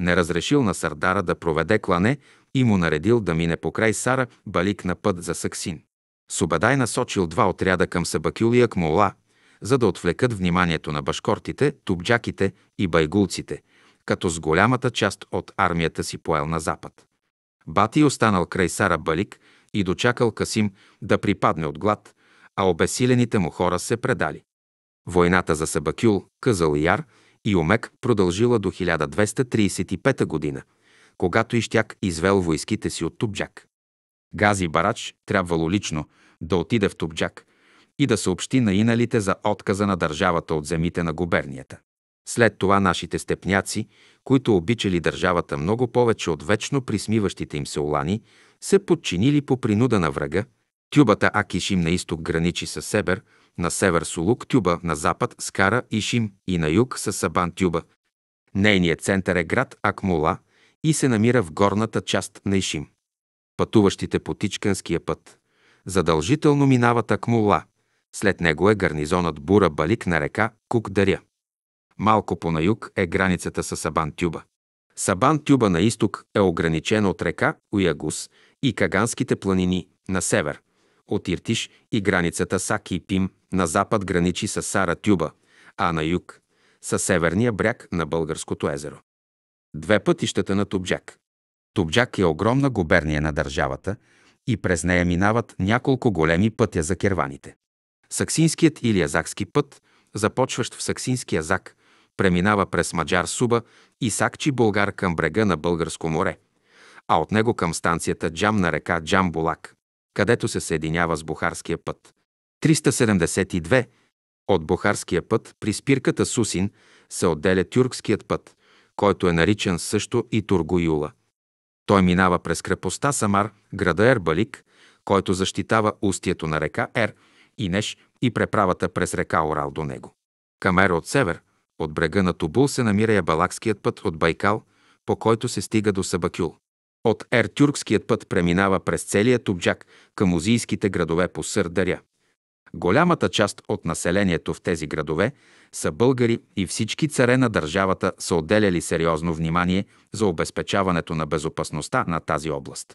не разрешил на Сардара да проведе клане и му наредил да мине покрай Сара Балик на път за Саксин. Субедай насочил два отряда към Сабакюлия Кмола, за да отвлекат вниманието на башкортите, тубджаките и байгулците, като с голямата част от армията си поел на запад. Бати е останал край Сара Балик и дочакал Касим да припадне от глад, а обесилените му хора се предали. Войната за Сабакюл, Къзъл Яр и Омек продължила до 1235 година, когато Ищяк извел войските си от Тубджак. Гази Барач трябвало лично да отиде в Тубджак, и да съобщи на иналите за отказа на държавата от земите на губернията. След това нашите степняци, които обичали държавата много повече от вечно присмиващите им се улани, се подчинили по принуда на врага. Тюбата Акишим на изток граничи със север, на север Сулук Тюба, на запад с Кара Ишим и на юг с Сабан Тюба. Нейният център е град Акмула и се намира в горната част на Ишим. Пътуващите по Тичканския път задължително минават Акмула – след него е гарнизонът Бура Балик на река Кукдаря. Малко по на юг е границата с Сабан-Тюба. Сабан-Тюба на изток е ограничена от река Уягус и Каганските планини на север, от Иртиш и границата Саки и Пим на запад граничи с Сара Тюба, а на юг – със северния бряг на Българското езеро. Две пътищата на Тубджак. Тубджак е огромна губерния на държавата и през нея минават няколко големи пътя за керваните. Саксинският или Язакски път, започващ в Саксински Азак, преминава през Маджар Суба и Сакчи Българ към брега на Българско море, а от него към станцията Джам на река Джамбулак, където се съединява с Бухарския път. 372 от Бухарския път при спирката Сусин се отделя Тюркският път, който е наричан също и Тургоюла. Той минава през крепостта Самар, града Ербалик, който защитава устието на река Ер – Инеш и преправата през река Орал до него. Камера от север, от брега на Тубул се намира Ябалакският път от Байкал, по който се стига до Сабакюл. От Ертюркският път преминава през целия Тубджак към узийските градове по Сърдаря. Голямата част от населението в тези градове са българи и всички царе на държавата са отделяли сериозно внимание за обезпечаването на безопасността на тази област.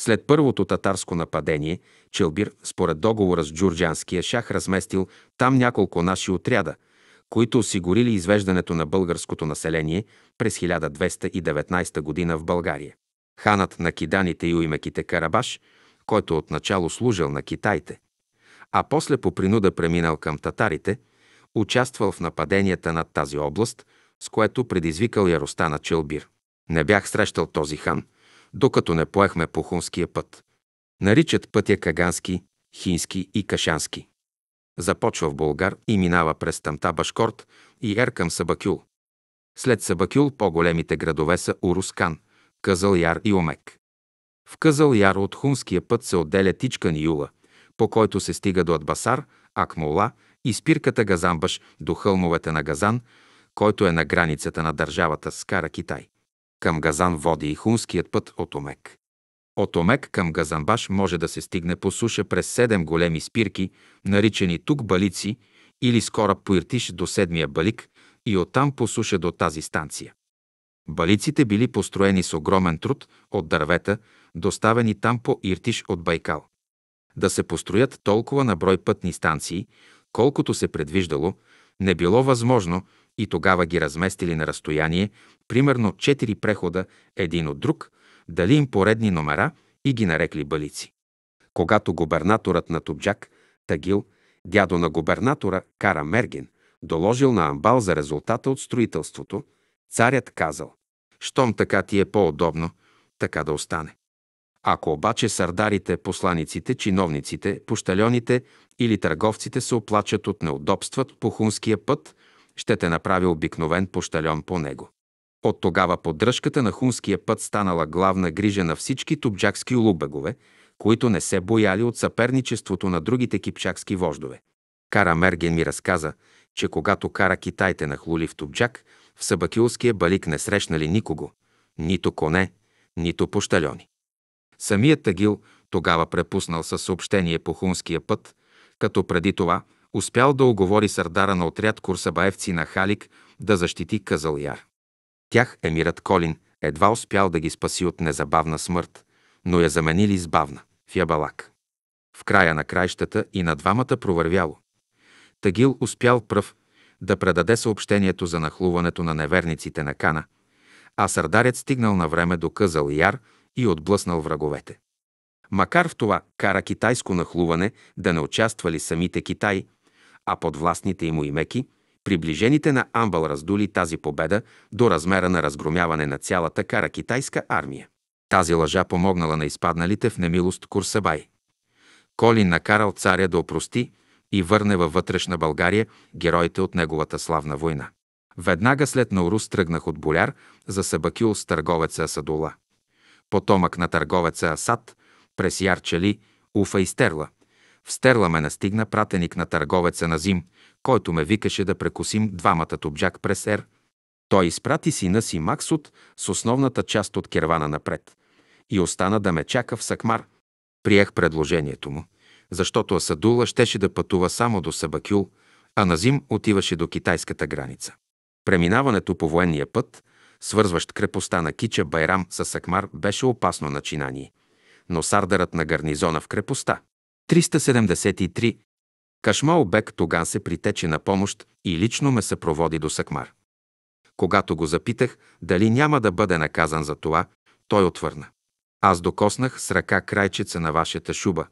След първото татарско нападение, Челбир, според договора с Джурджанския шах, разместил там няколко наши отряда, които осигурили извеждането на българското население през 1219 година в България. Ханът на киданите и уймеките Карабаш, който отначало служил на китайте, а после по принуда преминал към татарите, участвал в нападенията над тази област, с което предизвикал яростта на Челбир. Не бях срещал този хан – докато не поехме по хунския път. Наричат пътя Кагански, Хински и Кашански. Започва в Българ и минава през Тамта Башкорт и Еркам Сабакюл. След Сабакюл по-големите градове са Урускан, Къзъл Яр и Омек. В Къзъл Яр от хунския път се отделя Тичкан Юла, по който се стига до Адбасар, Акмола и спирката Газанбаш до хълмовете на Газан, който е на границата на държавата с Кара Китай. Към Газан води и хунският път от Омек. От Омек към Газанбаш може да се стигне по суша през седем големи спирки, наричани тук балици, или скоро поиртиш до седмия балик и оттам по суша до тази станция. Балиците били построени с огромен труд от дървета, доставени там по Иртиш от Байкал. Да се построят толкова на брой пътни станции, колкото се предвиждало, не било възможно, и тогава ги разместили на разстояние, примерно четири прехода един от друг, дали им поредни номера и ги нарекли балици. Когато губернаторът на Тубджак, Тагил, дядо на губернатора Кара Мерген, доложил на Амбал за резултата от строителството, царят казал «Щом така ти е по-удобно, така да остане». Ако обаче сардарите, посланиците, чиновниците, пощальоните или търговците се оплачат от неудобстват по хунския път – ще те направя обикновен пощальон по него. От тогава поддръжката на хунския път станала главна грижа на всички тубджакски улубегове, които не се бояли от съперничеството на другите кипчакски вождове. Кара Мерген ми разказа, че когато кара китайте нахлули в Тубджак, в Сабакилския балик не срещнали никого, нито коне, нито пощалени. Самият Тагил тогава препуснал със съобщение по хунския път, като преди това Успял да оговори сърдара на отряд курсабаевци на Халик да защити Казалияр. Тях емират Колин едва успял да ги спаси от незабавна смърт, но я заменили с бавна, в Ябалак. В края на краищата и на двамата провървяло. Тагил успял пръв да предаде съобщението за нахлуването на неверниците на Кана, а сърдарят стигнал на време до Къзъл Яр и отблъснал враговете. Макар в това кара китайско нахлуване да не участвали самите Китай, а подвластните им уймеки, приближените на Амбал раздули тази победа до размера на разгромяване на цялата кара китайска армия. Тази лъжа помогнала на изпадналите в немилост Курсабай. Колин накарал царя да опрости и върне във вътрешна България героите от неговата славна война. Веднага след Наурус тръгнах от Боляр за Сабакил с търговеца Асадула. Потомък на търговеца Асад, през Ярчали, Уфа и Стерла. В Стерла ме настигна пратеник на търговеца на Зим, който ме викаше да прекусим двамата обжак през Ер. Той изпрати сина си Максут с основната част от кервана напред и остана да ме чака в Сакмар. Приех предложението му, защото Асадула щеше да пътува само до Сабакюл, а Назим отиваше до китайската граница. Преминаването по военния път, свързващ крепостта на Кича Байрам с Сакмар, беше опасно начинание. Но сардарът на гарнизона в крепостта, 373. Кашмал Бек тоган се притече на помощ и лично ме съпроводи до Сакмар. Когато го запитах дали няма да бъде наказан за това, той отвърна. Аз докоснах с ръка крайчеца на вашата шуба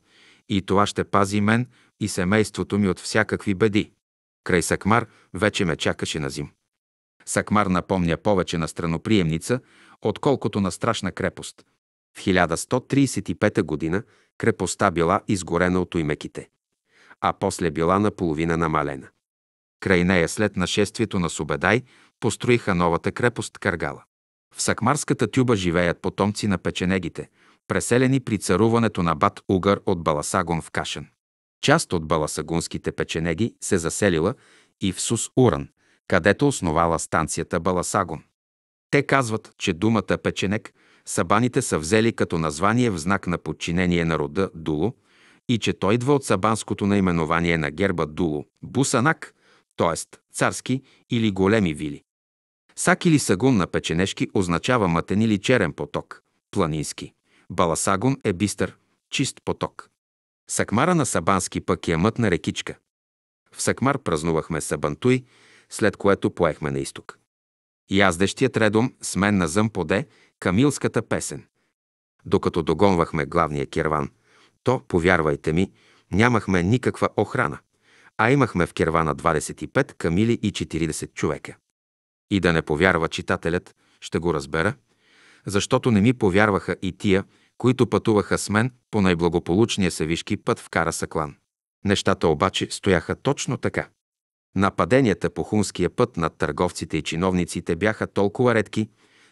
и това ще пази мен и семейството ми от всякакви беди. Край Сакмар вече ме чакаше на зим. Сакмар напомня повече на страноприемница, отколкото на страшна крепост. В 1135 година крепостта била изгорена от уймеките, а после била наполовина намалена. Край нея след нашествието на Субедай построиха новата крепост Каргала. В Сакмарската тюба живеят потомци на печенегите, преселени при царуването на Бат Угър от Баласагон в Кашен. Част от баласагунските печенеги се заселила и в Сус Уран, където основала станцията Баласагон. Те казват, че думата печенек сабаните са взели като название в знак на подчинение на рода Дуло и че той идва от сабанското наименование на герба Дуло – бусанак, т.е. царски или големи вили. Сак или сагун на печенешки означава мътен или черен поток, планински. Баласагун е бистър, чист поток. Сакмара на Сабански пък е мътна рекичка. В Сакмар празнувахме Сабантуй, след което поехме на изток. Яздещият редом с мен на зъм поде Камилската песен. Докато догонвахме главния керван, то, повярвайте ми, нямахме никаква охрана, а имахме в кервана 25 камили и 40 човека. И да не повярва читателят, ще го разбера, защото не ми повярваха и тия, които пътуваха с мен по най-благополучния севишки път в Карасаклан. Нещата обаче стояха точно така. Нападенията по хунския път над търговците и чиновниците бяха толкова редки,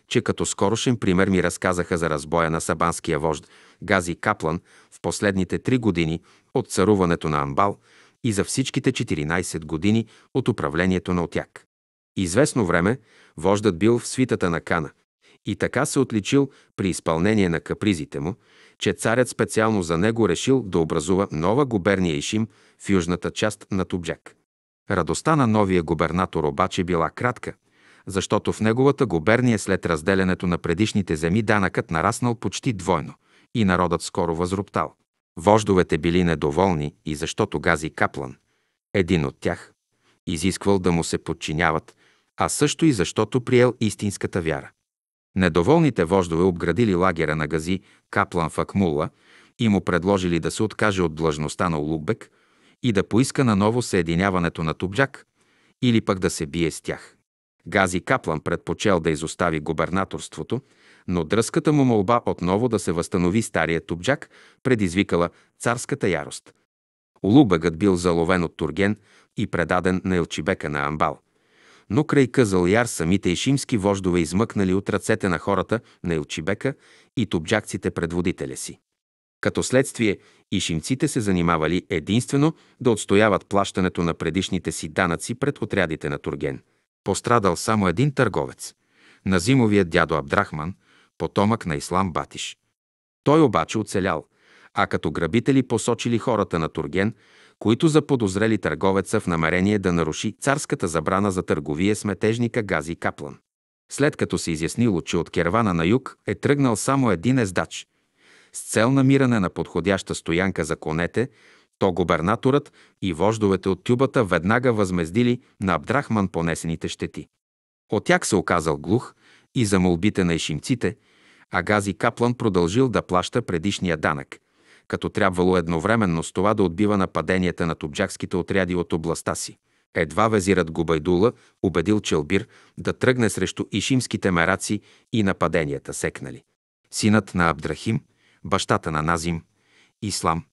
че като скорошен пример ми разказаха за разбоя на сабанския вожд Гази Каплан в последните три години от царуването на Амбал и за всичките 14 години от управлението на Отяк. Известно време вождът бил в свитата на Кана и така се отличил при изпълнение на капризите му, че царят специално за него решил да образува нова губерния Ишим в южната част на Тубджак. Радостта на новия губернатор обаче била кратка – защото в неговата губерния след разделянето на предишните земи данъкът нараснал почти двойно и народът скоро възруптал. Вождовете били недоволни и защото Гази Каплан, един от тях, изисквал да му се подчиняват, а също и защото приел истинската вяра. Недоволните вождове обградили лагера на Гази Каплан в Акмула и му предложили да се откаже от длъжността на Улукбек и да поиска наново съединяването на Тубджак или пък да се бие с тях. Гази Каплан предпочел да изостави губернаторството, но дръската му молба отново да се възстанови стария тубджак предизвикала царската ярост. Улубегът бил заловен от Турген и предаден на Елчибека на Амбал. Но край Къзъл Яр самите ишимски вождове измъкнали от ръцете на хората на Елчибека и тубджакците предводителя си. Като следствие, ишимците се занимавали единствено да отстояват плащането на предишните си данъци пред отрядите на Турген – Пострадал само един търговец – зимовия дядо Абдрахман, потомък на Ислам Батиш. Той обаче оцелял, а като грабители посочили хората на Турген, които заподозрели търговеца в намерение да наруши царската забрана за търговия с метежника Гази Каплан. След като се изяснило, че от кервана на юг е тръгнал само един ездач, с цел намиране на подходяща стоянка за конете, то губернаторът и вождовете от тюбата веднага възмездили на Абдрахман понесените щети. От тях се оказал глух и за молбите на ишимците. а Гази Каплан продължил да плаща предишния данък, като трябвало едновременно с това да отбива нападенията на тубджакските отряди от областта си. Едва везират Губайдула убедил Челбир да тръгне срещу ишимските мераци и нападенията секнали. Синът на Абдрахим, бащата на Назим, Ислам,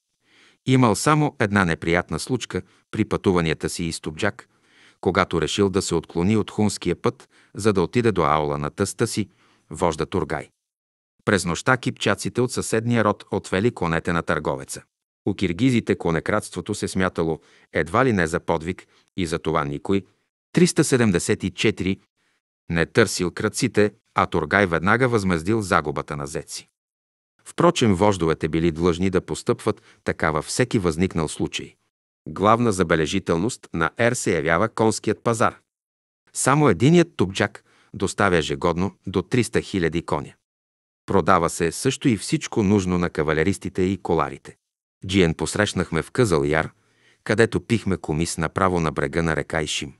Имал само една неприятна случка при пътуванията си из Тубджак, когато решил да се отклони от хунския път, за да отиде до аула на тъста си, вожда Тургай. През нощта кипчаците от съседния род отвели конете на търговеца. У киргизите конекратството се смятало едва ли не за подвиг и за това никой, 374, не търсил кръците, а Тургай веднага възмездил загубата на зеци. Впрочем, вождовете били длъжни да постъпват така във всеки възникнал случай. Главна забележителност на Ер се явява конският пазар. Само единият тупджак доставя ежегодно до 300 000 коня. Продава се също и всичко нужно на кавалеристите и коларите. Джиен посрещнахме в Къзъл Яр, където пихме комис направо на брега на река Ишим.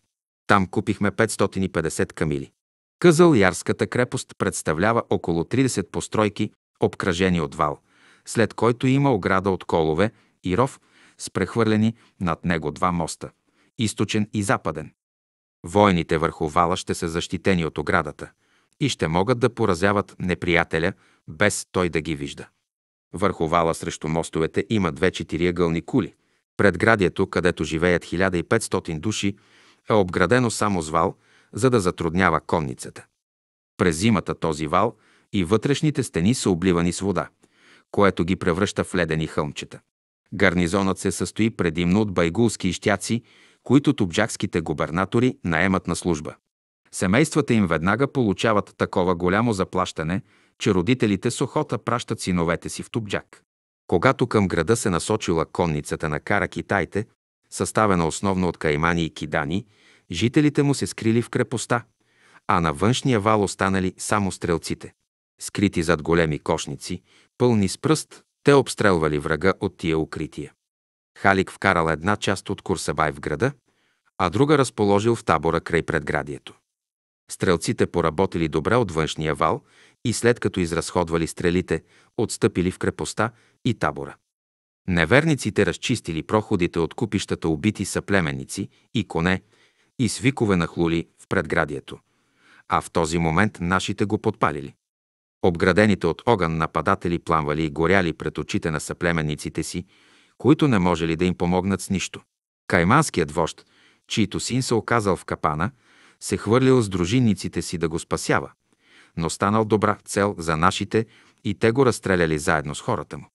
Там купихме 550 камили. Къзъл Ярската крепост представлява около 30 постройки обкръжени от вал, след който има ограда от колове и ров с прехвърлени над него два моста – източен и западен. Войните върху вала ще са защитени от оградата и ще могат да поразяват неприятеля, без той да ги вижда. Върху вала срещу мостовете има две четириъгълни кули. Предградието, където живеят 1500 души, е обградено само с вал, за да затруднява конницата. През зимата този вал – и вътрешните стени са обливани с вода, което ги превръща в ледени хълмчета. Гарнизонът се състои предимно от байгулски ищяци, които тубджакските губернатори наемат на служба. Семействата им веднага получават такова голямо заплащане, че родителите с охота пращат синовете си в Тубджак. Когато към града се насочила конницата на кара китайте, съставена основно от каймани и кидани, жителите му се скрили в крепостта, а на външния вал останали само стрелците скрити зад големи кошници, пълни с пръст, те обстрелвали врага от тия укрития. Халик вкарал една част от Курсабай в града, а друга разположил в табора край предградието. Стрелците поработили добре от външния вал и след като изразходвали стрелите, отстъпили в крепостта и табора. Неверниците разчистили проходите от купищата убити са племеници и коне и свикове нахлули в предградието, а в този момент нашите го подпалили. Обградените от огън нападатели пламвали и горяли пред очите на съплеменниците си, които не можели да им помогнат с нищо. Кайманският вожд, чийто син се оказал в капана, се хвърлил с дружинниците си да го спасява, но станал добра цел за нашите и те го разстреляли заедно с хората му.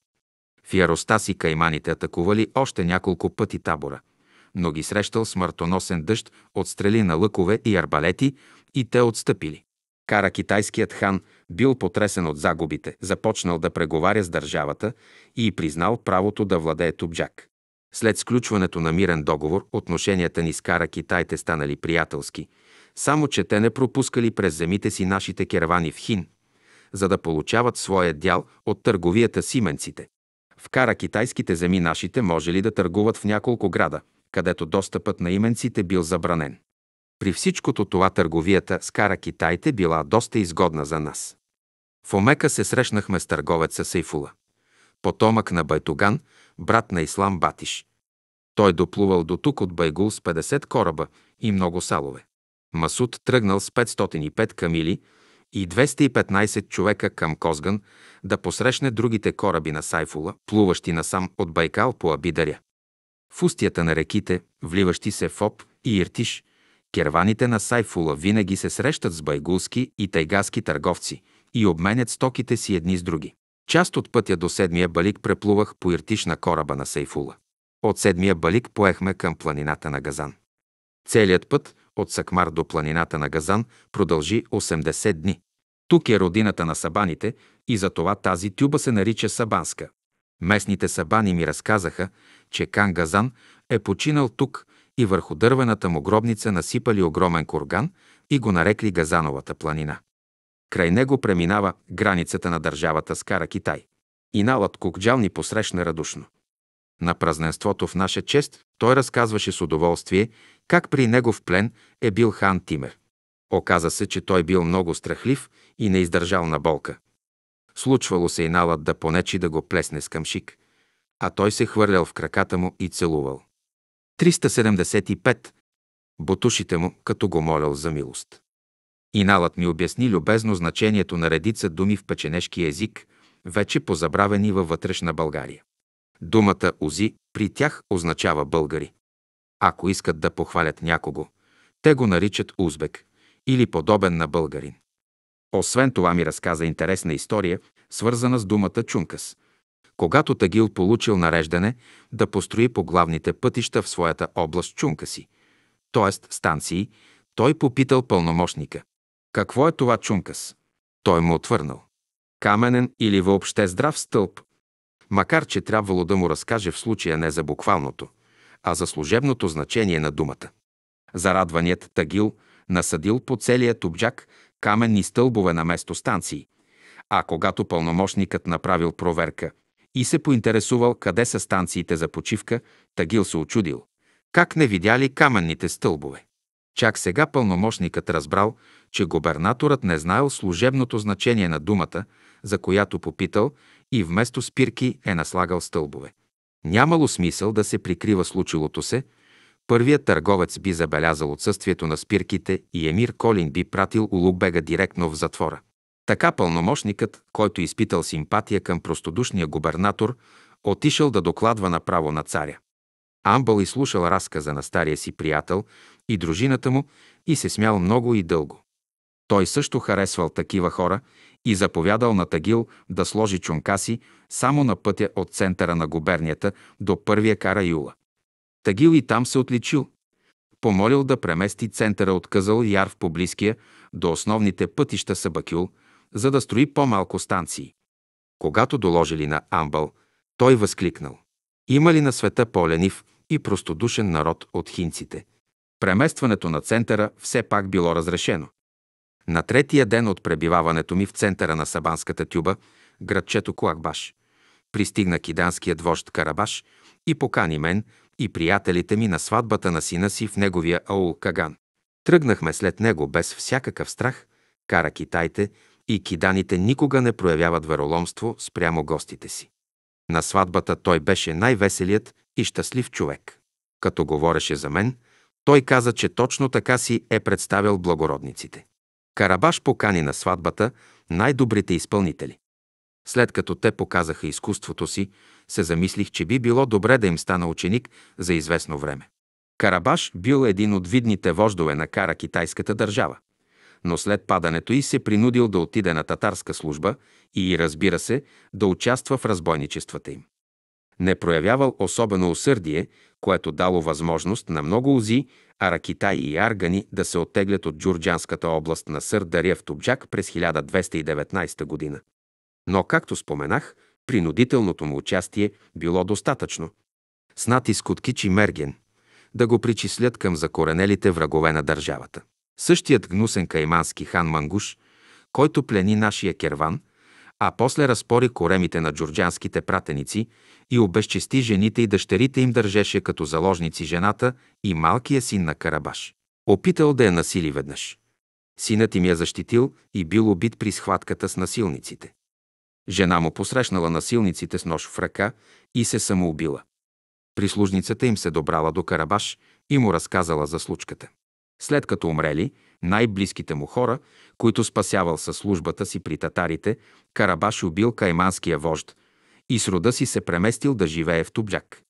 В яроста си кайманите атакували още няколко пъти табора, но ги срещал смъртоносен дъжд от стрели на лъкове и арбалети и те отстъпили. Кара китайският хан – бил потресен от загубите, започнал да преговаря с държавата и признал правото да владее Тубджак. След сключването на мирен договор, отношенията ни с Кара Китайте станали приятелски, само че те не пропускали през земите си нашите кервани в Хин, за да получават своя дял от търговията с именците. В Кара китайските земи нашите можели да търгуват в няколко града, където достъпът на именците бил забранен. При всичкото това търговията с кара Китайте била доста изгодна за нас. В Омека се срещнахме с търговеца Сейфула, потомък на Байтоган, брат на Ислам Батиш. Той доплувал до тук от Байгул с 50 кораба и много салове. Масуд тръгнал с 505 камили и 215 човека към Козган да посрещне другите кораби на Сайфула, плуващи насам от Байкал по Абидаря. В устията на реките, вливащи се в Об и Иртиш – Керваните на Сайфула винаги се срещат с байгулски и тайгаски търговци и обменят стоките си едни с други. Част от пътя до седмия балик преплувах по иртишна кораба на Сайфула. От седмия балик поехме към планината на Газан. Целият път от Сакмар до планината на Газан продължи 80 дни. Тук е родината на сабаните и затова тази тюба се нарича Сабанска. Местните сабани ми разказаха, че Кан Газан е починал тук и върху дървената му гробница насипали огромен курган и го нарекли Газановата планина. Край него преминава границата на държавата с Кара Китай. И налът Кукджал ни посрещна радушно. На празненството в наша чест той разказваше с удоволствие как при него в плен е бил хан Тимер. Оказа се, че той бил много страхлив и не издържал на болка. Случвало се и налът да понечи да го плесне с камшик, а той се хвърлял в краката му и целувал. 375. Бутушите му, като го молял за милост. Иналът ми обясни любезно значението на редица думи в печенешки език, вече позабравени във вътрешна България. Думата «узи» при тях означава българи. Ако искат да похвалят някого, те го наричат узбек или подобен на българин. Освен това ми разказа интересна история, свързана с думата чункас, когато Тагил получил нареждане да построи по главните пътища в своята област чунка си, т.е. станции, той попитал пълномощника. Какво е това чункас? Той му отвърнал. Каменен или въобще здрав стълб. Макар, че трябвало да му разкаже в случая не за буквалното, а за служебното значение на думата. Зарадваният Тагил насъдил по целия обжак каменни стълбове на место станции, а когато пълномощникът направил проверка – и се поинтересувал къде са станциите за почивка, Тагил се очудил. Как не видяли каменните стълбове? Чак сега пълномощникът разбрал, че губернаторът не знаел служебното значение на думата, за която попитал и вместо спирки е наслагал стълбове. Нямало смисъл да се прикрива случилото се, първият търговец би забелязал отсъствието на спирките и емир Колин би пратил улубега директно в затвора. Така пълномощникът, който изпитал симпатия към простодушния губернатор, отишъл да докладва направо на царя. Амбъл изслушал разказа на стария си приятел и дружината му и се смял много и дълго. Той също харесвал такива хора и заповядал на Тагил да сложи чунка си само на пътя от центъра на губернията до първия кара юла. Тагил и там се отличил. Помолил да премести центъра от къзъл Яр в поблизкия до основните пътища Сабакюл – за да строи по-малко станции. Когато доложили на Амбъл, той възкликнал. Има ли на света по-ленив и простодушен народ от хинците? Преместването на центъра все пак било разрешено. На третия ден от пребиваването ми в центъра на Сабанската тюба, градчето Куакбаш, пристигна киданският вожд Карабаш и покани мен и приятелите ми на сватбата на сина си в неговия аул Каган. Тръгнахме след него без всякакъв страх, кара китайте и киданите никога не проявяват вероломство спрямо гостите си. На сватбата той беше най-веселият и щастлив човек. Като говореше за мен, той каза, че точно така си е представил благородниците. Карабаш покани на сватбата най-добрите изпълнители. След като те показаха изкуството си, се замислих, че би било добре да им стана ученик за известно време. Карабаш бил един от видните вождове на кара китайската държава но след падането й се принудил да отиде на татарска служба и, разбира се, да участва в разбойничествата им. Не проявявал особено усърдие, което дало възможност на много узи, аракита и аргани да се оттеглят от Джурджанската област на Сър Дария в Тубджак през 1219 година. Но, както споменах, принудителното му участие било достатъчно. С натиск от Кичи Мерген – да го причислят към закоренелите врагове на държавата. Същият гнусен каймански хан Мангуш, който плени нашия керван, а после разпори коремите на джорджанските пратеници и обезчести жените и дъщерите им държеше като заложници жената и малкия син на Карабаш. Опитал да я насили веднъж. Синът им я защитил и бил убит при схватката с насилниците. Жена му посрещнала насилниците с нож в ръка и се самоубила. Прислужницата им се добрала до Карабаш и му разказала за случката. След като умрели, най-близките му хора, които спасявал със службата си при татарите, Карабаш убил кайманския вожд и с рода си се преместил да живее в Тубджак.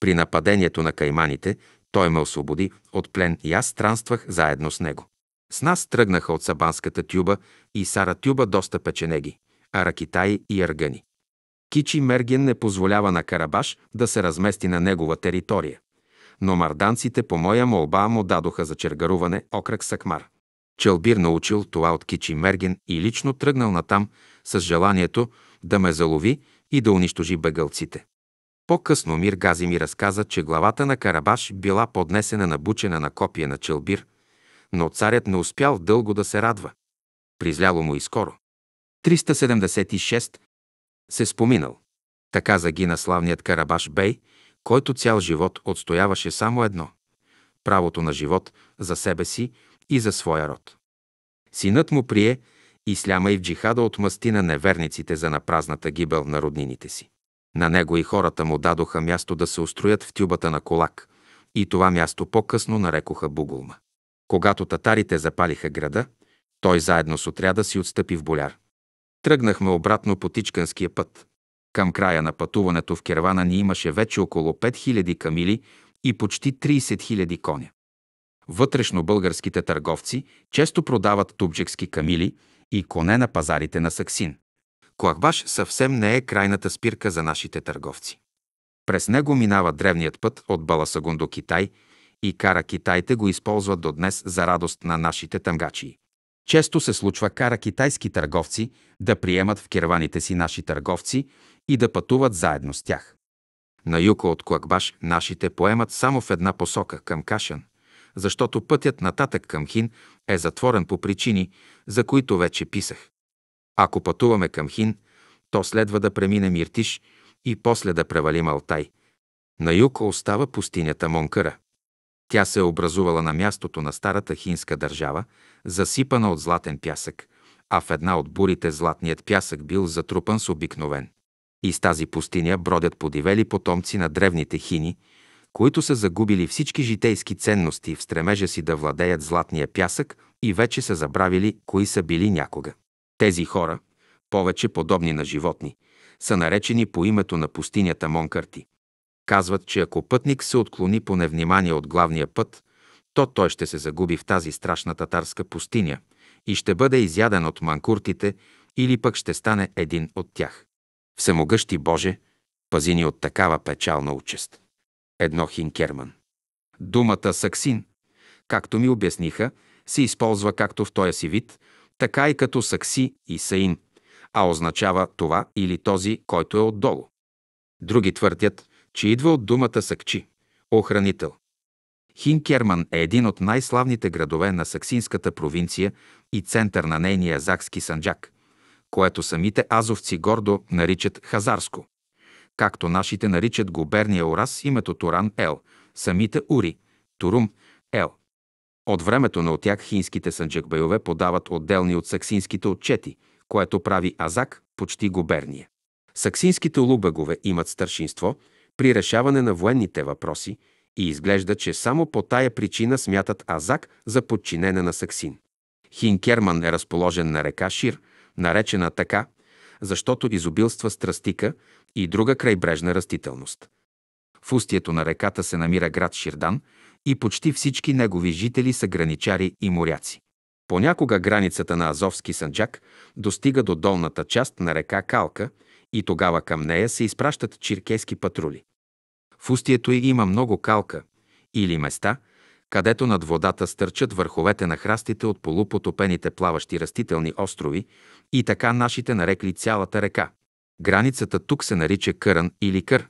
При нападението на кайманите той ме освободи от плен и аз странствах заедно с него. С нас тръгнаха от Сабанската тюба и Сара тюба доста печенеги, аракитаи и аргани. Кичи Мерген не позволява на Карабаш да се размести на негова територия но марданците по моя молба му дадоха за чергаруване окръг Сакмар. Челбир научил това от Кичи Мерген и лично тръгнал натам с желанието да ме залови и да унищожи бегълците. По-късно Мир Гази ми разказа, че главата на Карабаш била поднесена на бучена на копия на Челбир, но царят не успял дълго да се радва. Призляло му и скоро. 376 се споминал. Така загина славният Карабаш Бей – който цял живот отстояваше само едно – правото на живот за себе си и за своя род. Синът му прие Исляма и в джихада отмъсти на неверниците за напразната гибел на роднините си. На него и хората му дадоха място да се устроят в тюбата на колак и това място по-късно нарекоха Бугулма. Когато татарите запалиха града, той заедно с отряда си отстъпи в боляр. Тръгнахме обратно по Тичканския път. Към края на пътуването в кервана ни имаше вече около 5000 камили и почти 30 000 коня. Вътрешно българските търговци често продават тубджекски камили и коне на пазарите на Саксин. Коахбаш съвсем не е крайната спирка за нашите търговци. През него минава древният път от Баласагун до Китай и Кара Китайте го използват до днес за радост на нашите тамгачи. Често се случва кара китайски търговци да приемат в керваните си наши търговци и да пътуват заедно с тях. На юка от Клакбаш нашите поемат само в една посока към Кашан, защото пътят нататък към Хин е затворен по причини, за които вече писах. Ако пътуваме към Хин, то следва да премине Миртиш и после да превалим Алтай. На юг остава пустинята Монкъра. Тя се е образувала на мястото на старата хинска държава, засипана от златен пясък, а в една от бурите златният пясък бил затрупан с обикновен. И с тази пустиня бродят подивели потомци на древните хини, които са загубили всички житейски ценности в стремежа си да владеят златния пясък и вече са забравили кои са били някога. Тези хора, повече подобни на животни, са наречени по името на пустинята Монкарти. Казват, че ако пътник се отклони по невнимание от главния път, то той ще се загуби в тази страшна татарска пустиня и ще бъде изяден от манкуртите или пък ще стане един от тях. Всемогъщи Боже, пази ни от такава печална участ. Едно Хинкерман. Думата саксин, както ми обясниха, се използва както в този си вид, така и като сакси и саин, а означава това или този, който е отдолу. Други твърдят, че идва от думата Сакчи – охранител. Хинкерман е един от най-славните градове на Саксинската провинция и център на нейния Закски санджак, което самите азовци гордо наричат Хазарско. Както нашите наричат губерния Ораз името Туран Ел, самите Ури – Турум Ел. От времето на отях хинските санджакбайове подават отделни от саксинските отчети, което прави Азак почти губерния. Саксинските лубегове имат старшинство – при решаване на военните въпроси и изглежда, че само по тая причина смятат Азак за подчинена на Саксин. Хинкерман е разположен на река Шир, наречена така, защото изобилства страстика и друга крайбрежна растителност. В устието на реката се намира град Ширдан и почти всички негови жители са граничари и моряци. Понякога границата на Азовски санджак достига до долната част на река Калка – и тогава към нея се изпращат чиркески патрули. В устието й има много калка или места, където над водата стърчат върховете на храстите от полупотопените плаващи растителни острови и така нашите нарекли цялата река. Границата тук се нарича Кърън или Кър.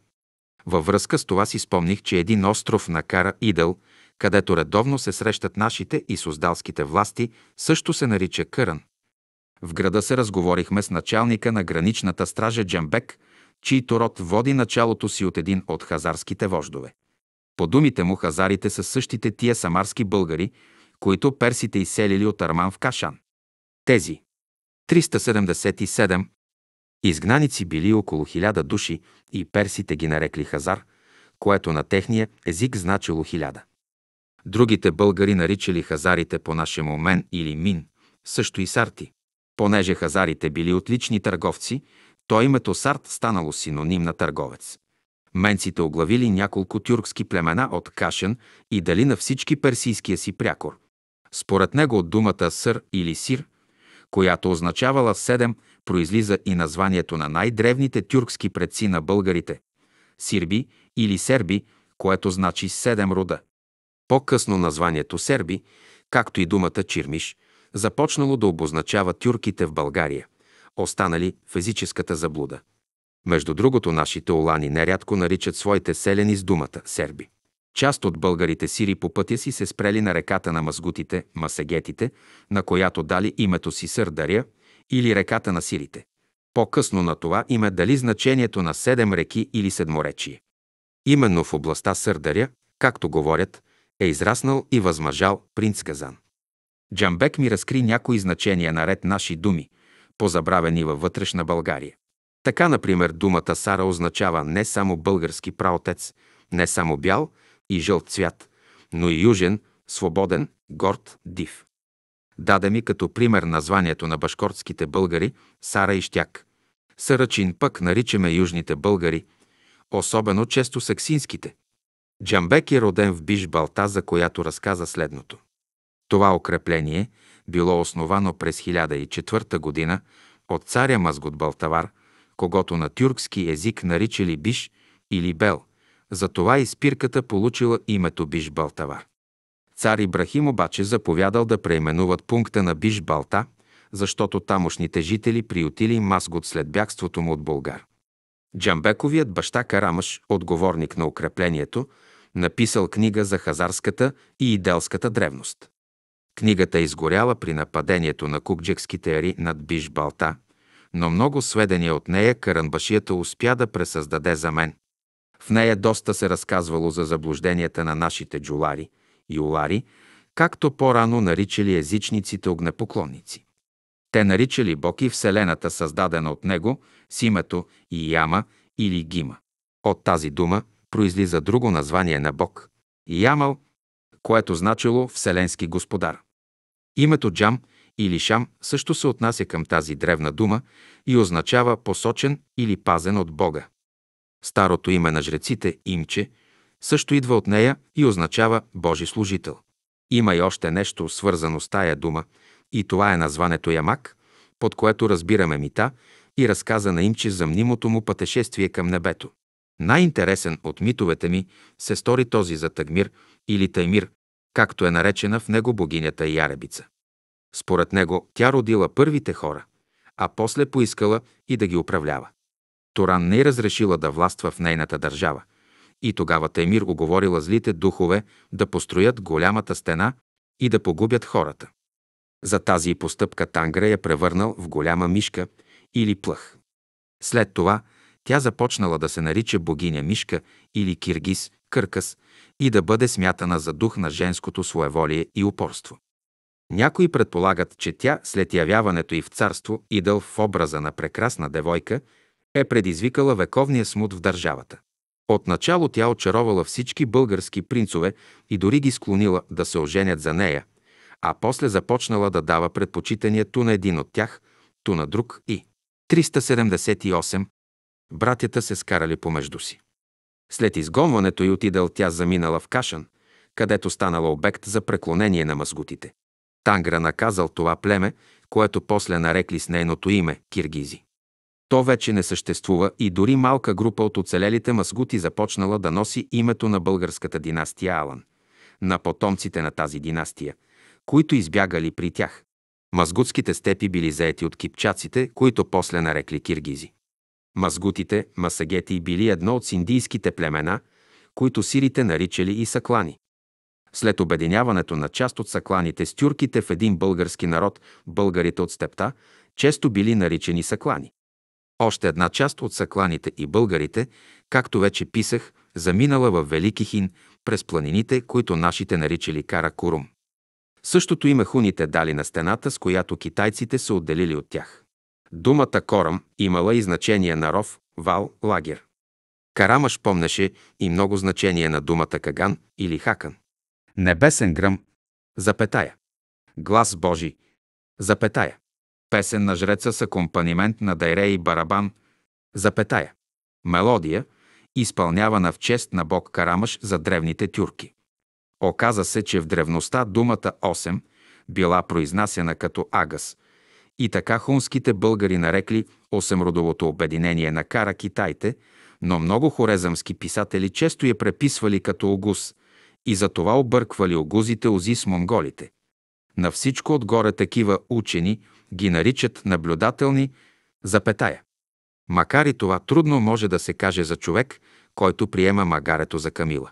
Във връзка с това си спомних, че един остров на Кара Идъл, където редовно се срещат нашите и суздалските власти, също се нарича Кърън. В града се разговорихме с началника на граничната стража Джамбек, чийто род води началото си от един от хазарските вождове. По думите му, хазарите са същите тия самарски българи, които персите изселили от Арман в Кашан. Тези 377 изгнаници били около 1000 души и персите ги нарекли хазар, което на техния език значило 1000. Другите българи наричали хазарите по наше мен или мин, също и сарти. Понеже хазарите били отлични търговци, то името Сарт станало синоним на търговец. Менците оглавили няколко тюркски племена от Кашен и дали на всички персийския си прякор. Според него от думата сър или сир, която означавала седем, произлиза и названието на най-древните тюркски предци на българите – сирби или серби, което значи седем рода. По-късно названието серби, както и думата чирмиш, започнало да обозначава тюрките в България, останали в езическата заблуда. Между другото, нашите олани нерядко наричат своите селени с думата серби. Част от българите сири по пътя си се спрели на реката на мазгутите, масегетите, на която дали името си Сърдаря, или реката на сирите. По-късно на това име дали значението на седем реки или седморечие. Именно в областта Сърдаря, както говорят, е израснал и възмъжал принц Казан. Джамбек ми разкри някои значения наред наши думи, позабравени във вътрешна България. Така, например, думата Сара означава не само български праотец, не само бял и жълт цвят, но и южен, свободен, горд, див. Даде ми като пример названието на башкортските българи Сара и Щяк. Сарачин пък наричаме южните българи, особено често саксинските. Джамбек е роден в Биш Балта, за която разказа следното. Това укрепление било основано през 1004 година от царя Мазгот Балтавар, когато на тюркски език наричали Биш или Бел, затова и спирката получила името Биш Балтавар. Цар Ибрахим обаче заповядал да преименуват пункта на Биш Балта, защото тамошните жители приютили Мазгот след бягството му от Българ. Джамбековият баща Карамаш, отговорник на укреплението, написал книга за хазарската и иделската древност. Книгата е изгоряла при нападението на кукджекските ари над Бишбалта, но много сведения от нея Каранбашията успя да пресъздаде за мен. В нея доста се разказвало за заблужденията на нашите джулари и улари, както по-рано наричали езичниците огнепоклонници. Те наричали Бог и Вселената, създадена от Него, с името и Яма или Гима. От тази дума произлиза друго название на Бог – Ямал, което значило Вселенски господар. Името Джам или Шам също се отнася към тази древна дума и означава посочен или пазен от Бога. Старото име на жреците Имче също идва от нея и означава Божи служител. Има и още нещо свързано с тая дума и това е назването Ямак, под което разбираме мита и разказа на Имче за мнимото му пътешествие към небето. Най-интересен от митовете ми се стори този за Тагмир или Таймир, както е наречена в него богинята Яребица. Според него тя родила първите хора, а после поискала и да ги управлява. Торан не е разрешила да властва в нейната държава и тогава Таймир оговорила злите духове да построят голямата стена и да погубят хората. За тази постъпка Тангра я превърнал в голяма мишка или плъх. След това тя започнала да се нарича богиня Мишка или Киргиз къркас и да бъде смятана за дух на женското своеволие и упорство. Някои предполагат, че тя, след явяването и в царство, идъл в образа на прекрасна девойка, е предизвикала вековния смут в държавата. Отначало тя очаровала всички български принцове и дори ги склонила да се оженят за нея, а после започнала да дава предпочитания ту на един от тях, ту на друг и 378 братята се скарали помежду си. След изгонването й отидал тя заминала в Кашан, където станала обект за преклонение на мазгутите. Тангра наказал това племе, което после нарекли с нейното име киргизи. То вече не съществува и дори малка група от оцелелите мазгути започнала да носи името на българската династия Алан, на потомците на тази династия, които избягали при тях. Мазгутските степи били заети от кипчаците, които после нарекли киргизи. Мазгутите, масагети били едно от синдийските племена, които сирите наричали и саклани. След обединяването на част от сакланите с тюрките в един български народ, българите от степта, често били наричани саклани. Още една част от сакланите и българите, както вече писах, заминала в Велики Хин през планините, които нашите наричали Каракурум. Същото име хуните дали на стената, с която китайците се отделили от тях. Думата корам имала и значение на ров, вал, лагер. Карамаш помнеше и много значение на думата каган или хакан. Небесен гръм, запетая. Глас Божи, запетая. Песен на жреца с акомпанимент на дайре и барабан, запетая. Мелодия, изпълнявана в чест на бог Карамаш за древните тюрки. Оказа се, че в древността думата 8 била произнасяна като агас – и така хунските българи нарекли осемродовото обединение на кара китайте, но много хорезамски писатели често я преписвали като огуз и затова обърквали огузите ози с монголите. На всичко отгоре такива учени ги наричат наблюдателни запетая. Макар и това трудно може да се каже за човек, който приема магарето за Камила.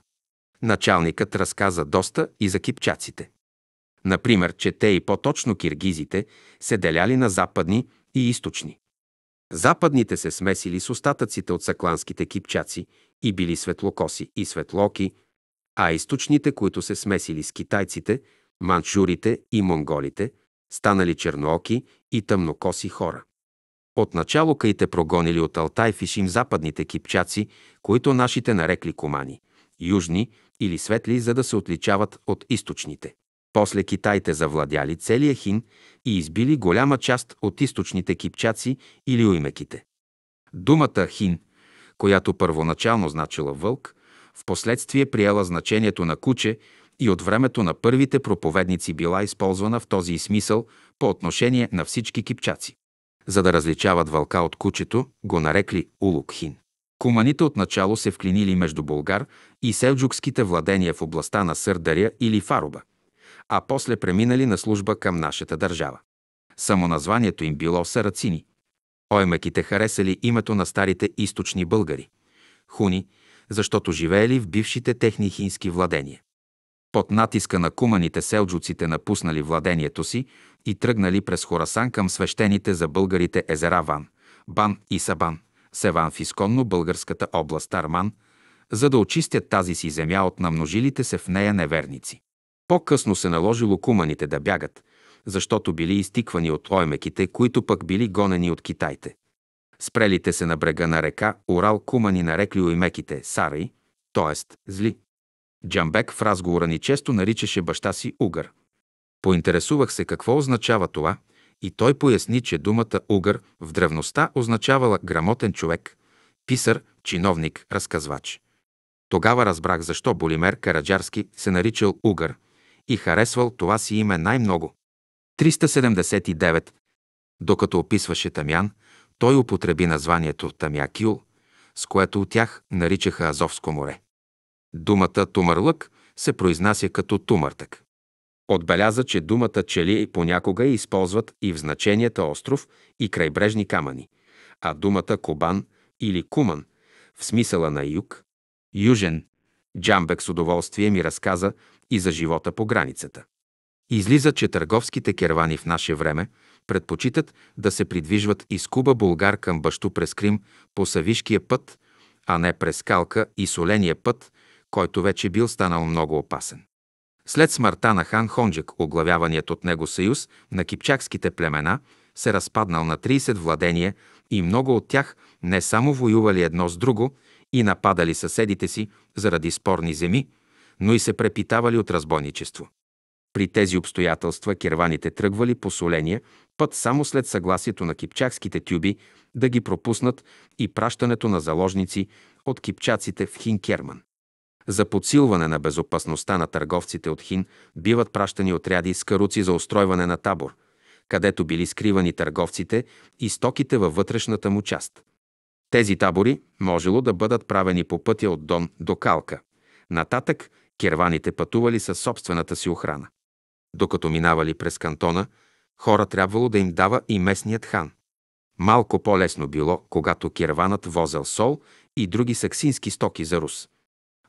Началникът разказа доста и за кипчаците. Например, че те и по-точно киргизите се деляли на западни и източни. Западните се смесили с остатъците от сакланските кипчаци и били светлокоси и светлоки, а източните, които се смесили с китайците, манчурите и монголите, станали чернооки и тъмнокоси хора. Отначало каите прогонили от Алтай фишим западните кипчаци, които нашите нарекли комани, южни или светли, за да се отличават от източните. После китайте завладяли целия Хин и избили голяма част от източните кипчаци или уймеките. Думата хин, която първоначално значила вълк, в последствие приела значението на куче и от времето на първите проповедници била използвана в този смисъл по отношение на всички кипчаци. За да различават вълка от кучето, го нарекли улукхин. Куманите отначало се вклинили между Българ и селджукските владения в областта на Сърдаря или Фаруба – а после преминали на служба към нашата държава. Само названието им било сарацини. Оймеките харесали името на старите източни българи – хуни, защото живеели в бившите техни хински владения. Под натиска на куманите селджуците напуснали владението си и тръгнали през Хорасан към свещените за българите езера Ван, Бан и Сабан, Севан в изконно българската област Арман, за да очистят тази си земя от намножилите се в нея неверници. По-късно се наложило куманите да бягат, защото били изтиквани от оймеките, които пък били гонени от китайте. Спрелите се на брега на река Урал кумани нарекли оймеките сарай, т.е. зли. Джамбек в разговора ни често наричаше баща си угър. Поинтересувах се какво означава това и той поясни, че думата угър в древността означавала грамотен човек, писар, чиновник, разказвач. Тогава разбрах защо Болимер Караджарски се наричал угър, и харесвал това си име най-много. 379. Докато описваше Тамян, той употреби названието Тамякил, с което от тях наричаха Азовско море. Думата Тумърлък се произнася като Тумъртък. Отбеляза, че думата чели понякога я използват и в значенията остров и крайбрежни камъни, а думата Кубан или Куман в смисъла на юг, южен. Джамбек с удоволствие ми разказа и за живота по границата. Излиза, че търговските кервани в наше време предпочитат да се придвижват из Куба Булгар към Башту през Крим по Савишкия път, а не през Калка и Соления път, който вече бил станал много опасен. След смъртта на хан Хонджик, оглавяваният от него съюз на кипчакските племена, се разпаднал на 30 владения и много от тях не само воювали едно с друго и нападали съседите си заради спорни земи, но и се препитавали от разбойничество. При тези обстоятелства керваните тръгвали по соления път само след съгласието на кипчакските тюби да ги пропуснат и пращането на заложници от кипчаците в Хин Керман. За подсилване на безопасността на търговците от Хин биват пращани отряди с каруци за устройване на табор, където били скривани търговците и стоките във вътрешната му част. Тези табори можело да бъдат правени по пътя от Дон до Калка, нататък Керваните пътували със собствената си охрана. Докато минавали през кантона, хора трябвало да им дава и местният хан. Малко по-лесно било, когато керванът возел сол и други саксински стоки за Рус.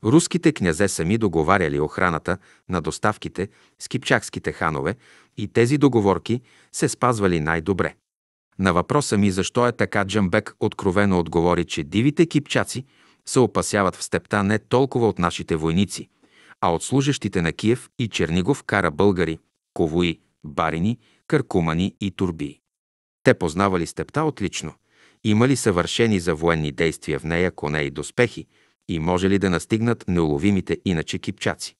Руските князе сами договаряли охраната на доставките с кипчакските ханове и тези договорки се спазвали най-добре. На въпроса ми защо е така Джамбек откровено отговори, че дивите кипчаци се опасяват в степта не толкова от нашите войници – а от служащите на Киев и Чернигов кара българи, ковои, барини, къркумани и турби. Те познавали степта отлично, имали съвършени за военни действия в нея коне и доспехи и може ли да настигнат неуловимите иначе кипчаци.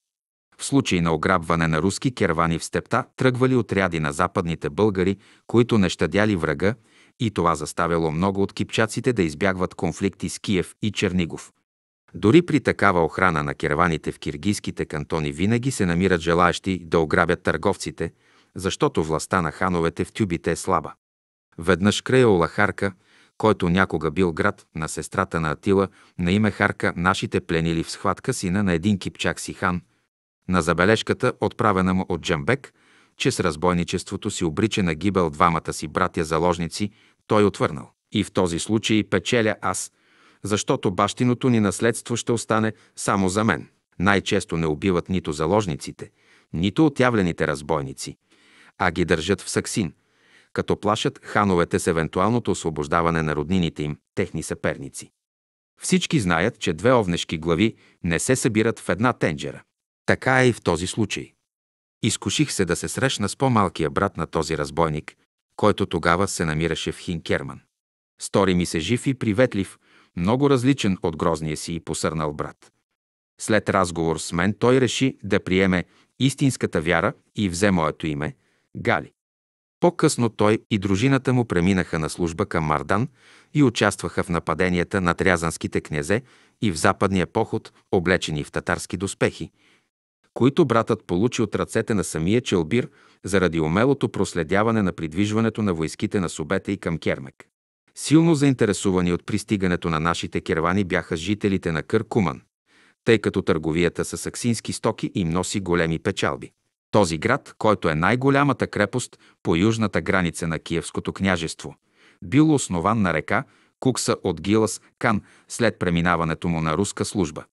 В случай на ограбване на руски кервани в степта тръгвали отряди на западните българи, които не щадяли врага и това заставяло много от кипчаците да избягват конфликти с Киев и Чернигов – дори при такава охрана на керваните в киргийските кантони винаги се намират желаящи да ограбят търговците, защото властта на хановете в тюбите е слаба. Веднъж край Олахарка, който някога бил град на сестрата на Атила, на име Харка, нашите пленили в схватка сина на един кипчак си хан. На забележката, отправена му от Джамбек, че с разбойничеството си обрича на гибел двамата си братя заложници, той отвърнал. И в този случай печеля аз – защото бащиното ни наследство ще остане само за мен. Най-често не убиват нито заложниците, нито отявлените разбойници, а ги държат в саксин, като плашат хановете с евентуалното освобождаване на роднините им, техни съперници. Всички знаят, че две овнешки глави не се събират в една тенджера. Така е и в този случай. Изкуших се да се срещна с по-малкия брат на този разбойник, който тогава се намираше в Хинкерман. Стори ми се жив и приветлив, много различен от грозния си и посърнал брат. След разговор с мен той реши да приеме истинската вяра и взе моето име – Гали. По-късно той и дружината му преминаха на служба към Мардан и участваха в нападенията над рязанските князе и в западния поход, облечени в татарски доспехи, които братът получи от ръцете на самия Челбир заради умелото проследяване на придвижването на войските на Субета и към Кермек. Силно заинтересувани от пристигането на нашите кервани бяха жителите на Къркуман, тъй като търговията с аксински стоки им носи големи печалби. Този град, който е най-голямата крепост по южната граница на Киевското княжество, бил основан на река Кукса от Гилас Кан след преминаването му на руска служба.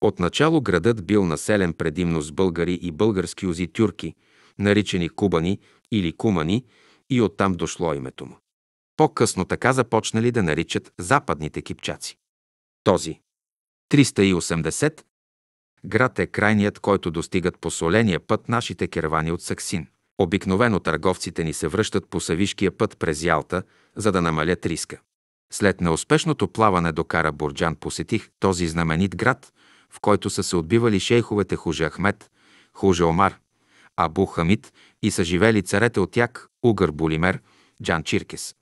Отначало градът бил населен предимно с българи и български узи тюрки, наричани кубани или кумани, и оттам дошло името му. По-късно така започнали да наричат западните кипчаци. Този 380 град е крайният, който достигат по соления път нашите кервани от Саксин. Обикновено търговците ни се връщат по Савишкия път през Ялта, за да намалят риска. След неуспешното плаване до Кара Бурджан посетих този знаменит град, в който са се отбивали шейховете Хужа Ахмет, Хужа Омар, Абу Хамид и са живели царете от тях Угър Болимер, Джан Чиркес.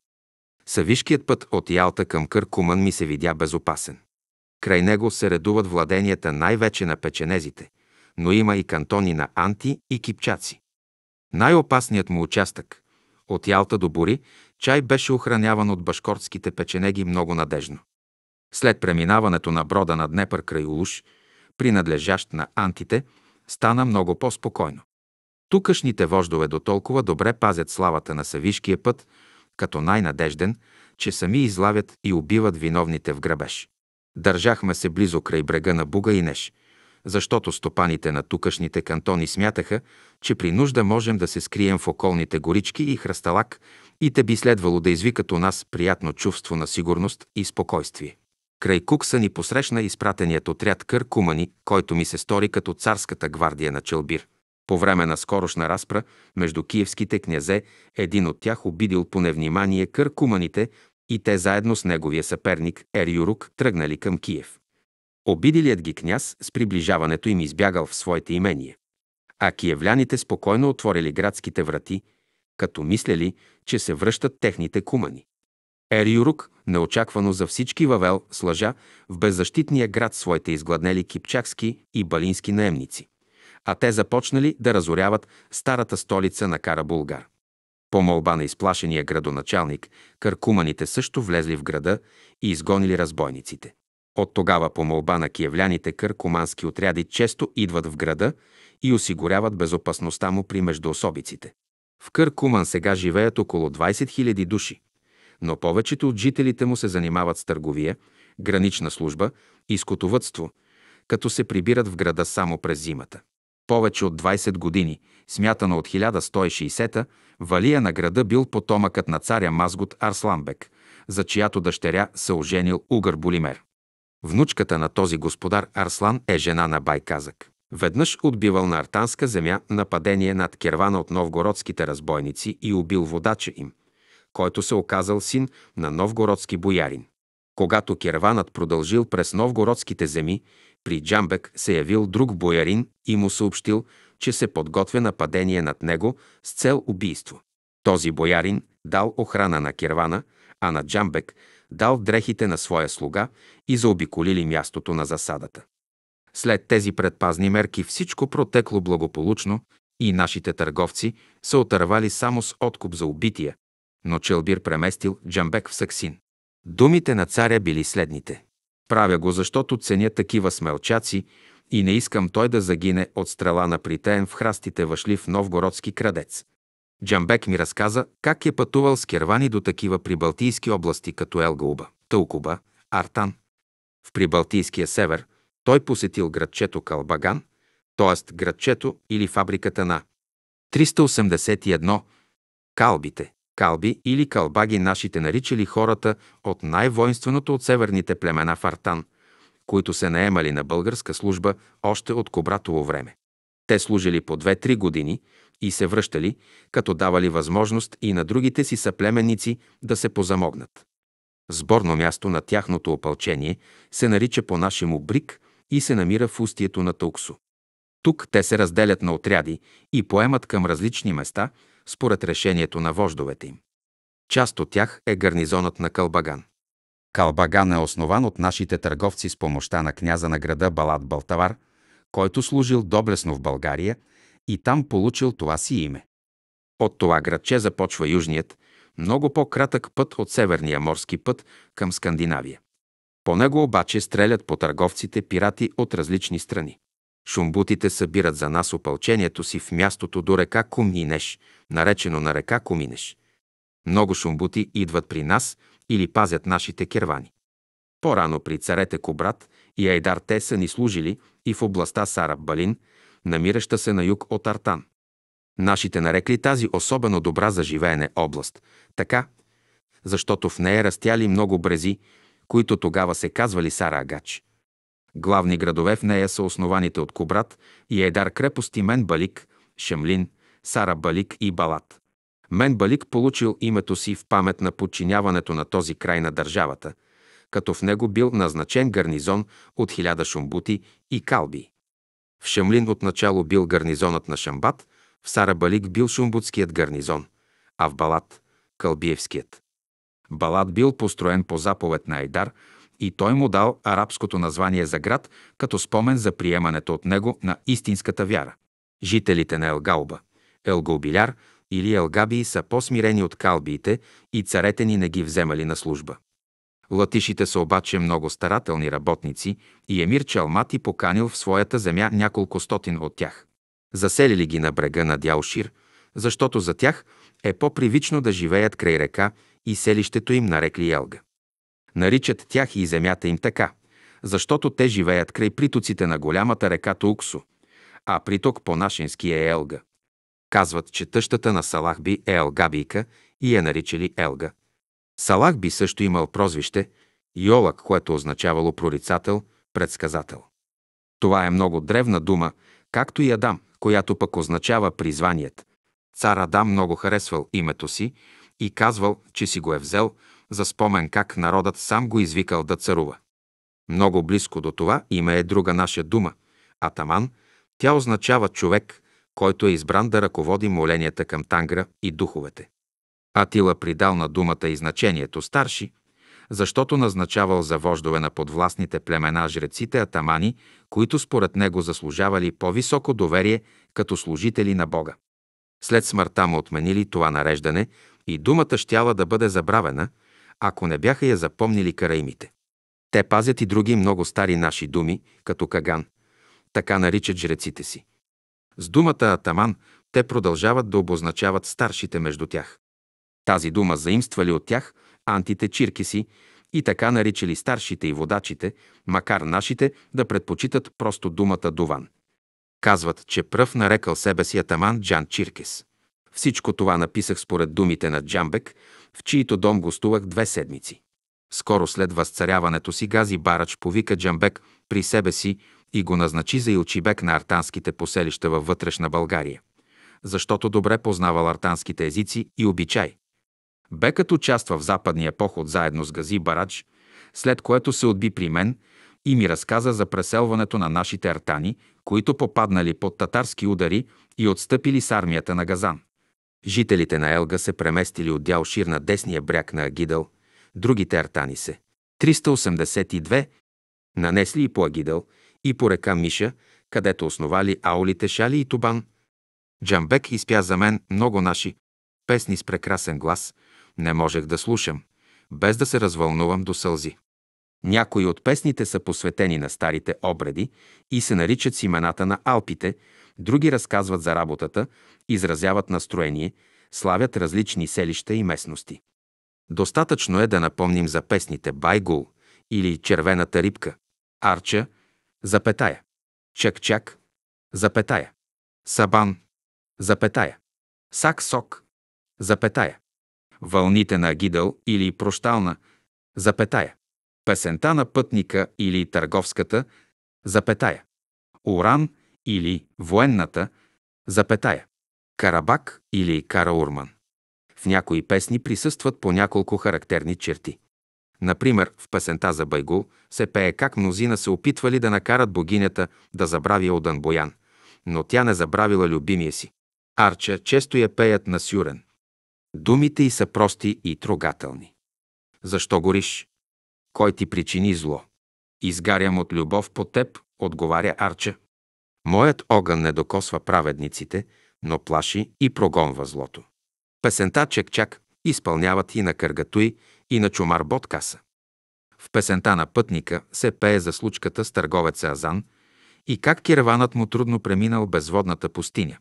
Савишкият път от Ялта към Къркуман ми се видя безопасен. Край него се редуват владенията най-вече на печенезите, но има и кантони на анти и кипчаци. Най-опасният му участък – от Ялта до Бори, чай беше охраняван от башкортските печенеги много надежно. След преминаването на брода на Днепър край Улуш, принадлежащ на антите, стана много по-спокойно. Тукашните вождове до толкова добре пазят славата на Савишкия път – като най-надежден, че сами излавят и убиват виновните в грабеж. Държахме се близо край брега на Буга и Неж, защото стопаните на тукашните кантони смятаха, че при нужда можем да се скрием в околните горички и храсталак, и те би следвало да извикат у нас приятно чувство на сигурност и спокойствие. Край Кукса ни посрещна изпратеният отряд къркумани, който ми се стори като царската гвардия на Челбир. По време на скорошна разпра между киевските князе, един от тях обидил по невнимание къркуманите и те заедно с неговия съперник Ерюрук тръгнали към Киев. Обидилият ги княз с приближаването им избягал в своите имения. А киевляните спокойно отворили градските врати, като мислели, че се връщат техните кумани. Ерюрук, неочаквано за всички въвел с лъжа в беззащитния град своите изгладнели кипчакски и балински наемници а те започнали да разоряват старата столица на Карабулгар. По молба на изплашения градоначалник, къркуманите също влезли в града и изгонили разбойниците. От тогава по молба на киевляните къркумански отряди често идват в града и осигуряват безопасността му при междуособиците. В Къркуман сега живеят около 20 000 души, но повечето от жителите му се занимават с търговия, гранична служба и скотовътство, като се прибират в града само през зимата повече от 20 години, смятано от 1160-та, валия на града бил потомъкът на царя Мазгот Арсланбек, за чиято дъщеря се оженил Угър Болимер. Внучката на този господар Арслан е жена на Байказък. Веднъж отбивал на артанска земя нападение над кервана от новгородските разбойници и убил водача им, който се оказал син на новгородски боярин. Когато керванът продължил през новгородските земи, при Джамбек се явил друг боярин и му съобщил, че се подготвя нападение над него с цел убийство. Този боярин дал охрана на Кирвана, а на Джамбек дал дрехите на своя слуга и заобиколили мястото на засадата. След тези предпазни мерки всичко протекло благополучно и нашите търговци са отървали само с откуп за убития, но Челбир преместил Джамбек в Саксин. Думите на царя били следните – Правя го, защото ценя такива смелчаци и не искам той да загине от стрела на притеен в храстите въшли в новгородски крадец. Джамбек ми разказа как е пътувал с кервани до такива прибалтийски области, като Елгауба, Тълкуба, Артан. В прибалтийския север той посетил градчето Калбаган, т.е. градчето или фабриката на 381 Калбите, Калби или калбаги нашите наричали хората от най-воинственото от северните племена Фартан, които се наемали на българска служба още от кобратово време. Те служили по 2-3 години и се връщали, като давали възможност и на другите си съплеменници да се позамогнат. Сборно място на тяхното опълчение се нарича по-нашему Брик и се намира в устието на Токсо. Тук те се разделят на отряди и поемат към различни места според решението на вождовете им. Част от тях е гарнизонът на Калбаган. Калбаган е основан от нашите търговци с помощта на княза на града Балат Балтавар, който служил доблесно в България и там получил това си име. От това градче започва южният, много по-кратък път от северния морски път към Скандинавия. По него обаче стрелят по търговците пирати от различни страни. Шумбутите събират за нас опълчението си в мястото до река Кумнинеш, наречено на река Куминеш. Много шумбути идват при нас или пазят нашите кервани. По-рано при царете Кобрат и Айдар те са ни служили и в областта Сара Балин, намираща се на юг от Артан. Нашите нарекли тази особено добра за живеене област, така, защото в нея растяли много брези, които тогава се казвали Сара Агач. Главни градове в нея са основаните от Кобрат и Едар крепости Мен Балик, Шемлин, Сара Балик и Балат. Мен Балик получил името си в памет на подчиняването на този край на държавата, като в него бил назначен гарнизон от хиляда шумбути и калби. В Шамлин отначало бил гарнизонът на Шамбат, в Сара Балик бил шумбутският гарнизон, а в Балат – Кълбиевският. Балат бил построен по заповед на Айдар – и той му дал арабското название за град като спомен за приемането от него на истинската вяра. Жителите на Елгалба, Елгалбиляр или Елгабии са по-смирени от калбиите и царете ни не ги вземали на служба. Латишите са обаче много старателни работници и Емир Чалмати поканил в своята земя няколко стотин от тях. Заселили ги на брега на Дялшир, защото за тях е по-привично да живеят край река и селището им нарекли Елга. Наричат тях и земята им така, защото те живеят край притоците на голямата река Туксо, а приток по-нашински е Елга. Казват, че тъщата на Салахби е Елгабийка и я наричали Елга. Салахби също имал прозвище Йолак, което означавало прорицател, предсказател. Това е много древна дума, както и Адам, която пък означава призваният. Цар Адам много харесвал името си и казвал, че си го е взел, за спомен как народът сам го извикал да царува. Много близко до това име е друга наша дума – атаман. Тя означава човек, който е избран да ръководи моленията към тангра и духовете. Атила придал на думата и значението старши, защото назначавал за вождове на подвластните племена жреците атамани, които според него заслужавали по-високо доверие като служители на Бога. След смъртта му отменили това нареждане и думата щяла да бъде забравена, ако не бяха я запомнили караимите. Те пазят и други много стари наши думи, като каган. Така наричат жреците си. С думата атаман те продължават да обозначават старшите между тях. Тази дума заимствали от тях антите си и така наричали старшите и водачите, макар нашите да предпочитат просто думата дуван. Казват, че пръв нарекал себе си атаман Джан Чиркес. Всичко това написах според думите на Джамбек, в чието дом гостувах две седмици. Скоро след възцаряването си Гази Барач повика Джамбек при себе си и го назначи за Илчибек на артанските поселища във вътрешна България, защото добре познавал артанските езици и обичай. Бекът участва в западния поход заедно с Гази Барач, след което се отби при мен и ми разказа за преселването на нашите артани, които попаднали под татарски удари и отстъпили с армията на Газан. Жителите на Елга се преместили от дял шир на десния бряг на Агидъл, другите артани се. 382 нанесли и по Агидъл, и по река Миша, където основали аулите Шали и Тубан. Джамбек изпя за мен много наши песни с прекрасен глас. Не можех да слушам, без да се развълнувам до сълзи. Някои от песните са посветени на старите обреди и се наричат с имената на алпите, Други разказват за работата, изразяват настроение, славят различни селища и местности. Достатъчно е да напомним за песните Байгул или Червената рибка, Арча, запетая, Чак-чак, запетая, Сабан, запетая, Сак-сок, запетая, Вълните на Гидъл или Прощална, запетая, Песента на пътника или Търговската, запетая, Уран – или военната, запетая, Карабак или Караурман. В някои песни присъстват по няколко характерни черти. Например, в песента за Байгул се пее как мнозина се опитвали да накарат богинята да забрави Одан Боян, но тя не забравила любимия си. Арча често я пеят на сюрен. Думите й са прости и трогателни. Защо гориш? Кой ти причини зло? Изгарям от любов по теб, отговаря Арча. Моят огън не докосва праведниците, но плаши и прогонва злото. Песента Чекчак изпълняват и на Къргатуй, и на Чумар Боткаса. В песента на пътника се пее за случката с търговеца Азан и как кирванът му трудно преминал безводната пустиня,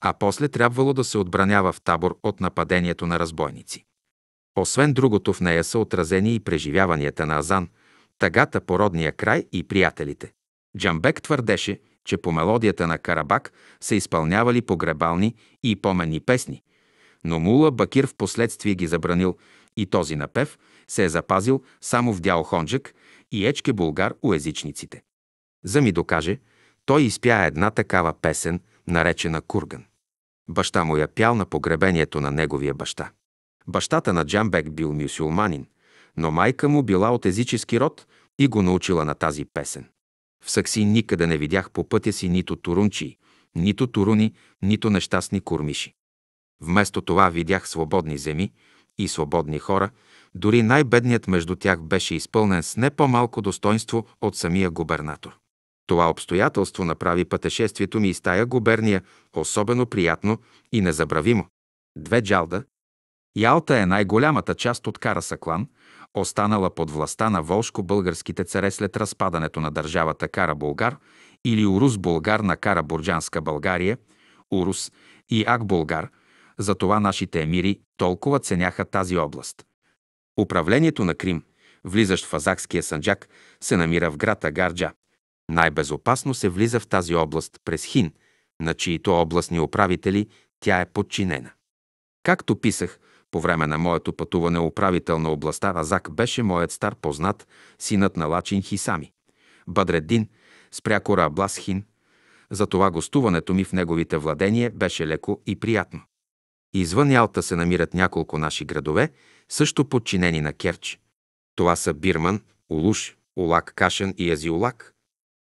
а после трябвало да се отбранява в табор от нападението на разбойници. Освен другото в нея са отразени и преживяванията на Азан, тъгата по родния край и приятелите. Джамбек твърдеше, че по мелодията на Карабак се изпълнявали погребални и поменни песни, но Мула Бакир в последствие ги забранил и този напев се е запазил само в Дял Хонджак и Ечке Булгар у езичниците. За ми докаже, той изпя една такава песен, наречена Курган. Баща му я пял на погребението на неговия баща. Бащата на Джамбек бил мюсюлманин, но майка му била от езически род и го научила на тази песен. В Сакси никъде не видях по пътя си нито турунчи, нито туруни, нито нещастни курмиши. Вместо това видях свободни земи и свободни хора, дори най-бедният между тях беше изпълнен с не по-малко достоинство от самия губернатор. Това обстоятелство направи пътешествието ми из тая губерния особено приятно и незабравимо. Две джалда. Ялта е най-голямата част от Карасаклан – останала под властта на волшко-българските царе след разпадането на държавата Кара Българ или Урус-Българ на Кара Бурджанска България, Урус и Ак-Българ, затова нашите емири толкова ценяха тази област. Управлението на Крим, влизащ в Азакския санджак, се намира в град Агарджа. Най-безопасно се влиза в тази област през Хин, на чието областни управители тя е подчинена. Както писах, по време на моето пътуване управител на областта Разак беше моят стар познат, синът на Лачин Хисами. Бадреддин спря кора Бласхин, затова гостуването ми в неговите владения беше леко и приятно. Извън Ялта се намират няколко наши градове, също подчинени на Керч. Това са Бирман, Улуш, Улак Кашен и Азиулак.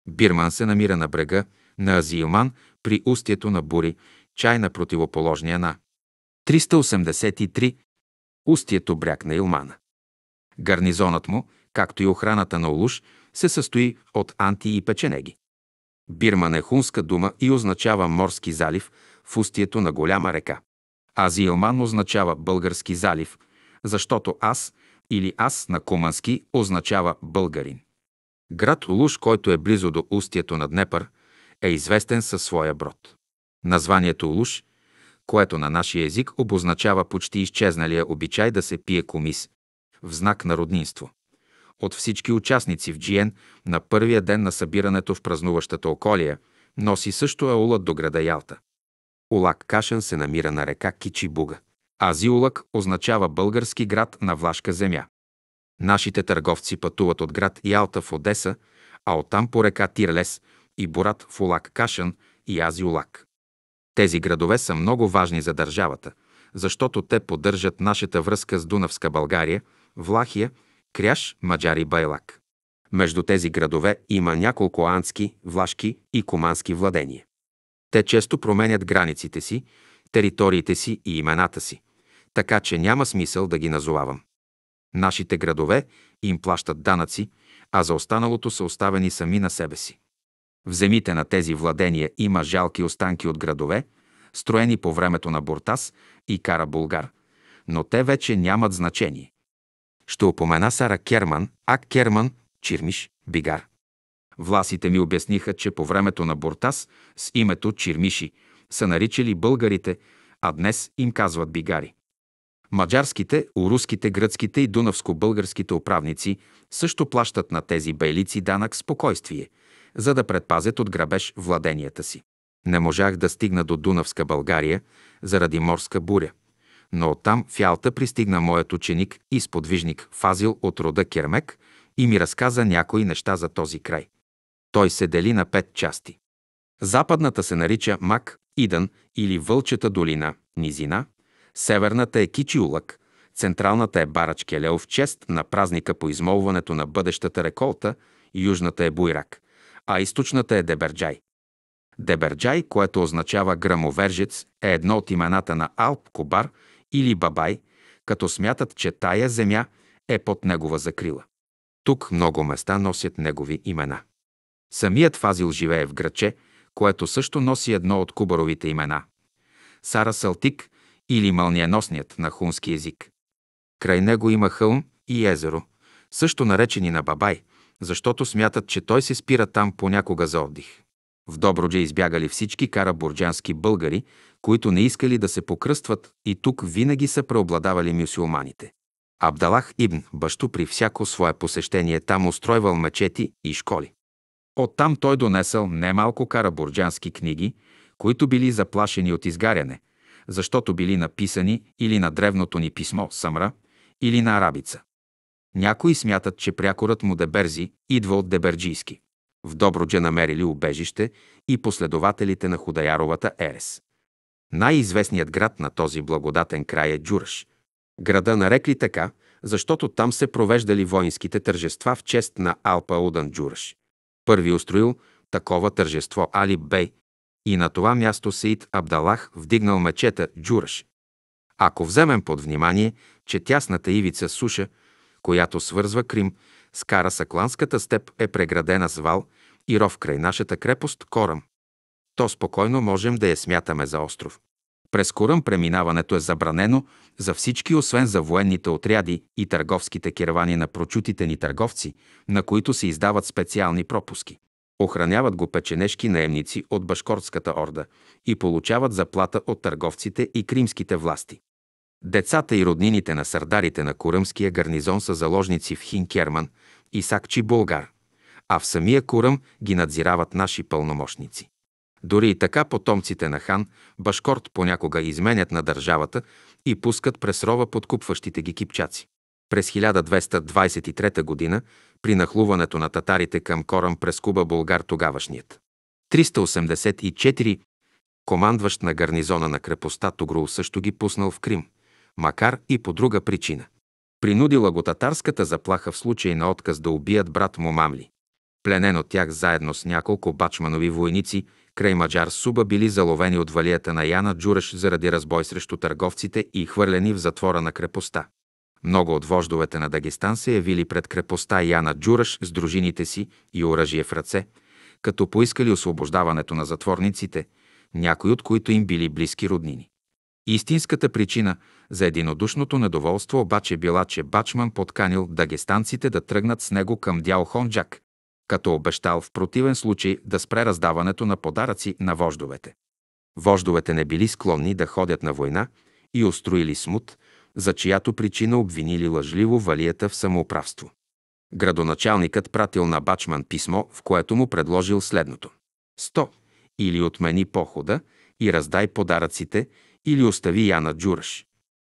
Бирман се намира на брега на Азиуман при устието на Бури, чай на противоположния на 383. Устието бряг на Илмана. Гарнизонът му, както и охраната на Улуш, се състои от анти и печенеги. Бирман е хунска дума и означава морски залив в устието на голяма река. Ази Илман означава български залив, защото аз или аз на кумански означава българин. Град Луш, който е близо до устието на Днепър, е известен със своя брод. Названието Луш което на нашия език обозначава почти изчезналия обичай да се пие комис, в знак на роднинство. От всички участници в Джиен на първия ден на събирането в празнуващата околия носи също аулът до града Ялта. Улак Кашен се намира на река Кичибуга. Азиулак означава български град на влашка земя. Нашите търговци пътуват от град Ялта в Одеса, а оттам по река Тирлес и Борат в Улак Кашан и Азиулак. Тези градове са много важни за държавата, защото те поддържат нашата връзка с Дунавска България, Влахия, Кряш, Маджар и Байлак. Между тези градове има няколко ански, влашки и комански владения. Те често променят границите си, териториите си и имената си, така че няма смисъл да ги назовавам. Нашите градове им плащат данъци, а за останалото са оставени сами на себе си. В земите на тези владения има жалки останки от градове, строени по времето на Буртас и Кара Булгар, но те вече нямат значение. Ще опомена Сара Керман, а Керман, Чирмиш, Бигар. Власите ми обясниха, че по времето на Буртас с името Чирмиши са наричали българите, а днес им казват бигари. Маджарските, уруските, гръцките и дунавско-българските управници също плащат на тези бейлици данък спокойствие – за да предпазят от грабеж владенията си. Не можах да стигна до Дунавска България заради морска буря, но оттам в Ялта пристигна моят ученик и сподвижник Фазил от рода Кермек и ми разказа някои неща за този край. Той се дели на пет части. Западната се нарича Мак, Идън или Вълчата долина, низина, северната е Кичиулък, централната е Барач в чест на празника по измолването на бъдещата реколта, южната е Буйрак а източната е Деберджай. Деберджай, което означава грамовержец, е едно от имената на Алп, Кобар или Бабай, като смятат, че тая земя е под негова закрила. Тук много места носят негови имена. Самият Фазил живее в граче, което също носи едно от кубаровите имена – Сара Салтик или Мълниеносният на хунски език. Край него има хълм и езеро, също наречени на Бабай – защото смятат, че той се спира там понякога за отдих. В Добродже избягали всички карабурджански българи, които не искали да се покръстват и тук винаги са преобладавали мюсюлманите. Абдалах Ибн Башту при всяко свое посещение там устройвал мечети и школи. Оттам той донесъл немалко карабурджански книги, които били заплашени от изгаряне, защото били написани или на древното ни писмо Самра, или на арабица. Някои смятат, че прякорът му Деберзи идва от Деберджийски. В Добруджа намерили убежище и последователите на Худаяровата Ерес. Най-известният град на този благодатен край е Джураш. Града нарекли така, защото там се провеждали воинските тържества в чест на Алпа Удан Джураш. Първи устроил такова тържество Али Бей и на това място Саид Абдалах вдигнал мечета Джураш. Ако вземем под внимание, че тясната ивица суша – която свързва Крим с Сакланската степ, е преградена с вал и ров край нашата крепост Корам. То спокойно можем да я смятаме за остров. През Корам преминаването е забранено за всички, освен за военните отряди и търговските кервани на прочутите ни търговци, на които се издават специални пропуски. Охраняват го печенешки наемници от Башкортската орда и получават заплата от търговците и кримските власти. Децата и роднините на сърдарите на Куръмския гарнизон са заложници в Хинкерман и Сакчи Булгар, а в самия Куръм ги надзирават наши пълномощници. Дори и така потомците на хан Башкорт понякога изменят на държавата и пускат през рова подкупващите ги кипчаци. През 1223 г. при нахлуването на татарите към Корам през Куба Булгар тогавашният. 384 командващ на гарнизона на крепостта Тогрул също ги пуснал в Крим – макар и по друга причина. Принудила го татарската заплаха в случай на отказ да убият брат му Мамли. Пленен от тях заедно с няколко бачманови войници, край Маджар Суба били заловени от валията на Яна Джураш заради разбой срещу търговците и хвърлени в затвора на крепостта. Много от вождовете на Дагестан се явили пред крепостта Яна Джураш с дружините си и оръжие в ръце, като поискали освобождаването на затворниците, някои от които им били близки роднини. Истинската причина за единодушното недоволство обаче била, че Бачман подканил дагестанците да тръгнат с него към дял Хонджак, като обещал в противен случай да спре раздаването на подаръци на вождовете. Вождовете не били склонни да ходят на война и устроили смут, за чиято причина обвинили лъжливо валията в самоуправство. Градоначалникът пратил на Бачман писмо, в което му предложил следното. 100. Или отмени похода и раздай подаръците, или остави Яна Джураш.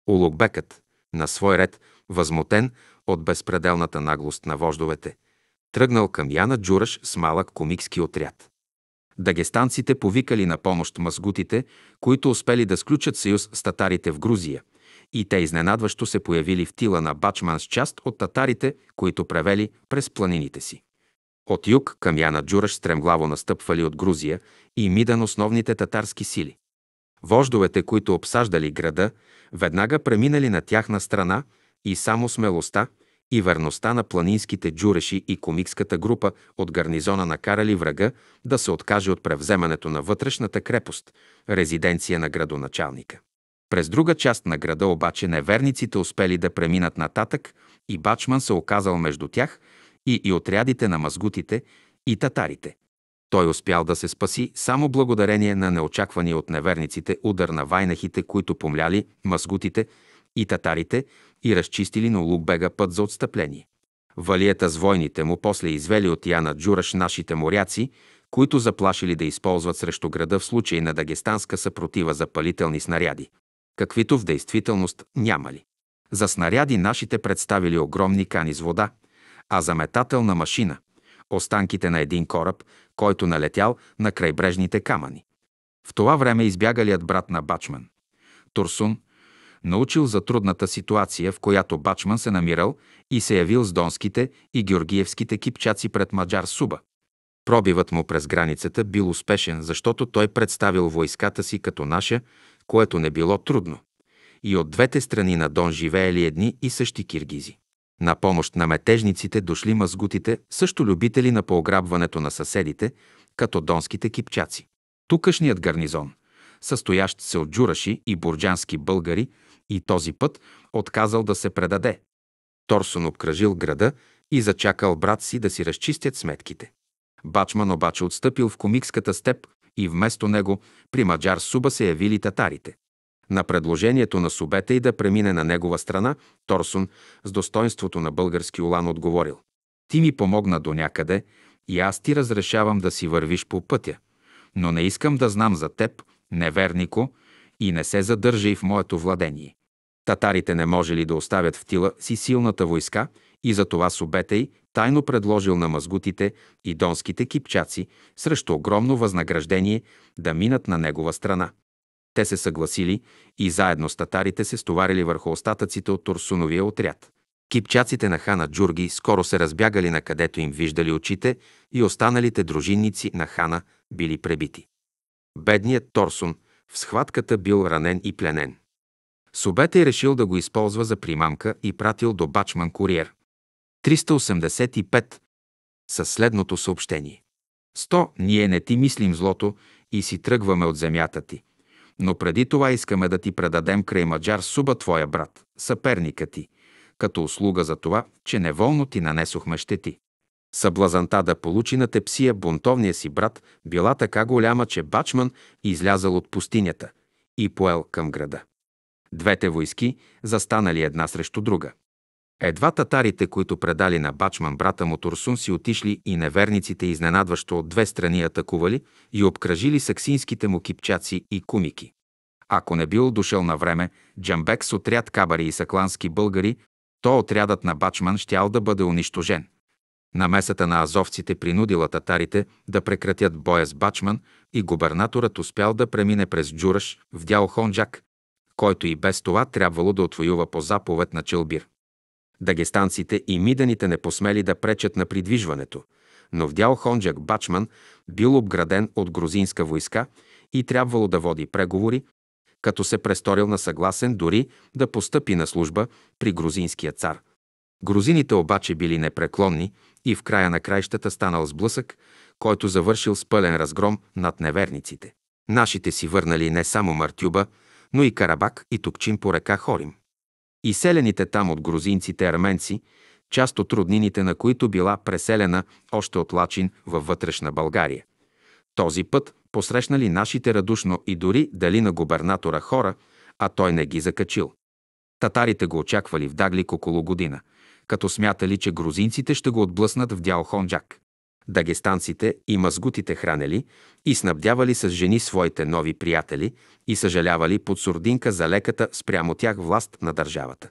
Улукбекът, на свой ред, възмутен от безпределната наглост на вождовете, тръгнал към Яна Джураш с малък комикски отряд. Дагестанците повикали на помощ мазгутите, които успели да сключат съюз с татарите в Грузия, и те изненадващо се появили в тила на Бачман с част от татарите, които превели през планините си. От юг към Яна Джураш стремглаво настъпвали от Грузия и мидан основните татарски сили. Вождовете, които обсаждали града, веднага преминали на тяхна страна и само смелостта и верността на планинските джуреши и комикската група от гарнизона накарали врага да се откаже от превземането на вътрешната крепост, резиденция на градоначалника. През друга част на града обаче неверниците успели да преминат нататък и Бачман се оказал между тях и, и отрядите на мазгутите и татарите. Той успял да се спаси само благодарение на неочаквания от неверниците удар на вайнахите, които помляли мазгутите и татарите и разчистили на Улугбега път за отстъпление. Валията с войните му после извели от Яна Джураш нашите моряци, които заплашили да използват срещу града в случай на дагестанска съпротива запалителни снаряди, каквито в действителност нямали. За снаряди нашите представили огромни кани с вода, а за метателна машина – останките на един кораб, който налетял на крайбрежните камъни. В това време избягалият брат на Бачман, Турсун, научил за трудната ситуация, в която Бачман се намирал и се явил с донските и георгиевските кипчаци пред Маджар Суба. Пробивът му през границата бил успешен, защото той представил войската си като наша, което не било трудно. И от двете страни на Дон живеели едни и същи киргизи. На помощ на метежниците дошли мазгутите, също любители на поограбването на съседите, като донските кипчаци. Тукашният гарнизон, състоящ се от джураши и бурджански българи, и този път отказал да се предаде. Торсон обкръжил града и зачакал брат си да си разчистят сметките. Бачман обаче отстъпил в комикската степ и вместо него при Маджар Суба се явили татарите на предложението на Субета и да премине на негова страна, Торсон с достоинството на български улан отговорил. Ти ми помогна до някъде и аз ти разрешавам да си вървиш по пътя, но не искам да знам за теб, невернико, и не се задържай в моето владение. Татарите не можели да оставят в тила си силната войска и затова Субетей тайно предложил на мазгутите и донските кипчаци срещу огромно възнаграждение да минат на негова страна. Те се съгласили и заедно с татарите се стоварили върху остатъците от Турсуновия отряд. Кипчаците на хана Джурги скоро се разбягали на където им виждали очите и останалите дружинници на хана били пребити. Бедният Торсун в схватката бил ранен и пленен. Субете е решил да го използва за примамка и пратил до Бачман куриер. 385 със следното съобщение. 100. Ние не ти мислим злото и си тръгваме от земята ти – но преди това искаме да ти предадем край Маджар Суба, твоя брат, съперника ти, като услуга за това, че неволно ти нанесохме щети. Съблазанта да получи на тепсия бунтовния си брат била така голяма, че Бачман излязал от пустинята и поел към града. Двете войски застанали една срещу друга. Едва татарите, които предали на Бачман брата му Турсун, си отишли и неверниците изненадващо от две страни атакували и обкръжили саксинските му кипчаци и кумики. Ако не бил дошъл на време Джамбек с отряд кабари и саклански българи, то отрядът на Бачман щял да бъде унищожен. Намесата на азовците принудила татарите да прекратят боя с Бачман и губернаторът успял да премине през Джураш в дял Хонджак, който и без това трябвало да отвоюва по заповед на Челбир. Дагестанците и миданите не посмели да пречат на придвижването, но в дял Хонджак Бачман бил обграден от грузинска войска и трябвало да води преговори, като се престорил на съгласен дори да постъпи на служба при грузинския цар. Грузините обаче били непреклонни и в края на краищата станал сблъсък, който завършил с пълен разгром над неверниците. Нашите си върнали не само Мартюба, но и Карабак и Токчин по река Хорим и селените там от грузинците арменци, част от роднините на които била преселена още от Лачин във вътрешна България. Този път посрещнали нашите радушно и дори дали на губернатора хора, а той не ги закачил. Татарите го очаквали в Даглик около година, като смятали, че грузинците ще го отблъснат в Дял Хонджак. Дагестанците и мазгутите хранели и снабдявали с жени своите нови приятели и съжалявали под сурдинка за леката спрямо тях власт на държавата.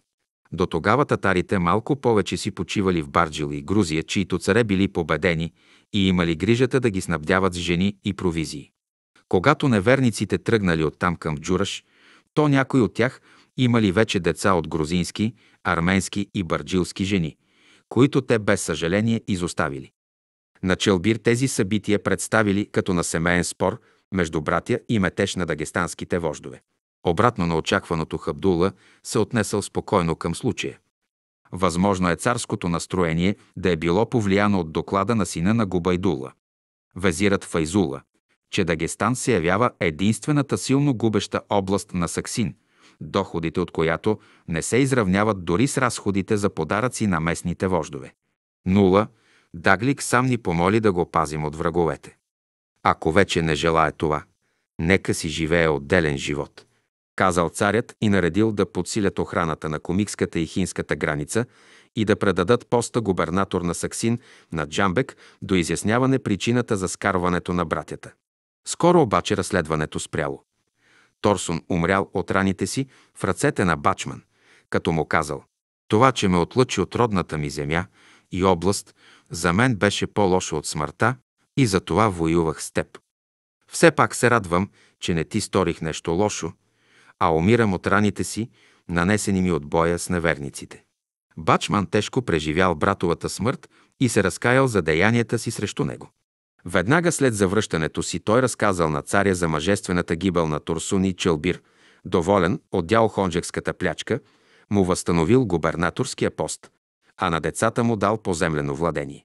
До тогава татарите малко повече си почивали в Барджил и Грузия, чието царе били победени и имали грижата да ги снабдяват с жени и провизии. Когато неверниците тръгнали оттам към Джураш, то някои от тях имали вече деца от грузински, арменски и барджилски жени, които те без съжаление изоставили. На Челбир тези събития представили като на семейен спор между братя и метеж на дагестанските вождове. Обратно на очакваното Хабдула се отнесъл спокойно към случая. Възможно е царското настроение да е било повлияно от доклада на сина на Губайдула. Везират Файзула, че Дагестан се явява единствената силно губеща област на Саксин, доходите от която не се изравняват дори с разходите за подаръци на местните вождове. Нула – Даглик сам ни помоли да го пазим от враговете. Ако вече не желая това, нека си живее отделен живот, казал царят и наредил да подсилят охраната на комикската и хинската граница и да предадат поста губернатор на Саксин на Джамбек до изясняване причината за скарването на братята. Скоро обаче разследването спряло. Торсон умрял от раните си в ръцете на Бачман, като му казал «Това, че ме отлъчи от родната ми земя и област, за мен беше по-лошо от смъртта и за това воювах с теб. Все пак се радвам, че не ти сторих нещо лошо, а умирам от раните си, нанесени ми от боя с неверниците. Бачман тежко преживял братовата смърт и се разкаял за деянията си срещу него. Веднага след завръщането си той разказал на царя за мъжествената гибел на Турсун и Челбир, доволен от дял Хонджекската плячка, му възстановил губернаторския пост а на децата му дал поземлено владение.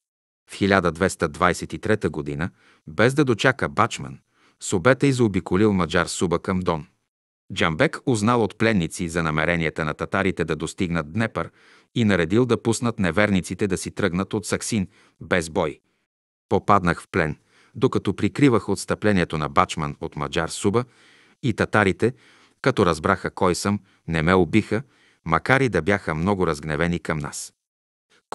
В 1223 г., без да дочака Бачман, Субета и заобиколил Маджар Суба към Дон. Джамбек узнал от пленници за намеренията на татарите да достигнат Днепър и наредил да пуснат неверниците да си тръгнат от Саксин без бой. Попаднах в плен, докато прикривах отстъплението на Бачман от Маджар Суба и татарите, като разбраха кой съм, не ме убиха, макар и да бяха много разгневени към нас.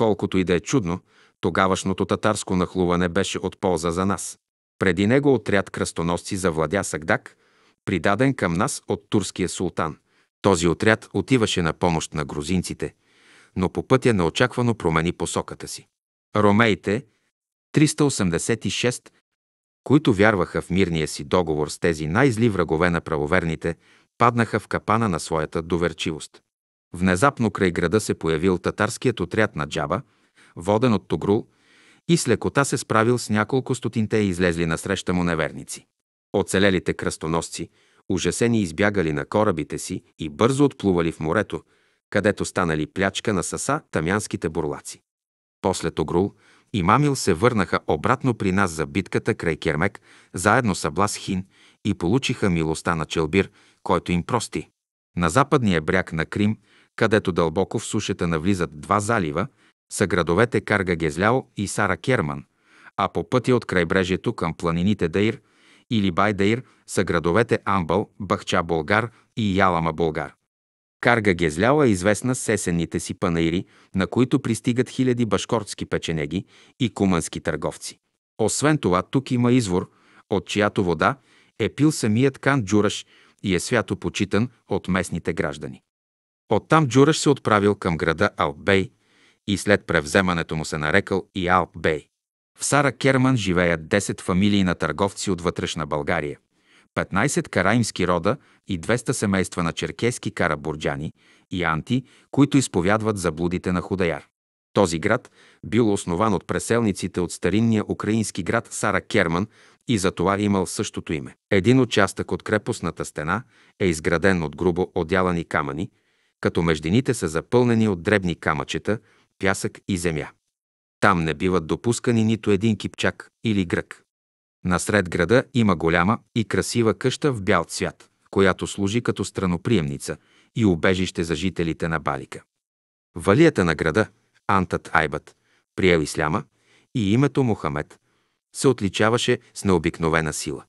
Колкото и да е чудно, тогавашното татарско нахлуване беше от полза за нас. Преди него отряд кръстоносци завладя Сагдак, придаден към нас от турския султан. Този отряд отиваше на помощ на грузинците, но по пътя неочаквано промени посоката си. Ромеите, 386, които вярваха в мирния си договор с тези най-зли врагове на правоверните, паднаха в капана на своята доверчивост. Внезапно край града се появил татарският отряд на Джаба, воден от Тогрул, и с лекота се справил с няколко стотинте и излезли насреща му неверници. Оцелелите кръстоносци, ужасени избягали на корабите си и бързо отплували в морето, където станали плячка на саса тамянските бурлаци. После Тогрул и Мамил се върнаха обратно при нас за битката край Кермек, заедно с Аблас Хин и получиха милостта на Челбир, който им прости. На западния бряг на Крим където дълбоко в сушата навлизат два залива, са градовете Карга Гезляо и Сара Керман, а по пътя от крайбрежието към планините Даир или Байдаир са градовете Амбъл, Бахча Болгар и Ялама Болгар. Карга Гезляо е известна с есенните си панаири, на които пристигат хиляди башкортски печенеги и кумански търговци. Освен това, тук има извор, от чиято вода е пил самият Кан Джураш и е свято почитан от местните граждани. Оттам Джураш се отправил към града Албей и след превземането му се нарекал и Албей. В Сара Керман живеят 10 фамилии на търговци от вътрешна България, 15 караимски рода и 200 семейства на черкески карабурджани и анти, които изповядват заблудите на Худаяр. Този град бил основан от преселниците от старинния украински град Сара Керман и за това е имал същото име. Един участък от крепостната стена е изграден от грубо отялани камъни – като междините са запълнени от дребни камъчета, пясък и земя. Там не биват допускани нито един кипчак или грък. Насред града има голяма и красива къща в бял цвят, която служи като страноприемница и убежище за жителите на Балика. Валията на града, Антът Айбът, приел исляма и името Мухамед, се отличаваше с необикновена сила.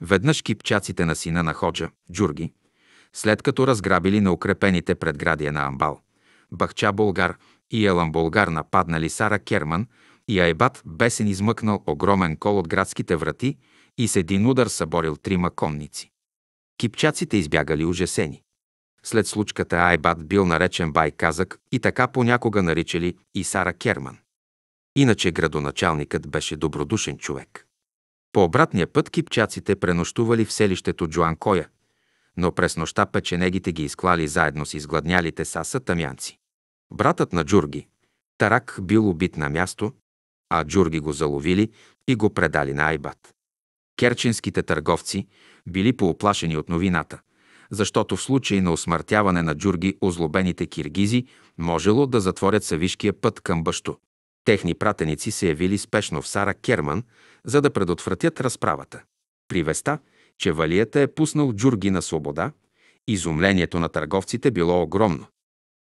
Веднъж кипчаците на сина на Ходжа, Джурги, след като разграбили на укрепените предградия на Амбал. Бахча Болгар и Елан Болгар нападнали Сара Керман и Айбат бесен измъкнал огромен кол от градските врати и с един удар съборил трима конници. Кипчаците избягали ужасени. След случката Айбат бил наречен Бай Казък и така понякога наричали и Сара Керман. Иначе градоначалникът беше добродушен човек. По обратния път кипчаците пренощували в селището Джоан Коя но през нощта печенегите ги изклали заедно с изгладнялите саса тамянци. Братът на Джурги, Тарак, бил убит на място, а Джурги го заловили и го предали на Айбат. Керченските търговци били пооплашени от новината, защото в случай на осмъртяване на Джурги озлобените киргизи можело да затворят Савишкия път към Бащо. Техни пратеници се явили спешно в Сара Керман, за да предотвратят разправата. При Веста – че валията е пуснал джурги на свобода, изумлението на търговците било огромно.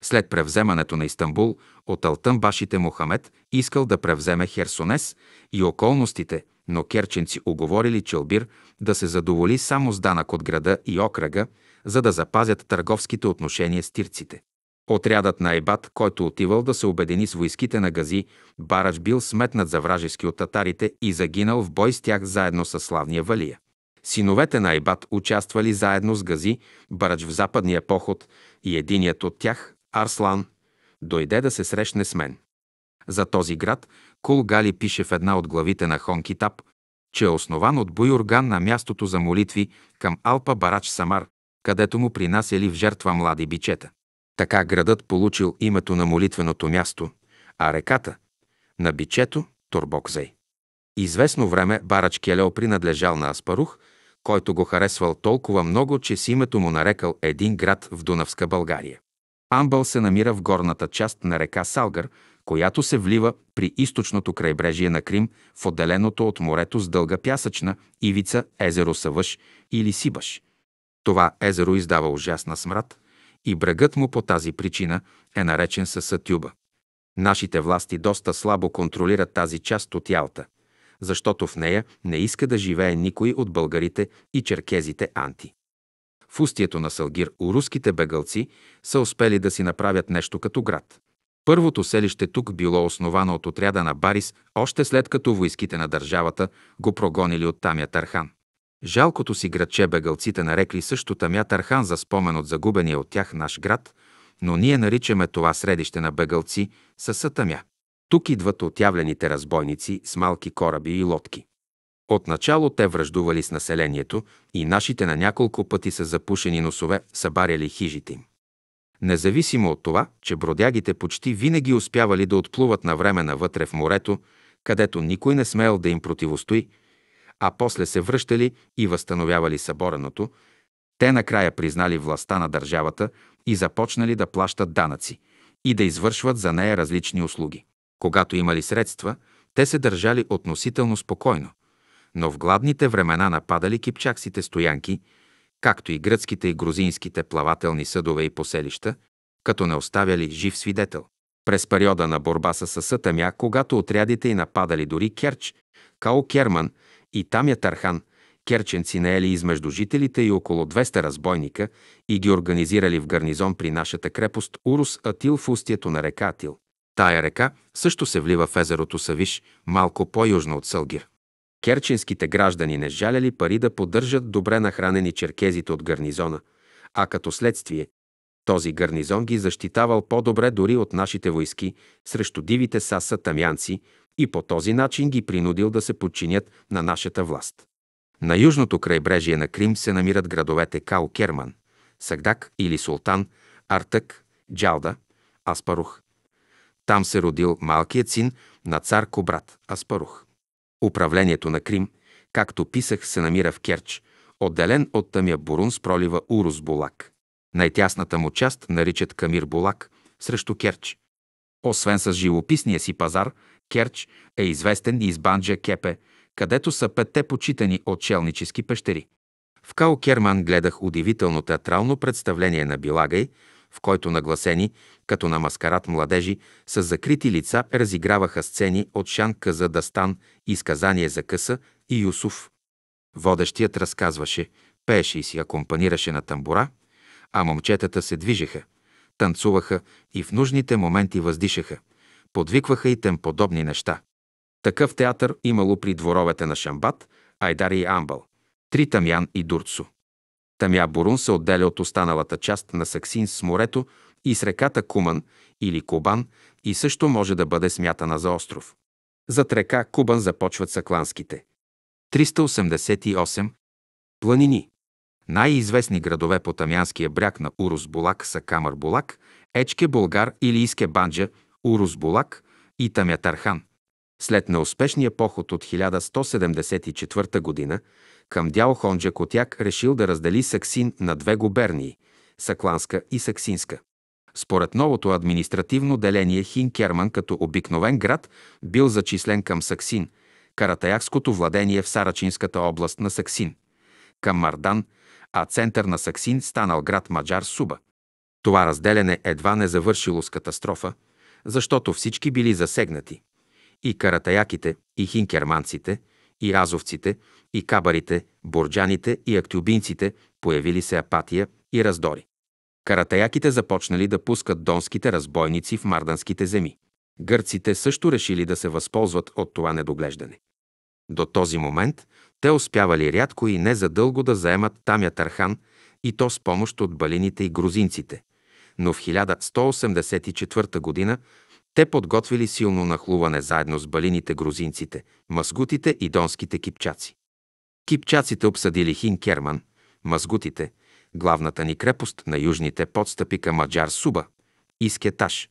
След превземането на Истанбул от Алтънбашите Мохамед искал да превземе Херсонес и околностите, но керченци оговорили Челбир да се задоволи само с данък от града и окръга, за да запазят търговските отношения с тирците. Отрядът на Айбат, който отивал да се обедини с войските на Гази, Барач бил сметнат за вражески от татарите и загинал в бой с тях заедно с славния Валия. Синовете на Айбат участвали заедно с Гази Барач в западния поход и единият от тях, Арслан, дойде да се срещне с мен. За този град Кулгали пише в една от главите на Хон Китап, че е основан от Буйорган на мястото за молитви към Алпа Барач Самар, където му принасяли в жертва млади бичета. Така градът получил името на молитвеното място, а реката – на бичето Турбокзей. Известно време Барач Келео принадлежал на Аспарух – който го харесвал толкова много, че с името му нарекал един град в Дунавска България. Амбъл се намира в горната част на река Салгър, която се влива при източното крайбрежие на Крим в отделеното от морето с дълга пясъчна ивица езеро Съвъш или Сибаш. Това езеро издава ужасна смрад и брегът му по тази причина е наречен със Сатюба. Нашите власти доста слабо контролират тази част от Ялта защото в нея не иска да живее никой от българите и черкезите анти. В устието на Салгир у руските бегалци са успели да си направят нещо като град. Първото селище тук било основано от отряда на Барис, още след като войските на държавата го прогонили от Тамя Тархан. Жалкото си градче бегалците нарекли също Тамя Тархан за спомен от загубения от тях наш град, но ние наричаме това средище на бегалци със Сатамя. Тук идват отявлените разбойници с малки кораби и лодки. Отначало те връждували с населението и нашите на няколко пъти с запушени носове са баряли хижите им. Независимо от това, че бродягите почти винаги успявали да отплуват на време навътре в морето, където никой не смел да им противостои, а после се връщали и възстановявали събореното, те накрая признали властта на държавата и започнали да плащат данъци и да извършват за нея различни услуги. Когато имали средства, те се държали относително спокойно, но в гладните времена нападали кипчаксите стоянки, както и гръцките и грузинските плавателни съдове и поселища, като не оставяли жив свидетел. През периода на борба с Сатамя, когато отрядите и нападали дори Керч, Као Керман и Тамя Тархан, керченци наели измежду жителите и около 200 разбойника и ги организирали в гарнизон при нашата крепост Урус Атил в устието на река Атил. Тая река също се влива в езерото Савиш, малко по-южно от Сългир. Керченските граждани не жаляли пари да поддържат добре нахранени черкезите от гарнизона, а като следствие този гарнизон ги защитавал по-добре дори от нашите войски срещу дивите саса тамянци и по този начин ги принудил да се подчинят на нашата власт. На южното крайбрежие на Крим се намират градовете Као Керман, Сагдак или Султан, Артък, Джалда, Аспарух, там се родил малкият син на цар Кобрат Аспарух. Управлението на Крим, както писах, се намира в Керч, отделен от тъмя бурун с пролива Урус Булак. Най-тясната му част наричат Камир Булак срещу Керч. Освен с живописния си пазар, Керч е известен и из Банджа Кепе, където са петте почитани челнически пещери. В Као Керман гледах удивително театрално представление на Билагай, в който нагласени, като на маскарад младежи, с закрити лица разиграваха сцени от Шанка за Дастан, сказание за Къса и Юсуф. Водещият разказваше, пееше и си акомпанираше на тамбура, а момчетата се движеха, танцуваха и в нужните моменти въздишаха, подвикваха и тем подобни неща. Такъв театър имало при дворовете на Шамбат, Айдари и Амбал, Тритамян и Дурцу. Тамя Бурун се отделя от останалата част на Саксин с морето и с реката Куман или Кубан и също може да бъде смятана за остров. Зад река Кубан започват Сакланските. 388. Планини. Най-известни градове по тамянския бряг на Урус-Булак са Камър-Булак, Ечке-Булгар или Иске-Банджа, Урус-Булак и Тамятархан. След неуспешния поход от 1174 година към дял Хонджа Котяк решил да раздели Саксин на две губернии – Сакланска и Саксинска. Според новото административно деление Хинкерман като обикновен град бил зачислен към Саксин, Каратаякското владение в Сарачинската област на Саксин, към Мардан, а център на Саксин станал град Маджар Суба. Това разделяне едва не завършило с катастрофа, защото всички били засегнати. И каратаяките, и хинкерманците – и разовците, и кабарите, бурджаните и актюбинците, появили се апатия и раздори. Каратаяките започнали да пускат донските разбойници в марданските земи. Гърците също решили да се възползват от това недоглеждане. До този момент те успявали рядко и незадълго да заемат Тамя Тархан и то с помощ от балините и грузинците. Но в 1184 г. Те подготвили силно нахлуване заедно с балините грузинците, мазгутите и донските кипчаци. Кипчаците обсъдили Хинкерман, мазгутите, главната ни крепост на южните подстъпи към Маджар Суба, Искеташ,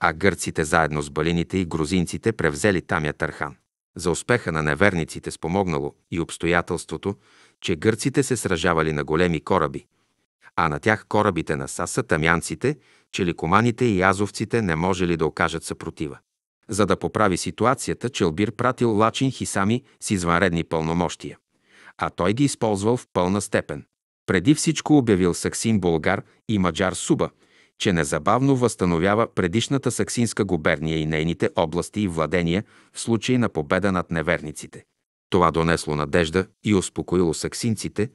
а гърците заедно с балините и грузинците превзели Тамя Тархан. За успеха на неверниците спомогнало и обстоятелството, че гърците се сражавали на големи кораби, а на тях корабите на Саса, тамянците челикоманите и азовците не можели да окажат съпротива. За да поправи ситуацията, Челбир пратил Лачин Хисами с извънредни пълномощия, а той ги използвал в пълна степен. Преди всичко обявил Саксин Булгар и Маджар Суба, че незабавно възстановява предишната Саксинска губерния и нейните области и владения в случай на победа над неверниците. Това донесло надежда и успокоило саксинците,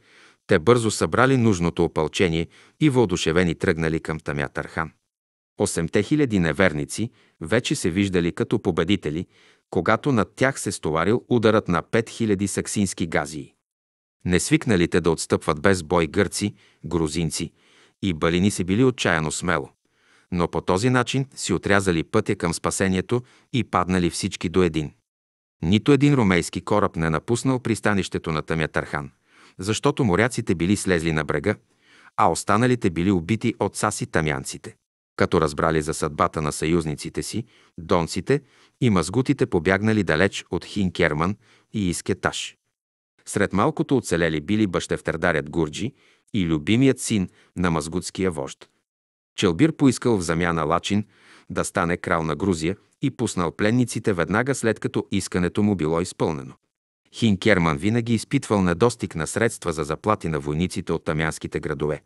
те бързо събрали нужното опълчение и въодушевени тръгнали към Тамя Тархан. Осемте хиляди неверници вече се виждали като победители, когато над тях се стоварил ударът на 5000 саксински газии. Несвикналите да отстъпват без бой гърци, грузинци и балини се били отчаяно смело, но по този начин си отрязали пътя към спасението и паднали всички до един. Нито един румейски кораб не напуснал пристанището на Тамятархан – защото моряците били слезли на брега, а останалите били убити от саси тамянците. Като разбрали за съдбата на съюзниците си, донците и мазгутите побягнали далеч от Хинкерман и Искеташ. Сред малкото оцелели били бащевтердарят Гурджи и любимият син на мазгутския вожд. Челбир поискал в замяна Лачин да стане крал на Грузия и пуснал пленниците веднага след като искането му било изпълнено. Хинкерман винаги изпитвал недостиг на средства за заплати на войниците от тамянските градове.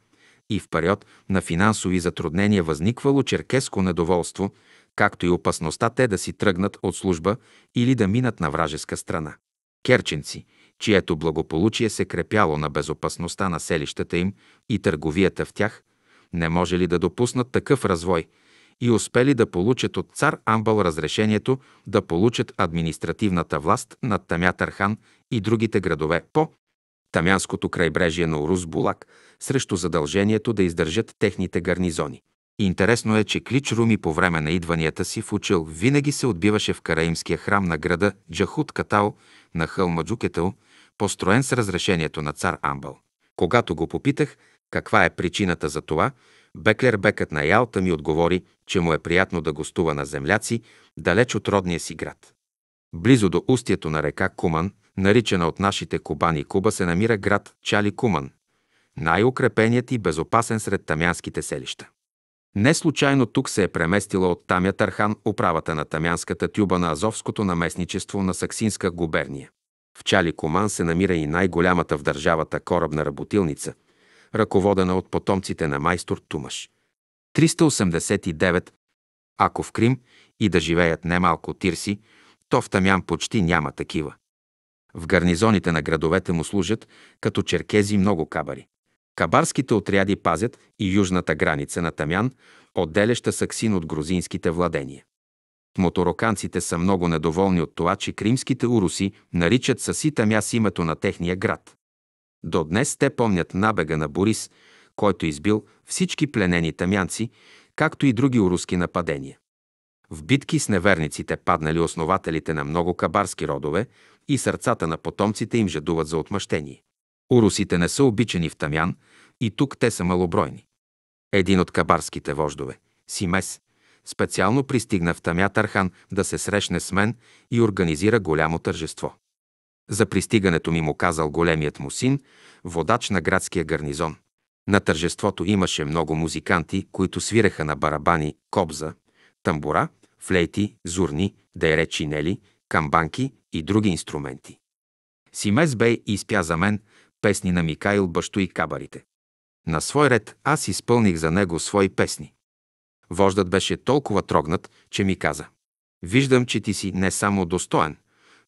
И в период на финансови затруднения възниквало черкеско недоволство, както и опасността те да си тръгнат от служба или да минат на вражеска страна. Керченци, чието благополучие се крепяло на безопасността на селищата им и търговията в тях, не може ли да допуснат такъв развой – и успели да получат от цар Амбал разрешението да получат административната власт над Тамятархан и другите градове по Тамянското крайбрежие на Урус Булак срещу задължението да издържат техните гарнизони. Интересно е, че Клич Руми по време на идванията си в Учил винаги се отбиваше в караимския храм на града Джахут Катал на хълма Джукетъл, построен с разрешението на цар Амбал. Когато го попитах каква е причината за това, Беклербекът на Ялта ми отговори, че му е приятно да гостува на земляци, далеч от родния си град. Близо до устието на река Куман, наричана от нашите Кубани Куба, се намира град Чали Куман, най-укрепеният и безопасен сред тамянските селища. Не случайно тук се е преместила от Тамя Тархан управата на тамянската тюба на Азовското наместничество на Саксинска губерния. В Чали Куман се намира и най-голямата в държавата корабна работилница, ръководена от потомците на майстор Тумаш. 389. Ако в Крим и да живеят немалко тирси, то в Тамян почти няма такива. В гарнизоните на градовете му служат като черкези много кабари. Кабарските отряди пазят и южната граница на Тамян, отделяща Саксин от грузинските владения. Мотороканците са много недоволни от това, че кримските уруси наричат Саси Тамя с името на техния град. До днес те помнят набега на Борис, който е избил всички пленени тамянци, както и други уруски нападения. В битки с неверниците паднали основателите на много кабарски родове и сърцата на потомците им жадуват за отмъщение. Урусите не са обичани в Тамян и тук те са малобройни. Един от кабарските вождове, Симес, специално пристигна в Тамя Тархан да се срещне с мен и организира голямо тържество. За пристигането ми му казал големият му син, водач на градския гарнизон. На тържеството имаше много музиканти, които свиреха на барабани, кобза, тамбура, флейти, зурни, дайре чинели, камбанки и други инструменти. Симес бей изпя за мен песни на Микаил Бащо и кабарите. На свой ред аз изпълних за него свои песни. Вождат беше толкова трогнат, че ми каза – Виждам, че ти си не само достоен,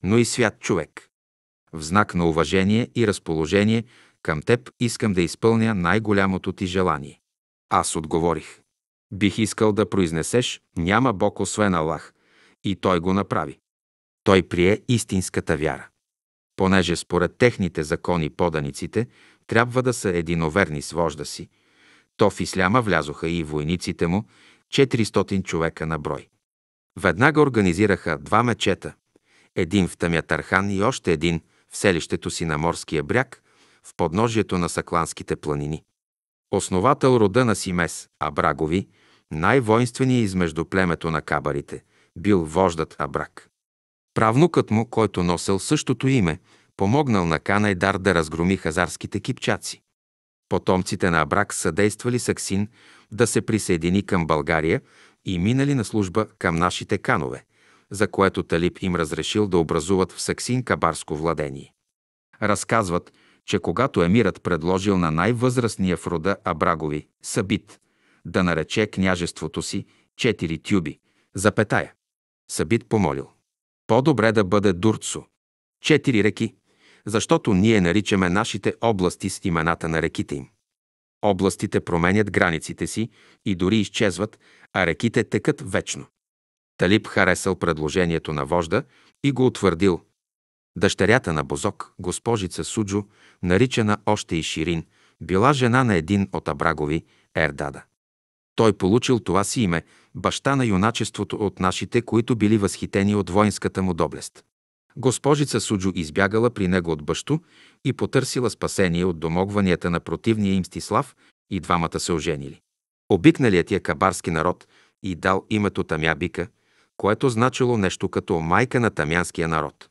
но и свят човек. В знак на уважение и разположение към теб искам да изпълня най-голямото ти желание. Аз отговорих. Бих искал да произнесеш «Няма Бог освен Аллах» и той го направи. Той прие истинската вяра. Понеже според техните закони поданиците трябва да са единоверни с вожда си, то в исляма влязоха и войниците му, 400 човека на брой. Веднага организираха два мечета, един в Тамятархан и още един в селището си на морския бряг, в подножието на Сакланските планини. Основател рода на Симес, Абрагови, най воинственият измежду племето на кабарите, бил вождат Абрак. Правнукът му, който носел същото име, помогнал на Канайдар да разгроми хазарските кипчаци. Потомците на Абрак съдействали Саксин да се присъедини към България и минали на служба към нашите канове – за което Талиб им разрешил да образуват в Саксин кабарско владение. Разказват, че когато емирът предложил на най-възрастния в рода Абрагови, Сабит, да нарече княжеството си четири тюби, запетая. Сабит помолил. По-добре да бъде Дурцо. Четири реки, защото ние наричаме нашите области с имената на реките им. Областите променят границите си и дори изчезват, а реките текат вечно. Талиб харесал предложението на вожда и го утвърдил. Дъщерята на Бозок, госпожица Суджо, наричана още и Ширин, била жена на един от Абрагови, Ердада. Той получил това си име, баща на юначеството от нашите, които били възхитени от воинската му доблест. Госпожица Суджо избягала при него от бащо и потърсила спасение от домогванията на противния им Стислав и двамата се оженили. Обикналият я е кабарски народ и дал името Тамя Бика – което значило нещо като майка на тамянския народ.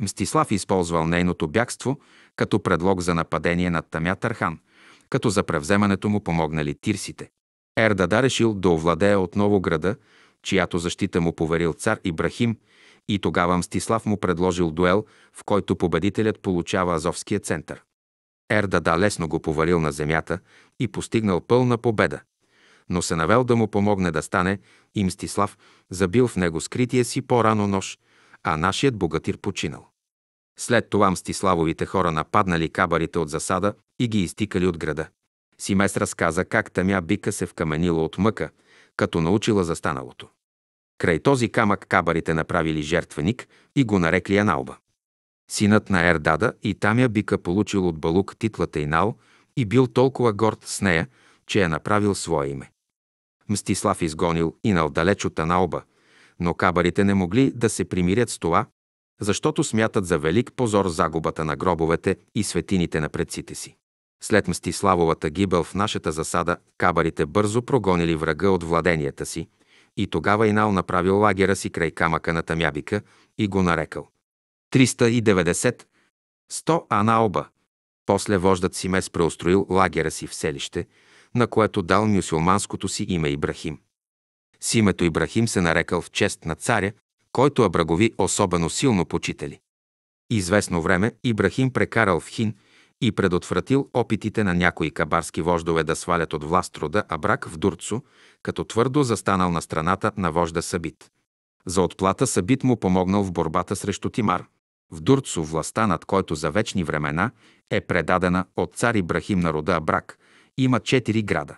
Мстислав използвал нейното бягство като предлог за нападение над Тамя Тархан, като за превземането му помогнали тирсите. Ердада решил да овладее отново града, чиято защита му поверил цар Ибрахим, и тогава Мстислав му предложил дуел, в който победителят получава Азовския център. Ердада лесно го повалил на земята и постигнал пълна победа но се навел да му помогне да стане и Мстислав забил в него скрития си по-рано нож, а нашият богатир починал. След това Мстиславовите хора нападнали кабарите от засада и ги изтикали от града. Симес разказа как тъмя бика се вкаменила от мъка, като научила застаналото. Край този камък кабарите направили жертвеник и го нарекли Аналба. Синът на Ердада и Тамя бика получил от Балук титлата Инал и бил толкова горд с нея, че е направил свое име. Мстислав изгонил и далеч от Аналба, но кабарите не могли да се примирят с това, защото смятат за велик позор загубата на гробовете и светините на предците си. След Мстиславовата гибел в нашата засада, кабарите бързо прогонили врага от владенията си и тогава Инал направил лагера си край камъка на Тамябика и го нарекал. 390 100 Аналба. После вождат Симес преустроил лагера си в селище – на което дал мюсюлманското си име Ибрахим. С името Ибрахим се нарекал в чест на царя, който абрагови особено силно почитали. Известно време Ибрахим прекарал в Хин и предотвратил опитите на някои кабарски вождове да свалят от власт рода Абрак в Дурцу, като твърдо застанал на страната на вожда Сабит. За отплата Сабит му помогнал в борбата срещу Тимар. В Дурцо властта, над който за вечни времена е предадена от цар Ибрахим на рода Абрак, има четири града.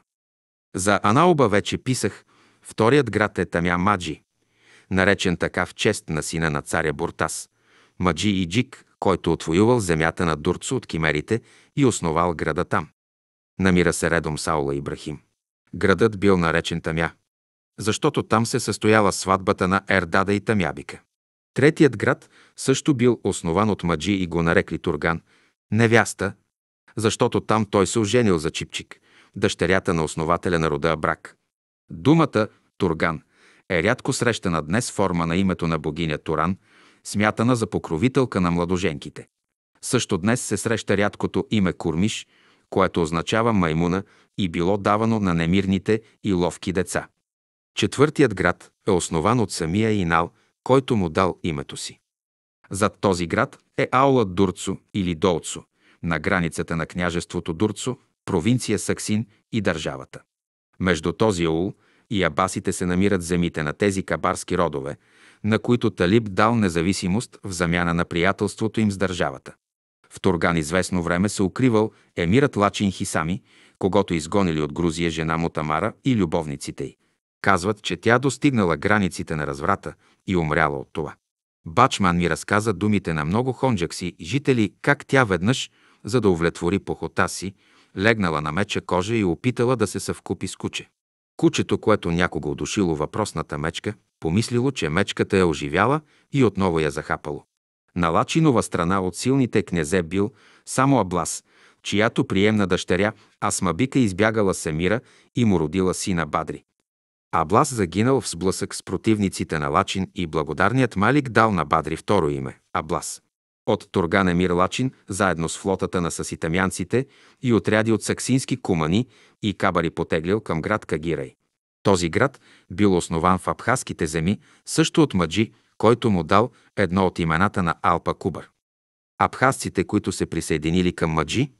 За Анаоба вече писах, вторият град е Тамя Маджи, наречен така в чест на сина на царя Буртас, Маджи и Джик, който отвоювал земята на Дурцу от кимерите и основал града там. Намира се редом Саула Ибрахим. Градът бил наречен Тамя, защото там се състояла сватбата на Ердада и Тамябика. Третият град също бил основан от маджи и го нарекли Турган, невяста, защото там той се оженил за Чипчик, дъщерята на основателя на рода Брак. Думата Турган е рядко срещана днес форма на името на богиня Туран, смятана за покровителка на младоженките. Също днес се среща рядкото име Курмиш, което означава маймуна и било давано на немирните и ловки деца. Четвъртият град е основан от самия Инал, който му дал името си. Зад този град е аула Дурцо или Долцо, на границата на княжеството Дурцо, провинция Саксин и държавата. Между този аул и абасите се намират земите на тези кабарски родове, на които Талиб дал независимост в замяна на приятелството им с държавата. В Турган известно време се укривал емират Лачин Хисами, когато изгонили от Грузия жена му Тамара и любовниците й. Казват, че тя достигнала границите на разврата и умряла от това. Бачман ми разказа думите на много хонджакси жители, как тя веднъж – за да увлетвори похота си, легнала на меча кожа и опитала да се съвкупи с куче. Кучето, което някога удушило въпросната мечка, помислило, че мечката е оживяла и отново я захапало. На Лачинова страна от силните князе бил само Аблас, чиято приемна дъщеря Асмабика избягала Самира и му родила сина Бадри. Аблас загинал в сблъсък с противниците на Лачин и благодарният Малик дал на Бадри второ име – Аблас. От Турган Емир Лачин, заедно с флотата на саситамянците и отряди от саксински кумани и кабари потеглил към град Кагирай. Този град бил основан в абхазските земи, също от Маджи, който му дал едно от имената на Алпа Кубър. Абхазците, които се присъединили към Маджи,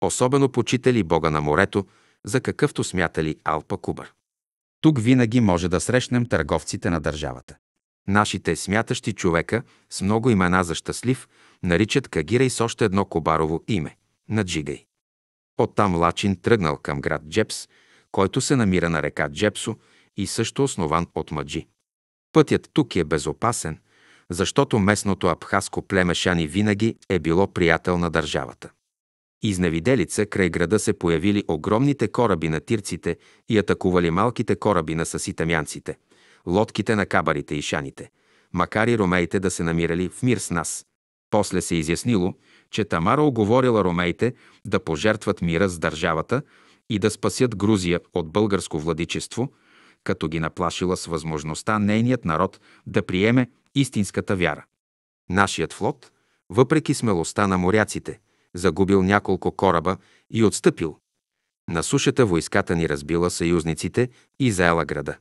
особено почитали бога на морето, за какъвто смятали Алпа Кубър. Тук винаги може да срещнем търговците на държавата. Нашите смятащи човека с много имена за щастлив наричат Кагирай с още едно кобарово име – Наджигай. Оттам Лачин тръгнал към град Джепс, който се намира на река Джепсо и също основан от Маджи. Пътят тук е безопасен, защото местното Абхазско племе Шани винаги е било приятел на държавата. Изневиделица край града се появили огромните кораби на тирците и атакували малките кораби на саситамянците, лодките на кабарите и шаните, макар и ромеите да се намирали в мир с нас, после се изяснило, че Тамара оговорила ромеите да пожертват мира с държавата и да спасят Грузия от българско владичество, като ги наплашила с възможността нейният народ да приеме истинската вяра. Нашият флот, въпреки смелостта на моряците, загубил няколко кораба и отстъпил. На сушата войската ни разбила съюзниците и заела града.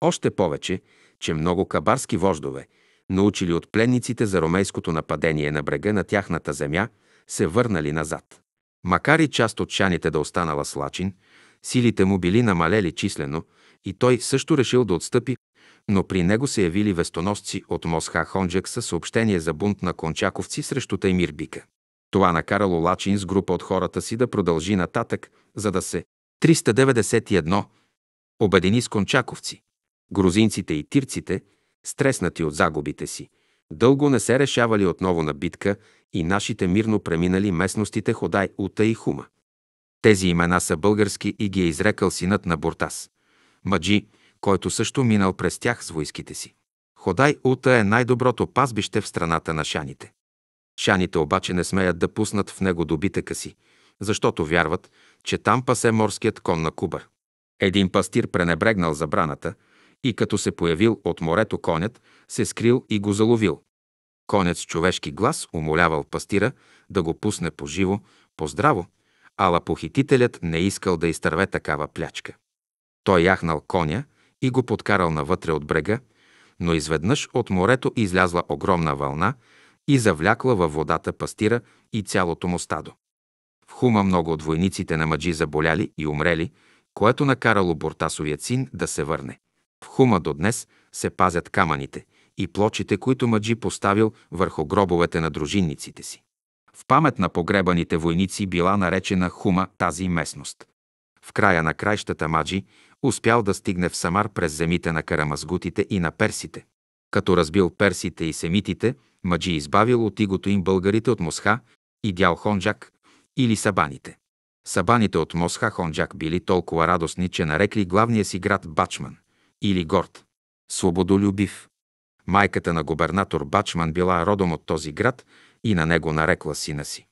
Още повече, че много кабарски вождове – научили от пленниците за ромейското нападение на брега на тяхната земя, се върнали назад. Макар и част от шаните да останала слачин, силите му били намалели числено и той също решил да отстъпи, но при него се явили вестоносци от Мосха Хонджек със съобщение за бунт на кончаковци срещу Таймир Бика. Това накарало Лачин с група от хората си да продължи нататък, за да се 391 обедини с кончаковци. Грузинците и тирците – стреснати от загубите си. Дълго не се решавали отново на битка и нашите мирно преминали местностите Ходай, Ута и Хума. Тези имена са български и ги е изрекал синът на Буртас. Маджи, който също минал през тях с войските си. Ходай Ута е най-доброто пазбище в страната на шаните. Шаните обаче не смеят да пуснат в него добитъка си, защото вярват, че там пасе морският кон на Кубър. Един пастир пренебрегнал забраната – и като се появил от морето конят, се скрил и го заловил. Конят с човешки глас умолявал пастира да го пусне поживо, поздраво, по здраво, ала похитителят не искал да изтърве такава плячка. Той яхнал коня и го подкарал навътре от брега, но изведнъж от морето излязла огромна вълна и завлякла във водата пастира и цялото му стадо. В Хума много от войниците на Маджи заболяли и умрели, което накарало Бортасовия син да се върне. В Хума до днес се пазят камъните и плочите, които Маджи поставил върху гробовете на дружинниците си. В памет на погребаните войници била наречена Хума тази местност. В края на крайщата Маджи успял да стигне в Самар през земите на карамазгутите и на персите. Като разбил персите и семитите, Маджи избавил от игото им българите от Мосха и дял Хонджак или Сабаните. Сабаните от Мосха Хонджак били толкова радостни, че нарекли главния си град Бачман – или горд. Свободолюбив. Майката на губернатор Бачман била родом от този град и на него нарекла сина си.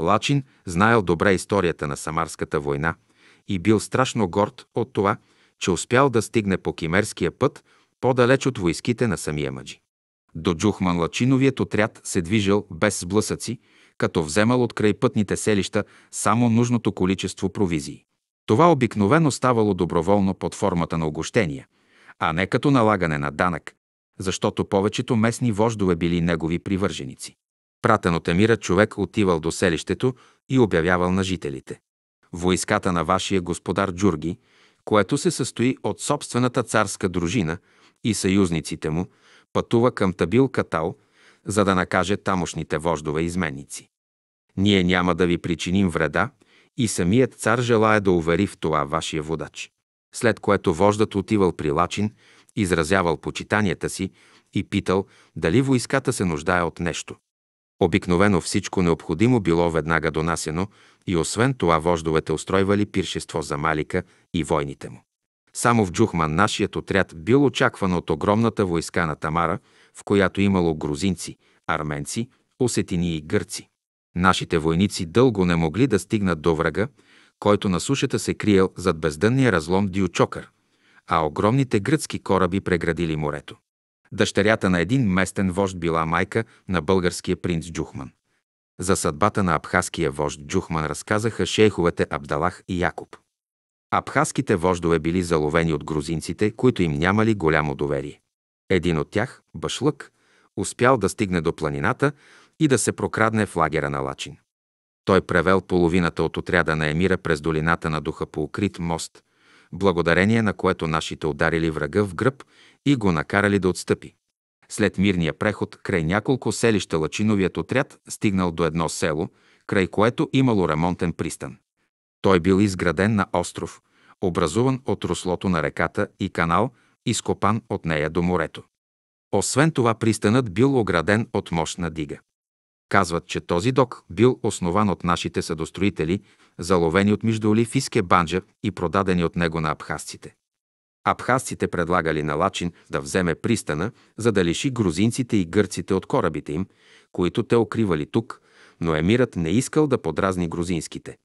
Лачин знаел добре историята на Самарската война и бил страшно горд от това, че успял да стигне по кимерския път по-далеч от войските на самия мъджи. До Джухман Лачиновият отряд се движил без сблъсъци, като вземал от крайпътните селища само нужното количество провизии. Това обикновено ставало доброволно под формата на огощения, а не като налагане на данък, защото повечето местни вождове били негови привърженици. Пратен от емира човек отивал до селището и обявявал на жителите. Войската на вашия господар Джурги, което се състои от собствената царска дружина и съюзниците му, пътува към Табил Катал, за да накаже тамошните вождове изменници. Ние няма да ви причиним вреда и самият цар желая да увери в това вашия водач. След което вождат отивал при Лачин, изразявал почитанията си и питал дали войската се нуждае от нещо. Обикновено всичко необходимо било веднага донасено и освен това вождовете устройвали пиршество за Малика и войните му. Само в Джухман нашият отряд бил очакван от огромната войска на Тамара, в която имало грузинци, арменци, осетини и гърци. Нашите войници дълго не могли да стигнат до врага, който на сушата се криел зад бездънния разлом Диочокър, а огромните гръцки кораби преградили морето. Дъщерята на един местен вожд била майка на българския принц Джухман. За съдбата на абхазския вожд Джухман разказаха шейховете Абдалах и Якоб. Абхазските вождове били заловени от грузинците, които им нямали голямо доверие. Един от тях, Башлък, успял да стигне до планината, и да се прокрадне в лагера на Лачин. Той превел половината от отряда на Емира през долината на духа по укрит мост, благодарение на което нашите ударили врага в гръб и го накарали да отстъпи. След мирния преход край няколко селища Лачиновият отряд стигнал до едно село, край което имало ремонтен пристан. Той бил изграден на остров, образуван от руслото на реката и канал, изкопан от нея до морето. Освен това пристанът бил ограден от мощна дига. Казват, че този док бил основан от нашите съдостроители, заловени от Междуолифийския банджа и продадени от него на абхазците. Абхазците предлагали на Лачин да вземе пристана, за да лиши грузинците и гърците от корабите им, които те укривали тук, но емирът не искал да подразни грузинските.